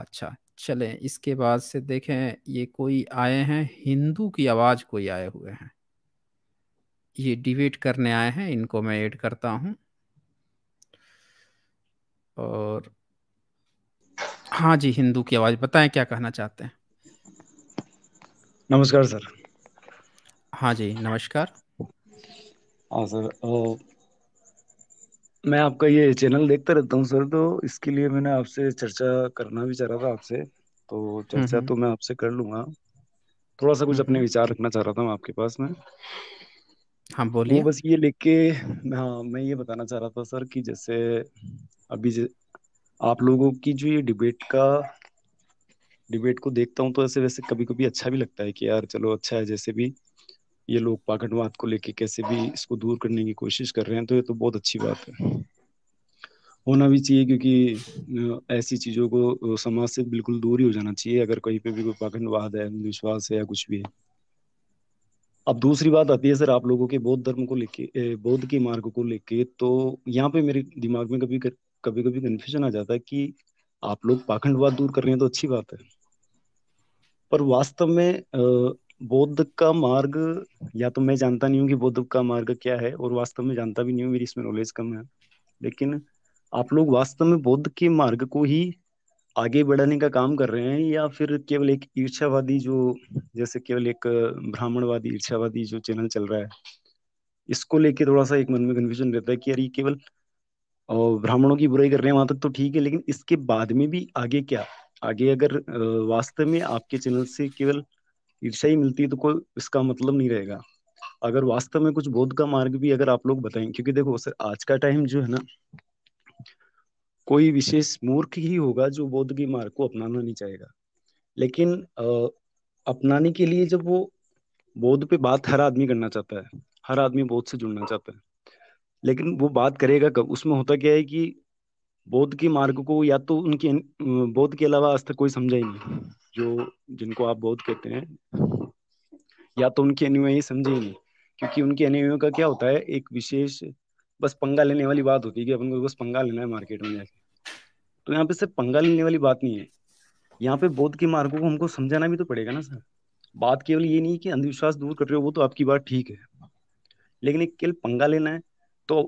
अच्छा चलें इसके बाद से देखें ये कोई आए हैं हिंदू की आवाज़ कोई आए हुए हैं ये डिबेट करने आए हैं इनको मैं ऐड करता हूं और हाँ जी हिंदू की आवाज़ बताएं क्या कहना चाहते हैं नमस्कार सर हाँ जी नमस्कार हाँ सर मैं आपका ये चैनल देखता रहता हूँ सर तो इसके लिए मैंने आपसे चर्चा करना भी चाह रहा था आपसे तो चर्चा तो मैं आपसे कर लूंगा थोड़ा सा कुछ अपने विचार रखना चाह रहा था मैं आपके पास में हाँ बोलिए बस ये लेके हाँ मैं ये बताना चाह रहा था सर कि जैसे अभी जे, आप लोगों की जो ये डिबेट का डिबेट को देखता हूँ तो ऐसे वैसे कभी कभी अच्छा भी लगता है कि यार चलो अच्छा है जैसे भी ये लोग पाखंडवाद को लेके कैसे भी इसको दूर करने की कोशिश कर रहे हैं तो ये तो बहुत अच्छी बात है होना भी चाहिए क्योंकि ऐसी चीज़ों को समाज से बिल्कुल दूर ही हो जाना चाहिए अगर कहीं पे भी कोई पाखंडवाद है अंधविश्वास है या कुछ भी है अब दूसरी बात आती है सर आप लोगों के बौद्ध धर्म को लेके बौद्ध के मार्ग को लेके तो यहाँ पे मेरे दिमाग में कभी कभी कभी कन्फ्यूजन आ जाता है कि आप लोग पाखंडवाद दूर कर रहे हैं तो अच्छी बात है पर वास्तव में बौद्ध का मार्ग या तो मैं जानता नहीं हूँ कि बौद्ध का मार्ग क्या है और वास्तव में जानता भी नहीं हूँ मेरी इसमें नॉलेज कम है लेकिन आप लोग वास्तव में बौद्ध के मार्ग को ही आगे बढ़ाने का काम कर रहे हैं या फिर केवल एक ईर्ष्यावादी जो जैसे केवल एक ब्राह्मणवादी ईर्ष्यावादी जो चैनल चल रहा है इसको लेके थोड़ा सा एक मन में कन्फ्यूजन रहता है कि यार केवल ब्राह्मणों की बुराई कर रहे हैं वहां तक तो ठीक है लेकिन इसके बाद में भी आगे क्या आगे अगर वास्तव में आपके चैनल से केवल ईर्षा ही मिलती है तो कोई इसका मतलब नहीं रहेगा अगर वास्तव में कुछ बोध का मार्ग भी अगर आप लोग बताएं क्योंकि देखो सर आज का टाइम जो है ना कोई विशेष मूर्ख ही होगा जो बोध के मार्ग को अपनाना नहीं चाहेगा लेकिन आ, अपनाने के लिए जब वो बोध पे बात हर आदमी करना चाहता है हर आदमी बोध से जुड़ना चाहता है लेकिन वो बात करेगा कब उसमें होता क्या है कि बोध के मार्ग को या तो उनके बोध के अलावा आज तक कोई समझा ही नहीं जो जिनको आप बोध कहते हैं या तो उनके अनुयायी समझे ही नहीं क्योंकि उनके अनुयायियों का क्या होता है एक विशेष बस पंगा लेने वाली बात होती है कि अपन को बस पंगा लेना है मार्केट में जाके तो यहाँ पे सिर्फ पंगा लेने वाली बात नहीं है यहाँ पे बोध के मार्गों को हमको समझाना भी तो पड़ेगा ना सर बात केवल ये नहीं कि अंधविश्वास दूर कर रहे हो वो तो आपकी बात ठीक है लेकिन एक केवल पंगा लेना है तो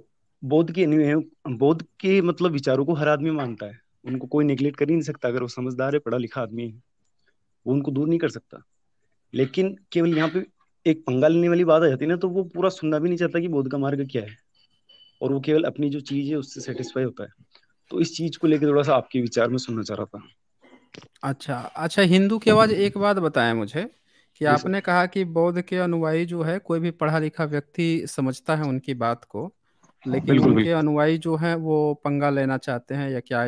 बौद्ध के बौद्ध के मतलब विचारों को हर आदमी मानता है उनको कोई निग्लेक्ट कर ही नहीं सकता अगर वो समझदार है पढ़ा लिखा आदमी है वो उनको दूर नहीं कर सकता लेकिन केवल यहाँ पे एक पंगा लेने वाली बात आ जाती है ना तो वो पूरा सुनना भी नहीं चाहता कि बौद्ध का मार्ग क्या है और वो केवल अपनी जो चीज है उससे सेटिस्फाई होता है तो इस चीज को लेकर थोड़ा सा आपके विचार में सुनना चाह रहा था अच्छा अच्छा हिंदू के आवाज हम्म। एक बात बताएं मुझे कि आपने कहा कि बौद्ध के अनुयायी जो है कोई भी पढ़ा लिखा व्यक्ति समझता है उनकी बात को लेकिन बिल्कुल, उनके अनुयायी जो हैं वो पंगा लेना चाहते हैं या क्या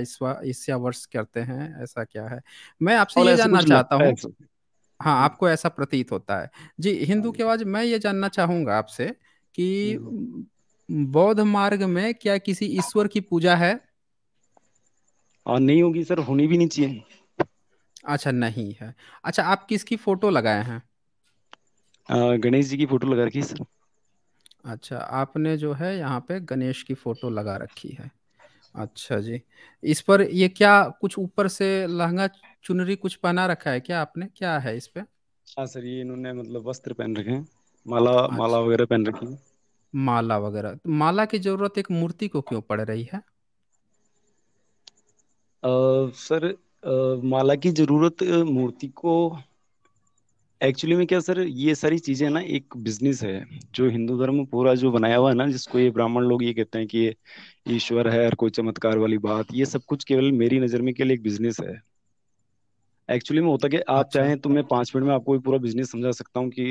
इसया वर्ष करते हैं ऐसा क्या है मैं आपसे ये जानना चाहता हूँ हाँ आपको ऐसा प्रतीत होता है जी हिंदू हाँ। के बाद मैं ये जानना चाहूंगा आपसे कि बौद्ध मार्ग में क्या किसी ईश्वर की पूजा है और नहीं होगी सर होनी भी नहीं चाहिए अच्छा नहीं है अच्छा आप किसकी फोटो लगाए हैं गणेश जी की फोटो लगा रखी सर अच्छा आपने जो है यहाँ पे गणेश की फोटो लगा रखी है अच्छा जी इस पर ये क्या कुछ ऊपर से लहंगा चुनरी कुछ पहना रखा है क्या आपने क्या है इस पे हाँ सर ये इन्होंने मतलब वस्त्र पहन रखे हैं माला अच्छा। माला वगैरह पहन रखी है माला वगैरह तो माला की जरूरत एक मूर्ति को क्यों पड़ रही है आ, सर आ, माला की जरूरत मूर्ति को एक्चुअली में क्या सर ये सारी चीजें ना एक बिजनेस है जो हिंदू धर्म पूरा जो बनाया हुआ है ना जिसको ये ब्राह्मण लोग ये कहते हैं कि ये ईश्वर है और कोई चमत्कार वाली बात ये सब कुछ केवल मेरी नजर में केवल एक बिजनेस है एक्चुअली में होता है कि आप अच्छा। चाहें तो मैं पांच मिनट में आपको पूरा बिजनेस समझा सकता हूँ कि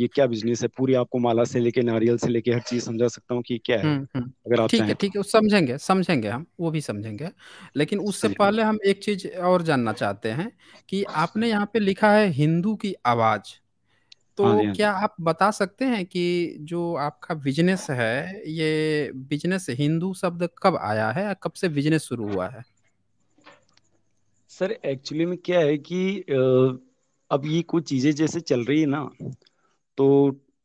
ये क्या बिजनेस है पूरी आपको माला से लेके नारियल से लेके हर चीज समझा सकता हूँ कि क्या है हम्म, हम्म। अगर आप ठीक है तो। ठीक है समझेंगे समझेंगे हम वो भी समझेंगे लेकिन उससे पहले हम एक चीज और जानना चाहते हैं कि आपने यहाँ पे लिखा है हिंदू की आवाज तो हाँ, हाँ क्या आप बता सकते हैं कि जो आपका बिजनेस है ये बिजनेस हिंदू शब्द कब आया है कब से बिजनेस शुरू हुआ है सर एक्चुअली में क्या है कि अब ये कुछ चीजें जैसे चल रही है ना तो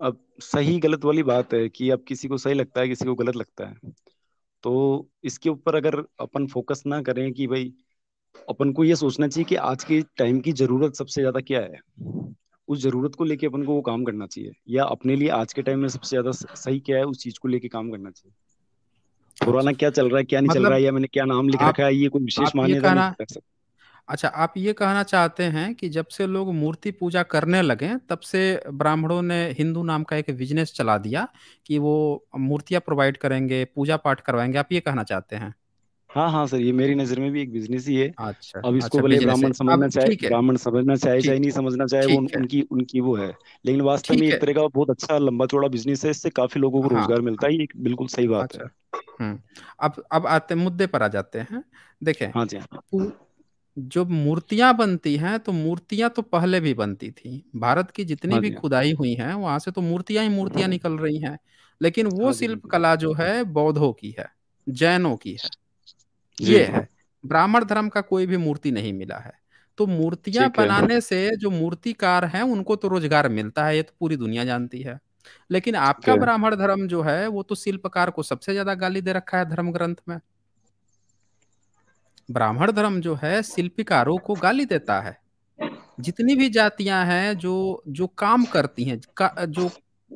अब सही गलत वाली बात है कि अब किसी को सही लगता है किसी को गलत लगता है तो इसके ऊपर अगर अपन फोकस ना करें कि भाई अपन को ये सोचना चाहिए कि आज के टाइम की जरूरत सबसे ज्यादा क्या है उस जरूरत को लेके अपन को वो काम करना चाहिए या अपने लिए आज के टाइम में सबसे ज्यादा सही क्या है उस चीज को लेके काम करना चाहिए पुराना क्या चल रहा है क्या नहीं मतलब, चल रहा है या मैंने क्या नाम लिख रखा है ये कोई विशेष मान्यता नहीं कर सकता अच्छा आप ये कहना चाहते हैं कि जब से लोग मूर्ति पूजा करने लगे तब से ब्राह्मणों ने हिंदू नाम का एक बिजनेस चला दिया कि वो मूर्तियां प्रोवाइड करेंगे पूजा पाठ करवाएंगे आप ये कहना चाहते हैं हाँ हाँ सर ये मेरी नजर में भी एक बिजनेस ही है अच्छा अब इसको अच्छा भले बिजनेस है ब्राह्मण समझना अब चाहे ठीक है ब्राह्मण समझना चाहे चाहे नहीं समझना चाहे वो ठीक है उनकी उनकी वो है लेकिन वास्तव में ठीक एक है तरह का बहुत अच्छा लंबा चौड़ा बिजनेस है इससे काफी लोगों को हाँ रोजगार मिलता है ये बिल्कुल सही बात है अच्छा हम्म अब अब आते मुद्दे पर आ जाते हैं देखें हाँ जी हाँ जो मूर्तियां बनती हैं तो मूर्तियां तो पहले भी बनती थी भारत की जितनी हाँ भी खुदाई हुई हैं वहां से तो मूर्तियां ही मूर्तियां हाँ। निकल रही हैं लेकिन वो हाँ शिल्प कला जो है बौद्धों की है जैनों की है ये है ब्राह्मण धर्म का कोई भी मूर्ति नहीं मिला है तो मूर्तियां बनाने से जो मूर्तिकार हैं उनको तो रोजगार मिलता है ये तो पूरी दुनिया जानती है लेकिन आपका ब्राह्मण धर्म जो है वो तो शिल्पकार को सबसे ज्यादा गाली दे रखा है धर्म ग्रंथ में ब्राह्मण धर्म जो है शिल्पिकारों को गाली देता है जितनी भी जातियां हैं जो जो काम करती हैं का, जो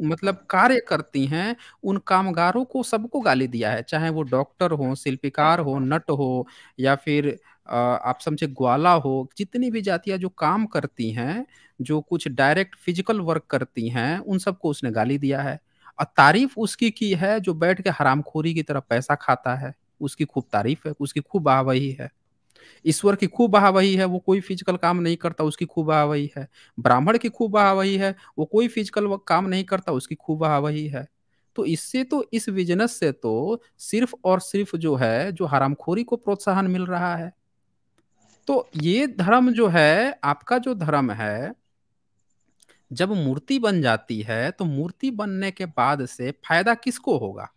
मतलब कार्य करती हैं उन कामगारों को सबको गाली दिया है चाहे वो डॉक्टर हो शिल्पिकार हो नट हो या फिर आप समझे ग्वाला हो जितनी भी जातियां जो काम करती हैं जो कुछ डायरेक्ट फिजिकल वर्क करती हैं उन सबको उसने गाली दिया है और तारीफ उसकी की है जो बैठ के हरामखोरी की तरह पैसा खाता है उसकी खूब तारीफ है उसकी खूब वाहवाही है ईश्वर की खूब वाहवाही है वो कोई फिजिकल काम नहीं करता उसकी खूब वाहवाही है ब्राह्मण की खूब वाहवाही है वो कोई फिजिकल काम नहीं करता उसकी खूब वाहवाही है तो इससे तो इस बिजनेस से तो सिर्फ और सिर्फ जो है जो हरामखोरी को प्रोत्साहन मिल रहा है तो ये धर्म जो है आपका जो धर्म है जब मूर्ति बन जाती है तो मूर्ति बनने के बाद से फायदा किसको होगा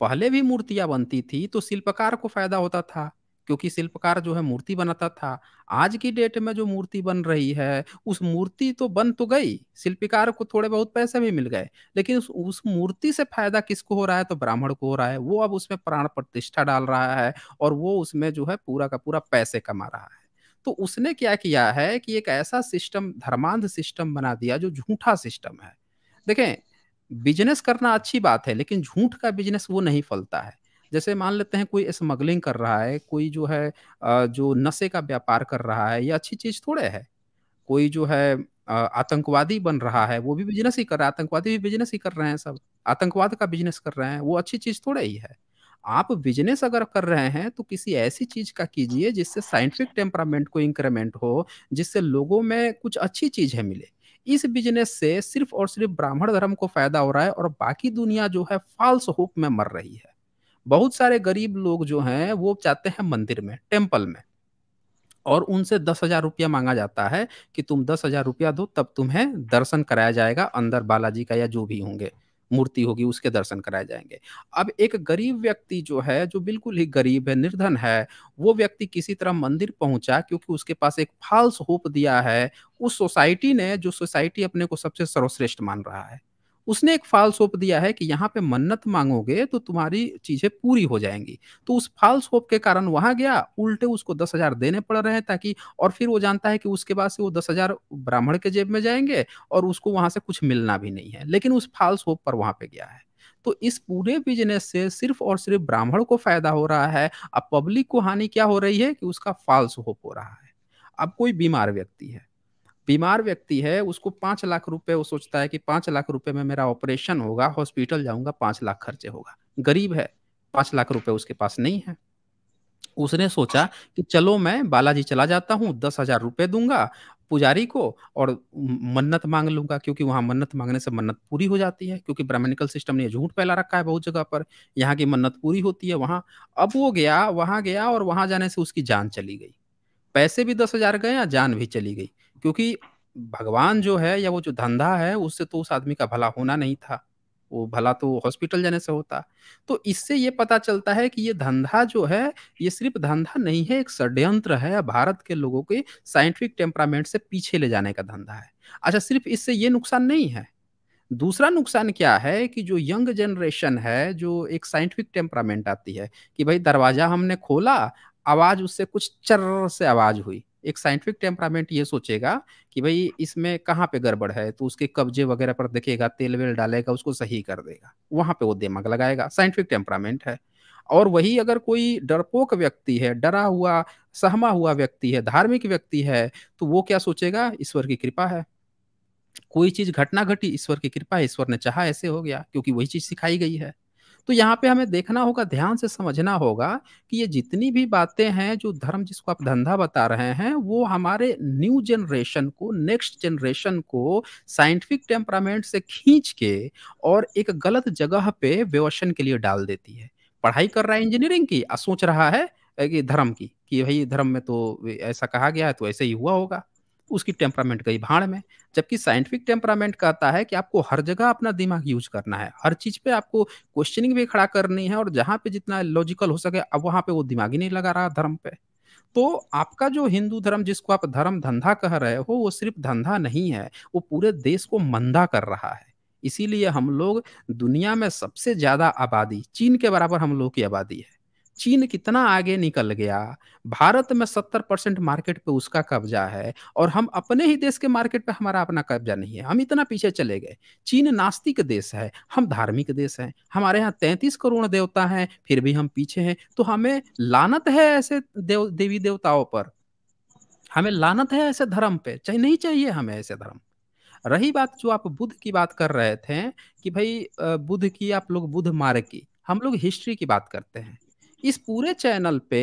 पहले भी मूर्तियां बनती थी तो शिल्पकार को फायदा होता था क्योंकि शिल्पकार जो है मूर्ति बनाता था आज की डेट में जो मूर्ति बन रही है उस मूर्ति तो बन तो गई शिल्पकार को थोड़े बहुत पैसे भी मिल गए लेकिन उस, उस मूर्ति से फायदा किसको हो रहा है तो ब्राह्मण को हो रहा है वो अब उसमें प्राण प्रतिष्ठा डाल रहा है और वो उसमें जो है पूरा का पूरा पैसे कमा रहा है तो उसने क्या किया है कि एक ऐसा सिस्टम धर्मांध सिस्टम बना दिया जो झूठा सिस्टम है देखें बिजनेस करना अच्छी बात है लेकिन झूठ का बिजनेस वो नहीं फलता है जैसे मान लेते हैं कोई स्मगलिंग कर रहा है कोई जो है जो नशे का व्यापार कर रहा है ये अच्छी चीज थोड़े है कोई जो है आतंकवादी बन रहा है वो भी बिजनेस ही कर रहा है आतंकवादी भी बिजनेस ही कर रहे हैं सब आतंकवाद का बिजनेस कर रहे हैं वो अच्छी चीज थोड़े ही है आप बिजनेस अगर कर रहे हैं तो किसी ऐसी चीज का कीजिए जिससे साइंटिफिक टेम्परामेंट को इंक्रीमेंट हो जिससे लोगों में कुछ अच्छी चीज है मिले इस बिजनेस से सिर्फ और सिर्फ ब्राह्मण धर्म को फायदा हो रहा है और बाकी दुनिया जो है फॉल्स होप में मर रही है बहुत सारे गरीब लोग जो हैं वो चाहते हैं मंदिर में टेम्पल में और उनसे दस हजार रुपया मांगा जाता है कि तुम दस हजार रुपया दो तब तुम्हें दर्शन कराया जाएगा अंदर बालाजी का या जो भी होंगे मूर्ति होगी उसके दर्शन कराए जाएंगे अब एक गरीब व्यक्ति जो है जो बिल्कुल ही गरीब है निर्धन है वो व्यक्ति किसी तरह मंदिर पहुंचा क्योंकि उसके पास एक फाल्स होप दिया है उस सोसाइटी ने जो सोसाइटी अपने को सबसे सर्वश्रेष्ठ मान रहा है उसने एक फाल्स होप दिया है कि यहाँ पे मन्नत मांगोगे तो तुम्हारी चीजें पूरी हो जाएंगी तो उस फाल्स होप के कारण वहां गया उल्टे उसको दस हजार देने पड़ रहे हैं ताकि और फिर वो जानता है कि उसके बाद से वो दस हजार ब्राह्मण के जेब में जाएंगे और उसको वहां से कुछ मिलना भी नहीं है लेकिन उस फाल्स होप पर वहां पे गया है तो इस पूरे बिजनेस से सिर्फ और सिर्फ ब्राह्मण को फायदा हो रहा है अब पब्लिक को हानि क्या हो रही है कि उसका फाल्स होप हो रहा है अब कोई बीमार व्यक्ति है बीमार व्यक्ति है उसको पांच लाख रुपए वो सोचता है कि पांच लाख रुपए में मेरा ऑपरेशन होगा हॉस्पिटल जाऊंगा पांच लाख खर्चे होगा गरीब है पांच लाख रुपए उसके पास नहीं है उसने सोचा कि चलो मैं बालाजी चला जाता हूँ दस हजार रुपए दूंगा पुजारी को और मन्नत मांग लूंगा क्योंकि वहां मन्नत मांगने से मन्नत पूरी हो जाती है क्योंकि ब्राह्मणिकल सिस्टम ने झूठ फैला रखा है बहुत जगह पर यहाँ की मन्नत पूरी होती है वहां अब वो गया वहां गया और वहां जाने से उसकी जान चली गई पैसे भी दस हजार गए या जान भी चली गई क्योंकि भगवान जो है या वो जो धंधा है उससे तो उस आदमी का भला होना नहीं था वो भला तो हॉस्पिटल जाने से होता तो इससे ये पता चलता है कि ये धंधा जो है ये सिर्फ धंधा नहीं है एक षड्यंत्र है भारत के लोगों के साइंटिफिक टेम्परामेंट से पीछे ले जाने का धंधा है अच्छा सिर्फ इससे ये नुकसान नहीं है दूसरा नुकसान क्या है कि जो यंग जनरेशन है जो एक साइंटिफिक टेम्परामेंट आती है कि भाई दरवाजा हमने खोला आवाज उससे कुछ चर्र से आवाज हुई एक साइंटिफिक टेम्परामेंट ये सोचेगा कि भाई इसमें कहाँ पे गड़बड़ है तो उसके कब्जे वगैरह पर देखेगा तेल वेल डालेगा उसको सही कर देगा वहां पे वो दिमाग लगाएगा साइंटिफिक टेम्परामेंट है और वही अगर कोई डरपोक व्यक्ति है डरा हुआ सहमा हुआ व्यक्ति है धार्मिक व्यक्ति है तो वो क्या सोचेगा ईश्वर की कृपा है कोई चीज घटना घटी ईश्वर की कृपा है ईश्वर ने चाहा ऐसे हो गया क्योंकि वही चीज सिखाई गई है तो यहाँ पे हमें देखना होगा ध्यान से समझना होगा कि ये जितनी भी बातें हैं जो धर्म जिसको आप धंधा बता रहे हैं वो हमारे न्यू जनरेशन को नेक्स्ट जनरेशन को साइंटिफिक टेम्परामेंट से खींच के और एक गलत जगह पे व्यवसन के लिए डाल देती है पढ़ाई कर रहा है इंजीनियरिंग की और सोच रहा है कि धर्म की कि भाई धर्म में तो ऐसा कहा गया है तो ऐसे ही हुआ होगा उसकी टेम्परामेंट गई भाड़ में जबकि साइंटिफिक टेम्परामेंट कहता है कि आपको हर जगह अपना दिमाग यूज करना है हर चीज पे आपको क्वेश्चनिंग भी खड़ा करनी है और जहाँ पे जितना लॉजिकल हो सके अब वहाँ पे वो दिमाग ही नहीं लगा रहा धर्म पे तो आपका जो हिंदू धर्म जिसको आप धर्म धंधा कह रहे हो वो सिर्फ धंधा नहीं है वो पूरे देश को मंदा कर रहा है इसीलिए हम लोग दुनिया में सबसे ज्यादा आबादी चीन के बराबर हम लोग की आबादी है चीन कितना आगे निकल गया भारत में सत्तर परसेंट मार्केट पे उसका कब्जा है और हम अपने ही देश के मार्केट पे हमारा अपना कब्जा नहीं है हम इतना पीछे चले गए चीन नास्तिक देश है हम धार्मिक देश हैं हमारे यहाँ तैंतीस करोड़ देवता हैं फिर भी हम पीछे हैं तो हमें लानत है ऐसे देव देवी देवताओं पर हमें लानत है ऐसे धर्म पे चाहे नहीं चाहिए हमें ऐसे धर्म रही बात जो आप बुद्ध की बात कर रहे थे कि भाई बुद्ध की आप लोग बुद्ध मार्ग की हम लोग हिस्ट्री की बात करते हैं इस पूरे चैनल पे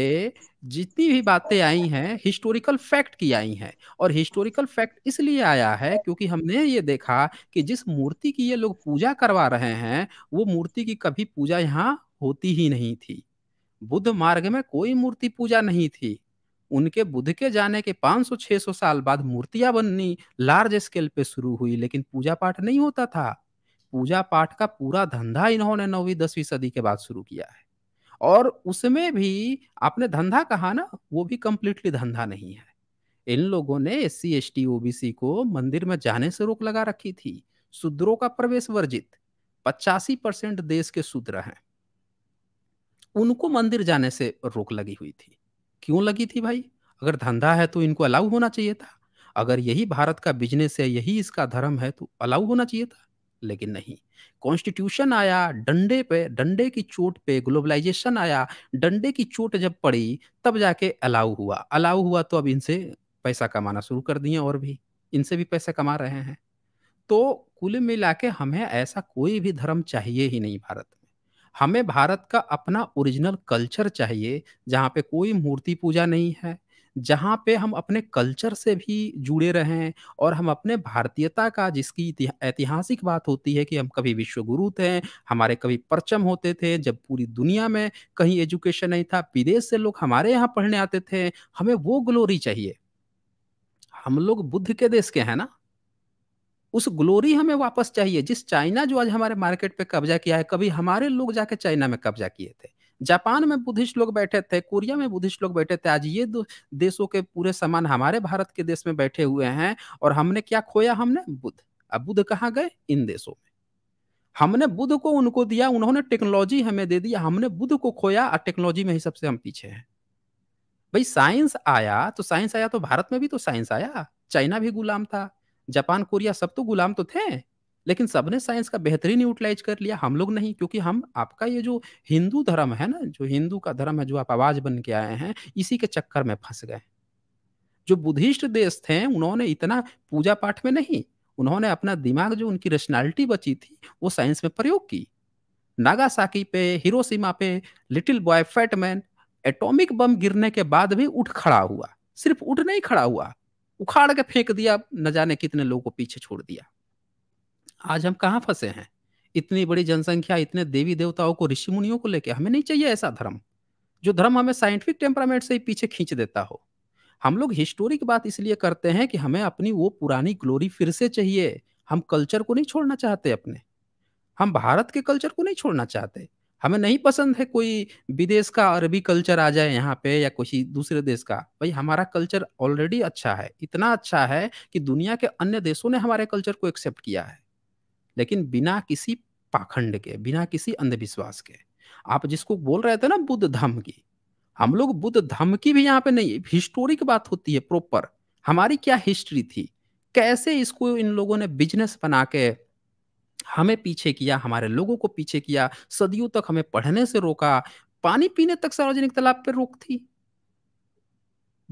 जितनी भी बातें आई हैं हिस्टोरिकल फैक्ट की आई हैं और हिस्टोरिकल फैक्ट इसलिए आया है क्योंकि हमने ये देखा कि जिस मूर्ति की ये लोग पूजा करवा रहे हैं वो मूर्ति की कभी पूजा यहाँ होती ही नहीं थी बुद्ध मार्ग में कोई मूर्ति पूजा नहीं थी उनके बुद्ध के जाने के 500-600 साल बाद मूर्तियां बननी लार्ज स्केल पे शुरू हुई लेकिन पूजा पाठ नहीं होता था पूजा पाठ का पूरा धंधा इन्होंने नौवीं दसवीं सदी के बाद शुरू किया है और उसमें भी आपने धंधा कहा ना वो भी कंप्लीटली धंधा नहीं है इन लोगों ने S C S T OBC को मंदिर में जाने से रोक लगा रखी थी शूद्रों का प्रवेश वर्जित पचासी परसेंट देश के शूद्र हैं उनको मंदिर जाने से रोक लगी हुई थी क्यों लगी थी भाई अगर धंधा है तो इनको अलाउ होना चाहिए था अगर यही भारत का बिजनेस है यही इसका धर्म है तो अलाउ होना चाहिए था लेकिन नहीं कॉन्स्टिट्यूशन आया डंडे पे डंडे की चोट पे ग्लोबलाइजेशन आया डंडे की चोट जब पड़ी तब जाके अलाउ हुआ अलाउ हुआ तो अब इनसे पैसा कमाना शुरू कर दिए और भी इनसे भी पैसा कमा रहे हैं तो कुल मिला के हमें ऐसा कोई भी धर्म चाहिए ही नहीं भारत में हमें भारत का अपना ओरिजिनल कल्चर चाहिए जहाँ पे कोई मूर्ति पूजा नहीं है जहाँ पे हम अपने कल्चर से भी जुड़े रहें और हम अपने भारतीयता का जिसकी इतिहा- ऐतिहासिक बात होती है कि हम कभी विश्वगुरु थे हमारे कभी परचम होते थे जब पूरी दुनिया में कहीं एजुकेशन नहीं था विदेश से लोग हमारे यहाँ पढ़ने आते थे हमें वो ग्लोरी चाहिए हम लोग बुद्ध के देश के हैं ना उस ग्लोरी हमें वापस चाहिए जिस चाइना जो आज हमारे मार्केट पे कब्जा किया है कभी हमारे लोग जाके चाइना में कब्जा किए थे जापान में बुद्धिस्ट लोग बैठे थे कोरिया में बुद्धिस्ट लोग बैठे थे आज ये देशों के पूरे समान हमारे भारत के देश में बैठे हुए हैं और हमने क्या खोया हमने बुद्ध अब बुद्ध कहाँ गए इन देशों में हमने बुद्ध को उनको दिया उन्होंने टेक्नोलॉजी हमें दे दिया हमने बुद्ध को खोया और टेक्नोलॉजी में ही सबसे हम पीछे हैं भाई साइंस आया तो साइंस आया तो भारत में भी तो साइंस आया चाइना भी गुलाम था जापान कोरिया सब तो गुलाम तो थे लेकिन सबने साइंस का बेहतरीन यूटिलाइज कर लिया हम लोग नहीं क्योंकि हम आपका ये जो हिंदू धर्म है ना जो हिंदू का धर्म है जो आप आवाज बन के आए हैं इसी के चक्कर में फंस गए जो बुद्धिस्ट देश थे उन्होंने इतना पूजा पाठ में नहीं उन्होंने अपना दिमाग जो उनकी रेशनैलिटी बची थी वो साइंस में प्रयोग की नागासाकी पे हिरोशिमा पे Little Boy Fat Man atomic bomb गिरने के बाद भी उठ खड़ा हुआ सिर्फ उठ नहीं खड़ा हुआ उखाड़ के फेंक दिया न जाने कितने लोगों को पीछे छोड़ दिया आज हम कहाँ फंसे हैं इतनी बड़ी जनसंख्या इतने देवी देवताओं को ऋषि मुनियों को लेके हमें नहीं चाहिए ऐसा धर्म जो धर्म हमें साइंटिफिक टेम्परामेंट से ही पीछे खींच देता हो हम लोग हिस्टोरी की बात इसलिए करते हैं कि हमें अपनी वो पुरानी ग्लोरी फिर से चाहिए हम कल्चर को नहीं छोड़ना चाहते अपने हम भारत के कल्चर को नहीं छोड़ना चाहते हमें नहीं पसंद है कोई विदेश का अरबी कल्चर आ जाए यहाँ पे या कोई दूसरे देश का भाई हमारा कल्चर ऑलरेडी अच्छा है इतना अच्छा है कि दुनिया के अन्य देशों ने हमारे कल्चर को एक्सेप्ट किया है लेकिन बिना किसी पाखंड के बिना किसी अंधविश्वास के आप जिसको बोल रहे थे ना बुद्ध धर्म की हम लोग बुद्ध धर्म की भी यहाँ पे नहीं हिस्टोरिक बात होती है प्रॉपर हमारी क्या हिस्ट्री थी कैसे इसको इन लोगों ने बिजनेस बना के हमें पीछे किया हमारे लोगों को पीछे किया सदियों तक हमें पढ़ने से रोका पानी पीने तक सार्वजनिक तालाब पर रोक थी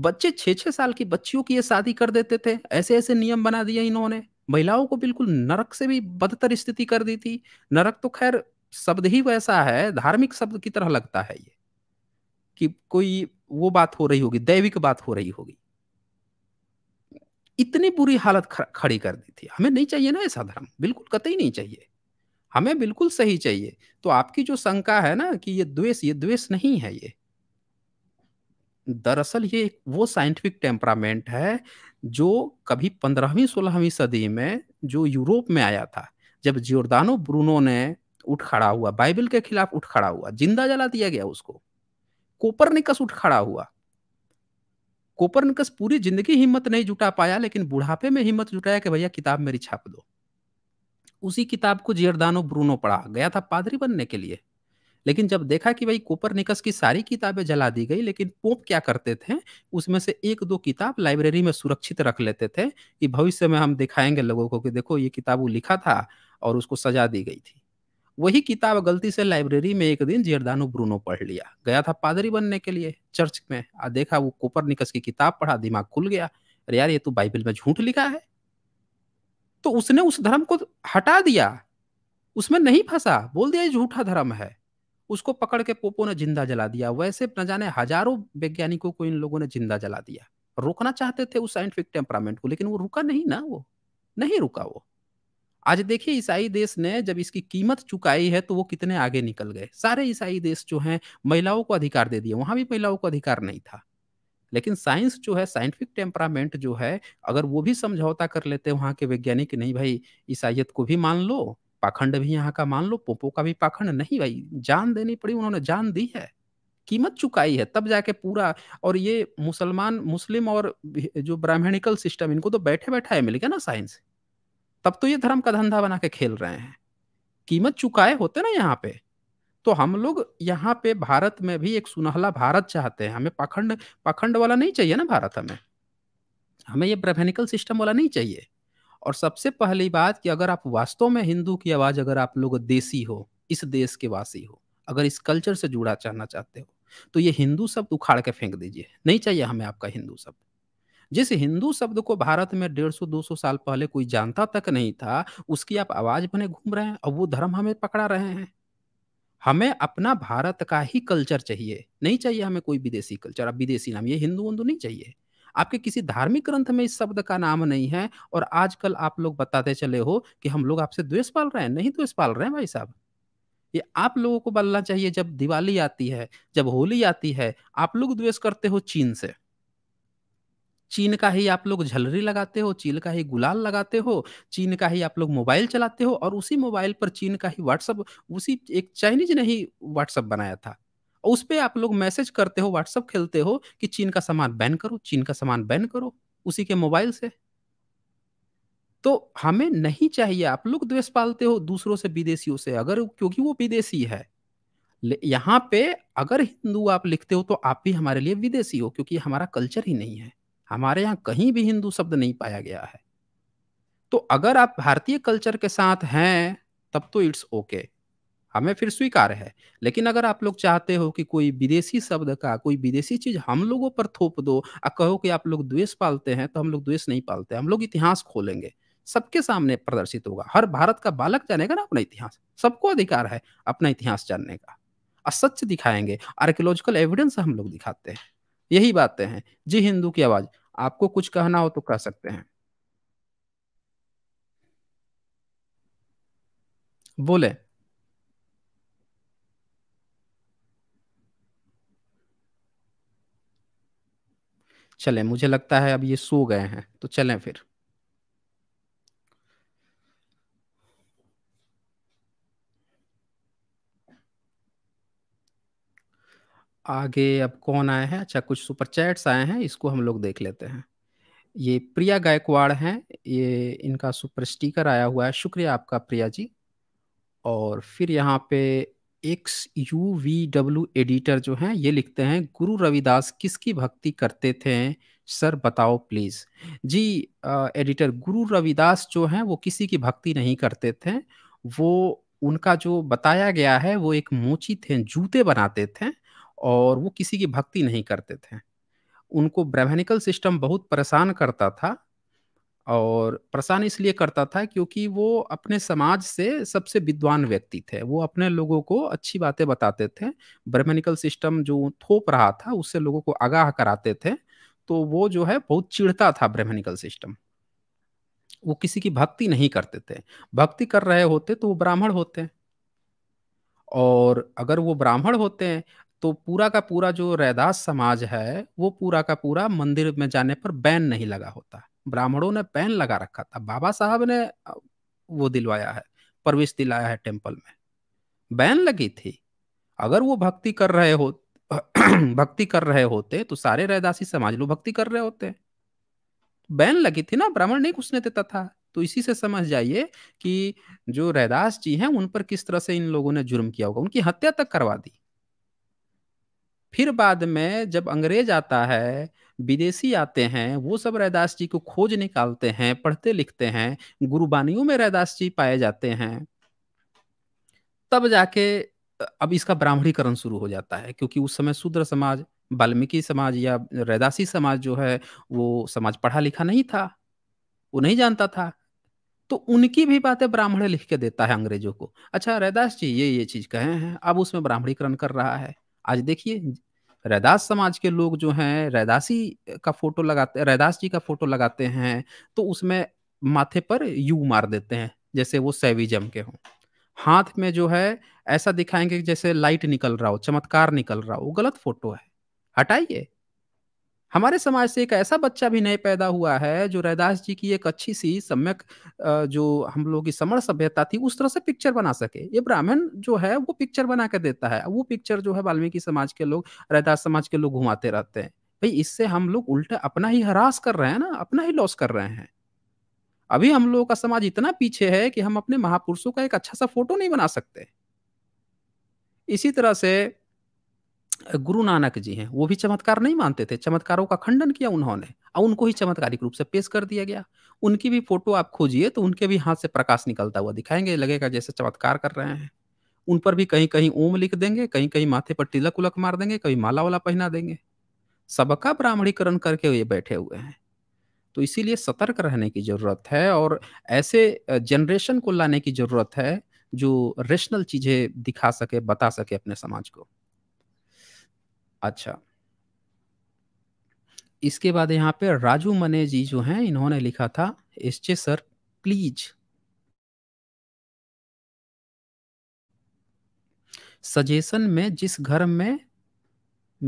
बच्चे छे छे साल की बच्चियों की ये शादी कर देते थे ऐसे ऐसे नियम बना दिया इन्होंने महिलाओं को बिल्कुल नरक से भी बदतर स्थिति कर दी थी नरक तो खैर शब्द ही वैसा है धार्मिक शब्द की तरह लगता है ये कि कोई वो बात हो रही होगी दैविक बात हो रही होगी इतनी बुरी हालत खड़ी कर दी थी हमें नहीं चाहिए ना ऐसा धर्म बिल्कुल कतई नहीं चाहिए हमें बिल्कुल सही चाहिए तो आपकी जो शंका है ना कि ये द्वेष ये द्वेष नहीं है ये दरअसल ये एक वो साइंटिफिक टेम्परामेंट है जो कभी पंद्रहवीं सोलहवीं सदी में जो यूरोप में आया था जब जियोर्दानो ब्रूनो ने उठ खड़ा हुआ बाइबल के खिलाफ उठ खड़ा हुआ जिंदा जला दिया गया उसको कोपरनिकस उठ खड़ा हुआ कोपरनिकस पूरी जिंदगी हिम्मत नहीं जुटा पाया लेकिन बुढ़ापे में हिम्मत जुटाया कि भैया किताब मेरी छाप दो उसी किताब को जियरदानो ब्रूनो पढ़ा गया था पादरी बनने के लिए लेकिन जब देखा कि भाई कोपर निकस की सारी किताबें जला दी गई लेकिन पोप क्या करते थे उसमें से एक दो किताब लाइब्रेरी में सुरक्षित रख लेते थे कि भविष्य में हम दिखाएंगे लोगों को कि देखो ये किताब वो लिखा था और उसको सजा दी गई थी वही किताब गलती से लाइब्रेरी में एक दिन जियरदानो ब्रूनो पढ़ लिया गया था पादरी बनने के लिए चर्च में आ देखा वो कोपर निकस की किताब पढ़ा दिमाग खुल गया अरे यार ये तो बाइबल में झूठ लिखा है तो उसने उस धर्म को हटा दिया उसमें नहीं फंसा बोल दिया ये झूठा धर्म है उसको पकड़ के पोपो ने जिंदा जला दिया वैसे न जाने हजारों वैज्ञानिकों को इन लोगों ने जिंदा जला दिया रोकना चाहते थे उस साइंटिफिक टेम्परामेंट को लेकिन वो रुका नहीं ना वो नहीं रुका वो आज देखिए ईसाई देश ने जब इसकी कीमत चुकाई है तो वो कितने आगे निकल गए सारे ईसाई देश जो हैं महिलाओं को अधिकार दे दिए वहां भी महिलाओं को अधिकार नहीं था लेकिन साइंस जो है साइंटिफिक टेम्परामेंट जो है अगर वो भी समझौता कर लेते वहाँ के वैज्ञानिक नहीं भाई ईसाइत को भी मान लो पाखंड भी यहाँ का मान लो पोपो का भी पाखंड नहीं भाई जान देनी पड़ी उन्होंने जान दी है कीमत चुकाई है तब जाके पूरा और ये मुसलमान मुस्लिम और जो ब्राह्मणिकल सिस्टम इनको तो बैठे बैठा है मिल गया ना साइंस तब तो ये धर्म का धंधा बना के खेल रहे हैं कीमत चुकाए होते ना यहाँ पे तो हम लोग यहाँ पे भारत में भी एक सुनहला भारत चाहते हैं हमें पाखंड पाखंड वाला नहीं चाहिए ना भारत हमें हमें ये ब्राह्मणिकल सिस्टम वाला नहीं चाहिए और सबसे पहली बात कि अगर आप वास्तव में हिंदू की आवाज़ अगर आप लोग देसी हो इस देश के वासी हो अगर इस कल्चर से जुड़ा चाहना चाहते हो तो ये हिंदू शब्द उखाड़ के फेंक दीजिए नहीं चाहिए हमें आपका हिंदू शब्द जिस हिंदू शब्द को भारत में डेढ़ सौ दो सौ साल पहले कोई जानता तक नहीं था उसकी आप आवाज बने घूम रहे हैं और वो धर्म हमें पकड़ा रहे हैं हमें अपना भारत का ही कल्चर चाहिए नहीं चाहिए हमें कोई विदेशी कल्चर अब विदेशी नाम ये हिंदू हिंदू नहीं चाहिए आपके किसी धार्मिक ग्रंथ में इस शब्द का नाम नहीं है और आजकल आप लोग बताते चले हो कि हम लोग आपसे द्वेष पाल रहे हैं नहीं द्वेष पाल रहे हैं भाई साहब ये आप लोगों को बोलना चाहिए जब दिवाली आती है जब होली आती है आप लोग द्वेष करते हो चीन से चीन का ही आप लोग झलरी लगाते हो चीन का ही गुलाल लगाते हो चीन का ही आप लोग मोबाइल चलाते हो और उसी मोबाइल पर चीन का ही व्हाट्सअप उसी एक चाइनीज ने ही व्हाट्सअप बनाया था उस पर आप लोग मैसेज करते हो व्हाट्सअप खेलते हो कि चीन का सामान बैन करो चीन का सामान बैन करो उसी के मोबाइल से तो हमें नहीं चाहिए आप लोग द्वेष पालते हो दूसरों से विदेशियों से अगर क्योंकि वो विदेशी है यहाँ पे अगर हिंदू आप लिखते हो तो आप भी हमारे लिए विदेशी हो क्योंकि हमारा कल्चर ही नहीं है हमारे यहाँ कहीं भी हिंदू शब्द नहीं पाया गया है तो अगर आप भारतीय कल्चर के साथ हैं तब तो इट्स ओके okay. हमें फिर स्वीकार है लेकिन अगर आप लोग चाहते हो कि कोई विदेशी शब्द का कोई विदेशी चीज हम लोगों पर थोप दो और कहो कि आप लोग द्वेष पालते हैं तो हम लोग द्वेष नहीं पालते हम लोग इतिहास खोलेंगे सबके सामने प्रदर्शित होगा हर भारत का बालक जानेगा ना अपना इतिहास सबको अधिकार है अपना इतिहास जानने का असत्य दिखाएंगे आर्कियोलॉजिकल एविडेंस हम लोग दिखाते हैं यही बातें हैं जी हिंदू की आवाज आपको कुछ कहना हो तो कह सकते हैं बोले चलें मुझे लगता है अब ये सो गए हैं तो चलें फिर आगे अब कौन आए हैं अच्छा कुछ सुपर चैट्स आए हैं इसको हम लोग देख लेते हैं ये प्रिया गायकवाड़ हैं ये इनका सुपर स्टिकर आया हुआ है शुक्रिया आपका प्रिया जी और फिर यहाँ पे X U V W editor जो हैं ये लिखते हैं गुरु रविदास किसकी भक्ति करते थे सर बताओ प्लीज़ जी आ, एडिटर गुरु रविदास जो हैं वो किसी की भक्ति नहीं करते थे वो उनका जो बताया गया है वो एक मोची थे जूते बनाते थे और वो किसी की भक्ति नहीं करते थे उनको ब्रह्मनिकल सिस्टम बहुत परेशान करता था और प्रसन्न इसलिए करता था क्योंकि वो अपने समाज से सबसे विद्वान व्यक्ति थे वो अपने लोगों को अच्छी बातें बताते थे ब्रह्मनिकल सिस्टम जो थोप रहा था उससे लोगों को आगाह कराते थे तो वो जो है बहुत चिढ़ता था ब्रह्मनिकल सिस्टम वो किसी की भक्ति नहीं करते थे भक्ति कर रहे होते तो वो ब्राह्मण होते और अगर वो ब्राह्मण होते हैं तो पूरा का पूरा जो रैदास समाज है वो पूरा का पूरा मंदिर में जाने पर बैन नहीं लगा होता ब्राह्मणों ने पैन लगा रखा था बाबा साहब ने वो दिलवाया है प्रवेश दिलाया है टेम्पल में बैन लगी थी अगर वो भक्ति कर रहे हो भक्ति कर रहे होते तो सारे रहदासी समाज लोग भक्ति कर रहे होते बैन लगी थी ना ब्राह्मण नहीं घुसने देता था तो इसी से समझ जाइए कि जो रहदास जी हैं उन पर किस तरह से इन लोगों ने जुर्म किया होगा उनकी हत्या तक करवा दी फिर बाद में जब अंग्रेज आता है विदेशी आते हैं वो सब रैदास जी को खोज निकालते हैं पढ़ते लिखते हैं गुरुबानियों में रैदास जी पाए जाते हैं तब जाके अब इसका ब्राह्मणीकरण शुरू हो जाता है क्योंकि उस समय शूद्र समाज वाल्मीकि समाज या रैदासी समाज जो है वो समाज पढ़ा लिखा नहीं था वो नहीं जानता था तो उनकी भी बातें ब्राह्मण लिख के देता है अंग्रेजों को अच्छा रैदास जी ये ये चीज कहे हैं अब उसमें ब्राह्मणीकरण कर रहा है आज देखिए रैदास समाज के लोग जो हैं रैदासी का फोटो लगाते रैदास जी का फोटो लगाते हैं तो उसमें माथे पर यू मार देते हैं जैसे वो जम के हों हाथ में जो है ऐसा दिखाएंगे जैसे लाइट निकल रहा हो चमत्कार निकल रहा हो वो गलत फोटो है हटाइए हमारे समाज से एक ऐसा बच्चा भी नहीं पैदा हुआ है जो रैदास जी की एक अच्छी सी सम्यक जो हम लोगों की समर सभ्यता थी उस तरह से पिक्चर बना सके ये ब्राह्मण जो है वो पिक्चर बना कर देता है वो पिक्चर जो है वाल्मीकि समाज के लोग रैदास समाज के लोग घुमाते रहते हैं भाई इससे हम लोग उल्टा अपना ही हरास कर रहे हैं ना अपना ही लॉस कर रहे हैं अभी हम लोगों का समाज इतना पीछे है कि हम अपने महापुरुषों का एक अच्छा सा फोटो नहीं बना सकते इसी तरह से गुरु नानक जी हैं वो भी चमत्कार नहीं मानते थे चमत्कारों का खंडन किया उन्होंने और उनको ही चमत्कारिक रूप से पेश कर दिया गया उनकी भी फोटो आप खोजिए तो उनके भी हाथ से प्रकाश निकलता हुआ दिखाएंगे लगेगा जैसे चमत्कार कर रहे हैं उन पर भी कहीं कहीं ओम लिख देंगे कहीं कहीं माथे पर तिलक उलक मार देंगे कहीं माला वाला पहना देंगे सबका ब्राह्मणीकरण करके ये बैठे हुए हैं तो इसीलिए सतर्क रहने की जरूरत है और ऐसे जनरेशन को लाने की जरूरत है जो रेशनल चीजें दिखा सके बता सके अपने समाज को अच्छा इसके बाद यहाँ पे राजू मने जी जो हैं इन्होंने लिखा था एस चे सर प्लीज सजेशन में जिस घर में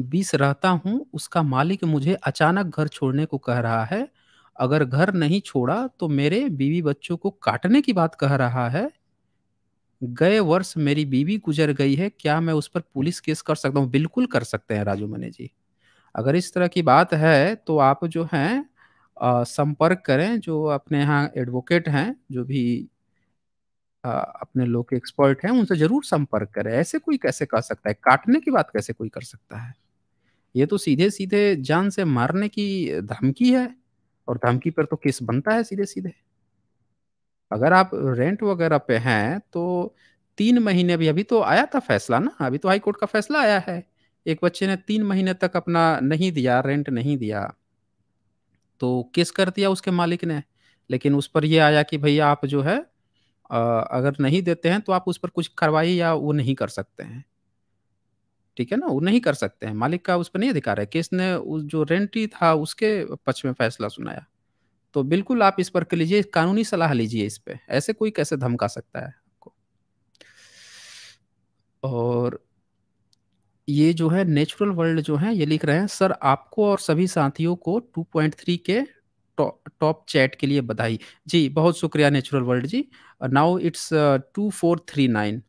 बीस रहता हूं उसका मालिक मुझे अचानक घर छोड़ने को कह रहा है अगर घर नहीं छोड़ा तो मेरे बीवी बच्चों को काटने की बात कह रहा है गए वर्ष मेरी बीवी गुजर गई है क्या मैं उस पर पुलिस केस कर सकता हूँ बिल्कुल कर सकते हैं राजू मने जी अगर इस तरह की बात है तो आप जो हैं संपर्क करें जो अपने यहाँ एडवोकेट हैं जो भी आ, अपने लोग एक्सपर्ट हैं उनसे जरूर संपर्क करें ऐसे कोई कैसे कर सकता है काटने की बात कैसे कोई कर सकता है ये तो सीधे सीधे जान से मारने की धमकी है और धमकी पर तो केस बनता है सीधे सीधे अगर आप रेंट वगैरह पे हैं तो तीन महीने भी अभी तो आया था फैसला ना अभी तो हाई कोर्ट का फैसला आया है एक बच्चे ने तीन महीने तक अपना नहीं दिया रेंट नहीं दिया तो केस कर दिया उसके मालिक ने लेकिन उस पर यह आया कि भैया आप जो है अगर नहीं देते हैं तो आप उस पर कुछ कार्रवाई या वो नहीं कर सकते हैं ठीक है ना वो नहीं कर सकते हैं मालिक का उस पर नहीं अधिकार है केस ने जो रेंटी था उसके पक्ष में फैसला सुनाया तो बिल्कुल आप इस पर कर लीजिए कानूनी सलाह लीजिए इस पर ऐसे कोई कैसे धमका सकता है आपको और ये जो है नेचुरल वर्ल्ड जो है ये लिख रहे हैं सर आपको और सभी साथियों को 2.3 के टॉप चैट के लिए बधाई जी बहुत शुक्रिया natural world ji now it's two four three nine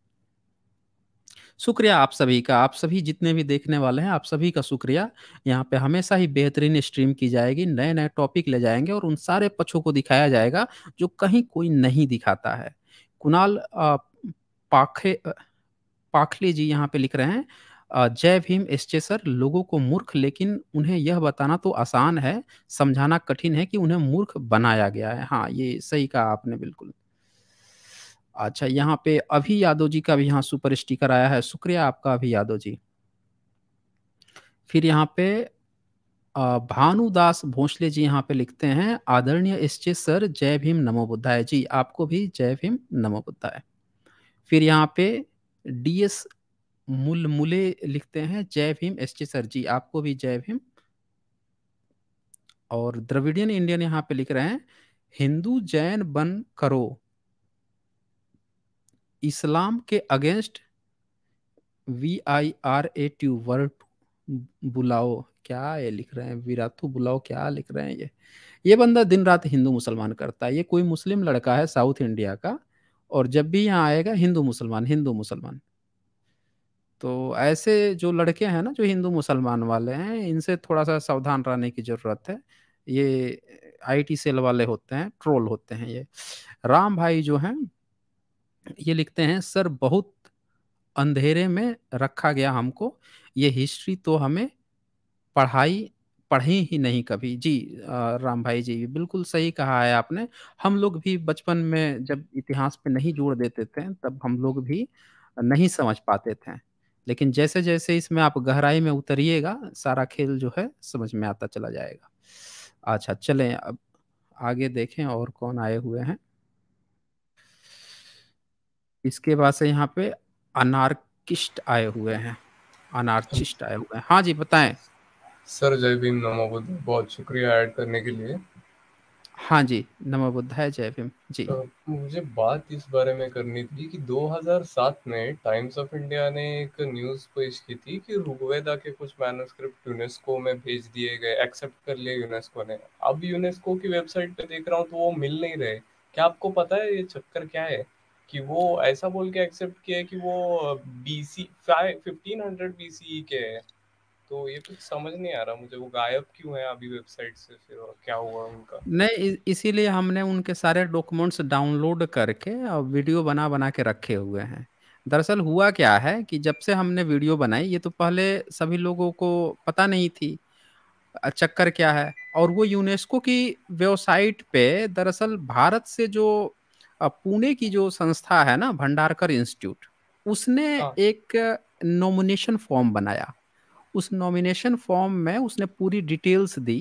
शुक्रिया आप सभी का आप सभी जितने भी देखने वाले हैं आप सभी का शुक्रिया यहाँ पे हमेशा ही बेहतरीन स्ट्रीम की जाएगी नए नए टॉपिक ले जाएंगे और उन सारे पक्षों को दिखाया जाएगा जो कहीं कोई नहीं दिखाता है कुणाल पाखे पाखले जी यहाँ पे लिख रहे हैं जय भीम एसचे सर लोगों को मूर्ख लेकिन उन्हें यह बताना तो आसान है समझाना कठिन है कि उन्हें मूर्ख बनाया गया है हाँ ये सही कहा आपने बिल्कुल अच्छा यहाँ पे अभी यादव जी का भी यहाँ सुपर स्टिकर आया है शुक्रिया आपका अभी यादव जी फिर यहाँ पे भानुदास भोसले जी यहाँ पे लिखते हैं आदरणीय एस जे सर जय भीम नमो बुद्धाय जी आपको भी जय भीम नमो बुद्धाय फिर यहाँ पे डी एस मुले लिखते हैं Jai Bhim S J sir ji आपको भी जय भीम और द्रविडियन इंडियन यहाँ पे लिख रहे हैं हिंदू जैन बन करो इस्लाम के अगेंस्ट वी आई आर ए ट्यू वर्ड बुलाओ क्या ये लिख रहे हैं विरातू बुलाओ क्या लिख रहे हैं ये ये बंदा दिन रात हिंदू मुसलमान करता है ये कोई मुस्लिम लड़का है साउथ इंडिया का और जब भी यहाँ आएगा हिंदू मुसलमान हिंदू मुसलमान तो ऐसे जो लड़के हैं ना जो हिंदू मुसलमान वाले हैं इनसे थोड़ा सा सावधान रहने की ज़रूरत है ये आईटी सेल वाले होते हैं ट्रोल होते हैं ये राम भाई जो हैं ये लिखते हैं सर बहुत अंधेरे में रखा गया हमको ये हिस्ट्री तो हमें पढ़ाई पढ़ी ही नहीं कभी जी राम भाई जी बिल्कुल सही कहा है आपने हम लोग भी बचपन में जब इतिहास पे नहीं जोड़ देते थे तब हम लोग भी नहीं समझ पाते थे लेकिन जैसे जैसे इसमें आप गहराई में उतरिएगा सारा खेल जो है समझ में आता चला जाएगा अच्छा चलें अब आगे देखें और कौन आए हुए हैं इसके बाद से यहाँ पे अनार्किस्ट आए हुए हैं अनार्किस्ट आए हुए हैं हाँ जी बताएं सर जय भीम नमो बुद्ध बहुत शुक्रिया ऐड करने के लिए हाँ जी नमो है जय भीम जी तो मुझे बात इस बारे में करनी थी कि 2007 में टाइम्स ऑफ इंडिया ने एक न्यूज पेश की थी कि ऋग्वेदा के कुछ मैनुस्क्रिप्ट यूनेस्को में भेज दिए गए एक्सेप्ट कर लिए यूनेस्को ने अब यूनेस्को की वेबसाइट पे देख रहा हूँ तो वो मिल नहीं रहे क्या आपको पता है ये चक्कर क्या है कि वो ऐसा बोल के एक्सेप्ट किया कि वो बीसी फिफ्टीन हंड्रेड बीसी के है तो ये कुछ समझ नहीं आ रहा मुझे वो गायब क्यों है अभी वेबसाइट से फिर और क्या हुआ उनका नहीं इसीलिए हमने उनके सारे डॉक्यूमेंट्स डाउनलोड करके और वीडियो बना बना के रखे हुए हैं दरअसल हुआ क्या है कि जब से हमने वीडियो बनाई ये तो पहले सभी लोगों को पता नहीं थी चक्कर क्या है और वो यूनेस्को की वेबसाइट पे दरअसल भारत से जो पुणे की जो संस्था है ना भंडारकर इंस्टीट्यूट उसने हाँ। एक नॉमिनेशन फॉर्म बनाया उस नॉमिनेशन फॉर्म में उसने पूरी डिटेल्स दी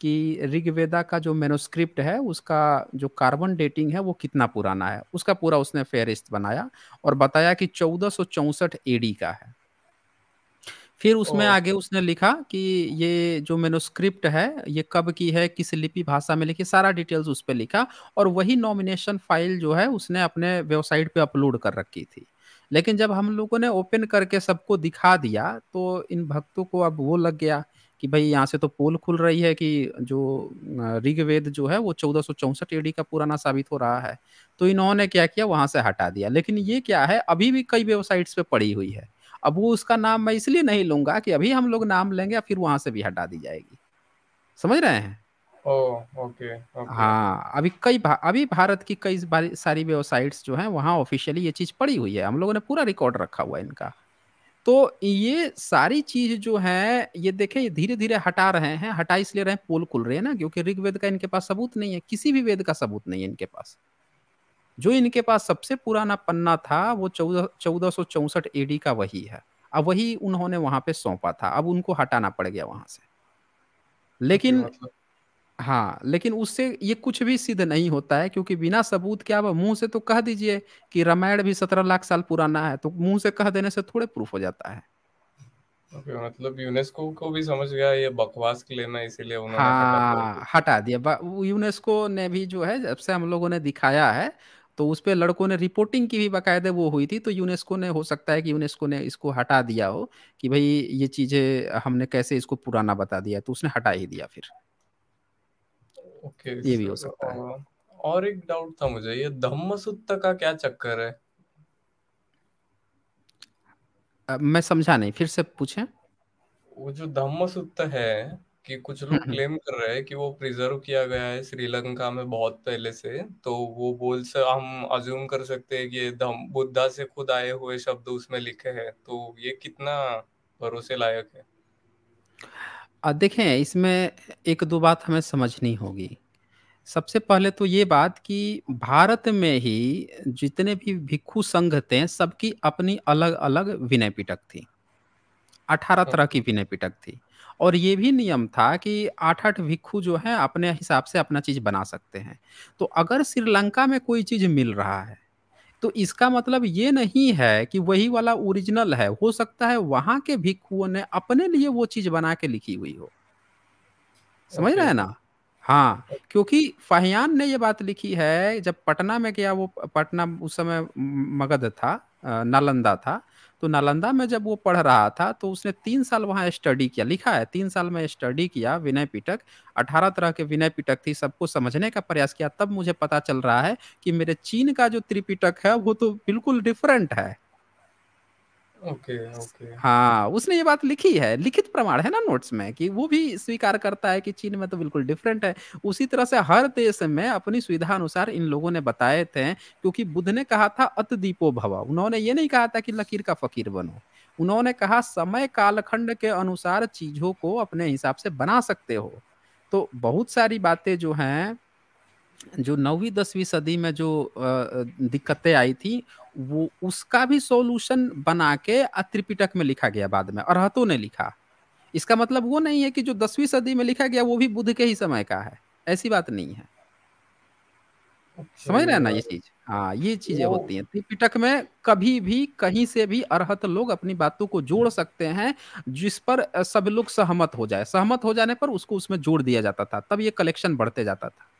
कि ऋग्वेदा का जो मेनोस्क्रिप्ट है उसका जो कार्बन डेटिंग है वो कितना पुराना है उसका पूरा उसने फहरिस्त बनाया और बताया कि चौदह सौ एडी का है फिर उसमें आगे उसने लिखा कि ये जो मेनोस्क्रिप्ट है ये कब की है किस लिपि भाषा में लिखी सारा डिटेल्स उस पर लिखा और वही नॉमिनेशन फाइल जो है उसने अपने वेबसाइट पे अपलोड कर रखी थी लेकिन जब हम लोगों ने ओपन करके सबको दिखा दिया तो इन भक्तों को अब वो लग गया कि भाई यहाँ से तो पोल खुल रही है कि जो ऋग्वेद जो है वो चौदह सौ चौसठ एडी का पुराना साबित हो रहा है तो इन्होंने क्या किया वहां से हटा दिया लेकिन ये क्या है अभी भी कई वेबसाइट्स पे पड़ी हुई है अब वो उसका नाम मैं इसलिए नहीं लूंगा कि अभी हम लोग नाम लेंगे फिर वहां से भी हटा दी जाएगी समझ रहे हैं ओके हाँ अभी कई भा, अभी भारत की कई सारी वेबसाइट्स जो हैं वहाँ ऑफिशियली ये चीज़ पड़ी हुई है हम लोगों ने पूरा रिकॉर्ड रखा हुआ है इनका तो ये सारी चीज जो है ये देखें धीरे धीरे हटा रहे हैं हटा इसलिए रहे पोल खुल रहे हैं ना क्योंकि ऋग्वेद का इनके पास सबूत नहीं है किसी भी वेद का सबूत नहीं है इनके पास जो इनके पास सबसे पुराना पन्ना था वो चौदह चौदह सौ चौसठ एडी का वही है अब वही उन्होंने वहां पे सौंपा था अब उनको हटाना पड़ गया वहां से लेकिन अच्छा, मतलब हाँ लेकिन उससे ये कुछ भी सिद्ध नहीं होता है क्योंकि बिना सबूत के आप मुंह से तो कह दीजिए कि रामायण भी सत्रह लाख साल पुराना है तो मुंह से कह देने से थोड़े प्रूफ हो जाता है मतलब यूनेस्को को भी समझ गया ये बकवास लेना इसीलिए उन्होंने हाँ हटा दिया यूनेस्को ने भी जो है जब से हम लोगों ने दिखाया है तो उस पर लड़कों ने रिपोर्टिंग की भी बाकायदे वो हुई थी तो यूनेस्को ने हो सकता है कि यूनेस्को ने इसको हटा दिया हो कि भाई ये चीज़ें हमने कैसे इसको पुराना बता दिया तो उसने हटा ही दिया फिर ओके okay, ये भी हो सकता है और एक डाउट था मुझे ये धम्मसूत्र का क्या चक्कर है आ, मैं समझा नहीं फिर से पूछें वो जो धम्मसूत्र है कि कुछ लोग क्लेम कर रहे हैं कि वो प्रिजर्व किया गया है श्रीलंका में बहुत पहले से तो वो बोल से हम अज्यूम कर सकते हैं कि ये बुद्धा से खुद आए हुए शब्द उसमें लिखे हैं तो ये कितना भरोसे लायक है देखें इसमें एक दो बात हमें समझनी होगी सबसे पहले तो ये बात कि भारत में ही जितने भी भिक्षु संघ थे सबकी अपनी अलग अलग विनय पिटक थी अठारह तरह की विनय पिटक थी और ये भी नियम था कि आठ आठ भिक्खु जो है अपने हिसाब से अपना चीज बना सकते हैं तो अगर श्रीलंका में कोई चीज मिल रहा है तो इसका मतलब ये नहीं है कि वही वाला ओरिजिनल है हो सकता है वहां के भिक्खुओं ने अपने लिए वो चीज बना के लिखी हुई हो समझ रहे हैं ना हाँ क्योंकि फाहियान ने ये बात लिखी है जब पटना में गया वो पटना उस समय मगध था नालंदा था तो नालंदा में जब वो पढ़ रहा था तो उसने तीन साल वहाँ स्टडी किया लिखा है तीन साल में स्टडी किया विनय पिटक अठारह तरह के विनय पिटक थी सबको समझने का प्रयास किया तब मुझे पता चल रहा है कि मेरे चीन का जो त्रिपिटक है वो तो बिल्कुल डिफरेंट है ओके ओके हाँ उसने ये बात लिखी है लिखित प्रमाण है ना नोट्स में कि वो भी स्वीकार करता है कि चीन में तो बिल्कुल डिफरेंट है उसी तरह से हर देश में अपनी सुविधा अनुसार इन लोगों ने बताए थे क्योंकि बुद्ध ने कहा था अत दीपो भव उन्होंने ये नहीं कहा था कि लकीर का फकीर बनो उन्होंने कहा समय कालखंड के अनुसार चीजों को अपने हिसाब से बना सकते हो तो बहुत सारी बातें जो हैं जो नौवीं दसवीं सदी में जो दिक्कतें आई थी वो उसका भी सॉल्यूशन बना के त्रिपिटक में लिखा गया बाद में अरहतो ने लिखा इसका मतलब वो नहीं है कि जो दसवीं सदी में लिखा गया वो भी बुद्ध के ही समय का है ऐसी बात नहीं है अच्छा, समझ रहे हैं ना ये चीज हाँ ये तो चीजें होती हैं त्रिपिटक में कभी भी कहीं से भी अरहत लोग अपनी बातों को जोड़ सकते हैं जिस पर सब लोग सहमत हो जाए सहमत हो जाने पर उसको उसमें जोड़ दिया जाता था तब ये कलेक्शन बढ़ते जाता था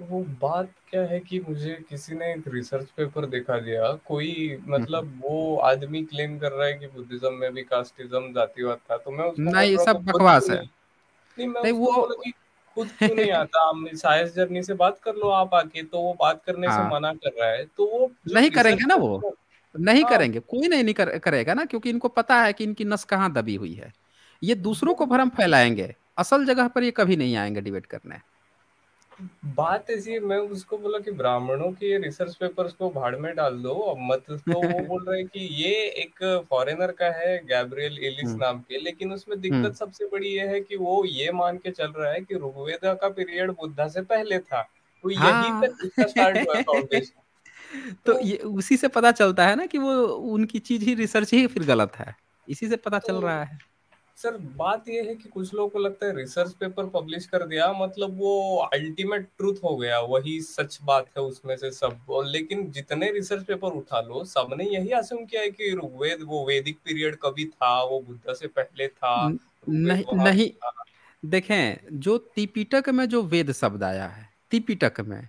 वो बात क्या है कि मुझे किसी ने एक रिसर्च पेपर दिखा दिया कोई मतलब हम्म। वो आदमी क्लेम कर रहा है कि बुद्धिज्म में भी कास्टिज्म जातिवाद था तो मैं उसको नहीं ये सब बकवास है नहीं मैं नहीं वो खुद क्यों नहीं आता साइंस जर्नी से बात कर लो आप आके तो वो बात करने हाँ। से मना कर रहा है तो वो नहीं करेंगे ना वो नहीं हाँ। करेंगे कोई नहीं, करेगा ना क्योंकि इनको पता है कि इनकी नस कहाँ दबी हुई है ये दूसरों को भ्रम फैलाएंगे असल जगह पर ये कभी नहीं आएंगे डिबेट करने बात ऐसी मैं उसको बोला कि ब्राह्मणों के रिसर्च पेपर्स को भाड़ में डाल दो अब मत तो वो बोल रहे कि ये एक फॉरेनर का है गैब्रियल हम्म। एलिस नाम के लेकिन उसमें हम्म। दिक्कत सबसे बड़ी ये है कि वो ये मान के चल रहा है कि ऋग्वेदा का पीरियड बुद्धा से पहले था तो यही पर स्टार्ट हुआ तो ये उसी से पता चलता है ना कि वो उनकी चीज ही रिसर्च ही फिर गलत है इसी से पता तो, चल रहा है सर बात यह है कि कुछ लोगों को लगता है रिसर्च पेपर पब्लिश कर दिया मतलब वो अल्टीमेट ट्रूथ हो गया वही सच बात है उसमें से सब लेकिन जितने रिसर्च पेपर उठा लो सबने यही आसम किया है कि ऋग्वेद वो वैदिक पीरियड कभी था वो बुद्धा से पहले था नहीं नहीं देखें जो तिपिटक में जो वेद शब्द आया है तिपिटक में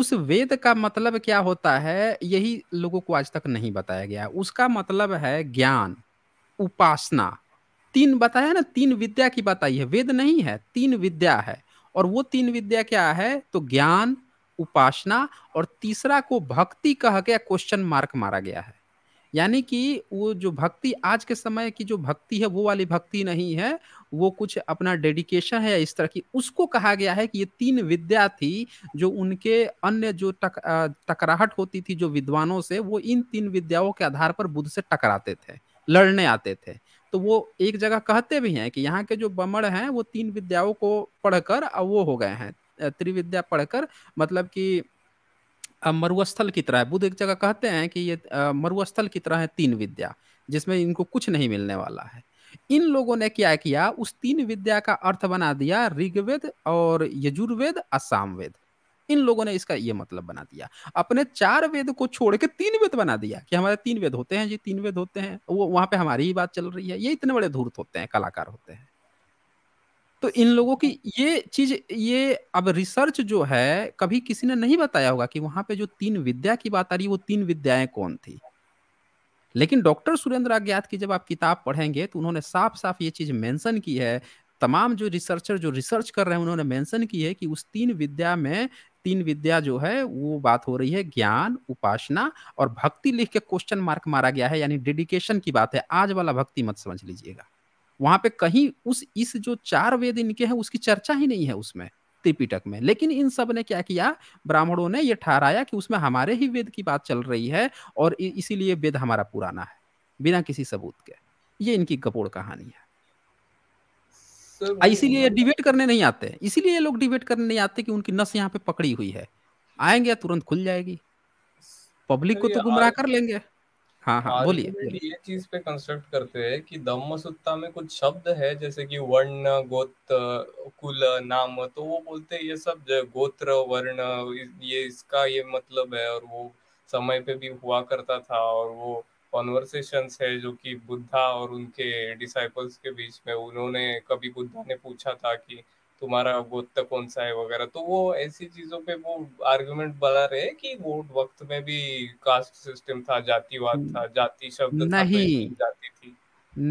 उस वेद का मतलब क्या होता है यही लोगों को आज तक नहीं बताया गया उसका मतलब है ज्ञान उपासना तीन बताया ना तीन विद्या की बताई है वेद नहीं है तीन विद्या है और वो तीन विद्या क्या है तो ज्ञान उपासना और तीसरा को भक्ति कह के क्वेश्चन मार्क मारा गया है यानी कि वो जो भक्ति आज के समय की जो भक्ति है वो वाली भक्ति नहीं है वो कुछ अपना डेडिकेशन है इस तरह की उसको कहा गया है कि ये तीन विद्या थी जो उनके अन्य जो टक टकराहट होती थी जो विद्वानों से वो इन तीन विद्याओं के आधार पर बुद्ध से टकराते थे लड़ने आते थे तो वो एक जगह कहते भी हैं कि यहाँ के जो बमड़ हैं वो तीन विद्याओं को पढ़कर अब वो हो गए हैं त्रिविद्या पढ़कर मतलब कि मरुस्थल की तरह बुद्ध एक जगह कहते हैं कि ये मरुस्थल की तरह है तीन विद्या जिसमें इनको कुछ नहीं मिलने वाला है इन लोगों ने क्या किया उस तीन विद्या का अर्थ बना दिया ऋग्वेद और यजुर्वेद और सामवेद इन लोगों ने इसका ये मतलब बना दिया अपने चार वेद को छोड़ के तीन वेद बना दिया कि हमारे तीन वेद होते हैं जी तीन वेद होते हैं वो वहां पे हमारी ही बात चल रही है ये इतने बड़े धूर्त होते हैं कलाकार होते हैं तो इन लोगों की ये चीज ये अब रिसर्च जो है कभी किसी ने नहीं बताया होगा कि वहां पे जो तीन विद्या की बात आ रही वो तीन विद्याएं कौन थी लेकिन डॉक्टर सुरेंद्र अज्ञात की जब आप किताब पढ़ेंगे तो उन्होंने साफ साफ ये चीज मेंशन की है तमाम जो रिसर्चर जो रिसर्च कर रहे हैं उन्होंने मेंशन की है कि उस तीन विद्या में तीन विद्या जो है वो बात हो रही है ज्ञान उपासना और भक्ति लिख के क्वेश्चन मार्क मारा गया है यानी डेडिकेशन की बात है आज वाला भक्ति मत समझ लीजिएगा वहां पे कहीं उस इस जो चार वेद इनके हैं उसकी चर्चा ही नहीं है उसमें त्रिपिटक में लेकिन इन सब ने क्या किया ब्राह्मणों ने यह ठहराया कि उसमें हमारे ही वेद की बात चल रही है और इसीलिए वेद हमारा पुराना है बिना किसी सबूत के ये इनकी गपोड़ कहानी है इसीलिए ये डिबेट करने नहीं आते इसीलिए ये लोग डिबेट करने नहीं आते कि उनकी नस यहाँ पे पकड़ी हुई है आएंगे तुरंत खुल जाएगी पब्लिक को तो गुमराह कर लेंगे हाँ हाँ बोलिए ये चीज पे कंस्ट्रक्ट करते हैं कि सुत्ता में कुछ शब्द है जैसे कि वर्ण गोत्र कुल नाम तो वो बोलते हैं ये सब गोत्र वर्ण ये इसका ये मतलब है और वो समय पे भी हुआ करता था और वो कॉन्वर्सेशंस है जो कि बुद्धा और उनके डिसाइपल्स के बीच में उन्होंने कभी बुद्धा ने पूछा था कि तुम्हारा गोत्र कौन सा है वगैरह तो वो ऐसी चीजों पे वो आर्गुमेंट बना रहे कि वो वक्त में भी कास्ट सिस्टम था जातिवाद था जाति शब्द तो नहीं जाति थी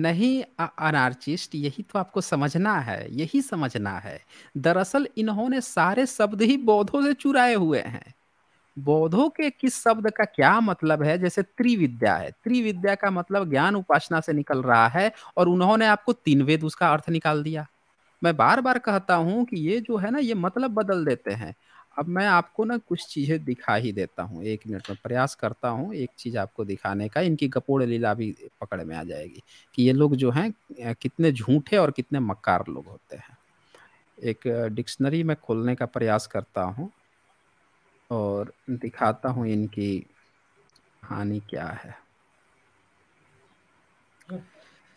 नहीं अनार्चिस्ट यही तो आपको समझना है यही समझना है दरअसल इन्होंने सारे शब्द ही बौद्धों से चुराए हुए हैं बौद्धों के किस शब्द का क्या मतलब है जैसे त्रिविद्या है त्रिविद्या का मतलब ज्ञान उपासना से निकल रहा है और उन्होंने आपको तीन वेद उसका अर्थ निकाल दिया मैं बार बार कहता हूँ कि ये जो है ना ये मतलब बदल देते हैं अब मैं आपको ना कुछ चीजें दिखा ही देता हूँ एक मिनट में प्रयास करता हूँ एक चीज आपको दिखाने का इनकी गपोड़ लीला भी पकड़ में आ जाएगी कि ये लोग जो हैं कितने झूठे और कितने मक्कार लोग होते हैं एक डिक्शनरी में खोलने का प्रयास करता हूँ और दिखाता हूँ इनकी कहानी क्या है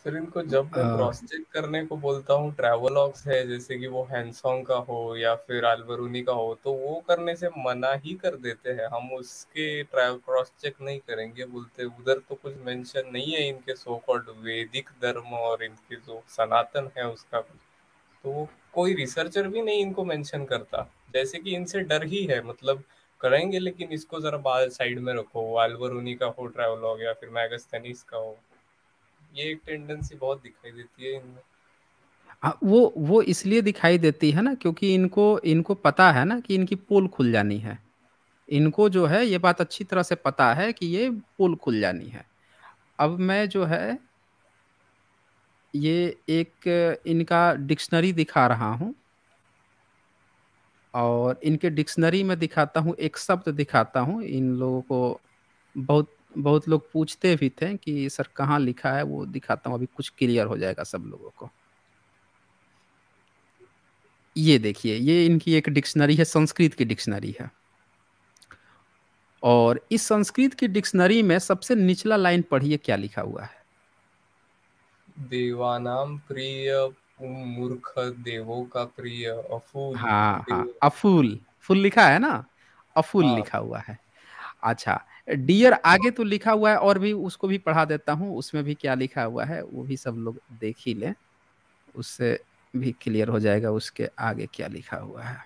सर इनको जब मैं क्रॉस चेक करने को बोलता हूँ ट्रेवलॉग्स है जैसे कि वो हैंसोंग का हो या फिर आलबरूनी का हो तो वो करने से मना ही कर देते हैं हम उसके ट्रैवल क्रॉस चेक नहीं करेंगे बोलते उधर तो कुछ मेंशन नहीं है इनके सो कॉल्ड वैदिक धर्म और इनके जो सनातन है उसका तो कोई रिसर्चर भी नहीं इनको मेंशन करता जैसे कि इनसे डर ही है मतलब करेंगे लेकिन इसको जरा बाद साइड में रखो वालवरूनी का हो ट्रैवल हो गया फिर मैगस्थनीस का हो ये एक टेंडेंसी बहुत दिखाई देती है इनमें हाँ, वो वो इसलिए दिखाई देती है ना क्योंकि इनको इनको पता है ना कि इनकी पोल खुल जानी है इनको जो है ये बात अच्छी तरह से पता है कि ये पोल खुल जानी है अब मैं जो है ये एक इनका डिक्शनरी दिखा रहा हूँ और इनके डिक्शनरी में दिखाता हूँ एक शब्द दिखाता हूँ इन लोगों को बहुत बहुत लोग पूछते भी थे कि सर कहाँ लिखा है वो दिखाता हूँ अभी कुछ क्लियर हो जाएगा सब लोगों को ये देखिए ये इनकी एक डिक्शनरी है संस्कृत की डिक्शनरी है और इस संस्कृत की डिक्शनरी में सबसे निचला लाइन पढ़िए क्या लिखा हुआ है देवानाम प्रिय मूर्ख देवों का प्रिय अफूल हाँ हाँ अफूल फुल लिखा है ना अफूल हाँ. लिखा हुआ है अच्छा डियर आगे तो लिखा हुआ है और भी उसको भी पढ़ा देता हूँ उसमें भी क्या लिखा हुआ है वो भी सब लोग देख ही लें उससे भी क्लियर हो जाएगा उसके आगे क्या लिखा हुआ है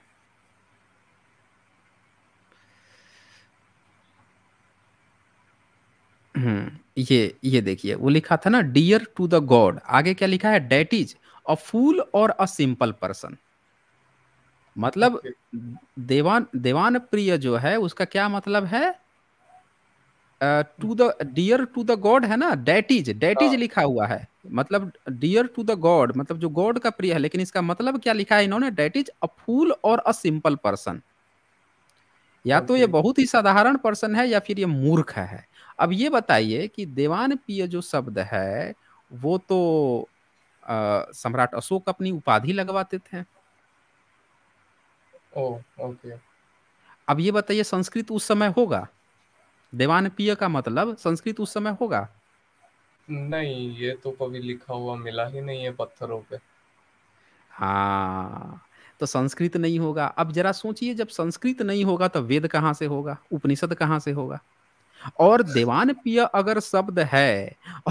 हम्म ये ये देखिए वो लिखा था ना डियर टू द गॉड आगे क्या लिखा है डेटिज अ फूल और अ सिंपल पर्सन मतलब देवान देवान प्रिय जो है उसका क्या मतलब है to the dear to the god है ना डेटिज डेटिज हाँ। लिखा हुआ है मतलब डियर टू द गॉड मतलब जो गॉड का प्रिय है लेकिन इसका मतलब क्या लिखा है इन्होंने डेटिज अ फूल और अ सिंपल पर्सन या तो ये बहुत ही साधारण पर्सन है या फिर ये मूर्ख है अब ये बताइए कि देवान प्रिय जो शब्द है वो तो सम्राट अशोक अपनी उपाधि लगवाते थे ओ, ओके अब ये बताइए संस्कृत उस समय होगा देवान पिय का मतलब संस्कृत उस समय होगा नहीं ये तो कभी लिखा हुआ मिला ही नहीं है पत्थरों पे हाँ तो संस्कृत नहीं होगा अब जरा सोचिए जब संस्कृत नहीं होगा तो वेद कहाँ से होगा उपनिषद कहाँ से होगा और देवान पिय अगर शब्द है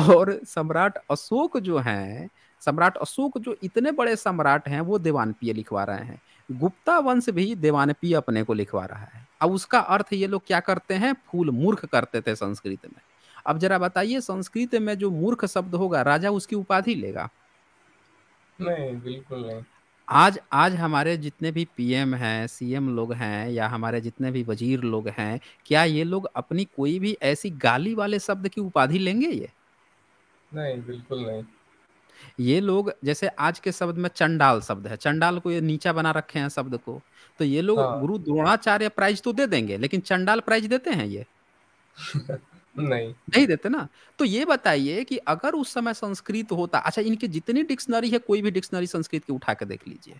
और सम्राट अशोक जो हैं सम्राट अशोक जो इतने बड़े सम्राट हैं वो देवानपीय लिखवा रहे हैं गुप्ता वंश भी देवानपीय अपने को लिखवा रहा है अब उसका अर्थ ये लोग क्या करते हैं फूल मूर्ख करते थे संस्कृत में अब जरा बताइए संस्कृत में जो मूर्ख शब्द होगा राजा उसकी उपाधि लेगा नहीं बिल्कुल नहीं आज आज हमारे जितने भी पीएम हैं सीएम लोग हैं या हमारे जितने भी वजीर लोग हैं क्या ये लोग अपनी कोई भी ऐसी गाली वाले शब्द की उपाधि लेंगे ये नहीं बिल्कुल नहीं ये लोग जैसे आज के शब्द में चंडाल शब्द है चंडाल को ये नीचा बना रखे हैं शब्द को तो ये लोग हाँ। गुरु द्रोणाचार्य प्राइज तो दे देंगे लेकिन चंडाल प्राइज देते हैं ये नहीं नहीं देते ना तो ये बताइए कि अगर उस समय संस्कृत होता अच्छा इनके जितनी डिक्शनरी है कोई भी डिक्शनरी संस्कृत की उठा के देख लीजिए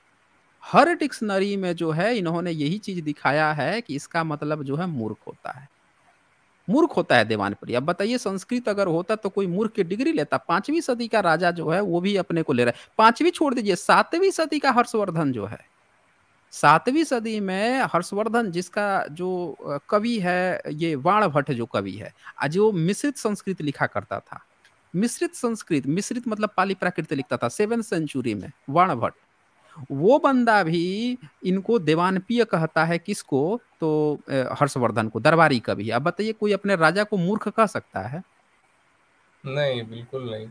हर डिक्शनरी में जो है इन्होंने यही चीज दिखाया है कि इसका मतलब जो है मूर्ख होता है मूर्ख होता है देवान देवानपुरी अब बताइए संस्कृत अगर होता तो कोई मूर्ख की डिग्री लेता पांचवी सदी का राजा जो है वो भी अपने को ले रहा है पांचवी छोड़ दीजिए सातवीं सदी का हर्षवर्धन जो है सातवीं सदी में हर्षवर्धन जिसका जो कवि है ये वाण भट्ट जो कवि है आज वो मिश्रित संस्कृत लिखा करता था मिश्रित संस्कृत मिश्रित मतलब पाली प्राकृत लिखता था सेवन सेंचुरी में वाण भट्ट वो बंदा भी इनको देवानपीय कहता है किसको तो हर्षवर्धन को दरबारी का भी अब बताइए कोई अपने राजा को मूर्ख कह सकता है नहीं बिल्कुल नहीं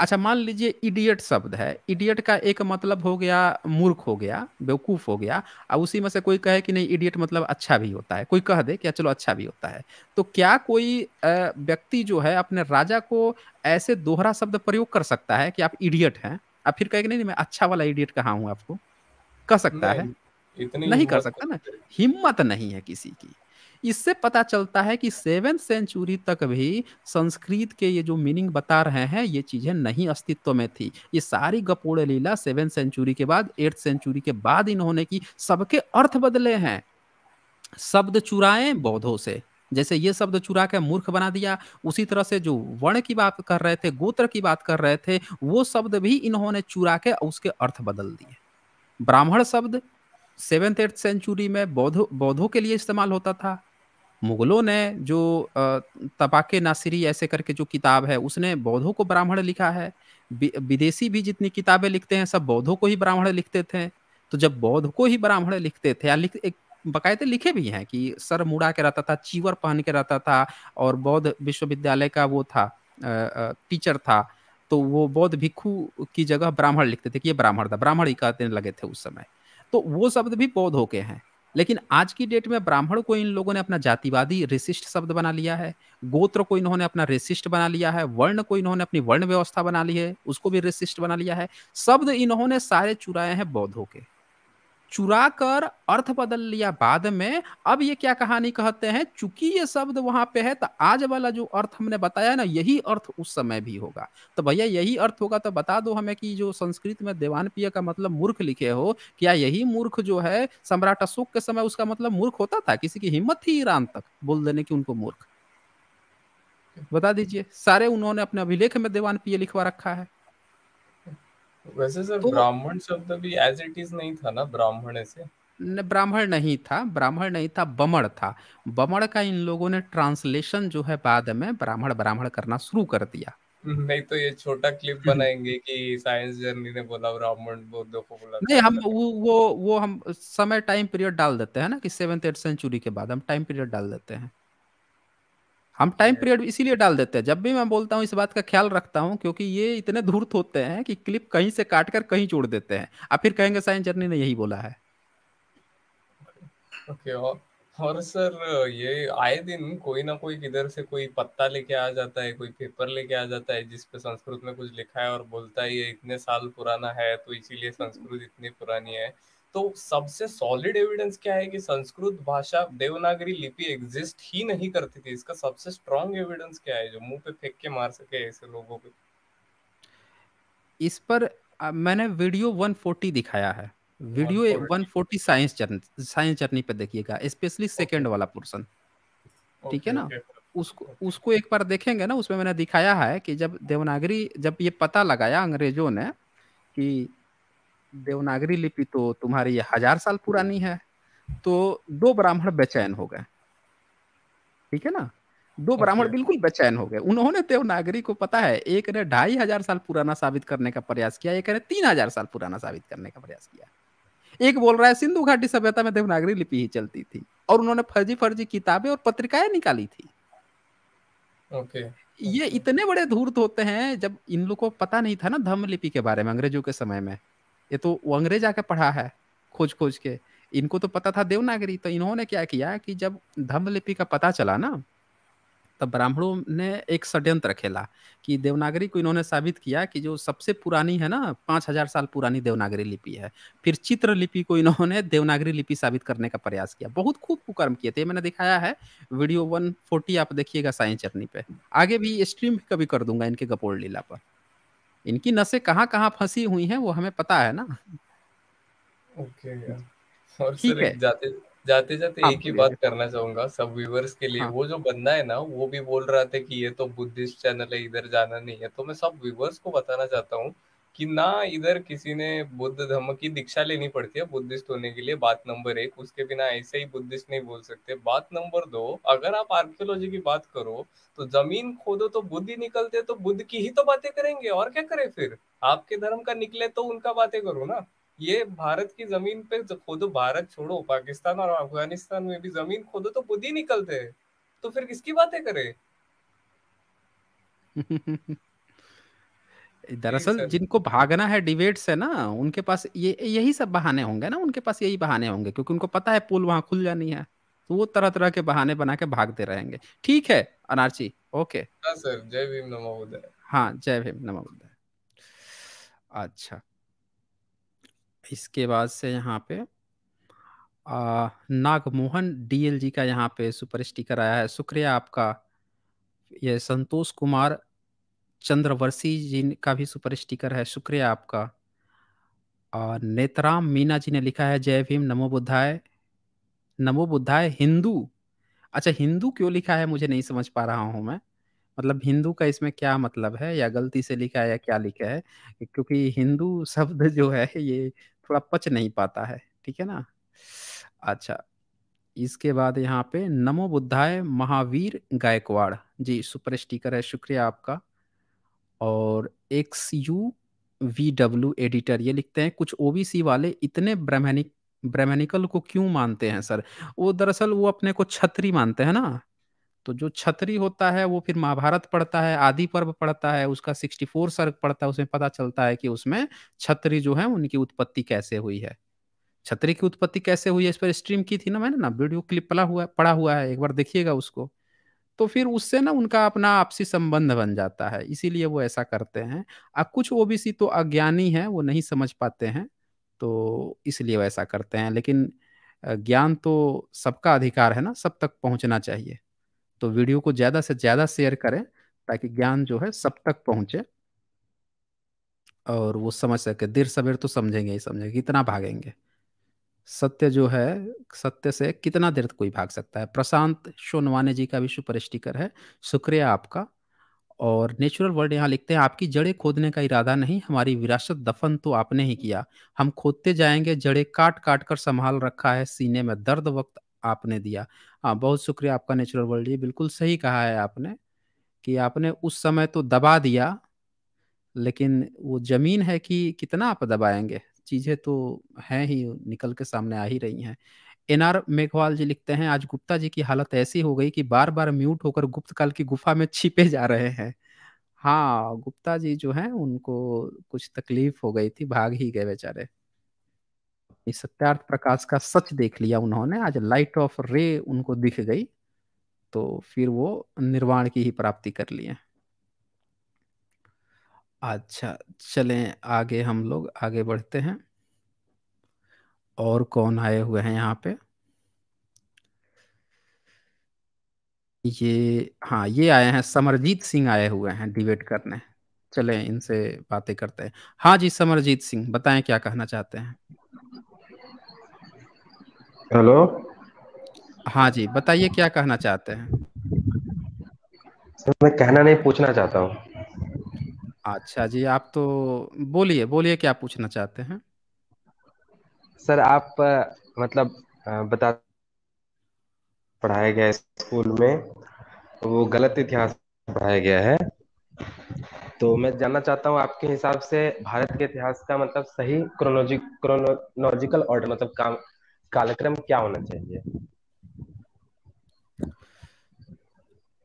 अच्छा मान लीजिए इडियट शब्द है इडियट का एक मतलब हो गया मूर्ख हो गया बेवकूफ हो गया अब उसी में से कोई कहे कि नहीं इडियट मतलब अच्छा भी होता है कोई कह दे क्या हाँ, चलो अच्छा भी होता है तो क्या कोई व्यक्ति जो है अपने राजा को ऐसे दोहरा शब्द प्रयोग कर सकता है कि आप इडियट हैं आप फिर कहेंगे नहीं, मैं अच्छा वाला इडियट कहा हूँ आपको कह सकता है नहीं कर सकता ना हिम्मत नहीं है किसी की इससे पता चलता है कि सेवेंथ सेंचुरी तक भी संस्कृत के ये जो मीनिंग बता रहे हैं ये चीजें नहीं अस्तित्व में थी ये सारी गपोड़े लीला सेवेंथ सेंचुरी के बाद एट्थ सेंचुरी के बाद इन्होंने की सबके अर्थ बदले हैं शब्द चुराए बौद्धों से जैसे ये शब्द चुरा के मूर्ख बना दिया उसी तरह से जो वर्ण की बात कर रहे थे गोत्र की बात कर रहे थे वो शब्द भी इन्होंने चुरा के उसके अर्थ बदल दिए ब्राह्मण शब्द सेवेंथ एट्थ सेंचुरी में बौद्ध बौद्धों के लिए इस्तेमाल होता था मुगलों ने जो तपाके नासिरी ऐसे करके जो किताब है उसने बौद्धों को ब्राह्मण लिखा है विदेशी भी जितनी किताबें लिखते हैं सब बौद्धों को ही ब्राह्मण लिखते थे तो जब बौद्ध को ही ब्राह्मण लिखते थे या लिख, एक बकायदे लिखे भी हैं कि सर मुड़ा के रहता था चीवर पहन के रहता था और बौद्ध विश्वविद्यालय का वो था टीचर था तो वो बौद्ध भिक्खु की जगह ब्राह्मण लिखते थे कि ये ब्राह्मण था ब्राह्मण ही कहते लगे थे उस समय तो वो शब्द भी बौद्ध होके हैं लेकिन आज की डेट में ब्राह्मण को इन लोगों ने अपना जातिवादी रेसिस्ट शब्द बना लिया है गोत्र को इन्होंने अपना रेसिस्ट बना लिया है वर्ण को इन्होंने अपनी वर्ण व्यवस्था बना ली है उसको भी रेसिस्ट बना लिया है शब्द इन्होंने सारे चुराए हैं बौद्धों के चुरा कर अर्थ बदल लिया बाद में अब ये क्या कहानी कहते हैं चूंकि ये शब्द वहां पे है तो आज वाला जो अर्थ हमने बताया ना यही अर्थ उस समय भी होगा तो भैया यही अर्थ होगा तो बता दो हमें कि जो संस्कृत में देवान पिय का मतलब मूर्ख लिखे हो क्या यही मूर्ख जो है सम्राट अशोक के समय उसका मतलब मूर्ख होता था किसी की हिम्मत थी ईरान तक बोल देने की उनको मूर्ख बता दीजिए सारे उन्होंने अपने अभिलेख में देवान पिय लिखवा रखा है वैसे सर तो, ब्राह्मण शब्द भी एज इट इज नहीं था ना ब्राह्मण ऐसे ब्राह्मण नहीं था ब्राह्मण नहीं था बमड़ था बमड़ का इन लोगों ने ट्रांसलेशन जो है बाद में ब्राह्मण ब्राह्मण करना शुरू कर दिया नहीं तो ये छोटा क्लिप बनाएंगे कि साइंस जर्नी ने बोला ब्राह्मण को बोला नहीं हम वो वो वो हम समय टाइम पीरियड डाल देते हैं ना कि सेवेंथ एट सेंचुरी के बाद हम टाइम पीरियड डाल देते हैं हम टाइम पीरियड इसीलिए डाल देते हैं जब भी मैं बोलता हूँ इस बात का ख्याल रखता हूँ क्योंकि ये इतने धूर्त होते हैं कि क्लिप कहीं से काट कर कहीं जोड़ देते हैं आप फिर कहेंगे साइन जर्नी ने यही बोला है ओके okay, और और सर ये आए दिन कोई ना कोई किधर से कोई पत्ता लेके आ जाता है कोई पेपर लेके आ जाता है जिसपे संस्कृत में कुछ लिखा है और बोलता है ये इतने साल पुराना है तो इसीलिए संस्कृत इतनी पुरानी है तो सबसे सॉलिड एविडेंस क्या है कि संस्कृत भाषा देवनागरी लिपि एग्जिस्ट ही नहीं करती थी इसका सबसे स्ट्रॉन्ग एविडेंस क्या है जो मुंह पे फेंक के मार सके ऐसे लोगों पे इस पर मैंने वीडियो 140 दिखाया है video 140 science journey science journey पे देखिएगा स्पेशली सेकंड वाला पोर्शन ठीक है ना उसको उसको एक बार देखेंगे ना उसमें मैंने दिखाया है कि जब देवनागरी जब ये पता लगाया अंग्रेजों ने कि देवनागरी लिपि तो तुम्हारी ये हजार साल पुरानी है तो दो ब्राह्मण बेचैन हो गए ठीक है ना दो ब्राह्मण बिल्कुल बेचैन हो गए उन्होंने देवनागरी को पता है एक ने ढाई हजार साल पुराना साबित करने का प्रयास किया एक ने तीन हजार साल पुराना साबित करने का प्रयास किया एक बोल रहा है सिंधु घाटी सभ्यता में देवनागरी लिपि ही चलती थी और उन्होंने फर्जी फर्जी किताबें और पत्रिकाएं निकाली थी ओके ये इतने बड़े धूर्त होते हैं जब इन लोगों को पता नहीं था ना धम्म लिपि के बारे में अंग्रेजों के समय में ये तो वो अंग्रेज आके पढ़ा है खोज खोज के इनको तो पता था देवनागरी तो इन्होंने क्या किया कि जब धम्म लिपि का पता चला ना तब ब्राह्मणों ने एक षड्यंत्र खेला कि देवनागरी को इन्होंने साबित किया कि जो सबसे पुरानी है ना पाँच हजार साल पुरानी देवनागरी लिपि है फिर चित्र लिपि को इन्होंने देवनागरी लिपि साबित करने का प्रयास किया बहुत खूब कुकर्म किए थे मैंने दिखाया है वीडियो वन फोर्टी आप देखिएगा साइंस जर्नी पे आगे भी स्ट्रीम कभी कर दूंगा इनके गपोड़ लीला पर इनकी नसें कहाँ कहाँ फंसी हुई हैं वो हमें पता है ना ओके और ठीक है। जाते जाते जाते हाँ, एक ही बात करना चाहूंगा सब व्यूवर्स के लिए हाँ। वो जो बंदा है ना वो भी बोल रहा था कि ये तो बुद्धिस्ट चैनल है इधर जाना नहीं है तो मैं सब व्यूवर्स को बताना चाहता हूँ कि ना इधर किसी ने बुद्ध धर्म की दीक्षा लेनी पड़ती है बुद्धिस्ट होने के लिए बात नंबर एक उसके बिना ऐसे ही बुद्धिस्ट नहीं बोल सकते बात नंबर दो अगर आप आर्कियोलॉजी की बात करो तो जमीन खोदो तो बुद्ध ही निकलते तो बुद्ध की ही तो बातें करेंगे और क्या करें फिर आपके धर्म का निकले तो उनका बातें करो ना ये भारत की जमीन पे खोदो भारत छोड़ो पाकिस्तान और अफगानिस्तान में भी जमीन खोदो तो बुद्ध ही निकलते तो फिर किसकी बातें करे दरअसल जिनको भागना है डिबेट से ना उनके पास ये यही सब बहाने होंगे ना उनके पास यही बहाने होंगे क्योंकि उनको पता है पुल वहां खुल जानी है तो वो तरह तरह के बहाने बना के भागते रहेंगे ठीक है अनारची ओके हाँ सर जय भीम नमो बुद्धाय हाँ जय भीम नमो बुद्धाय अच्छा इसके बाद से यहाँ पे नागमोहन नागमोहन डीएल जी का यहाँ पे सुपर स्टिकर आया है शुक्रिया आपका ये संतोष कुमार चंद्रवर्षी जी का भी सुपर स्टिकर है शुक्रिया आपका और नेतराम मीना जी ने लिखा है जय भीम नमो बुद्धाय नमो बुद्धाय हिंदू अच्छा हिंदू क्यों लिखा है मुझे नहीं समझ पा रहा हूँ मैं मतलब हिंदू का इसमें क्या मतलब है या गलती से लिखा है या क्या लिखा है क्योंकि हिंदू शब्द जो है ये थोड़ा पच नहीं पाता है ठीक है ना अच्छा इसके बाद यहाँ पे नमो बुद्धाय महावीर गायकवाड़ जी सुपर स्टिकर है शुक्रिया आपका और X U V W editor ये लिखते हैं कुछ ओबीसी वाले इतने ब्राह्मणिक ब्राह्मणिकल को क्यों मानते हैं सर वो दरअसल वो अपने को छत्री मानते हैं ना तो जो छत्री होता है वो फिर महाभारत पढ़ता है आदि पर्व पढ़ता है उसका सिक्सटी फोर सर्ग पढ़ता है उसमें पता चलता है कि उसमें छत्री जो है उनकी उत्पत्ति कैसे हुई है छतरी की उत्पत्ति कैसे हुई है इस पर स्ट्रीम की थी ना मैंने ना वीडियो क्लिप पला हुआ पड़ा हुआ है एक बार देखिएगा उसको तो फिर उससे ना उनका अपना आपसी संबंध बन जाता है इसीलिए वो ऐसा करते हैं अब कुछ ओबीसी तो अज्ञानी है वो नहीं समझ पाते हैं तो इसलिए वैसा करते हैं लेकिन ज्ञान तो सबका अधिकार है ना सब तक पहुंचना चाहिए तो वीडियो को ज़्यादा से ज़्यादा शेयर करें ताकि ज्ञान जो है सब तक पहुंचे और वो समझ सके देर सवेर तो समझेंगे ही समझेंगे इतना भागेंगे सत्य जो है सत्य से कितना देर कोई भाग सकता है प्रशांत सोनवाने जी का भी सुपर स्टिकर है शुक्रिया आपका और नेचुरल वर्ल्ड यहाँ लिखते हैं आपकी जड़ें खोदने का इरादा नहीं हमारी विरासत दफन तो आपने ही किया हम खोदते जाएंगे जड़ें काट काट कर संभाल रखा है सीने में दर्द वक्त आपने दिया हाँ बहुत शुक्रिया आपका नेचुरल वर्ल्ड ये बिल्कुल सही कहा है आपने कि आपने उस समय तो दबा दिया लेकिन वो जमीन है कि कितना आप दबाएंगे चीज़ें तो हैं ही निकल के सामने आ ही रही हैं एनआर मेघवाल जी लिखते हैं आज गुप्ता जी की हालत ऐसी हो गई कि बार बार म्यूट होकर गुप्त काल की गुफा में छिपे जा रहे हैं हाँ गुप्ता जी जो है उनको कुछ तकलीफ हो गई थी भाग ही गए बेचारे सत्यार्थ प्रकाश का सच देख लिया उन्होंने आज लाइट ऑफ रे उनको दिख गई तो फिर वो निर्वाण की ही प्राप्ति कर लिए अच्छा चलें आगे हम लोग आगे बढ़ते हैं और कौन आए हुए हैं यहाँ पे ये हाँ ये आए हैं समरजीत सिंह आए हुए हैं डिबेट करने चलें इनसे बातें करते हैं हाँ जी समरजीत सिंह बताएं क्या कहना चाहते हैं हेलो हाँ जी बताइए क्या कहना चाहते हैं मैं कहना नहीं पूछना चाहता हूँ अच्छा जी आप तो बोलिए बोलिए क्या पूछना चाहते हैं सर आप मतलब बता पढ़ाया गया स्कूल में वो गलत इतिहास पढ़ाया गया है तो मैं जानना चाहता हूँ आपके हिसाब से भारत के इतिहास का मतलब सही क्रोनोलॉजिकल ऑर्डर मतलब काम कालक्रम क्या होना चाहिए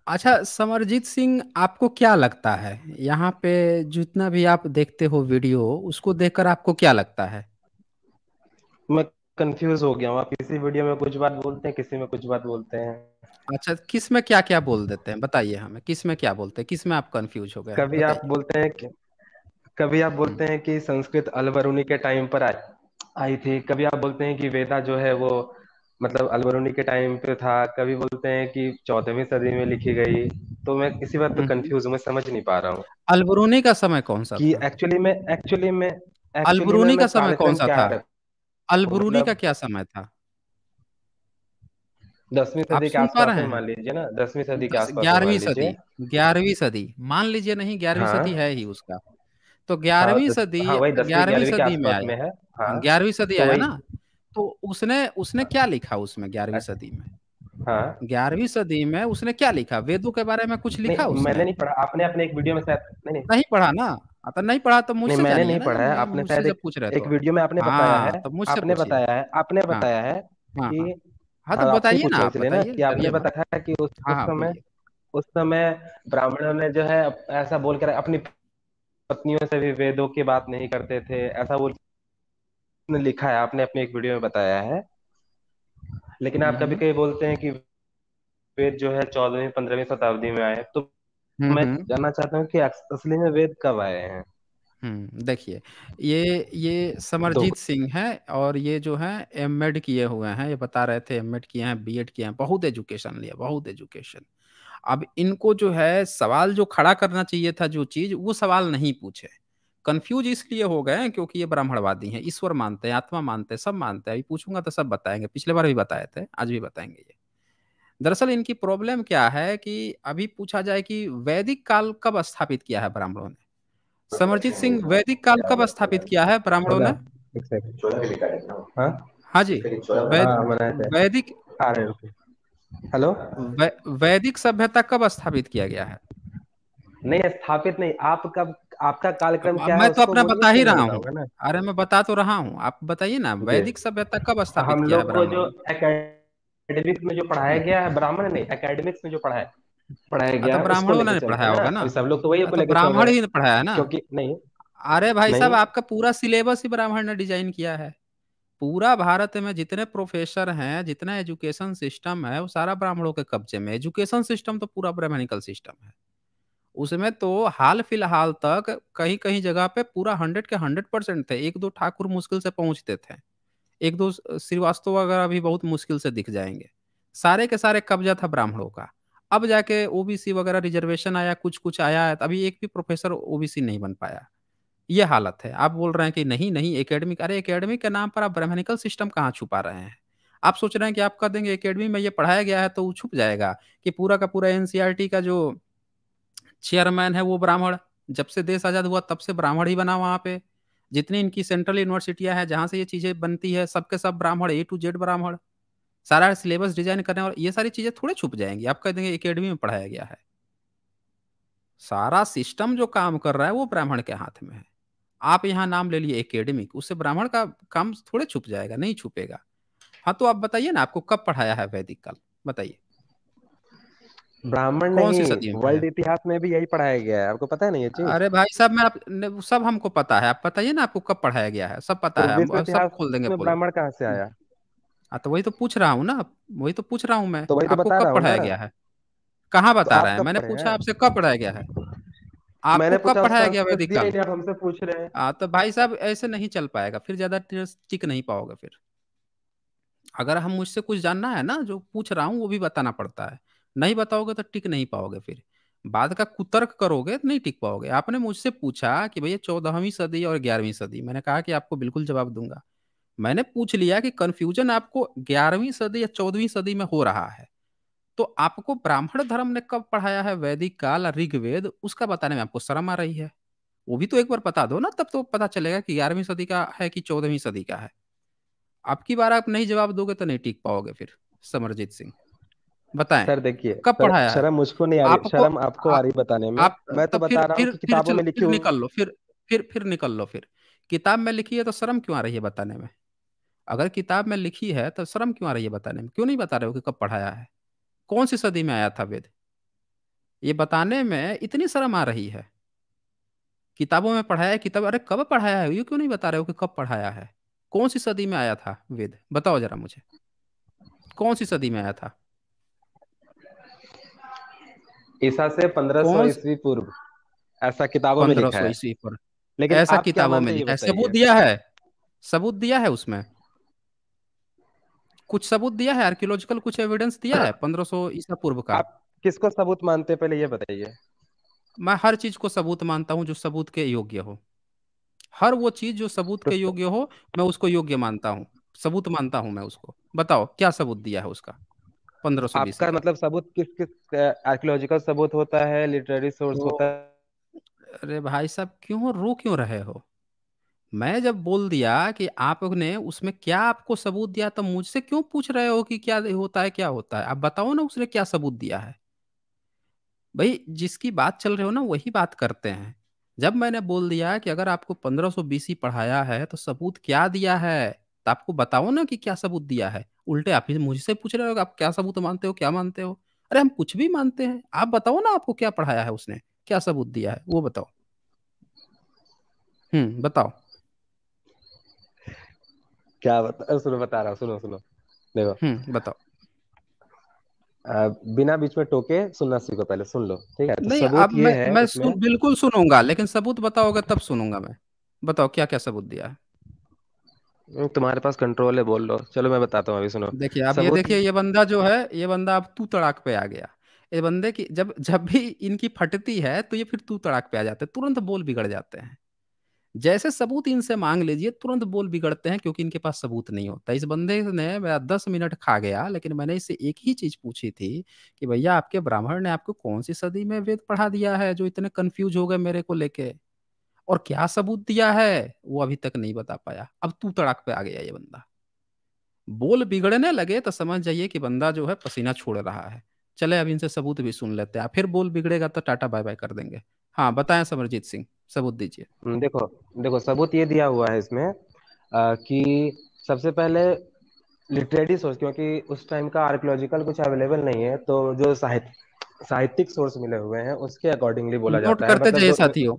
अच्छा समरजीत सिंह आपको क्या लगता है यहाँ पे जितना भी आप देखते हो वीडियो उसको देखकर आपको क्या लगता है मैं कंफ्यूज हो गया हूँ किसी वीडियो में कुछ बात बोलते हैं किसी में कुछ बात बोलते हैं अच्छा किस में क्या क्या बोल देते हैं बताइए हमें किस में क्या बोलते हैं किस में आप कंफ्यूज हो गए कभी आप बोलते हैं कि कभी आप बोलते हैं कि संस्कृत अलवरूनी के टाइम पर आई आई थी कभी आप बोलते हैं कि वेदा जो है वो मतलब अलबरूनी के टाइम पे था कभी बोलते हैं कि चौदहवीं सदी में लिखी गई तो मैं किसी बात पे कंफ्यूज हम्म। हूँ मैं समझ नहीं पा रहा हूँ अलबरूनी का समय कौन सा कि एक्चुअली मैं एक्चुअली में अलबरूनी का समय कौन सा था अलबरूनी मतलब का क्या समय था दसवीं सदी के आसपास मान लीजिए ना दसवीं सदी के आसपास ग्यारहवीं सदी ग्यारहवीं सदी मान लीजिए नहीं ग्यारहवीं हाँ। सदी है ही उसका तो ग्यारहवीं सदी ग्यारहवीं सदी में ग्यारहवीं सदी आया ना तो उसने उसने क्या लिखा उसमें ग्यारहवीं सदी में हाँ ग्यारहवीं सदी में उसने क्या लिखा वेदों के बारे में कुछ लिखा नहीं, उसने मैंने नहीं पढ़ा आपने अपने एक वीडियो में शायद नहीं, नहीं नहीं पढ़ा ना अतः हाँ, तो नहीं पढ़ा तो मुझसे मैंने नहीं पढ़ा है आपने शायद एक, पूछ रहे एक तो। वीडियो में आपने बताया हाँ, है तो मुझसे आपने बताया है आपने हाँ। बताया है कि हाँ तो बताइए ना आप आपने बताया है कि उस समय उस समय ब्राह्मणों ने जो है ऐसा बोलकर अपनी पत्नियों से भी वेदों की बात नहीं करते थे ऐसा बोल आपने लिखा है आपने अपने एक वीडियो में बताया है लेकिन आप कभी हम्म। कभी बोलते हैं कि वेद जो है चौदहवीं पंद्रहवीं शताब्दी में आए तो हम्म, मैं हम्म। जानना चाहता हूँ कि असली में वेद कब आए हैं देखिए ये ये समरजीत सिंह है और ये जो है एम एड किए हुए हैं ये बता रहे थे एम एड किए हैं बी एड किए हैं बहुत एजुकेशन लिया बहुत एजुकेशन अब इनको जो है सवाल जो खड़ा करना चाहिए था जो चीज वो सवाल नहीं पूछे कंफ्यूज इसलिए हो गए क्योंकि ये ब्राह्मणवादी हैं ईश्वर मानते हैं आत्मा मानते हैं सब मानते हैं अभी पूछूंगा तो सब बताएंगे पिछले बार भी बताए थे आज भी बताएंगे ये दरअसल इनकी प्रॉब्लम क्या है कि अभी पूछा जाए कि वैदिक काल कब स्थापित किया है ब्राह्मणों ने समरजीत सिंह वैदिक काल कब स्थापित किया है ब्राह्मणों ने हाँ जी हाँ, वैदिक हेलो वैदिक सभ्यता कब स्थापित किया गया है नहीं स्थापित नहीं आप कब आपका कालक्रम क्या मैं तो अपना बता ही रहा हूँ अरे मैं बता तो रहा हूँ आप बताइए ना वैदिक सभ्यता कब स्थापित किया लोग को जो एकेडमिक में जो पढ़ाया गया है ब्राह्मण नहीं एकेडमिक्स में जो पढ़ाया पढ़ाया तो गया ब्राह्मण ने पढ़ाया होगा ना सब लोग तो वही तो ब्राह्मण ही पढ़ाया है ना क्योंकि नहीं अरे भाई साहब आपका पूरा सिलेबस ही ब्राह्मण ने डिजाइन किया है पूरा भारत में जितने प्रोफेसर हैं जितना एजुकेशन सिस्टम है वो सारा ब्राह्मणों के कब्जे में एजुकेशन सिस्टम तो पूरा ब्राह्मणिकल सिस्टम है उसमें तो हाल फिलहाल तक कहीं कहीं जगह पे पूरा हंड्रेड के हंड्रेड परसेंट थे एक दो ठाकुर मुश्किल से पहुंचते थे एक दो श्रीवास्तव वगैरह भी बहुत मुश्किल से दिख जाएंगे सारे के सारे कब्जा था ब्राह्मणों का अब जाके ओबीसी वगैरह रिजर्वेशन आया कुछ कुछ आया है अभी एक भी प्रोफेसर ओबीसी नहीं बन पाया ये हालत है आप बोल रहे हैं कि नहीं नहीं एकेडमिक अरे एकेडमी के नाम पर आप ब्रह्मनिकल सिस्टम कहाँ छुपा रहे हैं आप सोच रहे हैं कि आप कह देंगे एकेडमी में ये पढ़ाया गया है तो वो छुप जाएगा कि पूरा का पूरा एनसीईआरटी e का जो चेयरमैन है वो ब्राह्मण जब से देश आजाद हुआ तब से ब्राह्मण ही बना वहां पे जितनी इनकी सेंट्रल यूनिवर्सिटियां हैं जहां से ये चीजें बनती है सबके सब ब्राह्मण ए टू जेड ब्राह्मण सारा सिलेबस डिजाइन करने और ये सारी चीजें थोड़े छुप जाएंगी आप कह देंगे एकेडमी में पढ़ाया गया है सारा सिस्टम जो काम कर रहा है वो ब्राह्मण के हाथ में है आप यहाँ नाम ले लिए एकेडमिक उससे ब्राह्मण का काम थोड़े छुप जाएगा नहीं छुपेगा हाँ तो आप बताइए ना आपको कब पढ़ाया है वैदिक काल बताइए ब्राह्मण कौन सी सदी में वर्ल्ड इतिहास में भी यही पढ़ाया गया है आपको पता है ना ये चीज अरे भाई सब मैं आप सब हमको पता है आप बताइए ना आपको कब पढ़ाया गया है सब पता तो है सब खोल देंगे ब्राह्मण कहाँ से आया हाँ, तो वही तो पूछ रहा हूँ ना वही तो पूछ रहा हूँ मैं तो तो आपको कब पढ़ाया गया है कहाँ तो बता तो रहे हैं मैंने पूछा आपसे कब पढ़ाया गया है आपको कब पढ़ाया गया आंसर वैदिक काल आप हमसे पूछ रहे हैं हाँ तो भाई साहब ऐसे नहीं चल पाएगा फिर ज्यादा टिक नहीं पाओगे फिर अगर हम मुझसे कुछ जानना है ना जो पूछ रहा हूँ वो भी बताना पड़ता है नहीं बताओगे तो टिक नहीं पाओगे फिर बाद का कुतर्क करोगे तो नहीं टिक पाओगे आपने मुझसे पूछा कि भैया चौदहवीं सदी और ग्यारहवीं सदी मैंने कहा कि आपको बिल्कुल जवाब दूंगा मैंने पूछ लिया कि कन्फ्यूजन आपको ग्यारहवीं सदी या चौदहवीं सदी में हो रहा है तो आपको ब्राह्मण धर्म ने कब पढ़ाया है वैदिक काल ऋग्वेद उसका बताने में आपको शर्म आ रही है वो भी तो एक बार बता दो ना तब तो पता चलेगा कि ग्यारहवीं सदी का है कि चौदहवीं सदी का है आपकी बार आप नहीं जवाब दोगे तो नहीं टिक पाओगे फिर समरजीत सिंह बताएं सर देखिए कब पढ़ाया शर्म मुझको नहीं आ रही शर्म आपको आ रही बताने में आप, मैं तो, तो बता रहा हूँ किताबों में लिखी हुई निकल लो फिर फिर फिर निकल लो फिर किताब में लिखी है तो शर्म क्यों आ रही है बताने में अगर किताब में लिखी है तो शर्म क्यों आ रही है बताने में क्यों नहीं बता रहे हो कि कब पढ़ाया है कौन सी सदी में आया था वेद ये बताने में इतनी शर्म आ रही है किताबों में पढ़ाया है किताब अरे कब पढ़ाया है ये क्यों नहीं बता रहे हो कि कब पढ़ाया है कौन सी सदी में आया था वेद बताओ जरा मुझे कौन सी सदी में आया था ईसा से पंद्रह सौ ईस्वी पूर्व ऐसा किताबों में लिखा है लेकिन ऐसा किताबों में लिखा है सबूत दिया है सबूत दिया है उसमें कुछ सबूत दिया है आर्कियोलॉजिकल कुछ एविडेंस दिया है पंद्रह सौ ईसा पूर्व का आप किसको सबूत मानते पहले ये बताइए मैं हर चीज को सबूत मानता हूँ जो सबूत के योग्य हो हर वो चीज जो सबूत के तो- योग्य हो मैं उसको योग्य मानता हूँ सबूत मानता हूँ मैं उसको बताओ क्या सबूत दिया है उसका पंद्रह सौ आपका मतलब सबूत किस किस आर्कियोलॉजिकल सबूत होता है लिटरेरी सोर्स तो, होता है अरे भाई साहब क्यों रो क्यों रहे हो मैं जब बोल दिया कि आपने उसमें क्या आपको सबूत दिया तो मुझसे क्यों पूछ रहे हो कि क्या होता है क्या होता है आप बताओ ना उसने क्या सबूत दिया है भाई जिसकी बात चल रहे हो ना वही बात करते हैं जब मैंने बोल दिया कि अगर आपको 1500 बीसी पढ़ाया है तो सबूत क्या दिया है तो आपको बताओ ना कि क्या सबूत दिया है उल्टे आप ही मुझसे पूछ रहे हो आप क्या सबूत मानते हो क्या मानते हो अरे हम कुछ भी मानते हैं आप बताओ ना आपको क्या पढ़ाया है उसने क्या सबूत दिया है वो बताओ हम्म बताओ क्या बता सुनो बता रहा सुनो सुनो देखो हम्म बताओ आ, बिना बीच में टोके सुनना सीखो पहले सुन लो ठीक है तो नहीं सबूत आप, ये मैं, है मैं सुन, बिल्कुल सुनूंगा लेकिन सबूत बताओगे तब सुनूंगा मैं बताओ क्या क्या सबूत दिया है हम्म, तुम्हारे पास कंट्रोल है बोल लो चलो मैं बताता हूँ अभी सुनो देखिए आप ये देखिए ये बंदा जो है ये बंदा अब तू तड़ाक पे आ गया ये बंदे की जब जब भी इनकी फटती है तो ये फिर तू तड़ाक पे आ जाते हैं तुरंत बोल बिगड़ जाते हैं जैसे सबूत इनसे मांग लीजिए तुरंत बोल बिगड़ते हैं क्योंकि इनके पास सबूत नहीं होता इस बंदे ने मेरा दस मिनट खा गया लेकिन मैंने इससे एक ही चीज पूछी थी कि भैया आपके ब्राह्मण ने आपको कौन सी सदी में वेद पढ़ा दिया है जो इतने कंफ्यूज हो गए मेरे को लेके और क्या सबूत दिया है वो अभी तक नहीं बता पाया अब तू तड़ाक पे आ गया ये बंदा बोल बिगड़ने लगे तो समझ जाइए कि बंदा जो है पसीना छोड़ रहा है चले अब इनसे सबूत भी सुन लेते हैं फिर बोल बिगड़ेगा तो टाटा बाय बाय कर देंगे हाँ बताएं समरजीत सिंह सबूत दीजिए हम्म, देखो देखो सबूत ये दिया हुआ है इसमें आ, कि सबसे पहले लिटरेरी सोर्स क्योंकि उस टाइम का आर्कियोलॉजिकल कुछ अवेलेबल नहीं है तो जो साहित्य साहित्यिक सोर्स मिले हुए हैं उसके अकॉर्डिंगली बोला जाता है करते मतलब साथियों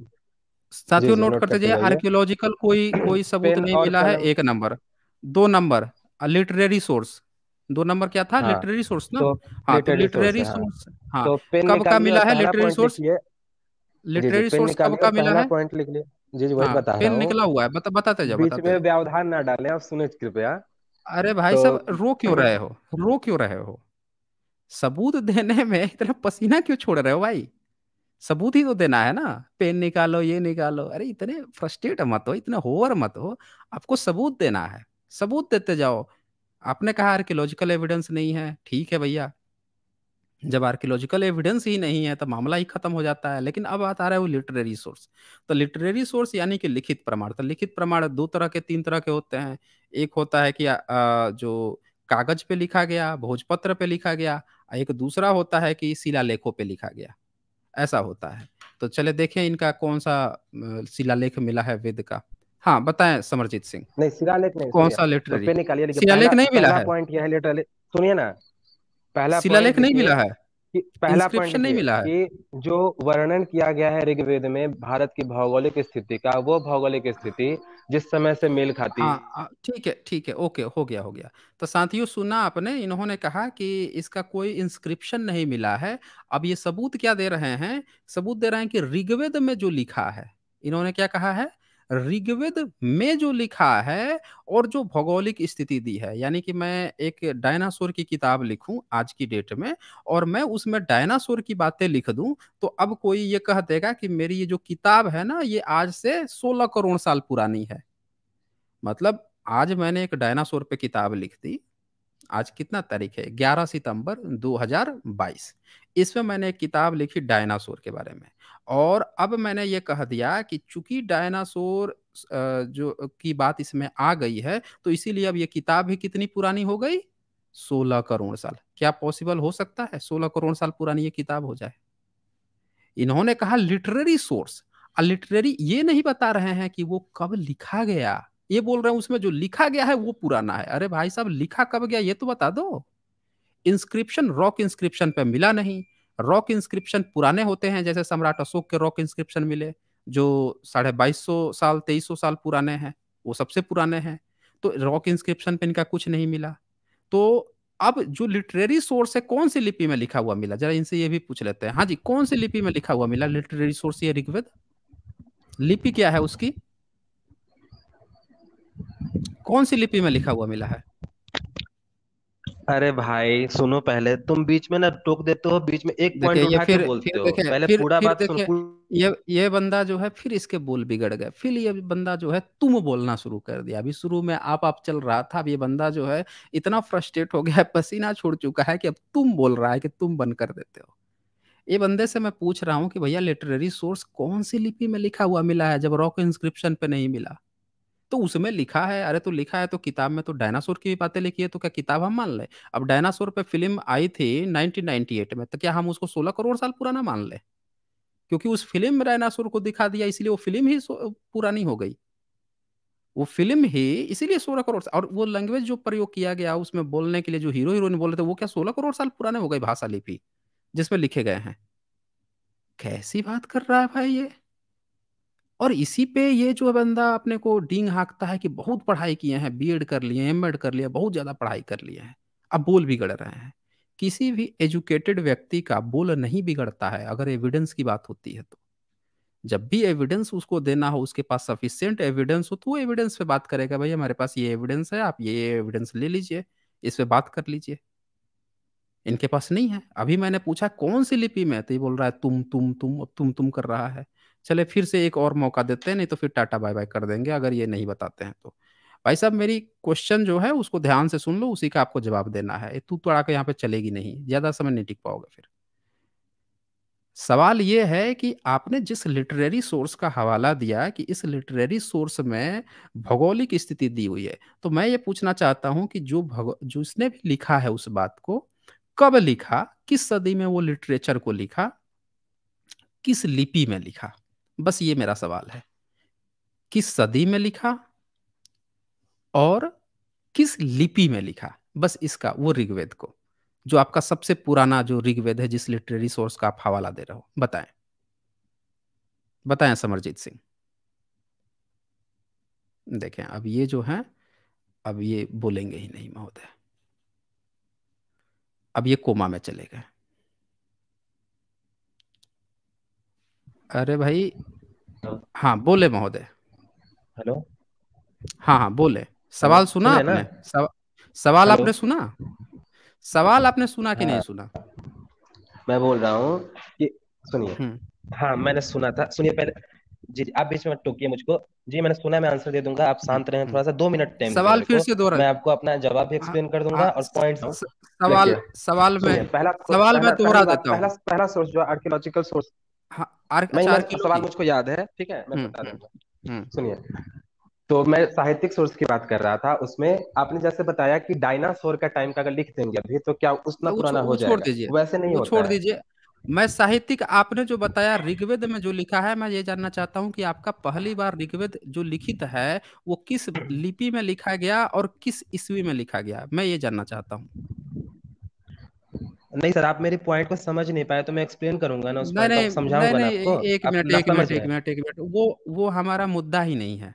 साथियों नोट करते जाइए आर्कियोलॉजिकल कोई कोई सबूत नहीं मिला है एक नंबर दो नंबर लिटरेरी सोर्स दो नंबर क्या था लिटरेरी हाँ। सोर्स ना तो हाँ तो लिटरेरी सोर्स हाँ तो कब का मिला है लिटरेरी सोर्स लिटरेरी सोर्स कब का मिला है पॉइंट लिख लिए जी जी वही हाँ, बता पेन निकला हुआ है बता बताते जाओ बीच में व्यवधान ना डालें आप सुने कृपया अरे भाई तो सब रो क्यों रहे हो रो क्यों रहे हो सबूत देने में इतना पसीना क्यों छोड़ रहे हो भाई सबूत ही तो देना है ना पेन निकालो ये निकालो अरे इतने फ्रस्ट्रेट मत हो इतने होवर मत हो आपको सबूत देना है सबूत देते जाओ आपने कहा आर्कियोलॉजिकल एविडेंस नहीं है ठीक है भैया जब आर्कियोलॉजिकल एविडेंस ही नहीं है तो मामला ही खत्म हो जाता है लेकिन अब बात आ रहा है वो लिटरेरी सोर्स तो लिटरेरी सोर्स यानी कि लिखित प्रमाण तो लिखित प्रमाण दो तरह के तीन तरह के होते हैं एक होता है कि जो कागज पे लिखा गया भोजपत्र पे लिखा गया एक दूसरा होता है कि शिलालेखों पे लिखा गया ऐसा होता है तो चले देखें इनका कौन सा शिलालेख मिला है वेद का हाँ बताएं समरजीत सिंह नहीं शिलालेख नहीं कौन सा तो लिटरेरी शिलालेख नहीं मिला है पॉइंट यह सुनिए ना पहला शिलालेख नहीं मिला है कि पहला पॉइंट नहीं मिला है कि जो वर्णन किया गया है ऋग्वेद में भारत की भौगोलिक स्थिति का वो भौगोलिक स्थिति जिस समय से मेल खाती हाँ ठीक है ठीक है ओके हो गया हो गया तो साथियों सुना आपने इन्होंने कहा कि इसका कोई इंस्क्रिप्शन नहीं मिला है अब ये सबूत क्या दे रहे हैं सबूत दे रहे हैं कि ऋग्वेद में जो लिखा है इन्होंने क्या कहा है ऋग्वेद में जो लिखा है और जो भौगोलिक स्थिति दी है यानी कि मैं एक डायनासोर की किताब लिखूं आज की डेट में और मैं उसमें डायनासोर की बातें लिख दूं तो अब कोई ये कह देगा कि मेरी ये जो किताब है ना ये आज से सोलह करोड़ साल पुरानी है मतलब आज मैंने एक डायनासोर पे किताब लिख दी आज कितना तारीख है 11 सितंबर 2022 इसमें मैंने एक किताब लिखी डायनासोर के बारे में और अब मैंने ये कह दिया कि चूंकि डायनासोर जो की बात इसमें आ गई है तो इसीलिए अब ये किताब भी कितनी पुरानी हो गई सोलह करोड़ साल क्या पॉसिबल हो सकता है सोलह करोड़ साल पुरानी ये किताब हो जाए इन्होंने कहा लिटरेरी सोर्स लिटरेरी ये नहीं बता रहे हैं कि वो कब लिखा गया ये बोल रहे हैं उसमें जो लिखा गया है वो पुराना है अरे भाई साहब लिखा कब गया ये तो बता दो इंस्क्रिप्शन रॉक इंस्क्रिप्शन पे मिला नहीं रॉक इंस्क्रिप्शन पुराने होते हैं जैसे सम्राट अशोक के रॉक इंस्क्रिप्शन मिले जो साढ़े बाईस सौ साल तेईस सौ साल पुराने हैं वो सबसे पुराने हैं तो रॉक इंस्क्रिप्शन पे इनका कुछ नहीं मिला तो अब जो लिटरेरी सोर्स है कौन सी लिपि में लिखा हुआ मिला जरा इनसे ये भी पूछ लेते हैं हाँ जी कौन सी लिपि में लिखा हुआ मिला लिटरेरी सोर्स ये ऋग्वेद लिपि क्या है उसकी कौन सी लिपि में लिखा हुआ मिला है अरे भाई सुनो पहले तुम बीच में ना टोक देते हो बीच में एक पॉइंट उठा फिर, के बोलते हो पहले फिर, पूरा फिर, बात सुन ये ये बंदा जो है फिर इसके बोल बिगड़ गए फिर ये बंदा जो है तुम बोलना शुरू कर दिया अभी शुरू में आप आप चल रहा था अब ये बंदा जो है इतना फ्रस्ट्रेट हो गया है पसीना छोड़ चुका है कि अब तुम बोल रहा है कि तुम बंद कर देते हो ये बंदे से मैं पूछ रहा हूँ कि भैया लिटरेरी सोर्स कौन सी लिपि में लिखा हुआ मिला है जब रॉक इंस्क्रिप्शन पे नहीं मिला तो उसमें लिखा है अरे तो लिखा है तो किताब में तो डायनासोर की भी बातें लिखी है तो क्या किताब हम मान लें अब डायनासोर पे फिल्म आई थी 1998 में तो क्या हम उसको 16 करोड़ साल पुराना मान लें क्योंकि उस फिल्म में डायनासोर को दिखा दिया इसलिए वो फिल्म ही पुरानी हो गई वो फिल्म ही इसीलिए सोलह करोड़ और वो लैंग्वेज जो प्रयोग किया गया उसमें बोलने के लिए जो हीरो हीरोइन बोल रहे थे वो क्या सोलह करोड़ साल पुराने हो गए भाषा लिपि जिसमें लिखे गए हैं कैसी बात कर रहा है भाई ये और इसी पे ये जो बंदा अपने को डींग हाँकता है कि बहुत पढ़ाई किए हैं बीएड कर लिए एम कर लिया बहुत ज़्यादा पढ़ाई कर लिए हैं अब बोल बिगड़ रहे हैं किसी भी एजुकेटेड व्यक्ति का बोल नहीं बिगड़ता है अगर एविडेंस की बात होती है तो जब भी एविडेंस उसको देना हो उसके पास सफिशियंट एविडेंस हो तो वो एविडेंस पे बात करेगा भाई हमारे पास ये एविडेंस है आप ये एविडेंस ले लीजिए इस पे बात कर लीजिए इनके पास नहीं है अभी मैंने पूछा कौन सी लिपि में तो ये बोल रहा है तुम तुम तुम अब तुम तुम कर रहा है चले फिर से एक और मौका देते हैं नहीं तो फिर टाटा बाय बाय कर देंगे अगर ये नहीं बताते हैं तो भाई साहब मेरी क्वेश्चन जो है उसको ध्यान से सुन लो उसी का आपको जवाब देना है तू तो के यहाँ पे चलेगी नहीं ज्यादा समय नहीं टिक पाओगे फिर सवाल ये है कि आपने जिस लिटरेरी सोर्स का हवाला दिया कि इस लिटरेरी सोर्स में भौगोलिक स्थिति दी हुई है तो मैं ये पूछना चाहता हूं कि जो जो जिसने भी लिखा है उस बात को कब लिखा किस सदी में वो लिटरेचर को लिखा किस लिपि में लिखा बस ये मेरा सवाल है किस सदी में लिखा और किस लिपि में लिखा बस इसका वो ऋग्वेद को जो आपका सबसे पुराना जो ऋग्वेद है जिस लिटरेरी सोर्स का आप हवाला दे रहे हो बताएं बताएं समरजीत सिंह देखें अब ये जो है अब ये बोलेंगे ही नहीं महोदय अब ये कोमा में चले गए अरे भाई हाँ बोले महोदय हेलो हाँ हाँ बोले सवाल सुना आपने सव, सवाल आपने सुना सवाल आपने सुना कि नहीं हाँ। सुना मैं बोल रहा हूँ कि सुनिए हम्म। हाँ मैंने सुना था सुनिए पहले जी आप बीच में टोकिए मुझको जी मैंने सुना मैं आंसर दे दूंगा आप शांत रहें हम्म। थोड़ा सा दो मिनट टाइम सवाल फिर से दो मैं आपको अपना जवाब भी एक्सप्लेन हाँ, कर दूंगा हाँ, और पॉइंट सवाल सवाल में पहला सवाल में दोहरा देता हूँ पहला सोर्स जो आर्कियोलॉजिकल सोर्स हाँ मैं सवाल मुझको याद है ठीक है मैं हम्म, बता हम्म, दूंगा हम्म। सुनिए तो मैं साहित्यिक सोर्स की बात कर रहा था उसमें आपने जैसे बताया कि डायनासोर का टाइम का अगर लिख देंगे अभी तो क्या उतना पुराना हो जाएगा वैसे नहीं होता छोड़ दीजिए मैं साहित्यिक आपने जो बताया ऋग्वेद में जो लिखा है मैं ये जानना चाहता हूँ कि आपका पहली बार ऋग्वेद जो लिखित है वो किस लिपि में लिखा गया और किस ईस्वी में लिखा गया मैं ये जानना चाहता हूँ नहीं सर आप मेरे पॉइंट को समझ नहीं पाए तो मैं एक्सप्लेन करूंगा ना उसको नहीं, समझाऊंगा ना आपको एक मिनट एक मिनट एक मिनट एक मिनट वो वो हमारा मुद्दा ही नहीं है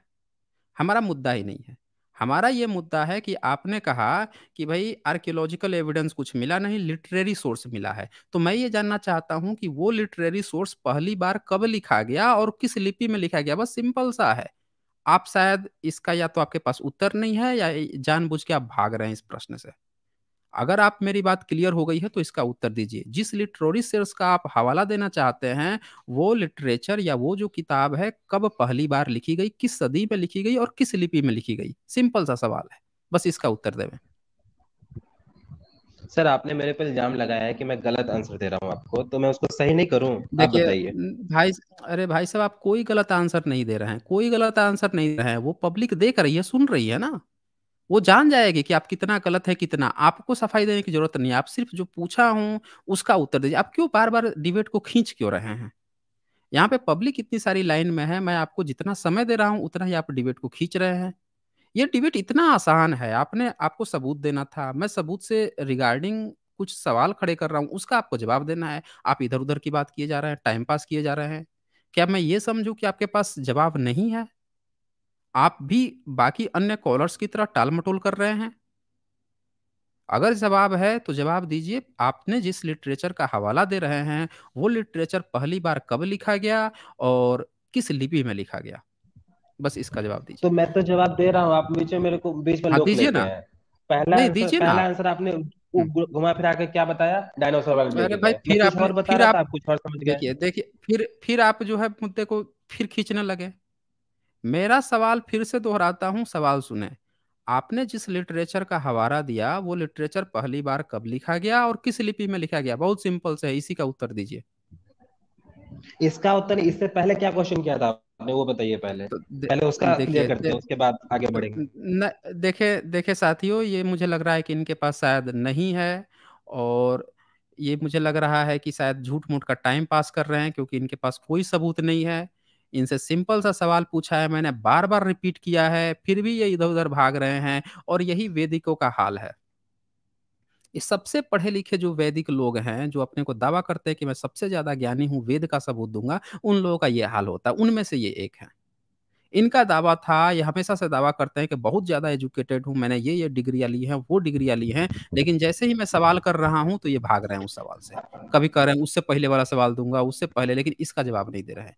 हमारा मुद्दा ही नहीं है हमारा ये मुद्दा है कि आपने कहा कि भाई आर्कियोलॉजिकल एविडेंस कुछ मिला नहीं लिटरेरी सोर्स मिला है तो मैं ये जानना चाहता हूँ कि वो लिटरेरी सोर्स पहली बार कब लिखा गया और किस लिपि में लिखा गया बस सिंपल सा है आप शायद इसका या तो आपके पास उत्तर नहीं है या जानबूझ के आप भाग रहे हैं इस प्रश्न से अगर आप मेरी बात क्लियर हो गई है तो इसका उत्तर दीजिए जिस लिटरेरी सेल्स का आप हवाला देना चाहते हैं वो लिटरेचर या वो जो किताब है कब पहली बार लिखी गई किस सदी में लिखी गई और किस लिपि में लिखी गई सिंपल सा सवाल है बस इसका उत्तर देवे सर आपने मेरे पर इल्जाम लगाया है कि मैं गलत आंसर दे रहा हूँ आपको तो मैं उसको सही नहीं करूँ देखिए भाई अरे भाई साहब आप कोई गलत आंसर नहीं दे रहे हैं कोई गलत आंसर नहीं दे रहे हैं वो पब्लिक देख रही है सुन रही है ना वो जान जाएगी कि आप कितना गलत है कितना आपको सफाई देने की जरूरत नहीं आप सिर्फ जो पूछा हूँ उसका उत्तर दीजिए आप क्यों बार बार डिबेट को खींच क्यों रहे हैं यहाँ पे पब्लिक इतनी सारी लाइन में है मैं आपको जितना समय दे रहा हूँ उतना ही आप डिबेट को खींच रहे हैं ये डिबेट इतना आसान है आपने आपको सबूत देना था मैं सबूत से रिगार्डिंग कुछ सवाल खड़े कर रहा हूँ उसका आपको जवाब देना है आप इधर उधर की बात किए जा रहे हैं टाइम पास किए जा रहे हैं क्या मैं ये समझू कि आपके पास जवाब नहीं है आप भी बाकी अन्य कॉलर्स की तरह टाल मटोल कर रहे हैं अगर जवाब है तो जवाब दीजिए आपने जिस लिटरेचर का हवाला दे रहे हैं वो लिटरेचर पहली बार कब लिखा गया और किस लिपि में लिखा गया बस इसका जवाब दीजिए तो मैं तो जवाब दे रहा हूँ आप बीच में मेरे को बीच में हाँ, दीजिए ना पहला नहीं दीजिए ना आंसर आपने हम्म। घुमा फिरा के क्या बताया डायनासोर वाले भाई फिर आप आप कुछ और समझ गए देखिए फिर फिर आप जो है मुद्दे को फिर खींचने लगे मेरा सवाल फिर से दोहराता हूँ सवाल सुने आपने जिस लिटरेचर का हवारा दिया वो लिटरेचर पहली बार कब लिखा गया और किस लिपि में लिखा गया बहुत सिंपल से इसी का उत्तर दीजिए इसका उत्तर इससे पहले क्या क्वेश्चन किया था आपने वो बताइए पहले तो पहले उसका क्लियर करते हैं उसके बाद आगे बढ़ेंगे देखे देखे साथियों ये मुझे लग रहा है कि इनके पास शायद नहीं है और ये मुझे लग रहा है कि शायद झूठ मूठ का टाइम पास कर रहे हैं क्योंकि इनके पास कोई सबूत नहीं है इनसे सिंपल सा सवाल पूछा है मैंने बार बार रिपीट किया है फिर भी ये इधर उधर भाग रहे हैं और यही वैदिकों का हाल है इस सबसे पढ़े लिखे जो वैदिक लोग हैं जो अपने को दावा करते हैं कि मैं सबसे ज्यादा ज्ञानी हूँ वेद का सबूत दूंगा उन लोगों का ये हाल होता है उनमें से ये एक है इनका दावा था ये हमेशा से दावा करते हैं कि बहुत ज़्यादा एजुकेटेड हूँ मैंने ये ये डिग्रियाँ ली हैं वो डिग्रियाँ ली हैं लेकिन जैसे ही मैं सवाल कर रहा हूँ तो ये भाग रहे हैं उस सवाल से कभी कह रहे हैं उससे पहले वाला सवाल दूंगा उससे पहले लेकिन इसका जवाब नहीं दे रहे हैं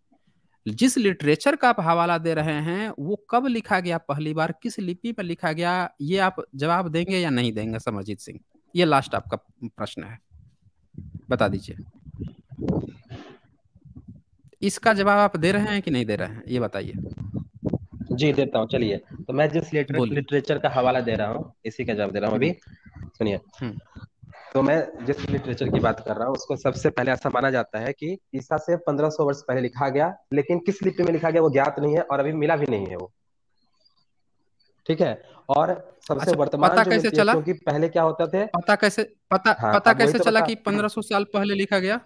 जिस लिटरेचर का आप हवाला दे रहे हैं वो कब लिखा गया पहली बार किस लिपि में लिखा गया ये आप जवाब देंगे या नहीं देंगे समरजीत सिंह ये लास्ट आपका प्रश्न है बता दीजिए इसका जवाब आप दे रहे हैं कि नहीं दे रहे हैं ये बताइए जी देता हूँ चलिए तो मैं जिस लिटरेचर का हवाला दे रहा हूँ इसी का जवाब दे रहा हूँ अभी सुनिए हम्म। तो मैं जिस लिटरेचर की बात कर रहा हूँ उसको सबसे पहले ऐसा माना जाता है कि ईसा से 1500 वर्ष पहले लिखा गया लेकिन किस लिपि में लिखा गया वो ज्ञात नहीं है और अभी मिला भी नहीं है वो ठीक है और सबसे अच्छा, वर्तमान पता कैसे चला क्योंकि पहले क्या होता थे पता कैसे पता हाँ, पता कैसे तो चला कि 1500 साल पहले लिखा गया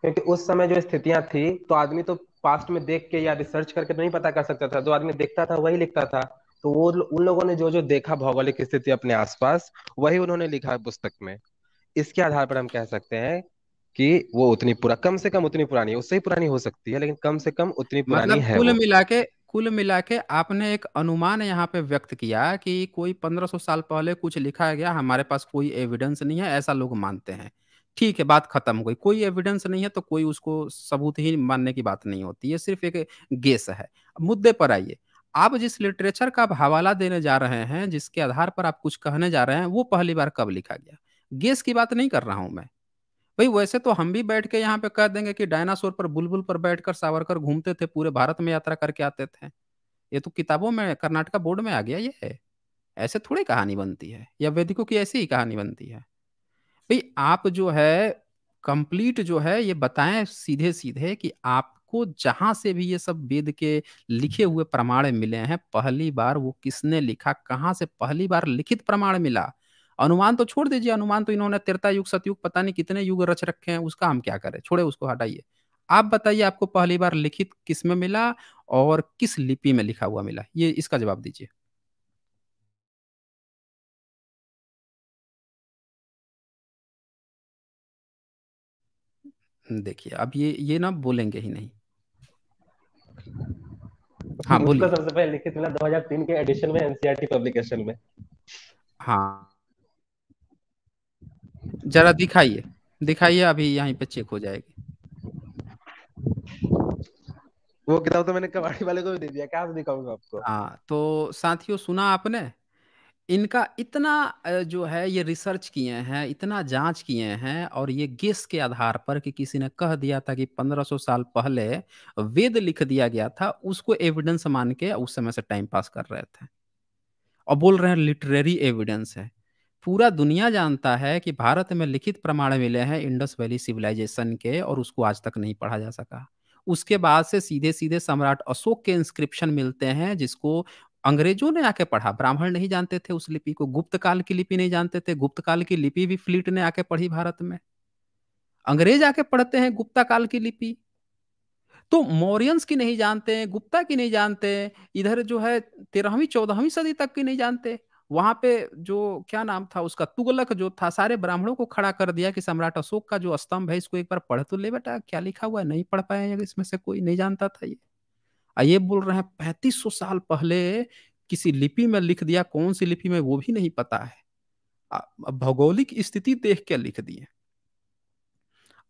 क्योंकि उस समय जो स्थितियां थी तो आदमी तो पास्ट में देख के या रिसर्च करके तो नहीं पता कर सकता था जो आदमी देखता था वही लिखता था तो वो उन लोगों ने जो जो देखा भौगोलिक स्थिति अपने आसपास वही उन्होंने लिखा है पुस्तक में इसके आधार पर हम कह सकते हैं कि वो उतनी पूरा कम से कम उतनी पुरानी उससे ही पुरानी हो सकती है लेकिन कम से कम उतनी पुरानी मतलब है कुल मिला के कुल मिला के आपने एक अनुमान यहाँ पे व्यक्त किया कि कोई 1500 साल पहले कुछ लिखा गया हमारे पास कोई एविडेंस नहीं है ऐसा लोग मानते हैं ठीक है बात खत्म हो गई कोई एविडेंस नहीं है तो कोई उसको सबूत ही मानने की बात नहीं होती ये सिर्फ एक गेस है मुद्दे पर आइए आप जिस लिटरेचर का आप हवाला देने जा रहे हैं जिसके आधार पर आप कुछ कहने जा रहे हैं वो पहली बार कब लिखा गया गेस की बात नहीं कर रहा हूं मैं भाई वैसे तो हम भी बैठ के यहाँ पे कह देंगे कि डायनासोर पर बुलबुल पर बैठकर सावरकर घूमते थे पूरे भारत में यात्रा करके आते थे ये तो किताबों में कर्नाटका बोर्ड में आ गया ये ऐसे थोड़ी कहानी बनती है या वैदिकों की ऐसी ही कहानी बनती है भाई आप जो है कंप्लीट जो है ये बताएं सीधे सीधे कि आप आपको जहां से भी ये सब वेद के लिखे हुए प्रमाण मिले हैं पहली बार वो किसने लिखा कहाँ से पहली बार लिखित प्रमाण मिला अनुमान तो छोड़ दीजिए अनुमान तो इन्होंने तिरता युग सतयुग पता नहीं कितने युग रच रखे हैं उसका हम क्या करें छोड़े उसको हटाइए आप बताइए आपको पहली बार लिखित किस में मिला और किस लिपि में लिखा हुआ मिला ये इसका जवाब दीजिए देखिए अब ये ये ना बोलेंगे ही नहीं हाँ बोलिए सबसे पहले लिखित मिला 2003 के एडिशन में एनसीईआरटी पब्लिकेशन e में हाँ जरा दिखाइए दिखाइए अभी यहीं पे चेक हो जाएगी वो किताब तो मैंने कबाड़ी वाले को भी दे दिया क्या दिखाऊंगा आपको हाँ तो साथियों सुना आपने इनका इतना जो है ये रिसर्च किए हैं इतना जांच किए हैं और ये गेस के आधार पर कि किसी ने कह दिया था कि 1500 साल पहले वेद लिख दिया गया था उसको एविडेंस मान के उस समय से टाइम पास कर रहे थे और बोल रहे हैं लिटरेरी एविडेंस है पूरा दुनिया जानता है कि भारत में लिखित प्रमाण मिले हैं इंडस वैली सिविलाइजेशन के और उसको आज तक नहीं पढ़ा जा सका उसके बाद से सीधे सीधे सम्राट अशोक के इंस्क्रिप्शन मिलते हैं जिसको अंग्रेजों ने आके पढ़ा ब्राह्मण नहीं जानते थे उस लिपि को गुप्त काल की लिपि नहीं जानते थे गुप्त काल की लिपि भी फ्लीट ने आके पढ़ी भारत में अंग्रेज आके पढ़ते हैं गुप्ता काल की लिपि तो मौर्यंस की नहीं जानते गुप्ता की नहीं जानते इधर जो है तेरहवीं चौदहवीं सदी तक की नहीं जानते वहां पे जो क्या नाम था उसका तुगलक जो था सारे ब्राह्मणों को खड़ा कर दिया कि सम्राट अशोक का जो स्तंभ है इसको एक बार पढ़ तो ले बेटा क्या लिखा हुआ है नहीं पढ़ पाए इसमें से कोई नहीं जानता था ये ये बोल रहे हैं पैंतीस सौ साल पहले किसी लिपि में लिख दिया कौन सी लिपि में वो भी नहीं पता है भौगोलिक स्थिति देख के लिख दिए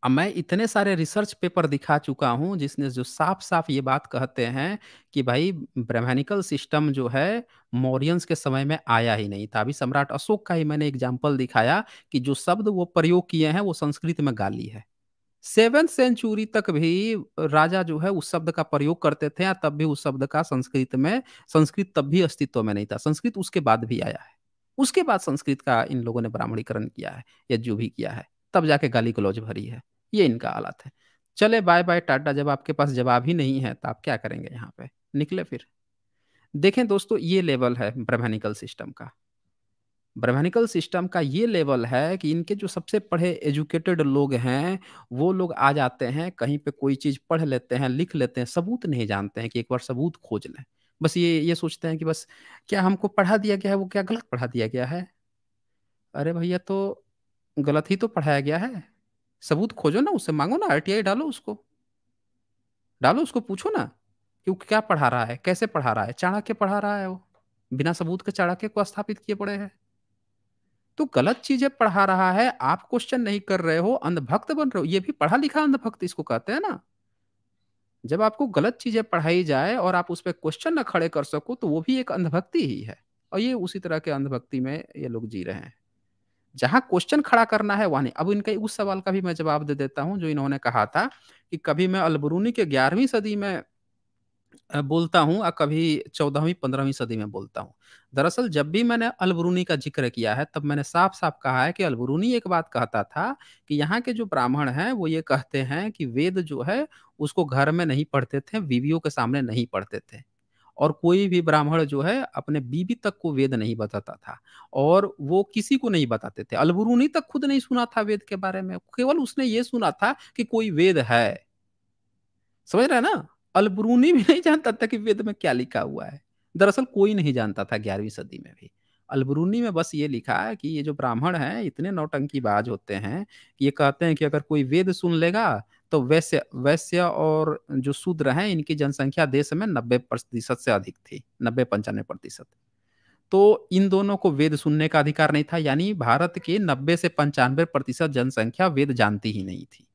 अब मैं इतने सारे रिसर्च पेपर दिखा चुका हूं जिसने जो साफ साफ ये बात कहते हैं कि भाई ब्रह्मानिकल सिस्टम जो है मौर्यंस के समय में आया ही नहीं था अभी सम्राट अशोक का ही मैंने एग्जाम्पल दिखाया कि जो शब्द वो प्रयोग किए हैं वो संस्कृत में गाली है सेवेंथ सेंचुरी तक भी राजा जो है उस शब्द का प्रयोग करते थे या तब भी उस शब्द का संस्कृत में संस्कृत तब भी अस्तित्व में नहीं था संस्कृत उसके बाद भी आया है उसके बाद संस्कृत का इन लोगों ने ब्राह्मणीकरण किया है या जो भी किया है तब जाके गाली गलौज भरी है ये इनका हालत है चले बाय बाय टाटा जब आपके पास जवाब ही नहीं है तो आप क्या करेंगे यहाँ पे निकले फिर देखें दोस्तों ये लेवल है ब्रह्मनिकल सिस्टम का ब्रह्मेनिकल सिस्टम का ये लेवल है कि इनके जो सबसे पढ़े एजुकेटेड लोग हैं वो लोग आ जाते हैं कहीं पे कोई चीज़ पढ़ लेते हैं लिख लेते हैं सबूत नहीं जानते हैं कि एक बार सबूत खोज लें बस ये ये सोचते हैं कि बस क्या हमको पढ़ा दिया गया है वो क्या गलत पढ़ा दिया गया है अरे भैया तो गलत ही तो पढ़ाया गया है सबूत खोजो ना उससे मांगो ना आरटीआई डालो उसको डालो उसको पूछो ना कि वो क्या पढ़ा रहा है कैसे पढ़ा रहा है चाणक्य पढ़ा रहा है वो बिना सबूत के चाणक्य को स्थापित किए पड़े हैं तो गलत चीजें पढ़ा रहा है आप क्वेश्चन नहीं कर रहे हो अंधभक्त बन रहे हो ये भी पढ़ा लिखा अंधभक्त इसको कहते हैं ना जब आपको गलत चीजें पढ़ाई जाए और आप उस पर क्वेश्चन ना खड़े कर सको तो वो भी एक अंधभक्ति ही है और ये उसी तरह के अंधभक्ति में ये लोग जी रहे हैं जहां क्वेश्चन खड़ा करना है वहां नहीं अब इनके उस सवाल का भी मैं जवाब दे देता हूं जो इन्होंने कहा था कि कभी मैं अलबरूनी के ग्यारहवीं सदी में बोलता हूँ और कभी चौदहवीं पंद्रहवीं सदी में बोलता हूँ दरअसल जब भी मैंने अलबरूनी का जिक्र किया है तब मैंने साफ साफ कहा है कि अलबरूनी एक बात कहता था कि यहाँ के जो ब्राह्मण हैं वो ये कहते हैं कि वेद जो है उसको घर में नहीं पढ़ते थे बीवियों के सामने नहीं पढ़ते थे और कोई भी ब्राह्मण जो है अपने बीबी तक को वेद नहीं बताता था और वो किसी को नहीं बताते थे अलबरूनी तक खुद नहीं सुना था वेद के बारे में केवल उसने ये सुना था कि कोई वेद है समझ रहे ना अलबरूनी भी नहीं जानता था कि वेद में क्या लिखा हुआ है दरअसल कोई नहीं जानता था ग्यारहवीं सदी में भी अलबरूनी में बस ये लिखा है कि ये जो ब्राह्मण हैं इतने नौटंकी बाज होते हैं कि ये कहते हैं कि अगर कोई वेद सुन लेगा तो वैश्य वैश्य और जो शूद्र हैं इनकी जनसंख्या देश में नब्बे प्रतिशत से अधिक थी नब्बे पंचानवे प्रतिशत तो इन दोनों को वेद सुनने का अधिकार नहीं था यानी भारत के नब्बे से पंचानवे प्रतिशत जनसंख्या वेद जानती ही नहीं थी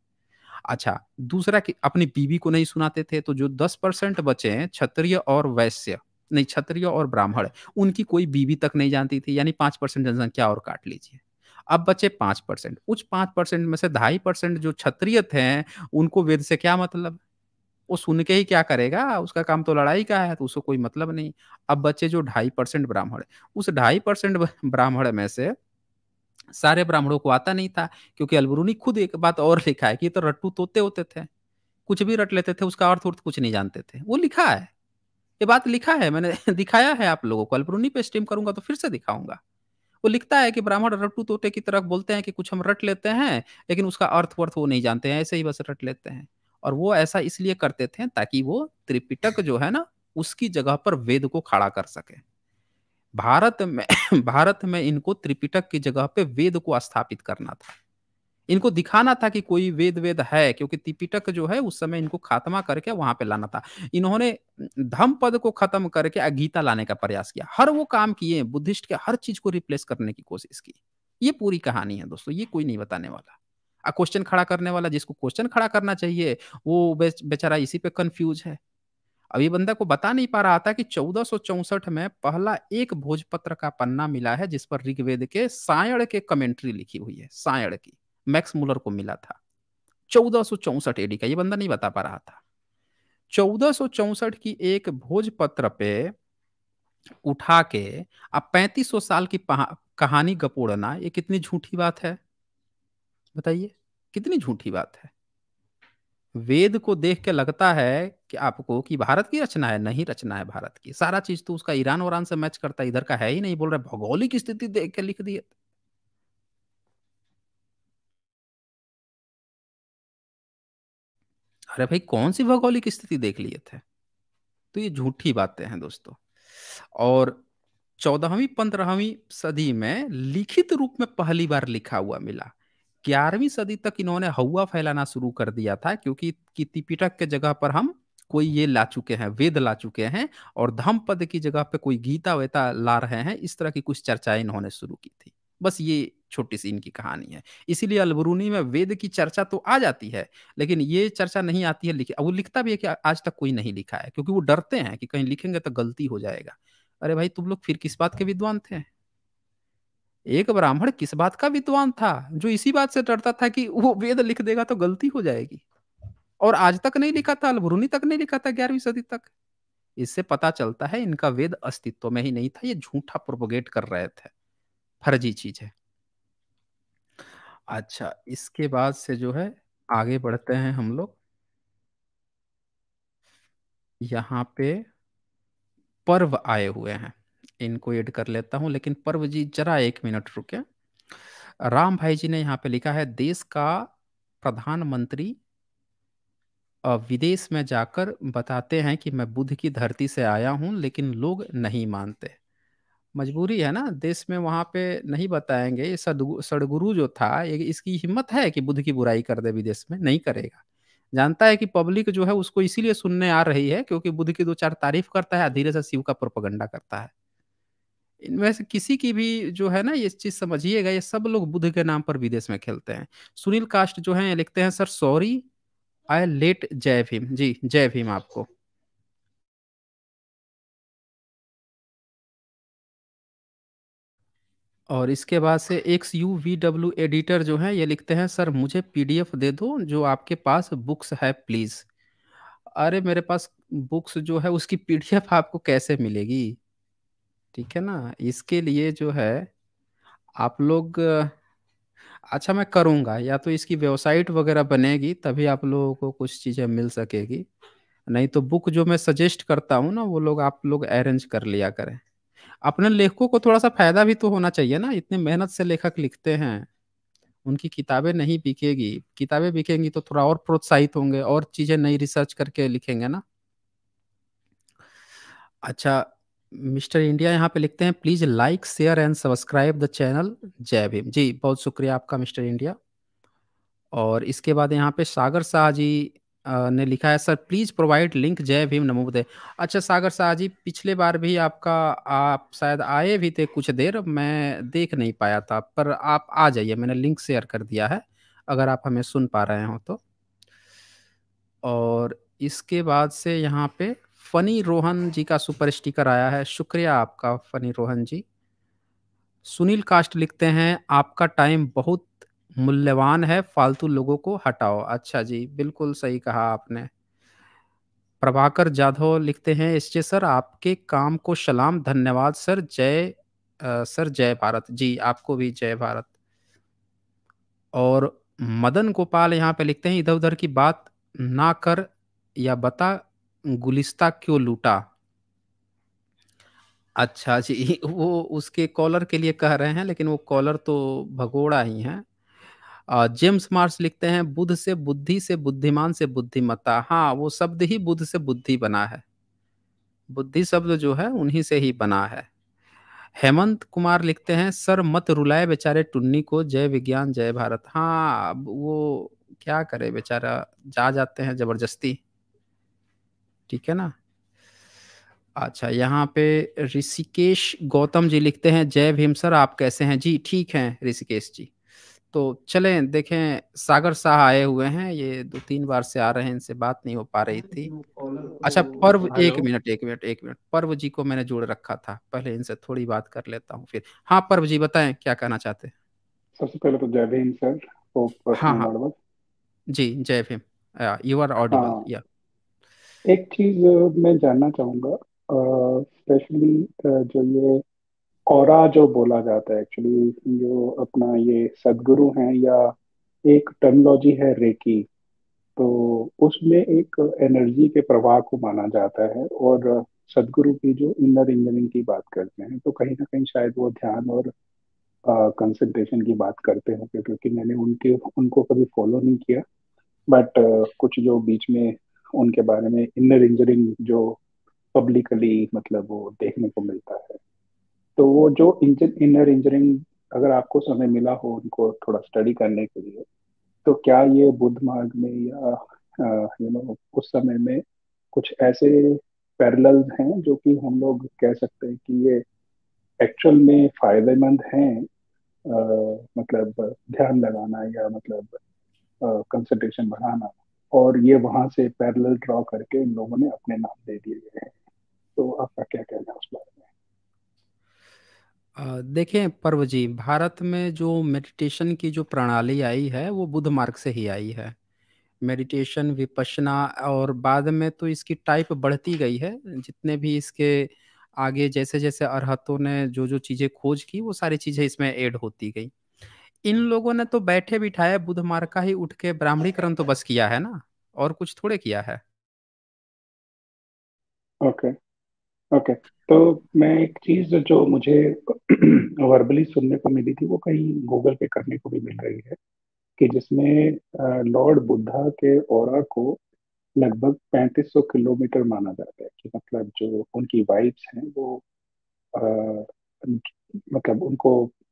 अच्छा दूसरा कि अपनी बीवी को नहीं सुनाते थे तो जो दस परसेंट बचे हैं क्षत्रिय और वैश्य नहीं क्षत्रिय और ब्राह्मण उनकी कोई बीवी तक नहीं जानती थी यानी पांच परसेंट जनसंख्या और काट लीजिए अब बचे पांच परसेंट उस पांच परसेंट में से ढाई परसेंट जो क्षत्रिय थे उनको वेद से क्या मतलब वो सुन के ही क्या करेगा उसका काम तो लड़ाई का है तो उसको कोई मतलब नहीं अब बचे जो ढाई परसेंट ब्राह्मण उस ढाई परसेंट ब्राह्मण में से सारे ब्राह्मणों को आता नहीं था क्योंकि अलबरूनी खुद एक बात और लिखा है कि तो रट्टू तोते होते थे कुछ भी रट लेते थे उसका अर्थ उर्थ कुछ नहीं जानते थे वो लिखा है ये बात लिखा है मैंने दिखाया है आप लोगों को अलबरूनी पे स्ट्रीम करूंगा तो फिर से दिखाऊंगा वो लिखता है कि ब्राह्मण रट्टू तोते की तरह बोलते हैं कि कुछ हम रट लेते हैं लेकिन उसका अर्थ वर्थ वो नहीं जानते हैं ऐसे ही बस रट लेते हैं और वो ऐसा इसलिए करते थे ताकि वो त्रिपिटक जो है ना उसकी जगह पर वेद को खड़ा कर सके भारत में भारत में इनको त्रिपिटक की जगह पे वेद को स्थापित करना था इनको दिखाना था कि कोई वेद वेद है क्योंकि त्रिपिटक जो है उस समय इनको खात्मा करके वहां पे लाना था इन्होंने धम पद को खत्म करके अगीता लाने का प्रयास किया हर वो काम किए बुद्धिस्ट के हर चीज को रिप्लेस करने की कोशिश की ये पूरी कहानी है दोस्तों ये कोई नहीं बताने वाला क्वेश्चन खड़ा करने वाला जिसको क्वेश्चन खड़ा करना चाहिए वो बेचारा इसी पे कंफ्यूज है अब ये बंदा को बता नहीं पा रहा था कि चौदह में पहला एक भोजपत्र का पन्ना मिला है जिस पर ऋग्वेद के सायण के कमेंट्री लिखी हुई है सायण की मैक्स मुलर को मिला था चौदह एडी का ये बंदा नहीं बता पा रहा था चौदह की एक भोजपत्र पे उठा के अब पैंतीस साल की कहानी गपोड़ना ये कितनी झूठी बात है बताइए कितनी झूठी बात है वेद को देख के लगता है कि आपको कि भारत की रचना है नहीं रचना है भारत की सारा चीज तो उसका ईरान वरान से मैच करता है इधर का है ही नहीं बोल रहे भौगोलिक स्थिति देख के लिख दिए अरे भाई कौन सी भौगोलिक स्थिति देख लिए थे तो ये झूठी बातें हैं दोस्तों और चौदहवीं पंद्रहवीं सदी में लिखित रूप में पहली बार लिखा हुआ मिला ग्यारहवीं सदी तक इन्होंने हवा फैलाना शुरू कर दिया था क्योंकि कितिपिटक के जगह पर हम कोई ये ला चुके हैं वेद ला चुके हैं और धम पद की जगह पे कोई गीता वेता ला रहे हैं इस तरह की कुछ चर्चाएं इन्होंने शुरू की थी बस ये छोटी सी इनकी कहानी है इसीलिए अलबरूनी में वेद की चर्चा तो आ जाती है लेकिन ये चर्चा नहीं आती है लिखी वो लिखता भी है कि आज तक कोई नहीं लिखा है क्योंकि वो डरते हैं कि कहीं लिखेंगे तो गलती हो जाएगा अरे भाई तुम लोग फिर किस बात के विद्वान थे एक ब्राह्मण किस बात का विद्वान था जो इसी बात से डरता था कि वो वेद लिख देगा तो गलती हो जाएगी और आज तक नहीं लिखा था अलभुरुनी तक नहीं लिखा था ग्यारहवीं सदी तक इससे पता चलता है इनका वेद अस्तित्व में ही नहीं था ये झूठा प्रोपोगेट कर रहे थे फर्जी चीज है अच्छा इसके बाद से जो है आगे बढ़ते हैं हम लोग यहाँ पे पर्व आए हुए हैं इनको ऐड कर लेता हूँ लेकिन पर्व जी जरा एक मिनट रुके राम भाई जी ने यहाँ पे लिखा है देश का प्रधानमंत्री विदेश में जाकर बताते हैं कि मैं बुद्ध की धरती से आया हूँ लेकिन लोग नहीं मानते मजबूरी है ना देश में वहाँ पे नहीं बताएंगे सदगुरु जो था इसकी हिम्मत है कि बुद्ध की बुराई कर दे विदेश में नहीं करेगा जानता है कि पब्लिक जो है उसको इसीलिए सुनने आ रही है क्योंकि बुद्ध की दो चार तारीफ करता है धीरे से शिव का प्रोपगंडा करता है इनमें से किसी की भी जो है ना ये चीज समझिएगा ये सब लोग बुद्ध के नाम पर विदेश में खेलते हैं सुनील कास्ट जो है लिखते हैं सर सॉरी आई लेट जय भीम जी जय भीम आपको और इसके बाद से X U V W editor जो है ये लिखते हैं सर मुझे पीडीएफ दे दो जो आपके पास बुक्स है प्लीज अरे मेरे पास बुक्स जो है उसकी पीडीएफ आपको कैसे मिलेगी ठीक है ना इसके लिए जो है आप लोग अच्छा मैं करूँगा या तो इसकी वेबसाइट वगैरह बनेगी तभी आप लोगों को कुछ चीज़ें मिल सकेगी नहीं तो बुक जो मैं सजेस्ट करता हूँ ना वो लोग आप लोग अरेंज कर लिया करें अपने लेखकों को थोड़ा सा फायदा भी तो होना चाहिए ना इतने मेहनत से लेखक लिखते हैं उनकी किताबें नहीं बिकेगी किताबें बिकेंगी तो थोड़ा और प्रोत्साहित होंगे और चीज़ें नई रिसर्च करके लिखेंगे ना अच्छा मिस्टर इंडिया यहाँ पे लिखते हैं please like share and subscribe the channel जय भीम जी बहुत शुक्रिया आपका मिस्टर इंडिया और इसके बाद यहाँ पे सागर शाह जी ने लिखा है सर प्लीज प्रोवाइड लिंक जय भीम नमोदय अच्छा सागर शाह जी पिछले बार भी आपका आप शायद आए भी थे कुछ देर मैं देख नहीं पाया था पर आप आ जाइए मैंने लिंक शेयर कर दिया है अगर आप हमें सुन पा रहे हो तो और इसके बाद से यहाँ पे फनी रोहन जी का सुपर स्टिकर आया है शुक्रिया आपका फनी रोहन जी सुनील कास्ट लिखते हैं आपका टाइम बहुत मूल्यवान है फालतू लोगों को हटाओ अच्छा जी बिल्कुल सही कहा आपने प्रभाकर जाधव लिखते हैं एस जे सर आपके काम को सलाम धन्यवाद सर जय सर जय भारत जी आपको भी जय भारत और मदन गोपाल यहाँ पे लिखते हैं इधर उधर की बात ना कर या बता गुलिस्ता क्यों लूटा अच्छा जी वो उसके कॉलर के लिए कह रहे हैं लेकिन वो कॉलर तो भगोड़ा ही है जेम्स मार्स लिखते हैं बुद्ध से बुद्धि से बुद्धिमान से बुद्धिमता हाँ वो शब्द ही बुद्ध से बुद्धि बना है बुद्धि शब्द जो है उन्हीं से ही बना है हेमंत कुमार लिखते हैं सर मत रुलाए बेचारे टुन्नी को जय विज्ञान जय भारत हाँ वो क्या करे बेचारा जा जाते हैं जबरदस्ती ठीक है ना अच्छा यहाँ पे ऋषिकेश गौतम जी लिखते हैं जय भीम सर आप कैसे हैं जी ठीक हैं ऋषिकेश जी तो चलें देखें सागर शाह आए हुए हैं ये दो तीन बार से आ रहे हैं इनसे बात नहीं हो पा रही थी अच्छा पर्व एक मिनट एक मिनट एक मिनट पर्व जी को मैंने जोड़ रखा था पहले इनसे थोड़ी बात कर लेता हूँ फिर हाँ पर्व जी बताएं क्या कहना चाहते हैं सबसे पहले तो जय भीम सर हाँ हाँ जी Jai Bhim you are Audible या एक चीज मैं जानना चाहूंगा स्पेशली जो ये और जो बोला जाता है एक्चुअली जो अपना ये सदगुरु हैं या एक टर्मोलॉजी है रेकी तो उसमें एक एनर्जी के प्रवाह को माना जाता है और सदगुरु की जो इनर इंजीनियरिंग की बात करते हैं तो कहीं ना कहीं शायद वो ध्यान और कंसंट्रेशन की बात करते होंगे क्योंकि मैंने उनके उनको कभी फॉलो नहीं किया बट कुछ जो बीच में उनके बारे में इनर इंजरिंग जो पब्लिकली मतलब वो देखने को मिलता है तो वो जो इंजन इनर इंजरिंग अगर आपको समय मिला हो उनको थोड़ा स्टडी करने के लिए तो क्या ये बुद्ध मार्ग में या यू नो उस समय में कुछ ऐसे पैरल हैं जो कि हम लोग कह सकते हैं कि ये एक्चुअल में फायदेमंद हैं मतलब ध्यान लगाना या मतलब कंसंट्रेशन बढ़ाना और ये वहां से पैरल ड्रॉ करके इन लोगों ने अपने नाम दे दिए गए हैं तो आपका क्या कहना है उस बारे में देखें पर्व जी भारत में जो मेडिटेशन की जो प्रणाली आई है वो बुद्ध मार्ग से ही आई है मेडिटेशन विपशना और बाद में तो इसकी टाइप बढ़ती गई है जितने भी इसके आगे जैसे जैसे अरहतों ने जो जो चीज़ें खोज की वो सारी चीज़ें इसमें ऐड होती गई इन लोगों ने तो बैठे बिठाए बुध मार्ग का ही उठ के ब्राह्मणीकरण तो बस किया है ना और कुछ थोड़े किया है ओके okay. Okay okay. तो मैं एक चीज जो मुझे वर्बली सुनने को मिली थी वो कहीं गूगल पे करने को भी मिल रही है कि जिसमें लॉर्ड बुद्धा के और को लगभग 3500 किलोमीटर माना जाता है कि मतलब जो उनकी वाइब्स हैं वो आ, मतलब उनको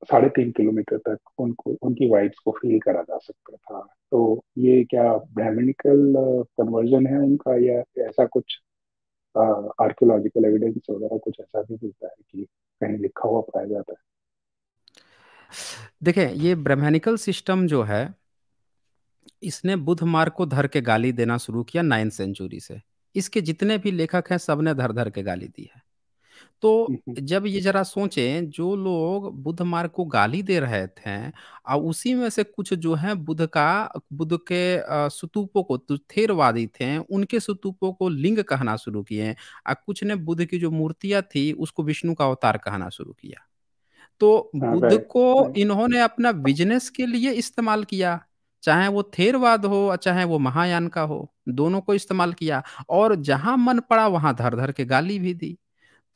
साढ़े तीन किलोमीटर तक उनको उनकी वाइब्स को फील करा जा सकता था तो ये क्या ब्राह्मणिकल कन्वर्जन uh, है उनका या ऐसा कुछ आर्कियोलॉजिकल uh, एविडेंस वगैरह कुछ ऐसा भी मिलता है कि कहीं लिखा हुआ पाया जाता है देखें ये ब्राह्मणिकल सिस्टम जो है इसने बुध मार्ग को धर के गाली देना शुरू किया नाइन्थ सेंचुरी से इसके जितने भी लेखक हैं सबने धर धर के गाली दी है तो जब ये जरा सोचें जो लोग बुद्ध मार्ग को गाली दे रहे थे और उसी में से कुछ जो है बुद्ध का बुद्ध के सुतूपों को तो थेरवादी थे उनके सुतूपों को लिंग कहना शुरू किए और कुछ ने बुद्ध की जो मूर्तियां थी उसको विष्णु का अवतार कहना शुरू किया तो हाँ, बुद्ध को इन्होंने अपना बिजनेस के लिए इस्तेमाल किया चाहे वो थेरवाद हो चाहे वो महायान का हो दोनों को इस्तेमाल किया और जहां मन पड़ा वहां धर धर के गाली भी दी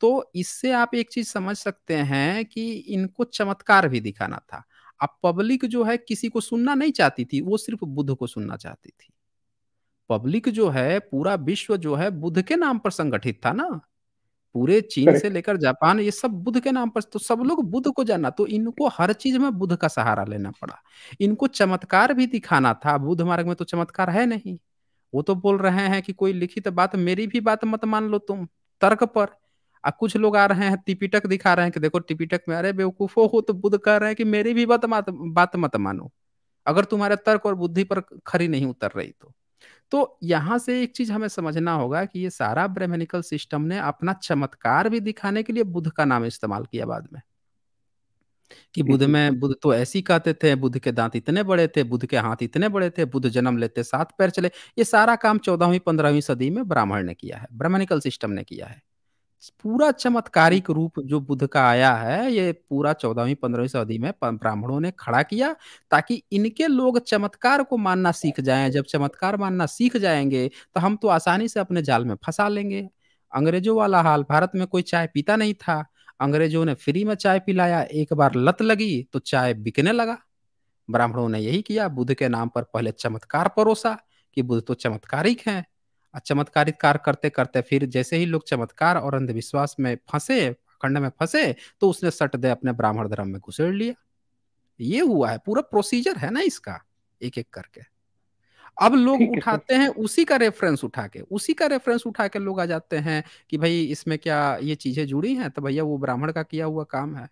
तो इससे आप एक चीज समझ सकते हैं कि इनको चमत्कार भी दिखाना था अब पब्लिक जो है किसी को सुनना नहीं चाहती थी वो सिर्फ बुद्ध को सुनना चाहती थी पब्लिक जो है पूरा विश्व जो है बुद्ध के नाम पर संगठित था ना पूरे चीन से लेकर जापान ये सब बुद्ध के नाम पर तो सब लोग बुद्ध को जाना तो इनको हर चीज में बुद्ध का सहारा लेना पड़ा इनको चमत्कार भी दिखाना था बुद्ध मार्ग में तो चमत्कार है नहीं वो तो बोल रहे हैं कि कोई लिखित बात मेरी भी बात मत मान लो तुम तर्क पर आ कुछ लोग आ रहे हैं टिपिटक दिखा रहे हैं कि देखो टिपिटक में अरे बेवकूफो हो तो बुद्ध कह रहे हैं कि मेरी भी बात मत बात मत मानो अगर तुम्हारे तर्क और बुद्धि पर खरी नहीं उतर रही तो तो यहाँ से एक चीज हमें समझना होगा कि ये सारा ब्रह्मनिकल सिस्टम ने अपना चमत्कार भी दिखाने के लिए बुद्ध का नाम इस्तेमाल किया बाद में कि बुद्ध में बुद्ध तो ऐसी कहते थे बुद्ध के दांत इतने बड़े थे बुद्ध के हाथ इतने बड़े थे बुद्ध जन्म लेते सात पैर चले ये सारा काम चौदहवीं पंद्रहवीं सदी में ब्राह्मण ने किया है ब्रह्मनिकल सिस्टम ने किया है पूरा चमत्कारिक रूप जो बुद्ध का आया है ये पूरा चौदहवीं पंद्रहवीं सदी में ब्राह्मणों ने खड़ा किया ताकि इनके लोग चमत्कार को मानना सीख जाएं जब चमत्कार मानना सीख जाएंगे तो हम तो आसानी से अपने जाल में फंसा लेंगे अंग्रेजों वाला हाल भारत में कोई चाय पीता नहीं था अंग्रेजों ने फ्री में चाय पिलाया एक बार लत लगी तो चाय बिकने लगा ब्राह्मणों ने यही किया बुद्ध के नाम पर पहले चमत्कार परोसा कि बुद्ध तो चमत्कारिक हैं चमत्कारित कार्य करते करते फिर जैसे ही लोग चमत्कार और अंधविश्वास में फंसे खंड में फंसे तो उसने सट दे अपने ब्राह्मण धर्म में घुसेड़ लिया ये हुआ है पूरा प्रोसीजर है ना इसका एक एक करके अब लोग उठाते हैं उसी का रेफरेंस उठा के उसी का रेफरेंस उठा के लोग आ जाते हैं कि भाई इसमें क्या ये चीजें जुड़ी हैं तो भैया वो ब्राह्मण का किया हुआ काम है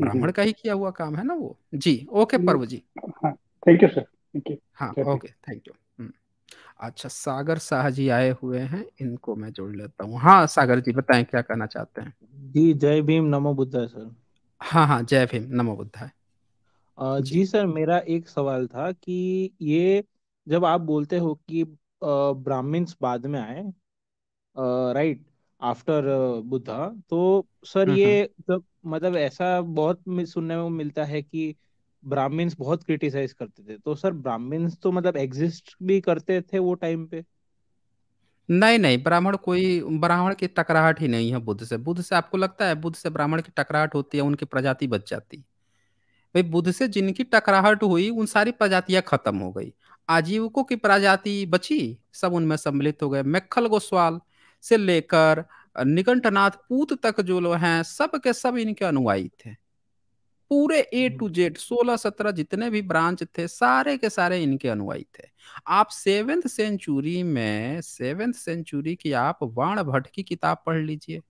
ब्राह्मण का ही किया हुआ काम है ना वो जी ओके पर्व जी हाँ, thank you sir thank you हाँ ओके थैंक यू अच्छा सागर शाह जी आए हुए हैं इनको मैं जोड़ लेता हूँ हाँ सागर जी बताएं क्या कहना चाहते हैं जी जय भीम नमो बुद्धाय सर हाँ हाँ जय भीम नमो बुद्धाय जी, जी सर मेरा एक सवाल था कि ये जब आप बोलते हो कि ब्राह्मण्स बाद में आए राइट आफ्टर बुद्धा तो सर हम्म, ये तो, मतलब ऐसा बहुत सुनने में मिलता है कि ब्राह्मण्स बहुत क्रिटिसाइज करते थे तो सर ब्राह्मण्स तो मतलब एग्जिस्ट भी करते थे वो टाइम पे नहीं नहीं ब्राह्मण कोई ब्राह्मण की टकराहट ही नहीं है बुद्ध से बुद्ध से आपको लगता है बुद्ध से ब्राह्मण की टकराहट होती है उनकी प्रजाति बच जाती भाई बुद्ध से जिनकी टकराहट हुई उन सारी प्रजातियां खत्म हो गई आजीवकों की प्रजाति बची सब उनमें सम्मिलित हो गए मेखल गोस्वाल से लेकर निकंठनाथ पूत तक जो लोग हैं सब के सब इनके अनुयायी थे पूरे ए टू जेड सोलह सत्रह जितने भी ब्रांच थे सारे के सारे इनके अनुयायी थे आप सेवेंथ सेंचुरी में सेवेंथ सेंचुरी की आप बाण भट्ट की किताब पढ़ लीजिए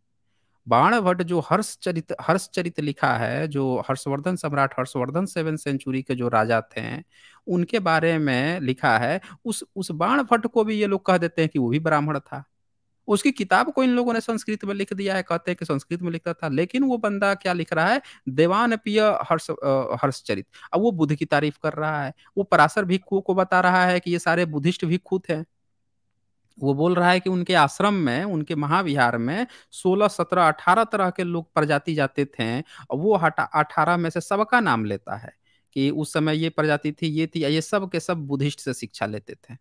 बाण भट्ट जो हर्ष चरित हर्ष चरित लिखा है जो हर्षवर्धन सम्राट हर्षवर्धन सेवन सेंचुरी के जो राजा थे उनके बारे में लिखा है उस उस बाण भट्ट को भी ये लोग कह देते हैं कि वो भी ब्राह्मण था उसकी किताब को इन लोगों ने संस्कृत में लिख दिया है कहते हैं कि संस्कृत में लिखता था लेकिन वो बंदा क्या लिख रहा है देवान पिय हर्ष हर्षचरित अब वो बुद्ध की तारीफ कर रहा है वो पराशर भिक्षु को बता रहा है कि ये सारे बुद्धिस्ट भिक्षु थे वो बोल रहा है कि उनके आश्रम में उनके महाविहार में 16, 17, 18 तरह के लोग प्रजाति जाते थे और वो अठारह में से सबका नाम लेता है कि उस समय ये प्रजाति थी ये थी ये सब के सब बुद्धिस्ट से शिक्षा लेते थे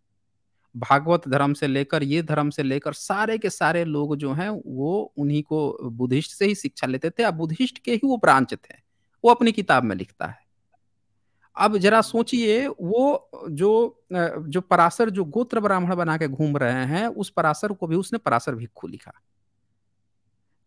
भागवत धर्म से लेकर ये धर्म से लेकर सारे के सारे लोग जो हैं वो उन्हीं को बुद्धिस्ट से ही शिक्षा लेते थे अब बुद्धिस्ट के ही वो ब्रांच थे वो अपनी किताब में लिखता है अब जरा सोचिए वो जो जो पराशर जो गोत्र ब्राह्मण बना के घूम रहे हैं उस पराशर को भी उसने पराशर भिक्खु लिखा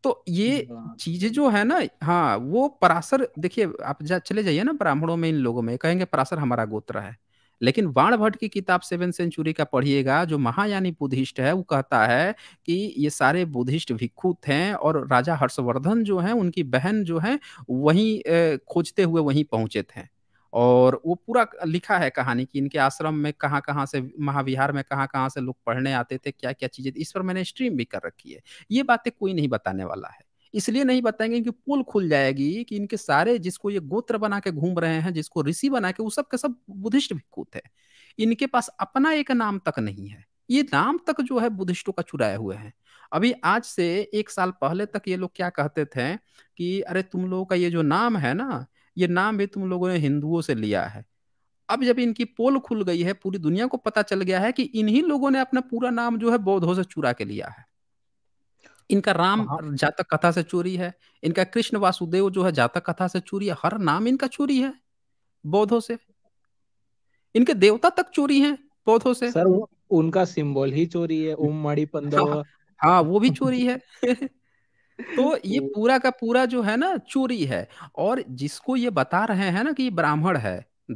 तो ये चीज जो है ना हाँ वो पराशर देखिए आप जा, चले जाइए ना ब्राह्मणों में इन लोगों में कहेंगे पराशर हमारा गोत्र है लेकिन बाण भट्ट की किताब सेवन सेंचुरी का पढ़िएगा जो महायानी बुद्धिस्ट है वो कहता है कि ये सारे बुद्धिस्ट भिक्खु थे और राजा हर्षवर्धन जो है उनकी बहन जो है वही खोजते हुए वहीं पहुंचे थे और वो पूरा लिखा है कहानी कि इनके आश्रम में कहाँ कहाँ से महाविहार में कहाँ कहाँ से लोग पढ़ने आते थे क्या क्या चीजें इस पर मैंने स्ट्रीम भी कर रखी है ये बातें कोई नहीं बताने वाला है इसलिए नहीं बताएंगे कि पुल खुल जाएगी कि इनके सारे जिसको ये गोत्र बना के घूम रहे हैं जिसको ऋषि बना के वो सब के सब बुद्धिस्ट भिक्खु है इनके पास अपना एक नाम तक नहीं है ये नाम तक जो है बुद्धिस्टों का चुराए हुए हैं अभी आज से एक साल पहले तक ये लोग क्या कहते थे कि अरे तुम लोगों का ये जो नाम है ना ये नाम भी तुम लोगों ने हिंदुओं से लिया है अब जब इनकी पोल खुल गई है पूरी दुनिया को पता चल गया है कि इन्हीं लोगों ने अपना पूरा नाम जो है बौद्धों से चुरा के लिया है इनका राम हाँ। जातक कथा से चोरी है इनका कृष्ण वासुदेव जो है जातक कथा से चोरी है हर नाम इनका चोरी है बौद्धों से इनके देवता तक चोरी है बौद्धों से सर उनका सिंबल ही चोरी है ओम मणि पंदव हाँ, हाँ वो भी चोरी है तो ये तो पूरा का पूरा जो है ना चोरी है और जिसको ये बता रहे हैं ना कि ये ब्राह्मण है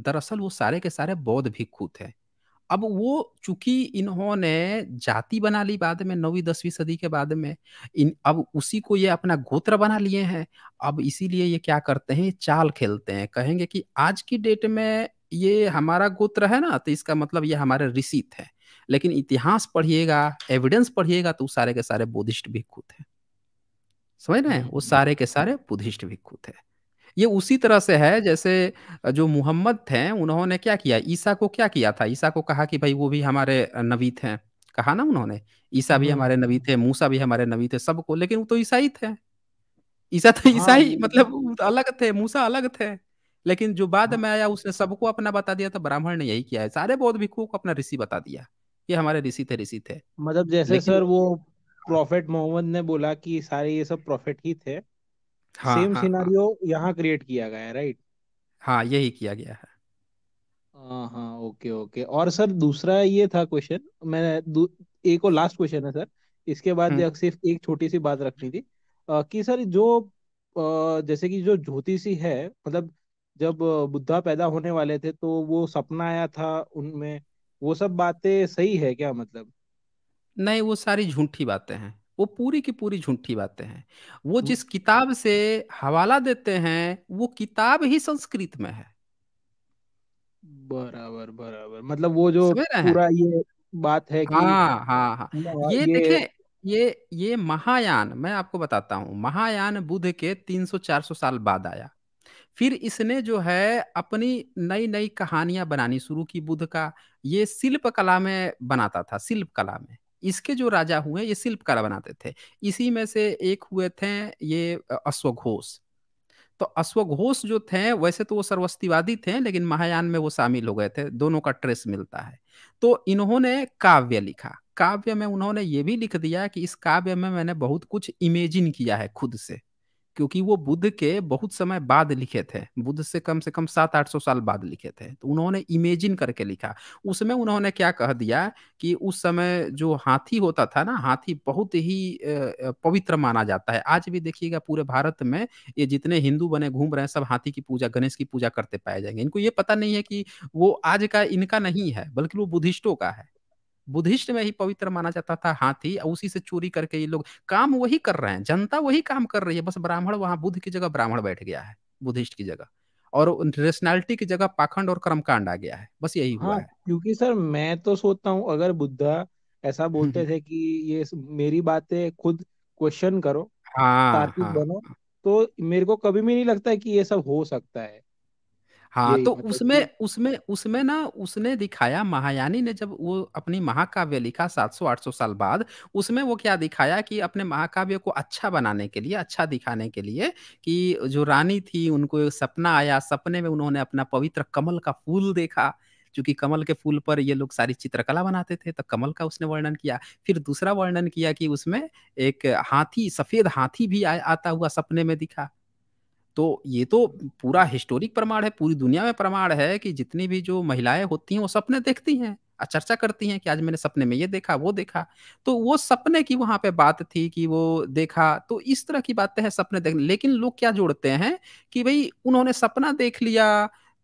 दरअसल वो सारे के सारे बौद्ध भिक्खु थे अब वो चूंकि इन्होंने जाति बना ली बाद में नौवीं दसवीं सदी के बाद में इन अब उसी को ये अपना गोत्र बना लिए हैं अब इसीलिए ये क्या करते हैं चाल खेलते हैं कहेंगे कि आज की डेट में ये हमारा गोत्र है ना तो इसका मतलब ये हमारे ऋषि थे लेकिन इतिहास पढ़िएगा एविडेंस पढ़िएगा तो सारे के सारे बुद्धिस्ट भिक्खु थे समझ रहे हैं वो हम्म, सारे के सारे बुद्धिस्ट भिक्खु थे ये उसी तरह से है जैसे जो मुहम्मद थे उन्होंने क्या किया ईसा को क्या किया था ईसा को कहा कि भाई वो भी हमारे नबी थे कहा ना उन्होंने ईसा भी हाँ। हमारे नबी थे मूसा भी हमारे नबी थे सबको लेकिन वो तो ईसाई थे ईसा तो ईसाई हाँ। मतलब अलग थे मूसा अलग थे लेकिन जो बाद हाँ। में आया उसने सबको अपना बता दिया तो ब्राह्मण ने यही किया है सारे बौद्ध भिक्षुओं को अपना ऋषि बता दिया ये हमारे ऋषि थे ऋषि थे मतलब जैसे सर वो प्रॉफेट मोहम्मद ने बोला कि सारे ये सब प्रॉफेट ही थे हाँ, सेम हाँ, हाँ। सिनारियो हाँ. यहाँ क्रिएट किया गया है राइट हाँ यही किया गया है हाँ हाँ ओके ओके और सर दूसरा ये था क्वेश्चन मैं एक और लास्ट क्वेश्चन है सर इसके बाद हम्म। सिर्फ एक छोटी सी बात रखनी थी आ, कि सर जो आ, जैसे कि जो ज्योतिषी है मतलब जब बुद्धा पैदा होने वाले थे तो वो सपना आया था उनमें वो सब बातें सही है क्या मतलब नहीं वो सारी झूठी बातें हैं वो पूरी की पूरी झूठी बातें हैं वो जिस किताब से हवाला देते हैं वो किताब ही संस्कृत में है बराबर बराबर मतलब वो जो पूरा ये बात है कि हाँ हाँ हाँ ये, ये देखे ये ये महायान मैं आपको बताता हूँ महायान बुद्ध के 300-400 साल बाद आया फिर इसने जो है अपनी नई नई कहानियां बनानी शुरू की बुद्ध का ये शिल्प कला में बनाता था शिल्प कला में इसके जो राजा हुए ये शिल्पकार बनाते थे इसी में से एक हुए थे ये अश्वघोष तो अश्वघोष जो थे वैसे तो वो सर्वस्तिवादी थे लेकिन महायान में वो शामिल हो गए थे दोनों का ट्रेस मिलता है तो इन्होंने काव्य लिखा काव्य में उन्होंने ये भी लिख दिया कि इस काव्य में मैंने बहुत कुछ इमेजिन किया है खुद से क्योंकि वो बुद्ध के बहुत समय बाद लिखे थे बुद्ध से कम से कम सात आठ सौ साल बाद लिखे थे तो उन्होंने इमेजिन करके लिखा उसमें उन्होंने क्या कह दिया कि उस समय जो हाथी होता था ना हाथी बहुत ही पवित्र माना जाता है आज भी देखिएगा पूरे भारत में ये जितने हिंदू बने घूम रहे हैं सब हाथी की पूजा गणेश की पूजा करते पाए जाएंगे इनको ये पता नहीं है कि वो आज का इनका नहीं है बल्कि वो बुद्धिस्टों का है बुद्धिस्ट में ही पवित्र माना जाता था हाथी उसी से चोरी करके ये लोग काम वही कर रहे हैं जनता वही काम कर रही है बस ब्राह्मण वहां बुद्ध की जगह ब्राह्मण बैठ गया है बुद्धिस्ट की जगह और रेशनैलिटी की जगह पाखंड और कर्मकांड आ गया है बस यही हुआ हाँ, है क्योंकि सर मैं तो सोचता हूँ अगर बुद्धा ऐसा हम्म, बोलते हम्म। थे कि ये मेरी बातें खुद क्वेश्चन करो हाँ, हाँ, बनो तो मेरे को कभी भी नहीं लगता है कि ये सब हो सकता है हाँ तो मतलब उसमें उसमें उसमें ना उसने दिखाया महायानी ने जब वो अपनी महाकाव्य लिखा 700-800 साल बाद उसमें वो क्या दिखाया कि अपने महाकाव्य को अच्छा बनाने के लिए अच्छा दिखाने के लिए कि जो रानी थी उनको एक सपना आया सपने में उन्होंने अपना पवित्र कमल का फूल देखा क्योंकि कमल के फूल पर ये लोग सारी चित्रकला बनाते थे तो कमल का उसने वर्णन किया फिर दूसरा वर्णन किया कि उसमें एक हाथी सफेद हाथी भी आ, आता हुआ सपने में दिखा तो ये तो पूरा हिस्टोरिक प्रमाण है पूरी दुनिया में प्रमाण है कि जितनी भी जो महिलाएं होती हैं वो सपने देखती हैं चर्चा करती हैं कि आज मैंने सपने में ये देखा वो देखा तो वो सपने की वहां पे बात थी कि वो देखा तो इस तरह की बातें हैं सपने देखने लेकिन लोग क्या जोड़ते हैं कि भाई उन्होंने सपना देख लिया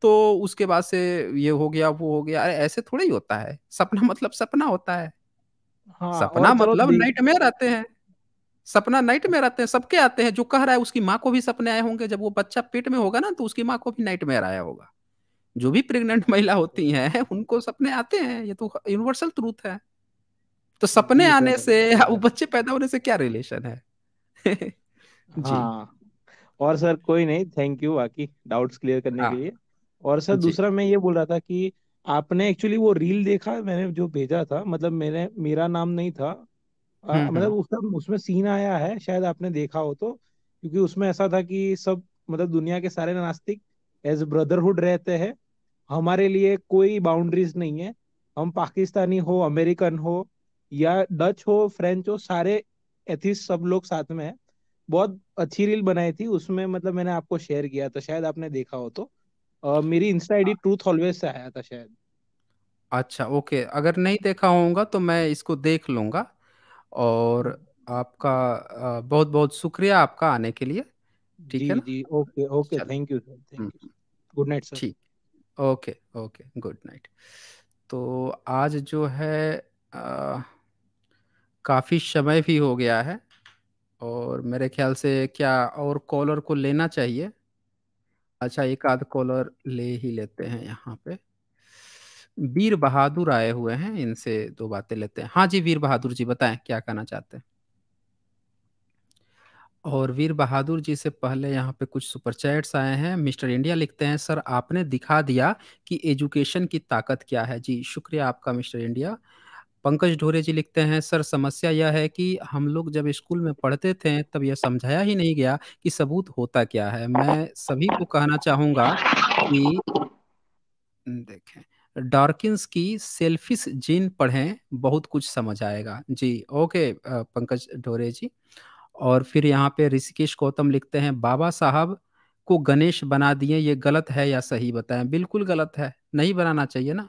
तो उसके बाद से ये हो गया वो हो गया अरे ऐसे थोड़ा ही होता है सपना मतलब सपना होता है हाँ, सपना मतलब नाइट में रहते हैं सपना नाइट में रहते हैं सबके आते हैं जो कह रहा है उसकी माँ को भी सपने आए होंगे जब वो बच्चा पेट में होगा ना तो उसकी माँ को भी नाइट में आया होगा जो भी प्रेग्नेंट महिला होती है उनको सपने आते हैं ये तो यूनिवर्सल ट्रूथ है तो सपने तो आने से वो बच्चे पैदा होने से क्या रिलेशन है जी हाँ। और सर कोई नहीं थैंक यू बाकी डाउट्स क्लियर करने हाँ। के लिए और सर दूसरा मैं ये बोल रहा था कि आपने एक्चुअली वो रील देखा मैंने जो भेजा था मतलब मैंने मेरा नाम नहीं था हम्म, मतलब हम्म। उसका उसमें सीन आया है शायद आपने देखा हो तो क्योंकि उसमें ऐसा था कि सब मतलब दुनिया के सारे नास्तिक एज ब्रदरहुड रहते हैं हमारे लिए कोई बाउंड्रीज नहीं है हम पाकिस्तानी हो अमेरिकन हो या डच हो फ्रेंच हो सारे एथिस सब लोग साथ में है बहुत अच्छी रील बनाई थी उसमें मतलब मैंने आपको शेयर किया था शायद आपने देखा हो तो आ, मेरी Insta ID truth always say आया था शायद अच्छा ओके अगर नहीं देखा होगा तो मैं इसको देख लूंगा और आपका बहुत बहुत शुक्रिया आपका आने के लिए ठीक है ना जी okay okay thank you sir thank hmm. You good night sir ठीक ओके ओके गुड नाइट तो आज जो है काफ़ी समय भी हो गया है और मेरे ख्याल से क्या और कॉलर को लेना चाहिए अच्छा एक आध कॉलर ले ही लेते हैं यहाँ पे वीर बहादुर आए हुए हैं इनसे दो बातें लेते हैं हाँ जी वीर बहादुर जी बताएं क्या कहना चाहते हैं और वीर बहादुर जी से पहले यहाँ पे कुछ सुपर चैट्स आए हैं मिस्टर इंडिया लिखते हैं सर आपने दिखा दिया कि एजुकेशन की ताकत क्या है जी शुक्रिया आपका मिस्टर इंडिया पंकज ढोरे जी लिखते हैं सर समस्या यह है कि हम लोग जब स्कूल में पढ़ते थे तब यह समझाया ही नहीं गया कि सबूत होता क्या है मैं सभी को कहना चाहूँगा कि देखें डार्किंस की सेल्फिश जीन पढ़ें बहुत कुछ समझ आएगा जी ओके पंकज ढोरे जी और फिर यहाँ पे ऋषिकेश गौतम लिखते हैं बाबा साहब को गणेश बना दिए ये गलत है या सही बताएं बिल्कुल गलत है नहीं बनाना चाहिए ना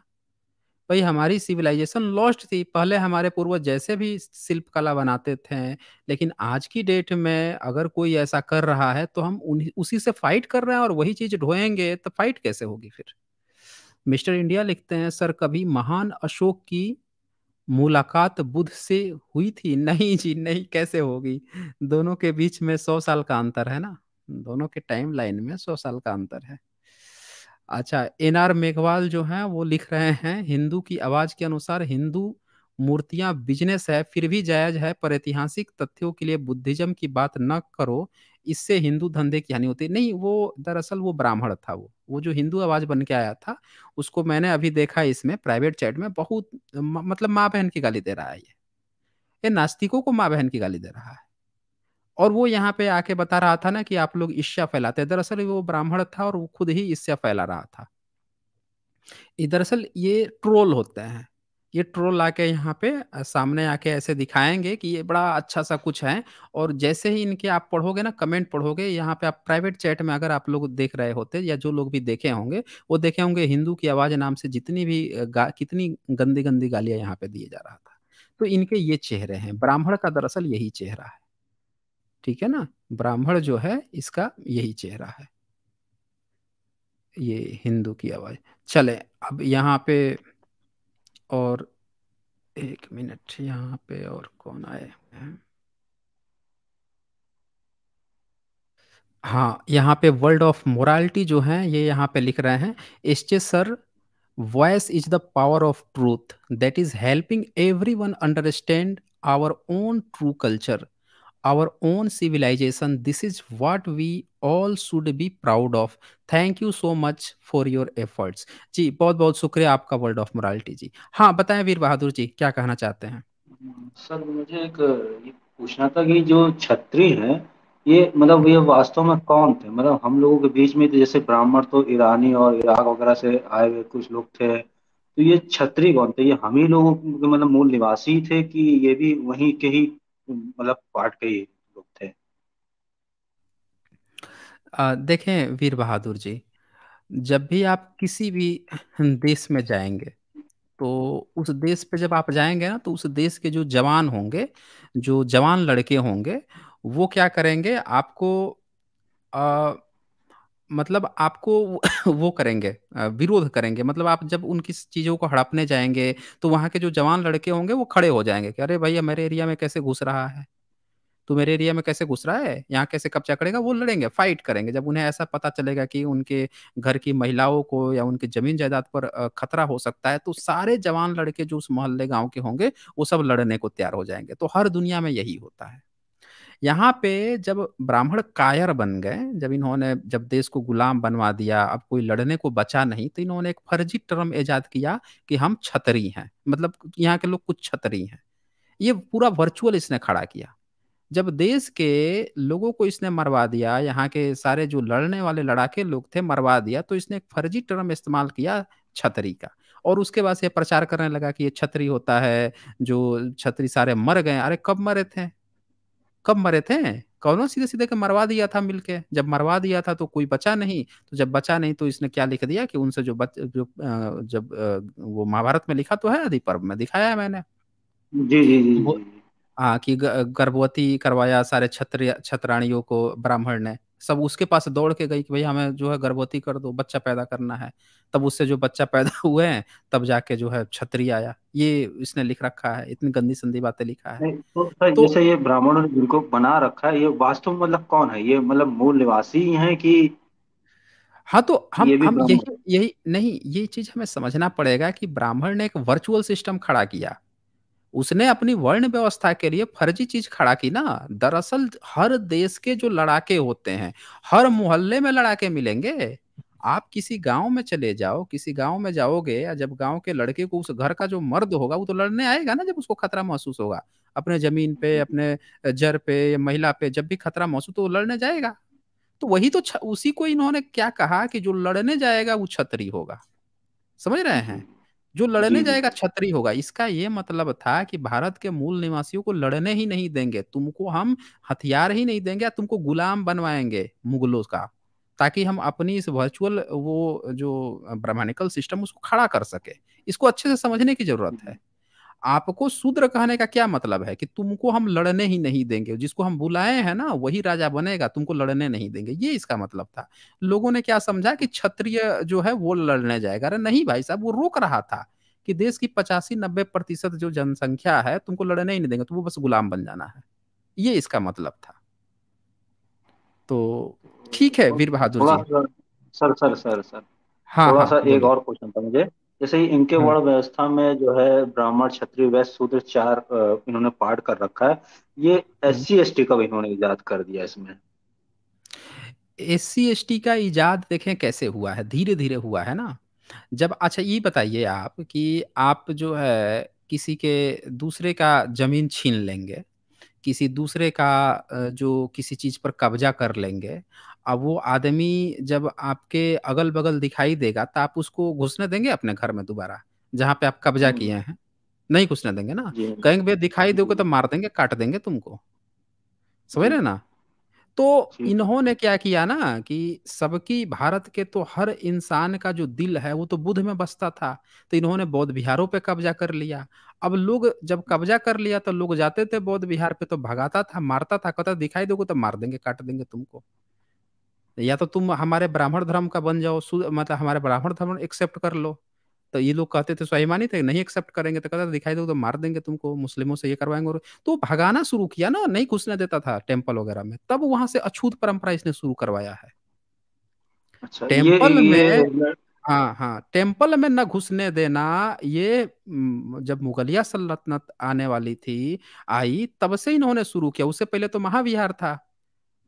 भाई हमारी सिविलाइजेशन लॉस्ट थी पहले हमारे पूर्वज जैसे भी शिल्पकला बनाते थे लेकिन आज की डेट में अगर कोई ऐसा कर रहा है तो हम उसी से फाइट कर रहे हैं और वही चीज ढोएंगे तो फाइट कैसे होगी फिर मिस्टर इंडिया लिखते हैं सर कभी महान अशोक की मुलाकात बुद्ध से हुई थी नहीं जी नहीं कैसे होगी दोनों के बीच में सौ साल का अंतर है ना दोनों के टाइम लाइन में सौ साल का अंतर है अच्छा एन आर मेघवाल जो है वो लिख रहे हैं हिंदू की आवाज के अनुसार हिंदू मूर्तियां बिजनेस है फिर भी जायज है पर ऐतिहासिक तथ्यों के लिए बुद्धिज्म की बात न करो इससे हिंदू धंधे की हानि होती नहीं वो दरअसल वो ब्राह्मण था वो वो जो हिंदू आवाज बन के आया था उसको मैंने अभी देखा इसमें प्राइवेट चैट में बहुत मतलब माँ बहन की गाली दे रहा है ये ये नास्तिकों को माँ बहन की गाली दे रहा है और वो यहाँ पे आके बता रहा था ना कि आप लोग ईर्ष्या फैलाते हैं दरअसल वो ब्राह्मण था और वो खुद ही ईर्ष्या फैला रहा था दरअसल ये ट्रोल होते हैं ये ट्रोल आके यहाँ पे सामने आके ऐसे दिखाएंगे कि ये बड़ा अच्छा-सा कुछ है और जैसे ही इनके आप पढ़ोगे ना कमेंट पढ़ोगे यहाँ पे आप प्राइवेट चैट में अगर आप लोग देख रहे होते या जो लोग भी देखे होंगे, वो देखे होंगे हिंदू की आवाज़ नाम से जितनी भी कितनी गंदी-गंदी गालियां यहाँ पे दिए जा रहा था। तो इनके ये चेहरे हैं, ब्राह्मण का दरअसल यही चेहरा है। ठीक है ना? ब्राह्मण जो है इसका यही चेहरा है। ये हिंदू की आवाज़। चले अब यहाँ पे और एक मिनट यहाँ पे और कौन आए हैं हाँ यहाँ पे वर्ल्ड ऑफ मोरालिटी जो है ये यहाँ पे लिख रहे हैं एसचे sir voice is the power of truth that is helping everyone understand our own true culture our own civilization this is what we all should be proud of thank you so much for your efforts जी बहुत बहुत शुक्रिया आपका world of morality जी हाँ बताएं वीर बहादुर जी क्या कहना चाहते हैं सर मुझे एक पूछना था कि जो छत्री है ये मतलब ये वास्तव में कौन थे मतलब हम लोगों के बीच में तो जैसे ब्राह्मण तो ईरानी और इराक वगैरह से आए हुए कुछ लोग थे तो ये छत्री कौन थे ये हम ही लोगों के मतलब मूल निवासी थे कि ये भी वहीं के ही मतलब पार्ट के ही लोग थे देखें वीर बहादुर जी जब भी आप किसी भी देश में जाएंगे तो उस देश पे जब आप जाएंगे ना तो उस देश के जो जवान होंगे जो जवान लड़के होंगे वो क्या करेंगे आपको आ, मतलब आपको वो करेंगे विरोध करेंगे मतलब आप जब उनकी चीज़ों को हड़पने जाएंगे तो वहाँ के जो जवान लड़के होंगे वो खड़े हो जाएंगे कि अरे भैया मेरे एरिया में कैसे घुस रहा है? तू मेरे एरिया में कैसे घुस रहा है? यहाँ कैसे कब्ज़ा करेगा? वो लड़ेंगे, फाइट करेंगे। जब उन्हें ऐसा पता चलेगा कि उनके घर की महिलाओं को या उनके ज़मीन-जायदाद पर खतरा हो सकता है, तो सारे जवान लड़के जो उस मोहल्ले गाँव के होंगे, वो सब लड़ने को तैयार हो जाएंगे तो हर दुनिया में यही होता है। यहाँ पे जब ब्राह्मण कायर बन गए जब इन्होंने जब देश को गुलाम बनवा दिया अब कोई लड़ने को बचा नहीं तो इन्होंने एक फर्जी टर्म ईजाद किया कि हम छतरी हैं मतलब यहाँ के लोग कुछ छतरी हैं ये पूरा वर्चुअल इसने खड़ा किया जब देश के लोगों को इसने मरवा दिया यहाँ के सारे जो लड़ने वाले लड़ाके लोग थे मरवा दिया तो इसने एक फर्जी टर्म इस्तेमाल किया छतरी का और उसके बाद से प्रचार करने लगा कि ये छतरी होता है जो छतरी सारे मर गए अरे कब मरे थे कब मरे थे कौनों सीधे सीधे के मरवा दिया था मिलके जब मरवा दिया था तो कोई बचा नहीं तो जब बचा नहीं तो इसने क्या लिख दिया कि उनसे जो बच जो जब वो महाभारत में लिखा तो है आदि पर्व में दिखाया है मैंने जी जी जी हाँ कि गर्भवती करवाया सारे छत्र छत्राणियों को ब्राह्मण ने सब उसके पास दौड़ के गई कि भाई हमें जो है गर्भवती कर दो बच्चा पैदा करना है तब उससे जो बच्चा पैदा हुए हैं तब जाके जो है छतरी आया ये इसने लिख रखा है इतनी गंदी संदी बातें लिखा है तो, तो जैसे ये ब्राह्मणों ने जिनको बना रखा है ये वास्तव मतलब कौन है ये मतलब मूल निवासी है कि हाँ तो हम ये हम यही यही नहीं ये चीज हमें समझना पड़ेगा कि ब्राह्मण ने एक वर्चुअल सिस्टम खड़ा किया उसने अपनी वर्ण व्यवस्था के लिए फर्जी चीज खड़ा की ना दरअसल हर देश के जो लड़ाके होते हैं हर मोहल्ले में लड़ाके मिलेंगे आप किसी गांव में चले जाओ किसी गांव में जाओगे या जब गांव के लड़के को उस घर का जो मर्द होगा वो तो लड़ने आएगा ना जब उसको खतरा महसूस होगा अपने जमीन पे हम्म। अपने जर पे महिला पे जब भी खतरा महसूस तो वो लड़ने जाएगा तो वही तो उसी को इन्होंने क्या कहा कि जो लड़ने जाएगा वो छतरी होगा समझ रहे हैं जो लड़ने जाएगा छतरी होगा इसका ये मतलब था कि भारत के मूल निवासियों को लड़ने ही नहीं देंगे तुमको हम हथियार ही नहीं देंगे तुमको गुलाम बनवाएंगे मुगलों का ताकि हम अपनी इस वर्चुअल वो जो ब्रह्मानिकल uh, सिस्टम उसको खड़ा कर सके इसको अच्छे से समझने की जरूरत है आपको शूद्र कहने का क्या मतलब है कि तुमको हम लड़ने ही नहीं देंगे जिसको हम बुलाए हैं ना वही राजा बनेगा तुमको लड़ने नहीं देंगे ये इसका मतलब था लोगों ने क्या समझा कि क्षत्रिय जो है वो लड़ने जाएगा अरे नहीं भाई साहब वो रोक रहा था कि देश की पचासी नब्बे प्रतिशत जो जनसंख्या है तुमको लड़ने ही नहीं देंगे तुमको बस गुलाम बन जाना है ये इसका मतलब था तो ठीक है तो Veer Bahadur ji sir sir sir sir हाँ, हाँ सर एक और क्वेश्चन था मुझे जैसे ही इनके हम्म। वर्ण व्यवस्था में जो है ब्राह्मण क्षत्रिय वैश्य शूद्र चार इन्होंने पाठ कर रखा है ये हम्म। एस सी एस टी का भी इन्होंने ईजाद कर दिया इसमें एस सी एस टी का इजाद देखें कैसे हुआ है धीरे धीरे हुआ है ना जब अच्छा ये बताइए आप कि आप जो है किसी के दूसरे का जमीन छीन लेंगे किसी दूसरे का जो किसी चीज पर कब्जा कर लेंगे अब वो आदमी जब आपके अगल बगल दिखाई देगा तो आप उसको घुसने देंगे अपने घर में दोबारा जहाँ पे आप कब्जा किए हैं नहीं घुसने देंगे ना कहेंगे भैया दिखाई दोगे तो मार देंगे काट देंगे तुमको समझ रहे ना तो इन्होंने क्या किया ना कि सबकी भारत के तो हर इंसान का जो दिल है वो तो बुद्ध में बसता था तो इन्होंने बौद्ध बिहारों पे कब्जा कर लिया अब लोग जब कब्जा कर लिया तो लोग जाते थे बौद्ध बिहार पे तो भगाता था मारता था कहता दिखाई दोगे तो मार देंगे काट देंगे तुमको या तो तुम हमारे ब्राह्मण धर्म का बन जाओ मतलब हमारे ब्राह्मण धर्म एक्सेप्ट कर लो तो ये लोग कहते थे स्वाभिमानी थे नहीं एक्सेप्ट करेंगे तो कहते दिखाई दो तो मार देंगे तुमको मुस्लिमों से ये करवाएंगे और तो भगाना शुरू किया ना नहीं घुसने देता था टेम्पल वगैरह में तब वहां से अछूत परंपरा इसने शुरू करवाया है अच्छा, टेम्पल में हाँ हाँ टेम्पल में न घुसने देना ये जब मुगलिया सल्तनत आने वाली थी आई तब से इन्होंने शुरू किया उससे पहले तो महाविहार था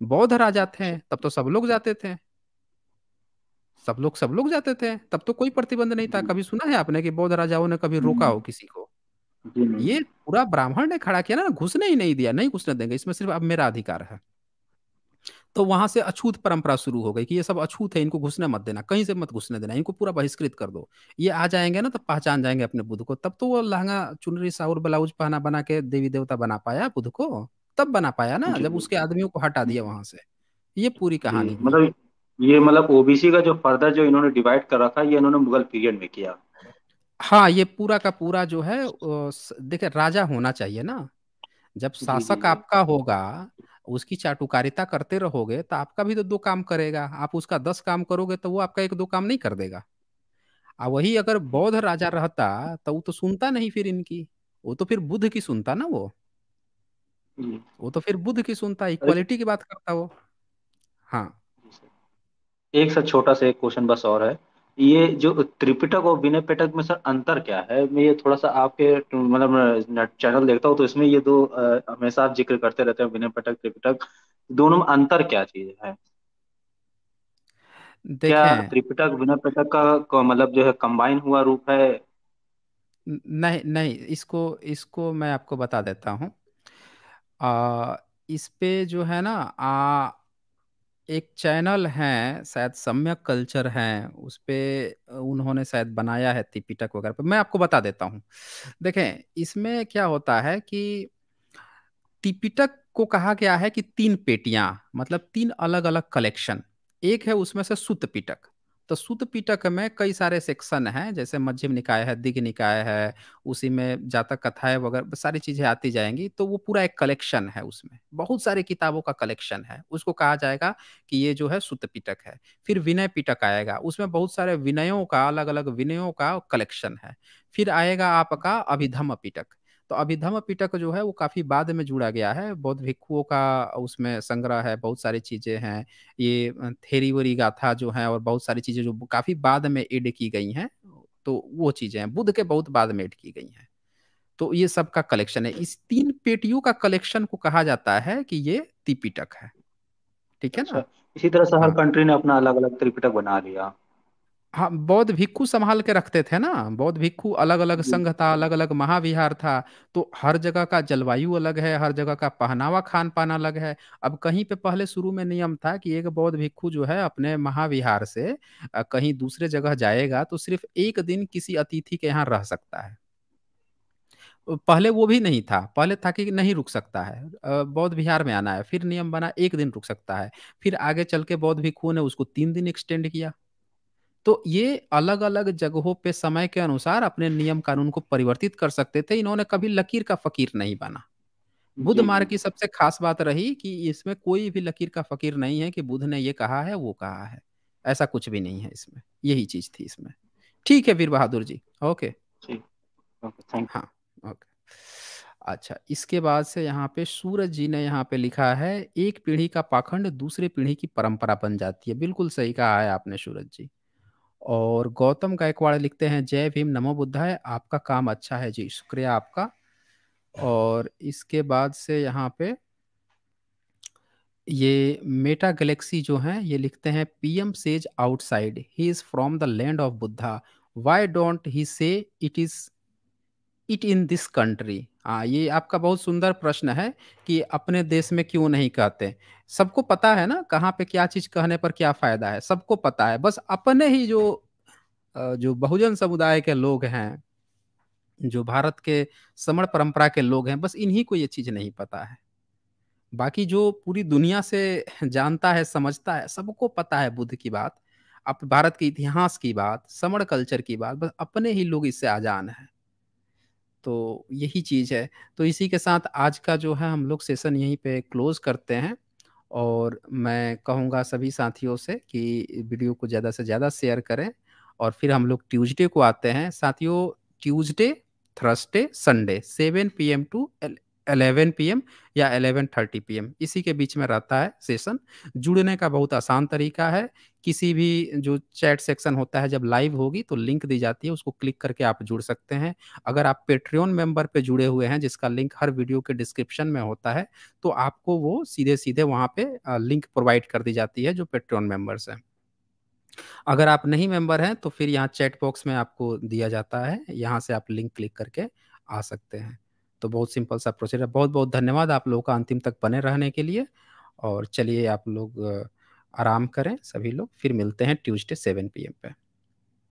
बौद्ध राजा थे अच्छा। तब तो सब लोग जाते थे सब लोग सब लोग जाते थे तब तो कोई प्रतिबंध नहीं था हम्म। कभी सुना है आपने कि बौद्ध राजाओं ने कभी रोका हम्म। हो किसी को ये पूरा ब्राह्मण ने खड़ा किया ना घुसने ही नहीं दिया नहीं घुसने देंगे इसमें सिर्फ अब मेरा अधिकार है तो वहां से अछूत परंपरा शुरू हो गई कि ये सब अछूत है इनको घुसने मत देना कहीं से मत घुसने देना इनको पूरा बहिष्कृत कर दो ये आ जाएंगे ना तब पहचान जाएंगे अपने बुद्ध को तब तो वो लहंगा चुनरी साउर ब्लाउज पहना बना के देवी देवता बना पाया बुद्ध को तब बना पाया ना जब उसके आदमियों को हटा दिया वहां से ये पूरी कहानी मतलब ये मतलब ओबीसी का जो फर्दर जो इन्होंने डिवाइड कर रखा ये इन्होंने मुगल पीरियड में किया हाँ ये पूरा का पूरा जो है देखे राजा होना चाहिए ना जब शासक आपका होगा उसकी चाटुकारिता करते रहोगे तो आपका भी तो दो काम करेगा आप उसका दस काम करोगे तो वो आपका एक दो काम नहीं कर देगा और वही अगर बौद्ध राजा रहता तो वो तो सुनता नहीं फिर इनकी वो तो फिर बुद्ध की सुनता ना वो हम्म। वो तो फिर बुद्ध की सुनता है इक्वालिटी की बात करता वो हाँ एक सर छोटा सा एक क्वेश्चन बस और है ये जो त्रिपिटक और विनय पिटक में सर अंतर क्या है मैं ये थोड़ा सा आपके मतलब चैनल देखता हूँ तो इसमें ये दो हमेशा आप जिक्र करते रहते हैं विनय पिटक त्रिपिटक दोनों में अंतर क्या चीज है क्या त्रिपिटक विनय पिटक का मतलब जो है कंबाइन हुआ रूप है नहीं नहीं इसको इसको मैं आपको बता देता हूँ आ, इस पे जो है ना आ, एक चैनल है शायद सम्यक कल्चर है उस पे उन्होंने शायद बनाया है तिपिटक वगैरह पे मैं आपको बता देता हूँ देखें इसमें क्या होता है कि तिपिटक को कहा गया है कि तीन पेटियां मतलब तीन अलग अलग कलेक्शन एक है उसमें से सुत पिटक तो सूत पिटक में कई सारे सेक्शन हैं जैसे मध्यम निकाय है दिग्ग निकाय है उसी में जातक कथाएं वगैरह सारी चीजें आती जाएंगी तो वो पूरा एक कलेक्शन है उसमें बहुत सारे किताबों का कलेक्शन है उसको कहा जाएगा कि ये जो है सूत पिटक है फिर विनय पिटक आएगा उसमें बहुत सारे विनयों का अलग अलग विनयों का कलेक्शन है फिर आएगा आपका अभिधम पिटक तो अभिधम पिटक जो है वो काफी बाद में जुड़ा गया है बौद्ध भिक्खुओं का उसमें संग्रह है बहुत सारी चीजें हैं ये थेरी वरी गाथा जो है और बहुत सारी चीजें जो काफी बाद में एड की गई हैं तो वो चीजें हैं बुद्ध के बहुत बाद में एड की गई हैं तो ये सब का कलेक्शन है इस तीन पेटियों का कलेक्शन को कहा जाता है कि ये त्रिपिटक है ठीक है ना अच्छा, इसी तरह से हर कंट्री हाँ। ने अपना अलग अलग त्रिपिटक बना लिया हाँ बौद्ध भिक्खु संभाल के रखते थे ना बौद्ध भिक्खु अलग अलग संघ था अलग अलग महाविहार था तो हर जगह का जलवायु अलग है हर जगह का पहनावा खान पान अलग है अब कहीं पे पहले शुरू में नियम था कि एक बौद्ध भिक्खु जो है अपने महाविहार से कहीं दूसरे जगह जाएगा तो सिर्फ एक दिन किसी अतिथि के यहाँ रह सकता है पहले वो भी नहीं था पहले था कि नहीं रुक सकता है बौद्ध विहार में आना है फिर नियम बना एक दिन रुक सकता है फिर आगे चल के बौद्ध भिक्खुओं ने उसको तीन दिन एक्सटेंड किया तो ये अलग अलग जगहों पे समय के अनुसार अपने नियम कानून को परिवर्तित कर सकते थे इन्होंने कभी लकीर का फकीर नहीं बना बुद्ध मार्ग की सबसे खास बात रही कि इसमें कोई भी लकीर का फकीर नहीं है कि बुद्ध ने ये कहा है वो कहा है ऐसा कुछ भी नहीं है इसमें यही चीज थी इसमें ठीक है वीर बहादुर जी ओके हाँ ओके अच्छा इसके बाद से यहाँ पे सूरज जी ने यहाँ पे लिखा है एक पीढ़ी का पाखंड दूसरे पीढ़ी की परंपरा बन जाती है बिल्कुल सही कहा है आपने सूरज जी और गौतम गायकवाड़ लिखते हैं जय भीम नमो बुद्धाय आपका काम अच्छा है जी शुक्रिया आपका और इसके बाद से यहाँ पे ये मेटा गैलेक्सी जो है ये लिखते हैं PM says outside he is from the land of Buddha why don't he say it is it in this country हाँ ये आपका बहुत सुंदर प्रश्न है कि अपने देश में क्यों नहीं कहते सबको पता है ना कहाँ पे क्या चीज कहने पर क्या फायदा है सबको पता है बस अपने ही जो जो बहुजन समुदाय के लोग हैं जो भारत के समण परंपरा के लोग हैं बस इन्हीं को ये चीज नहीं पता है बाकी जो पूरी दुनिया से जानता है समझता है सबको पता है बुद्ध की बात अब भारत के इतिहास की बात समण कल्चर की बात बस अपने ही लोग इससे आजान है तो यही चीज है तो इसी के साथ आज का जो है हम लोग सेशन यहीं पे क्लोज करते हैं और मैं कहूँगा सभी साथियों से कि वीडियो को ज़्यादा से ज़्यादा शेयर करें और फिर हम लोग ट्यूजडे को आते हैं साथियों Tuesday Thursday Sunday seven P M to eleven P M या एलेवन थर्टी पी एम इसी के बीच में रहता है सेशन जुड़ने का बहुत आसान तरीका है किसी भी जो चैट सेक्शन होता है जब लाइव होगी तो लिंक दी जाती है उसको क्लिक करके आप जुड़ सकते हैं अगर आप पेट्रियन मेंबर पे जुड़े हुए हैं जिसका लिंक हर वीडियो के डिस्क्रिप्शन में होता है तो आपको वो सीधे सीधे वहाँ पे लिंक प्रोवाइड कर दी जाती है जो पेट्रियन मेंबर्स हैं अगर आप नहीं मेंबर हैं तो फिर यहाँ चैट बॉक्स में आपको दिया जाता है यहाँ से आप लिंक क्लिक करके आ सकते हैं तो बहुत सिंपल सा प्रोसीजर बहुत बहुत धन्यवाद आप लोगों का अंतिम तक बने रहने के लिए और चलिए आप लोग आराम करें सभी लोग फिर मिलते हैं ट्यूजडे सेवन पी पे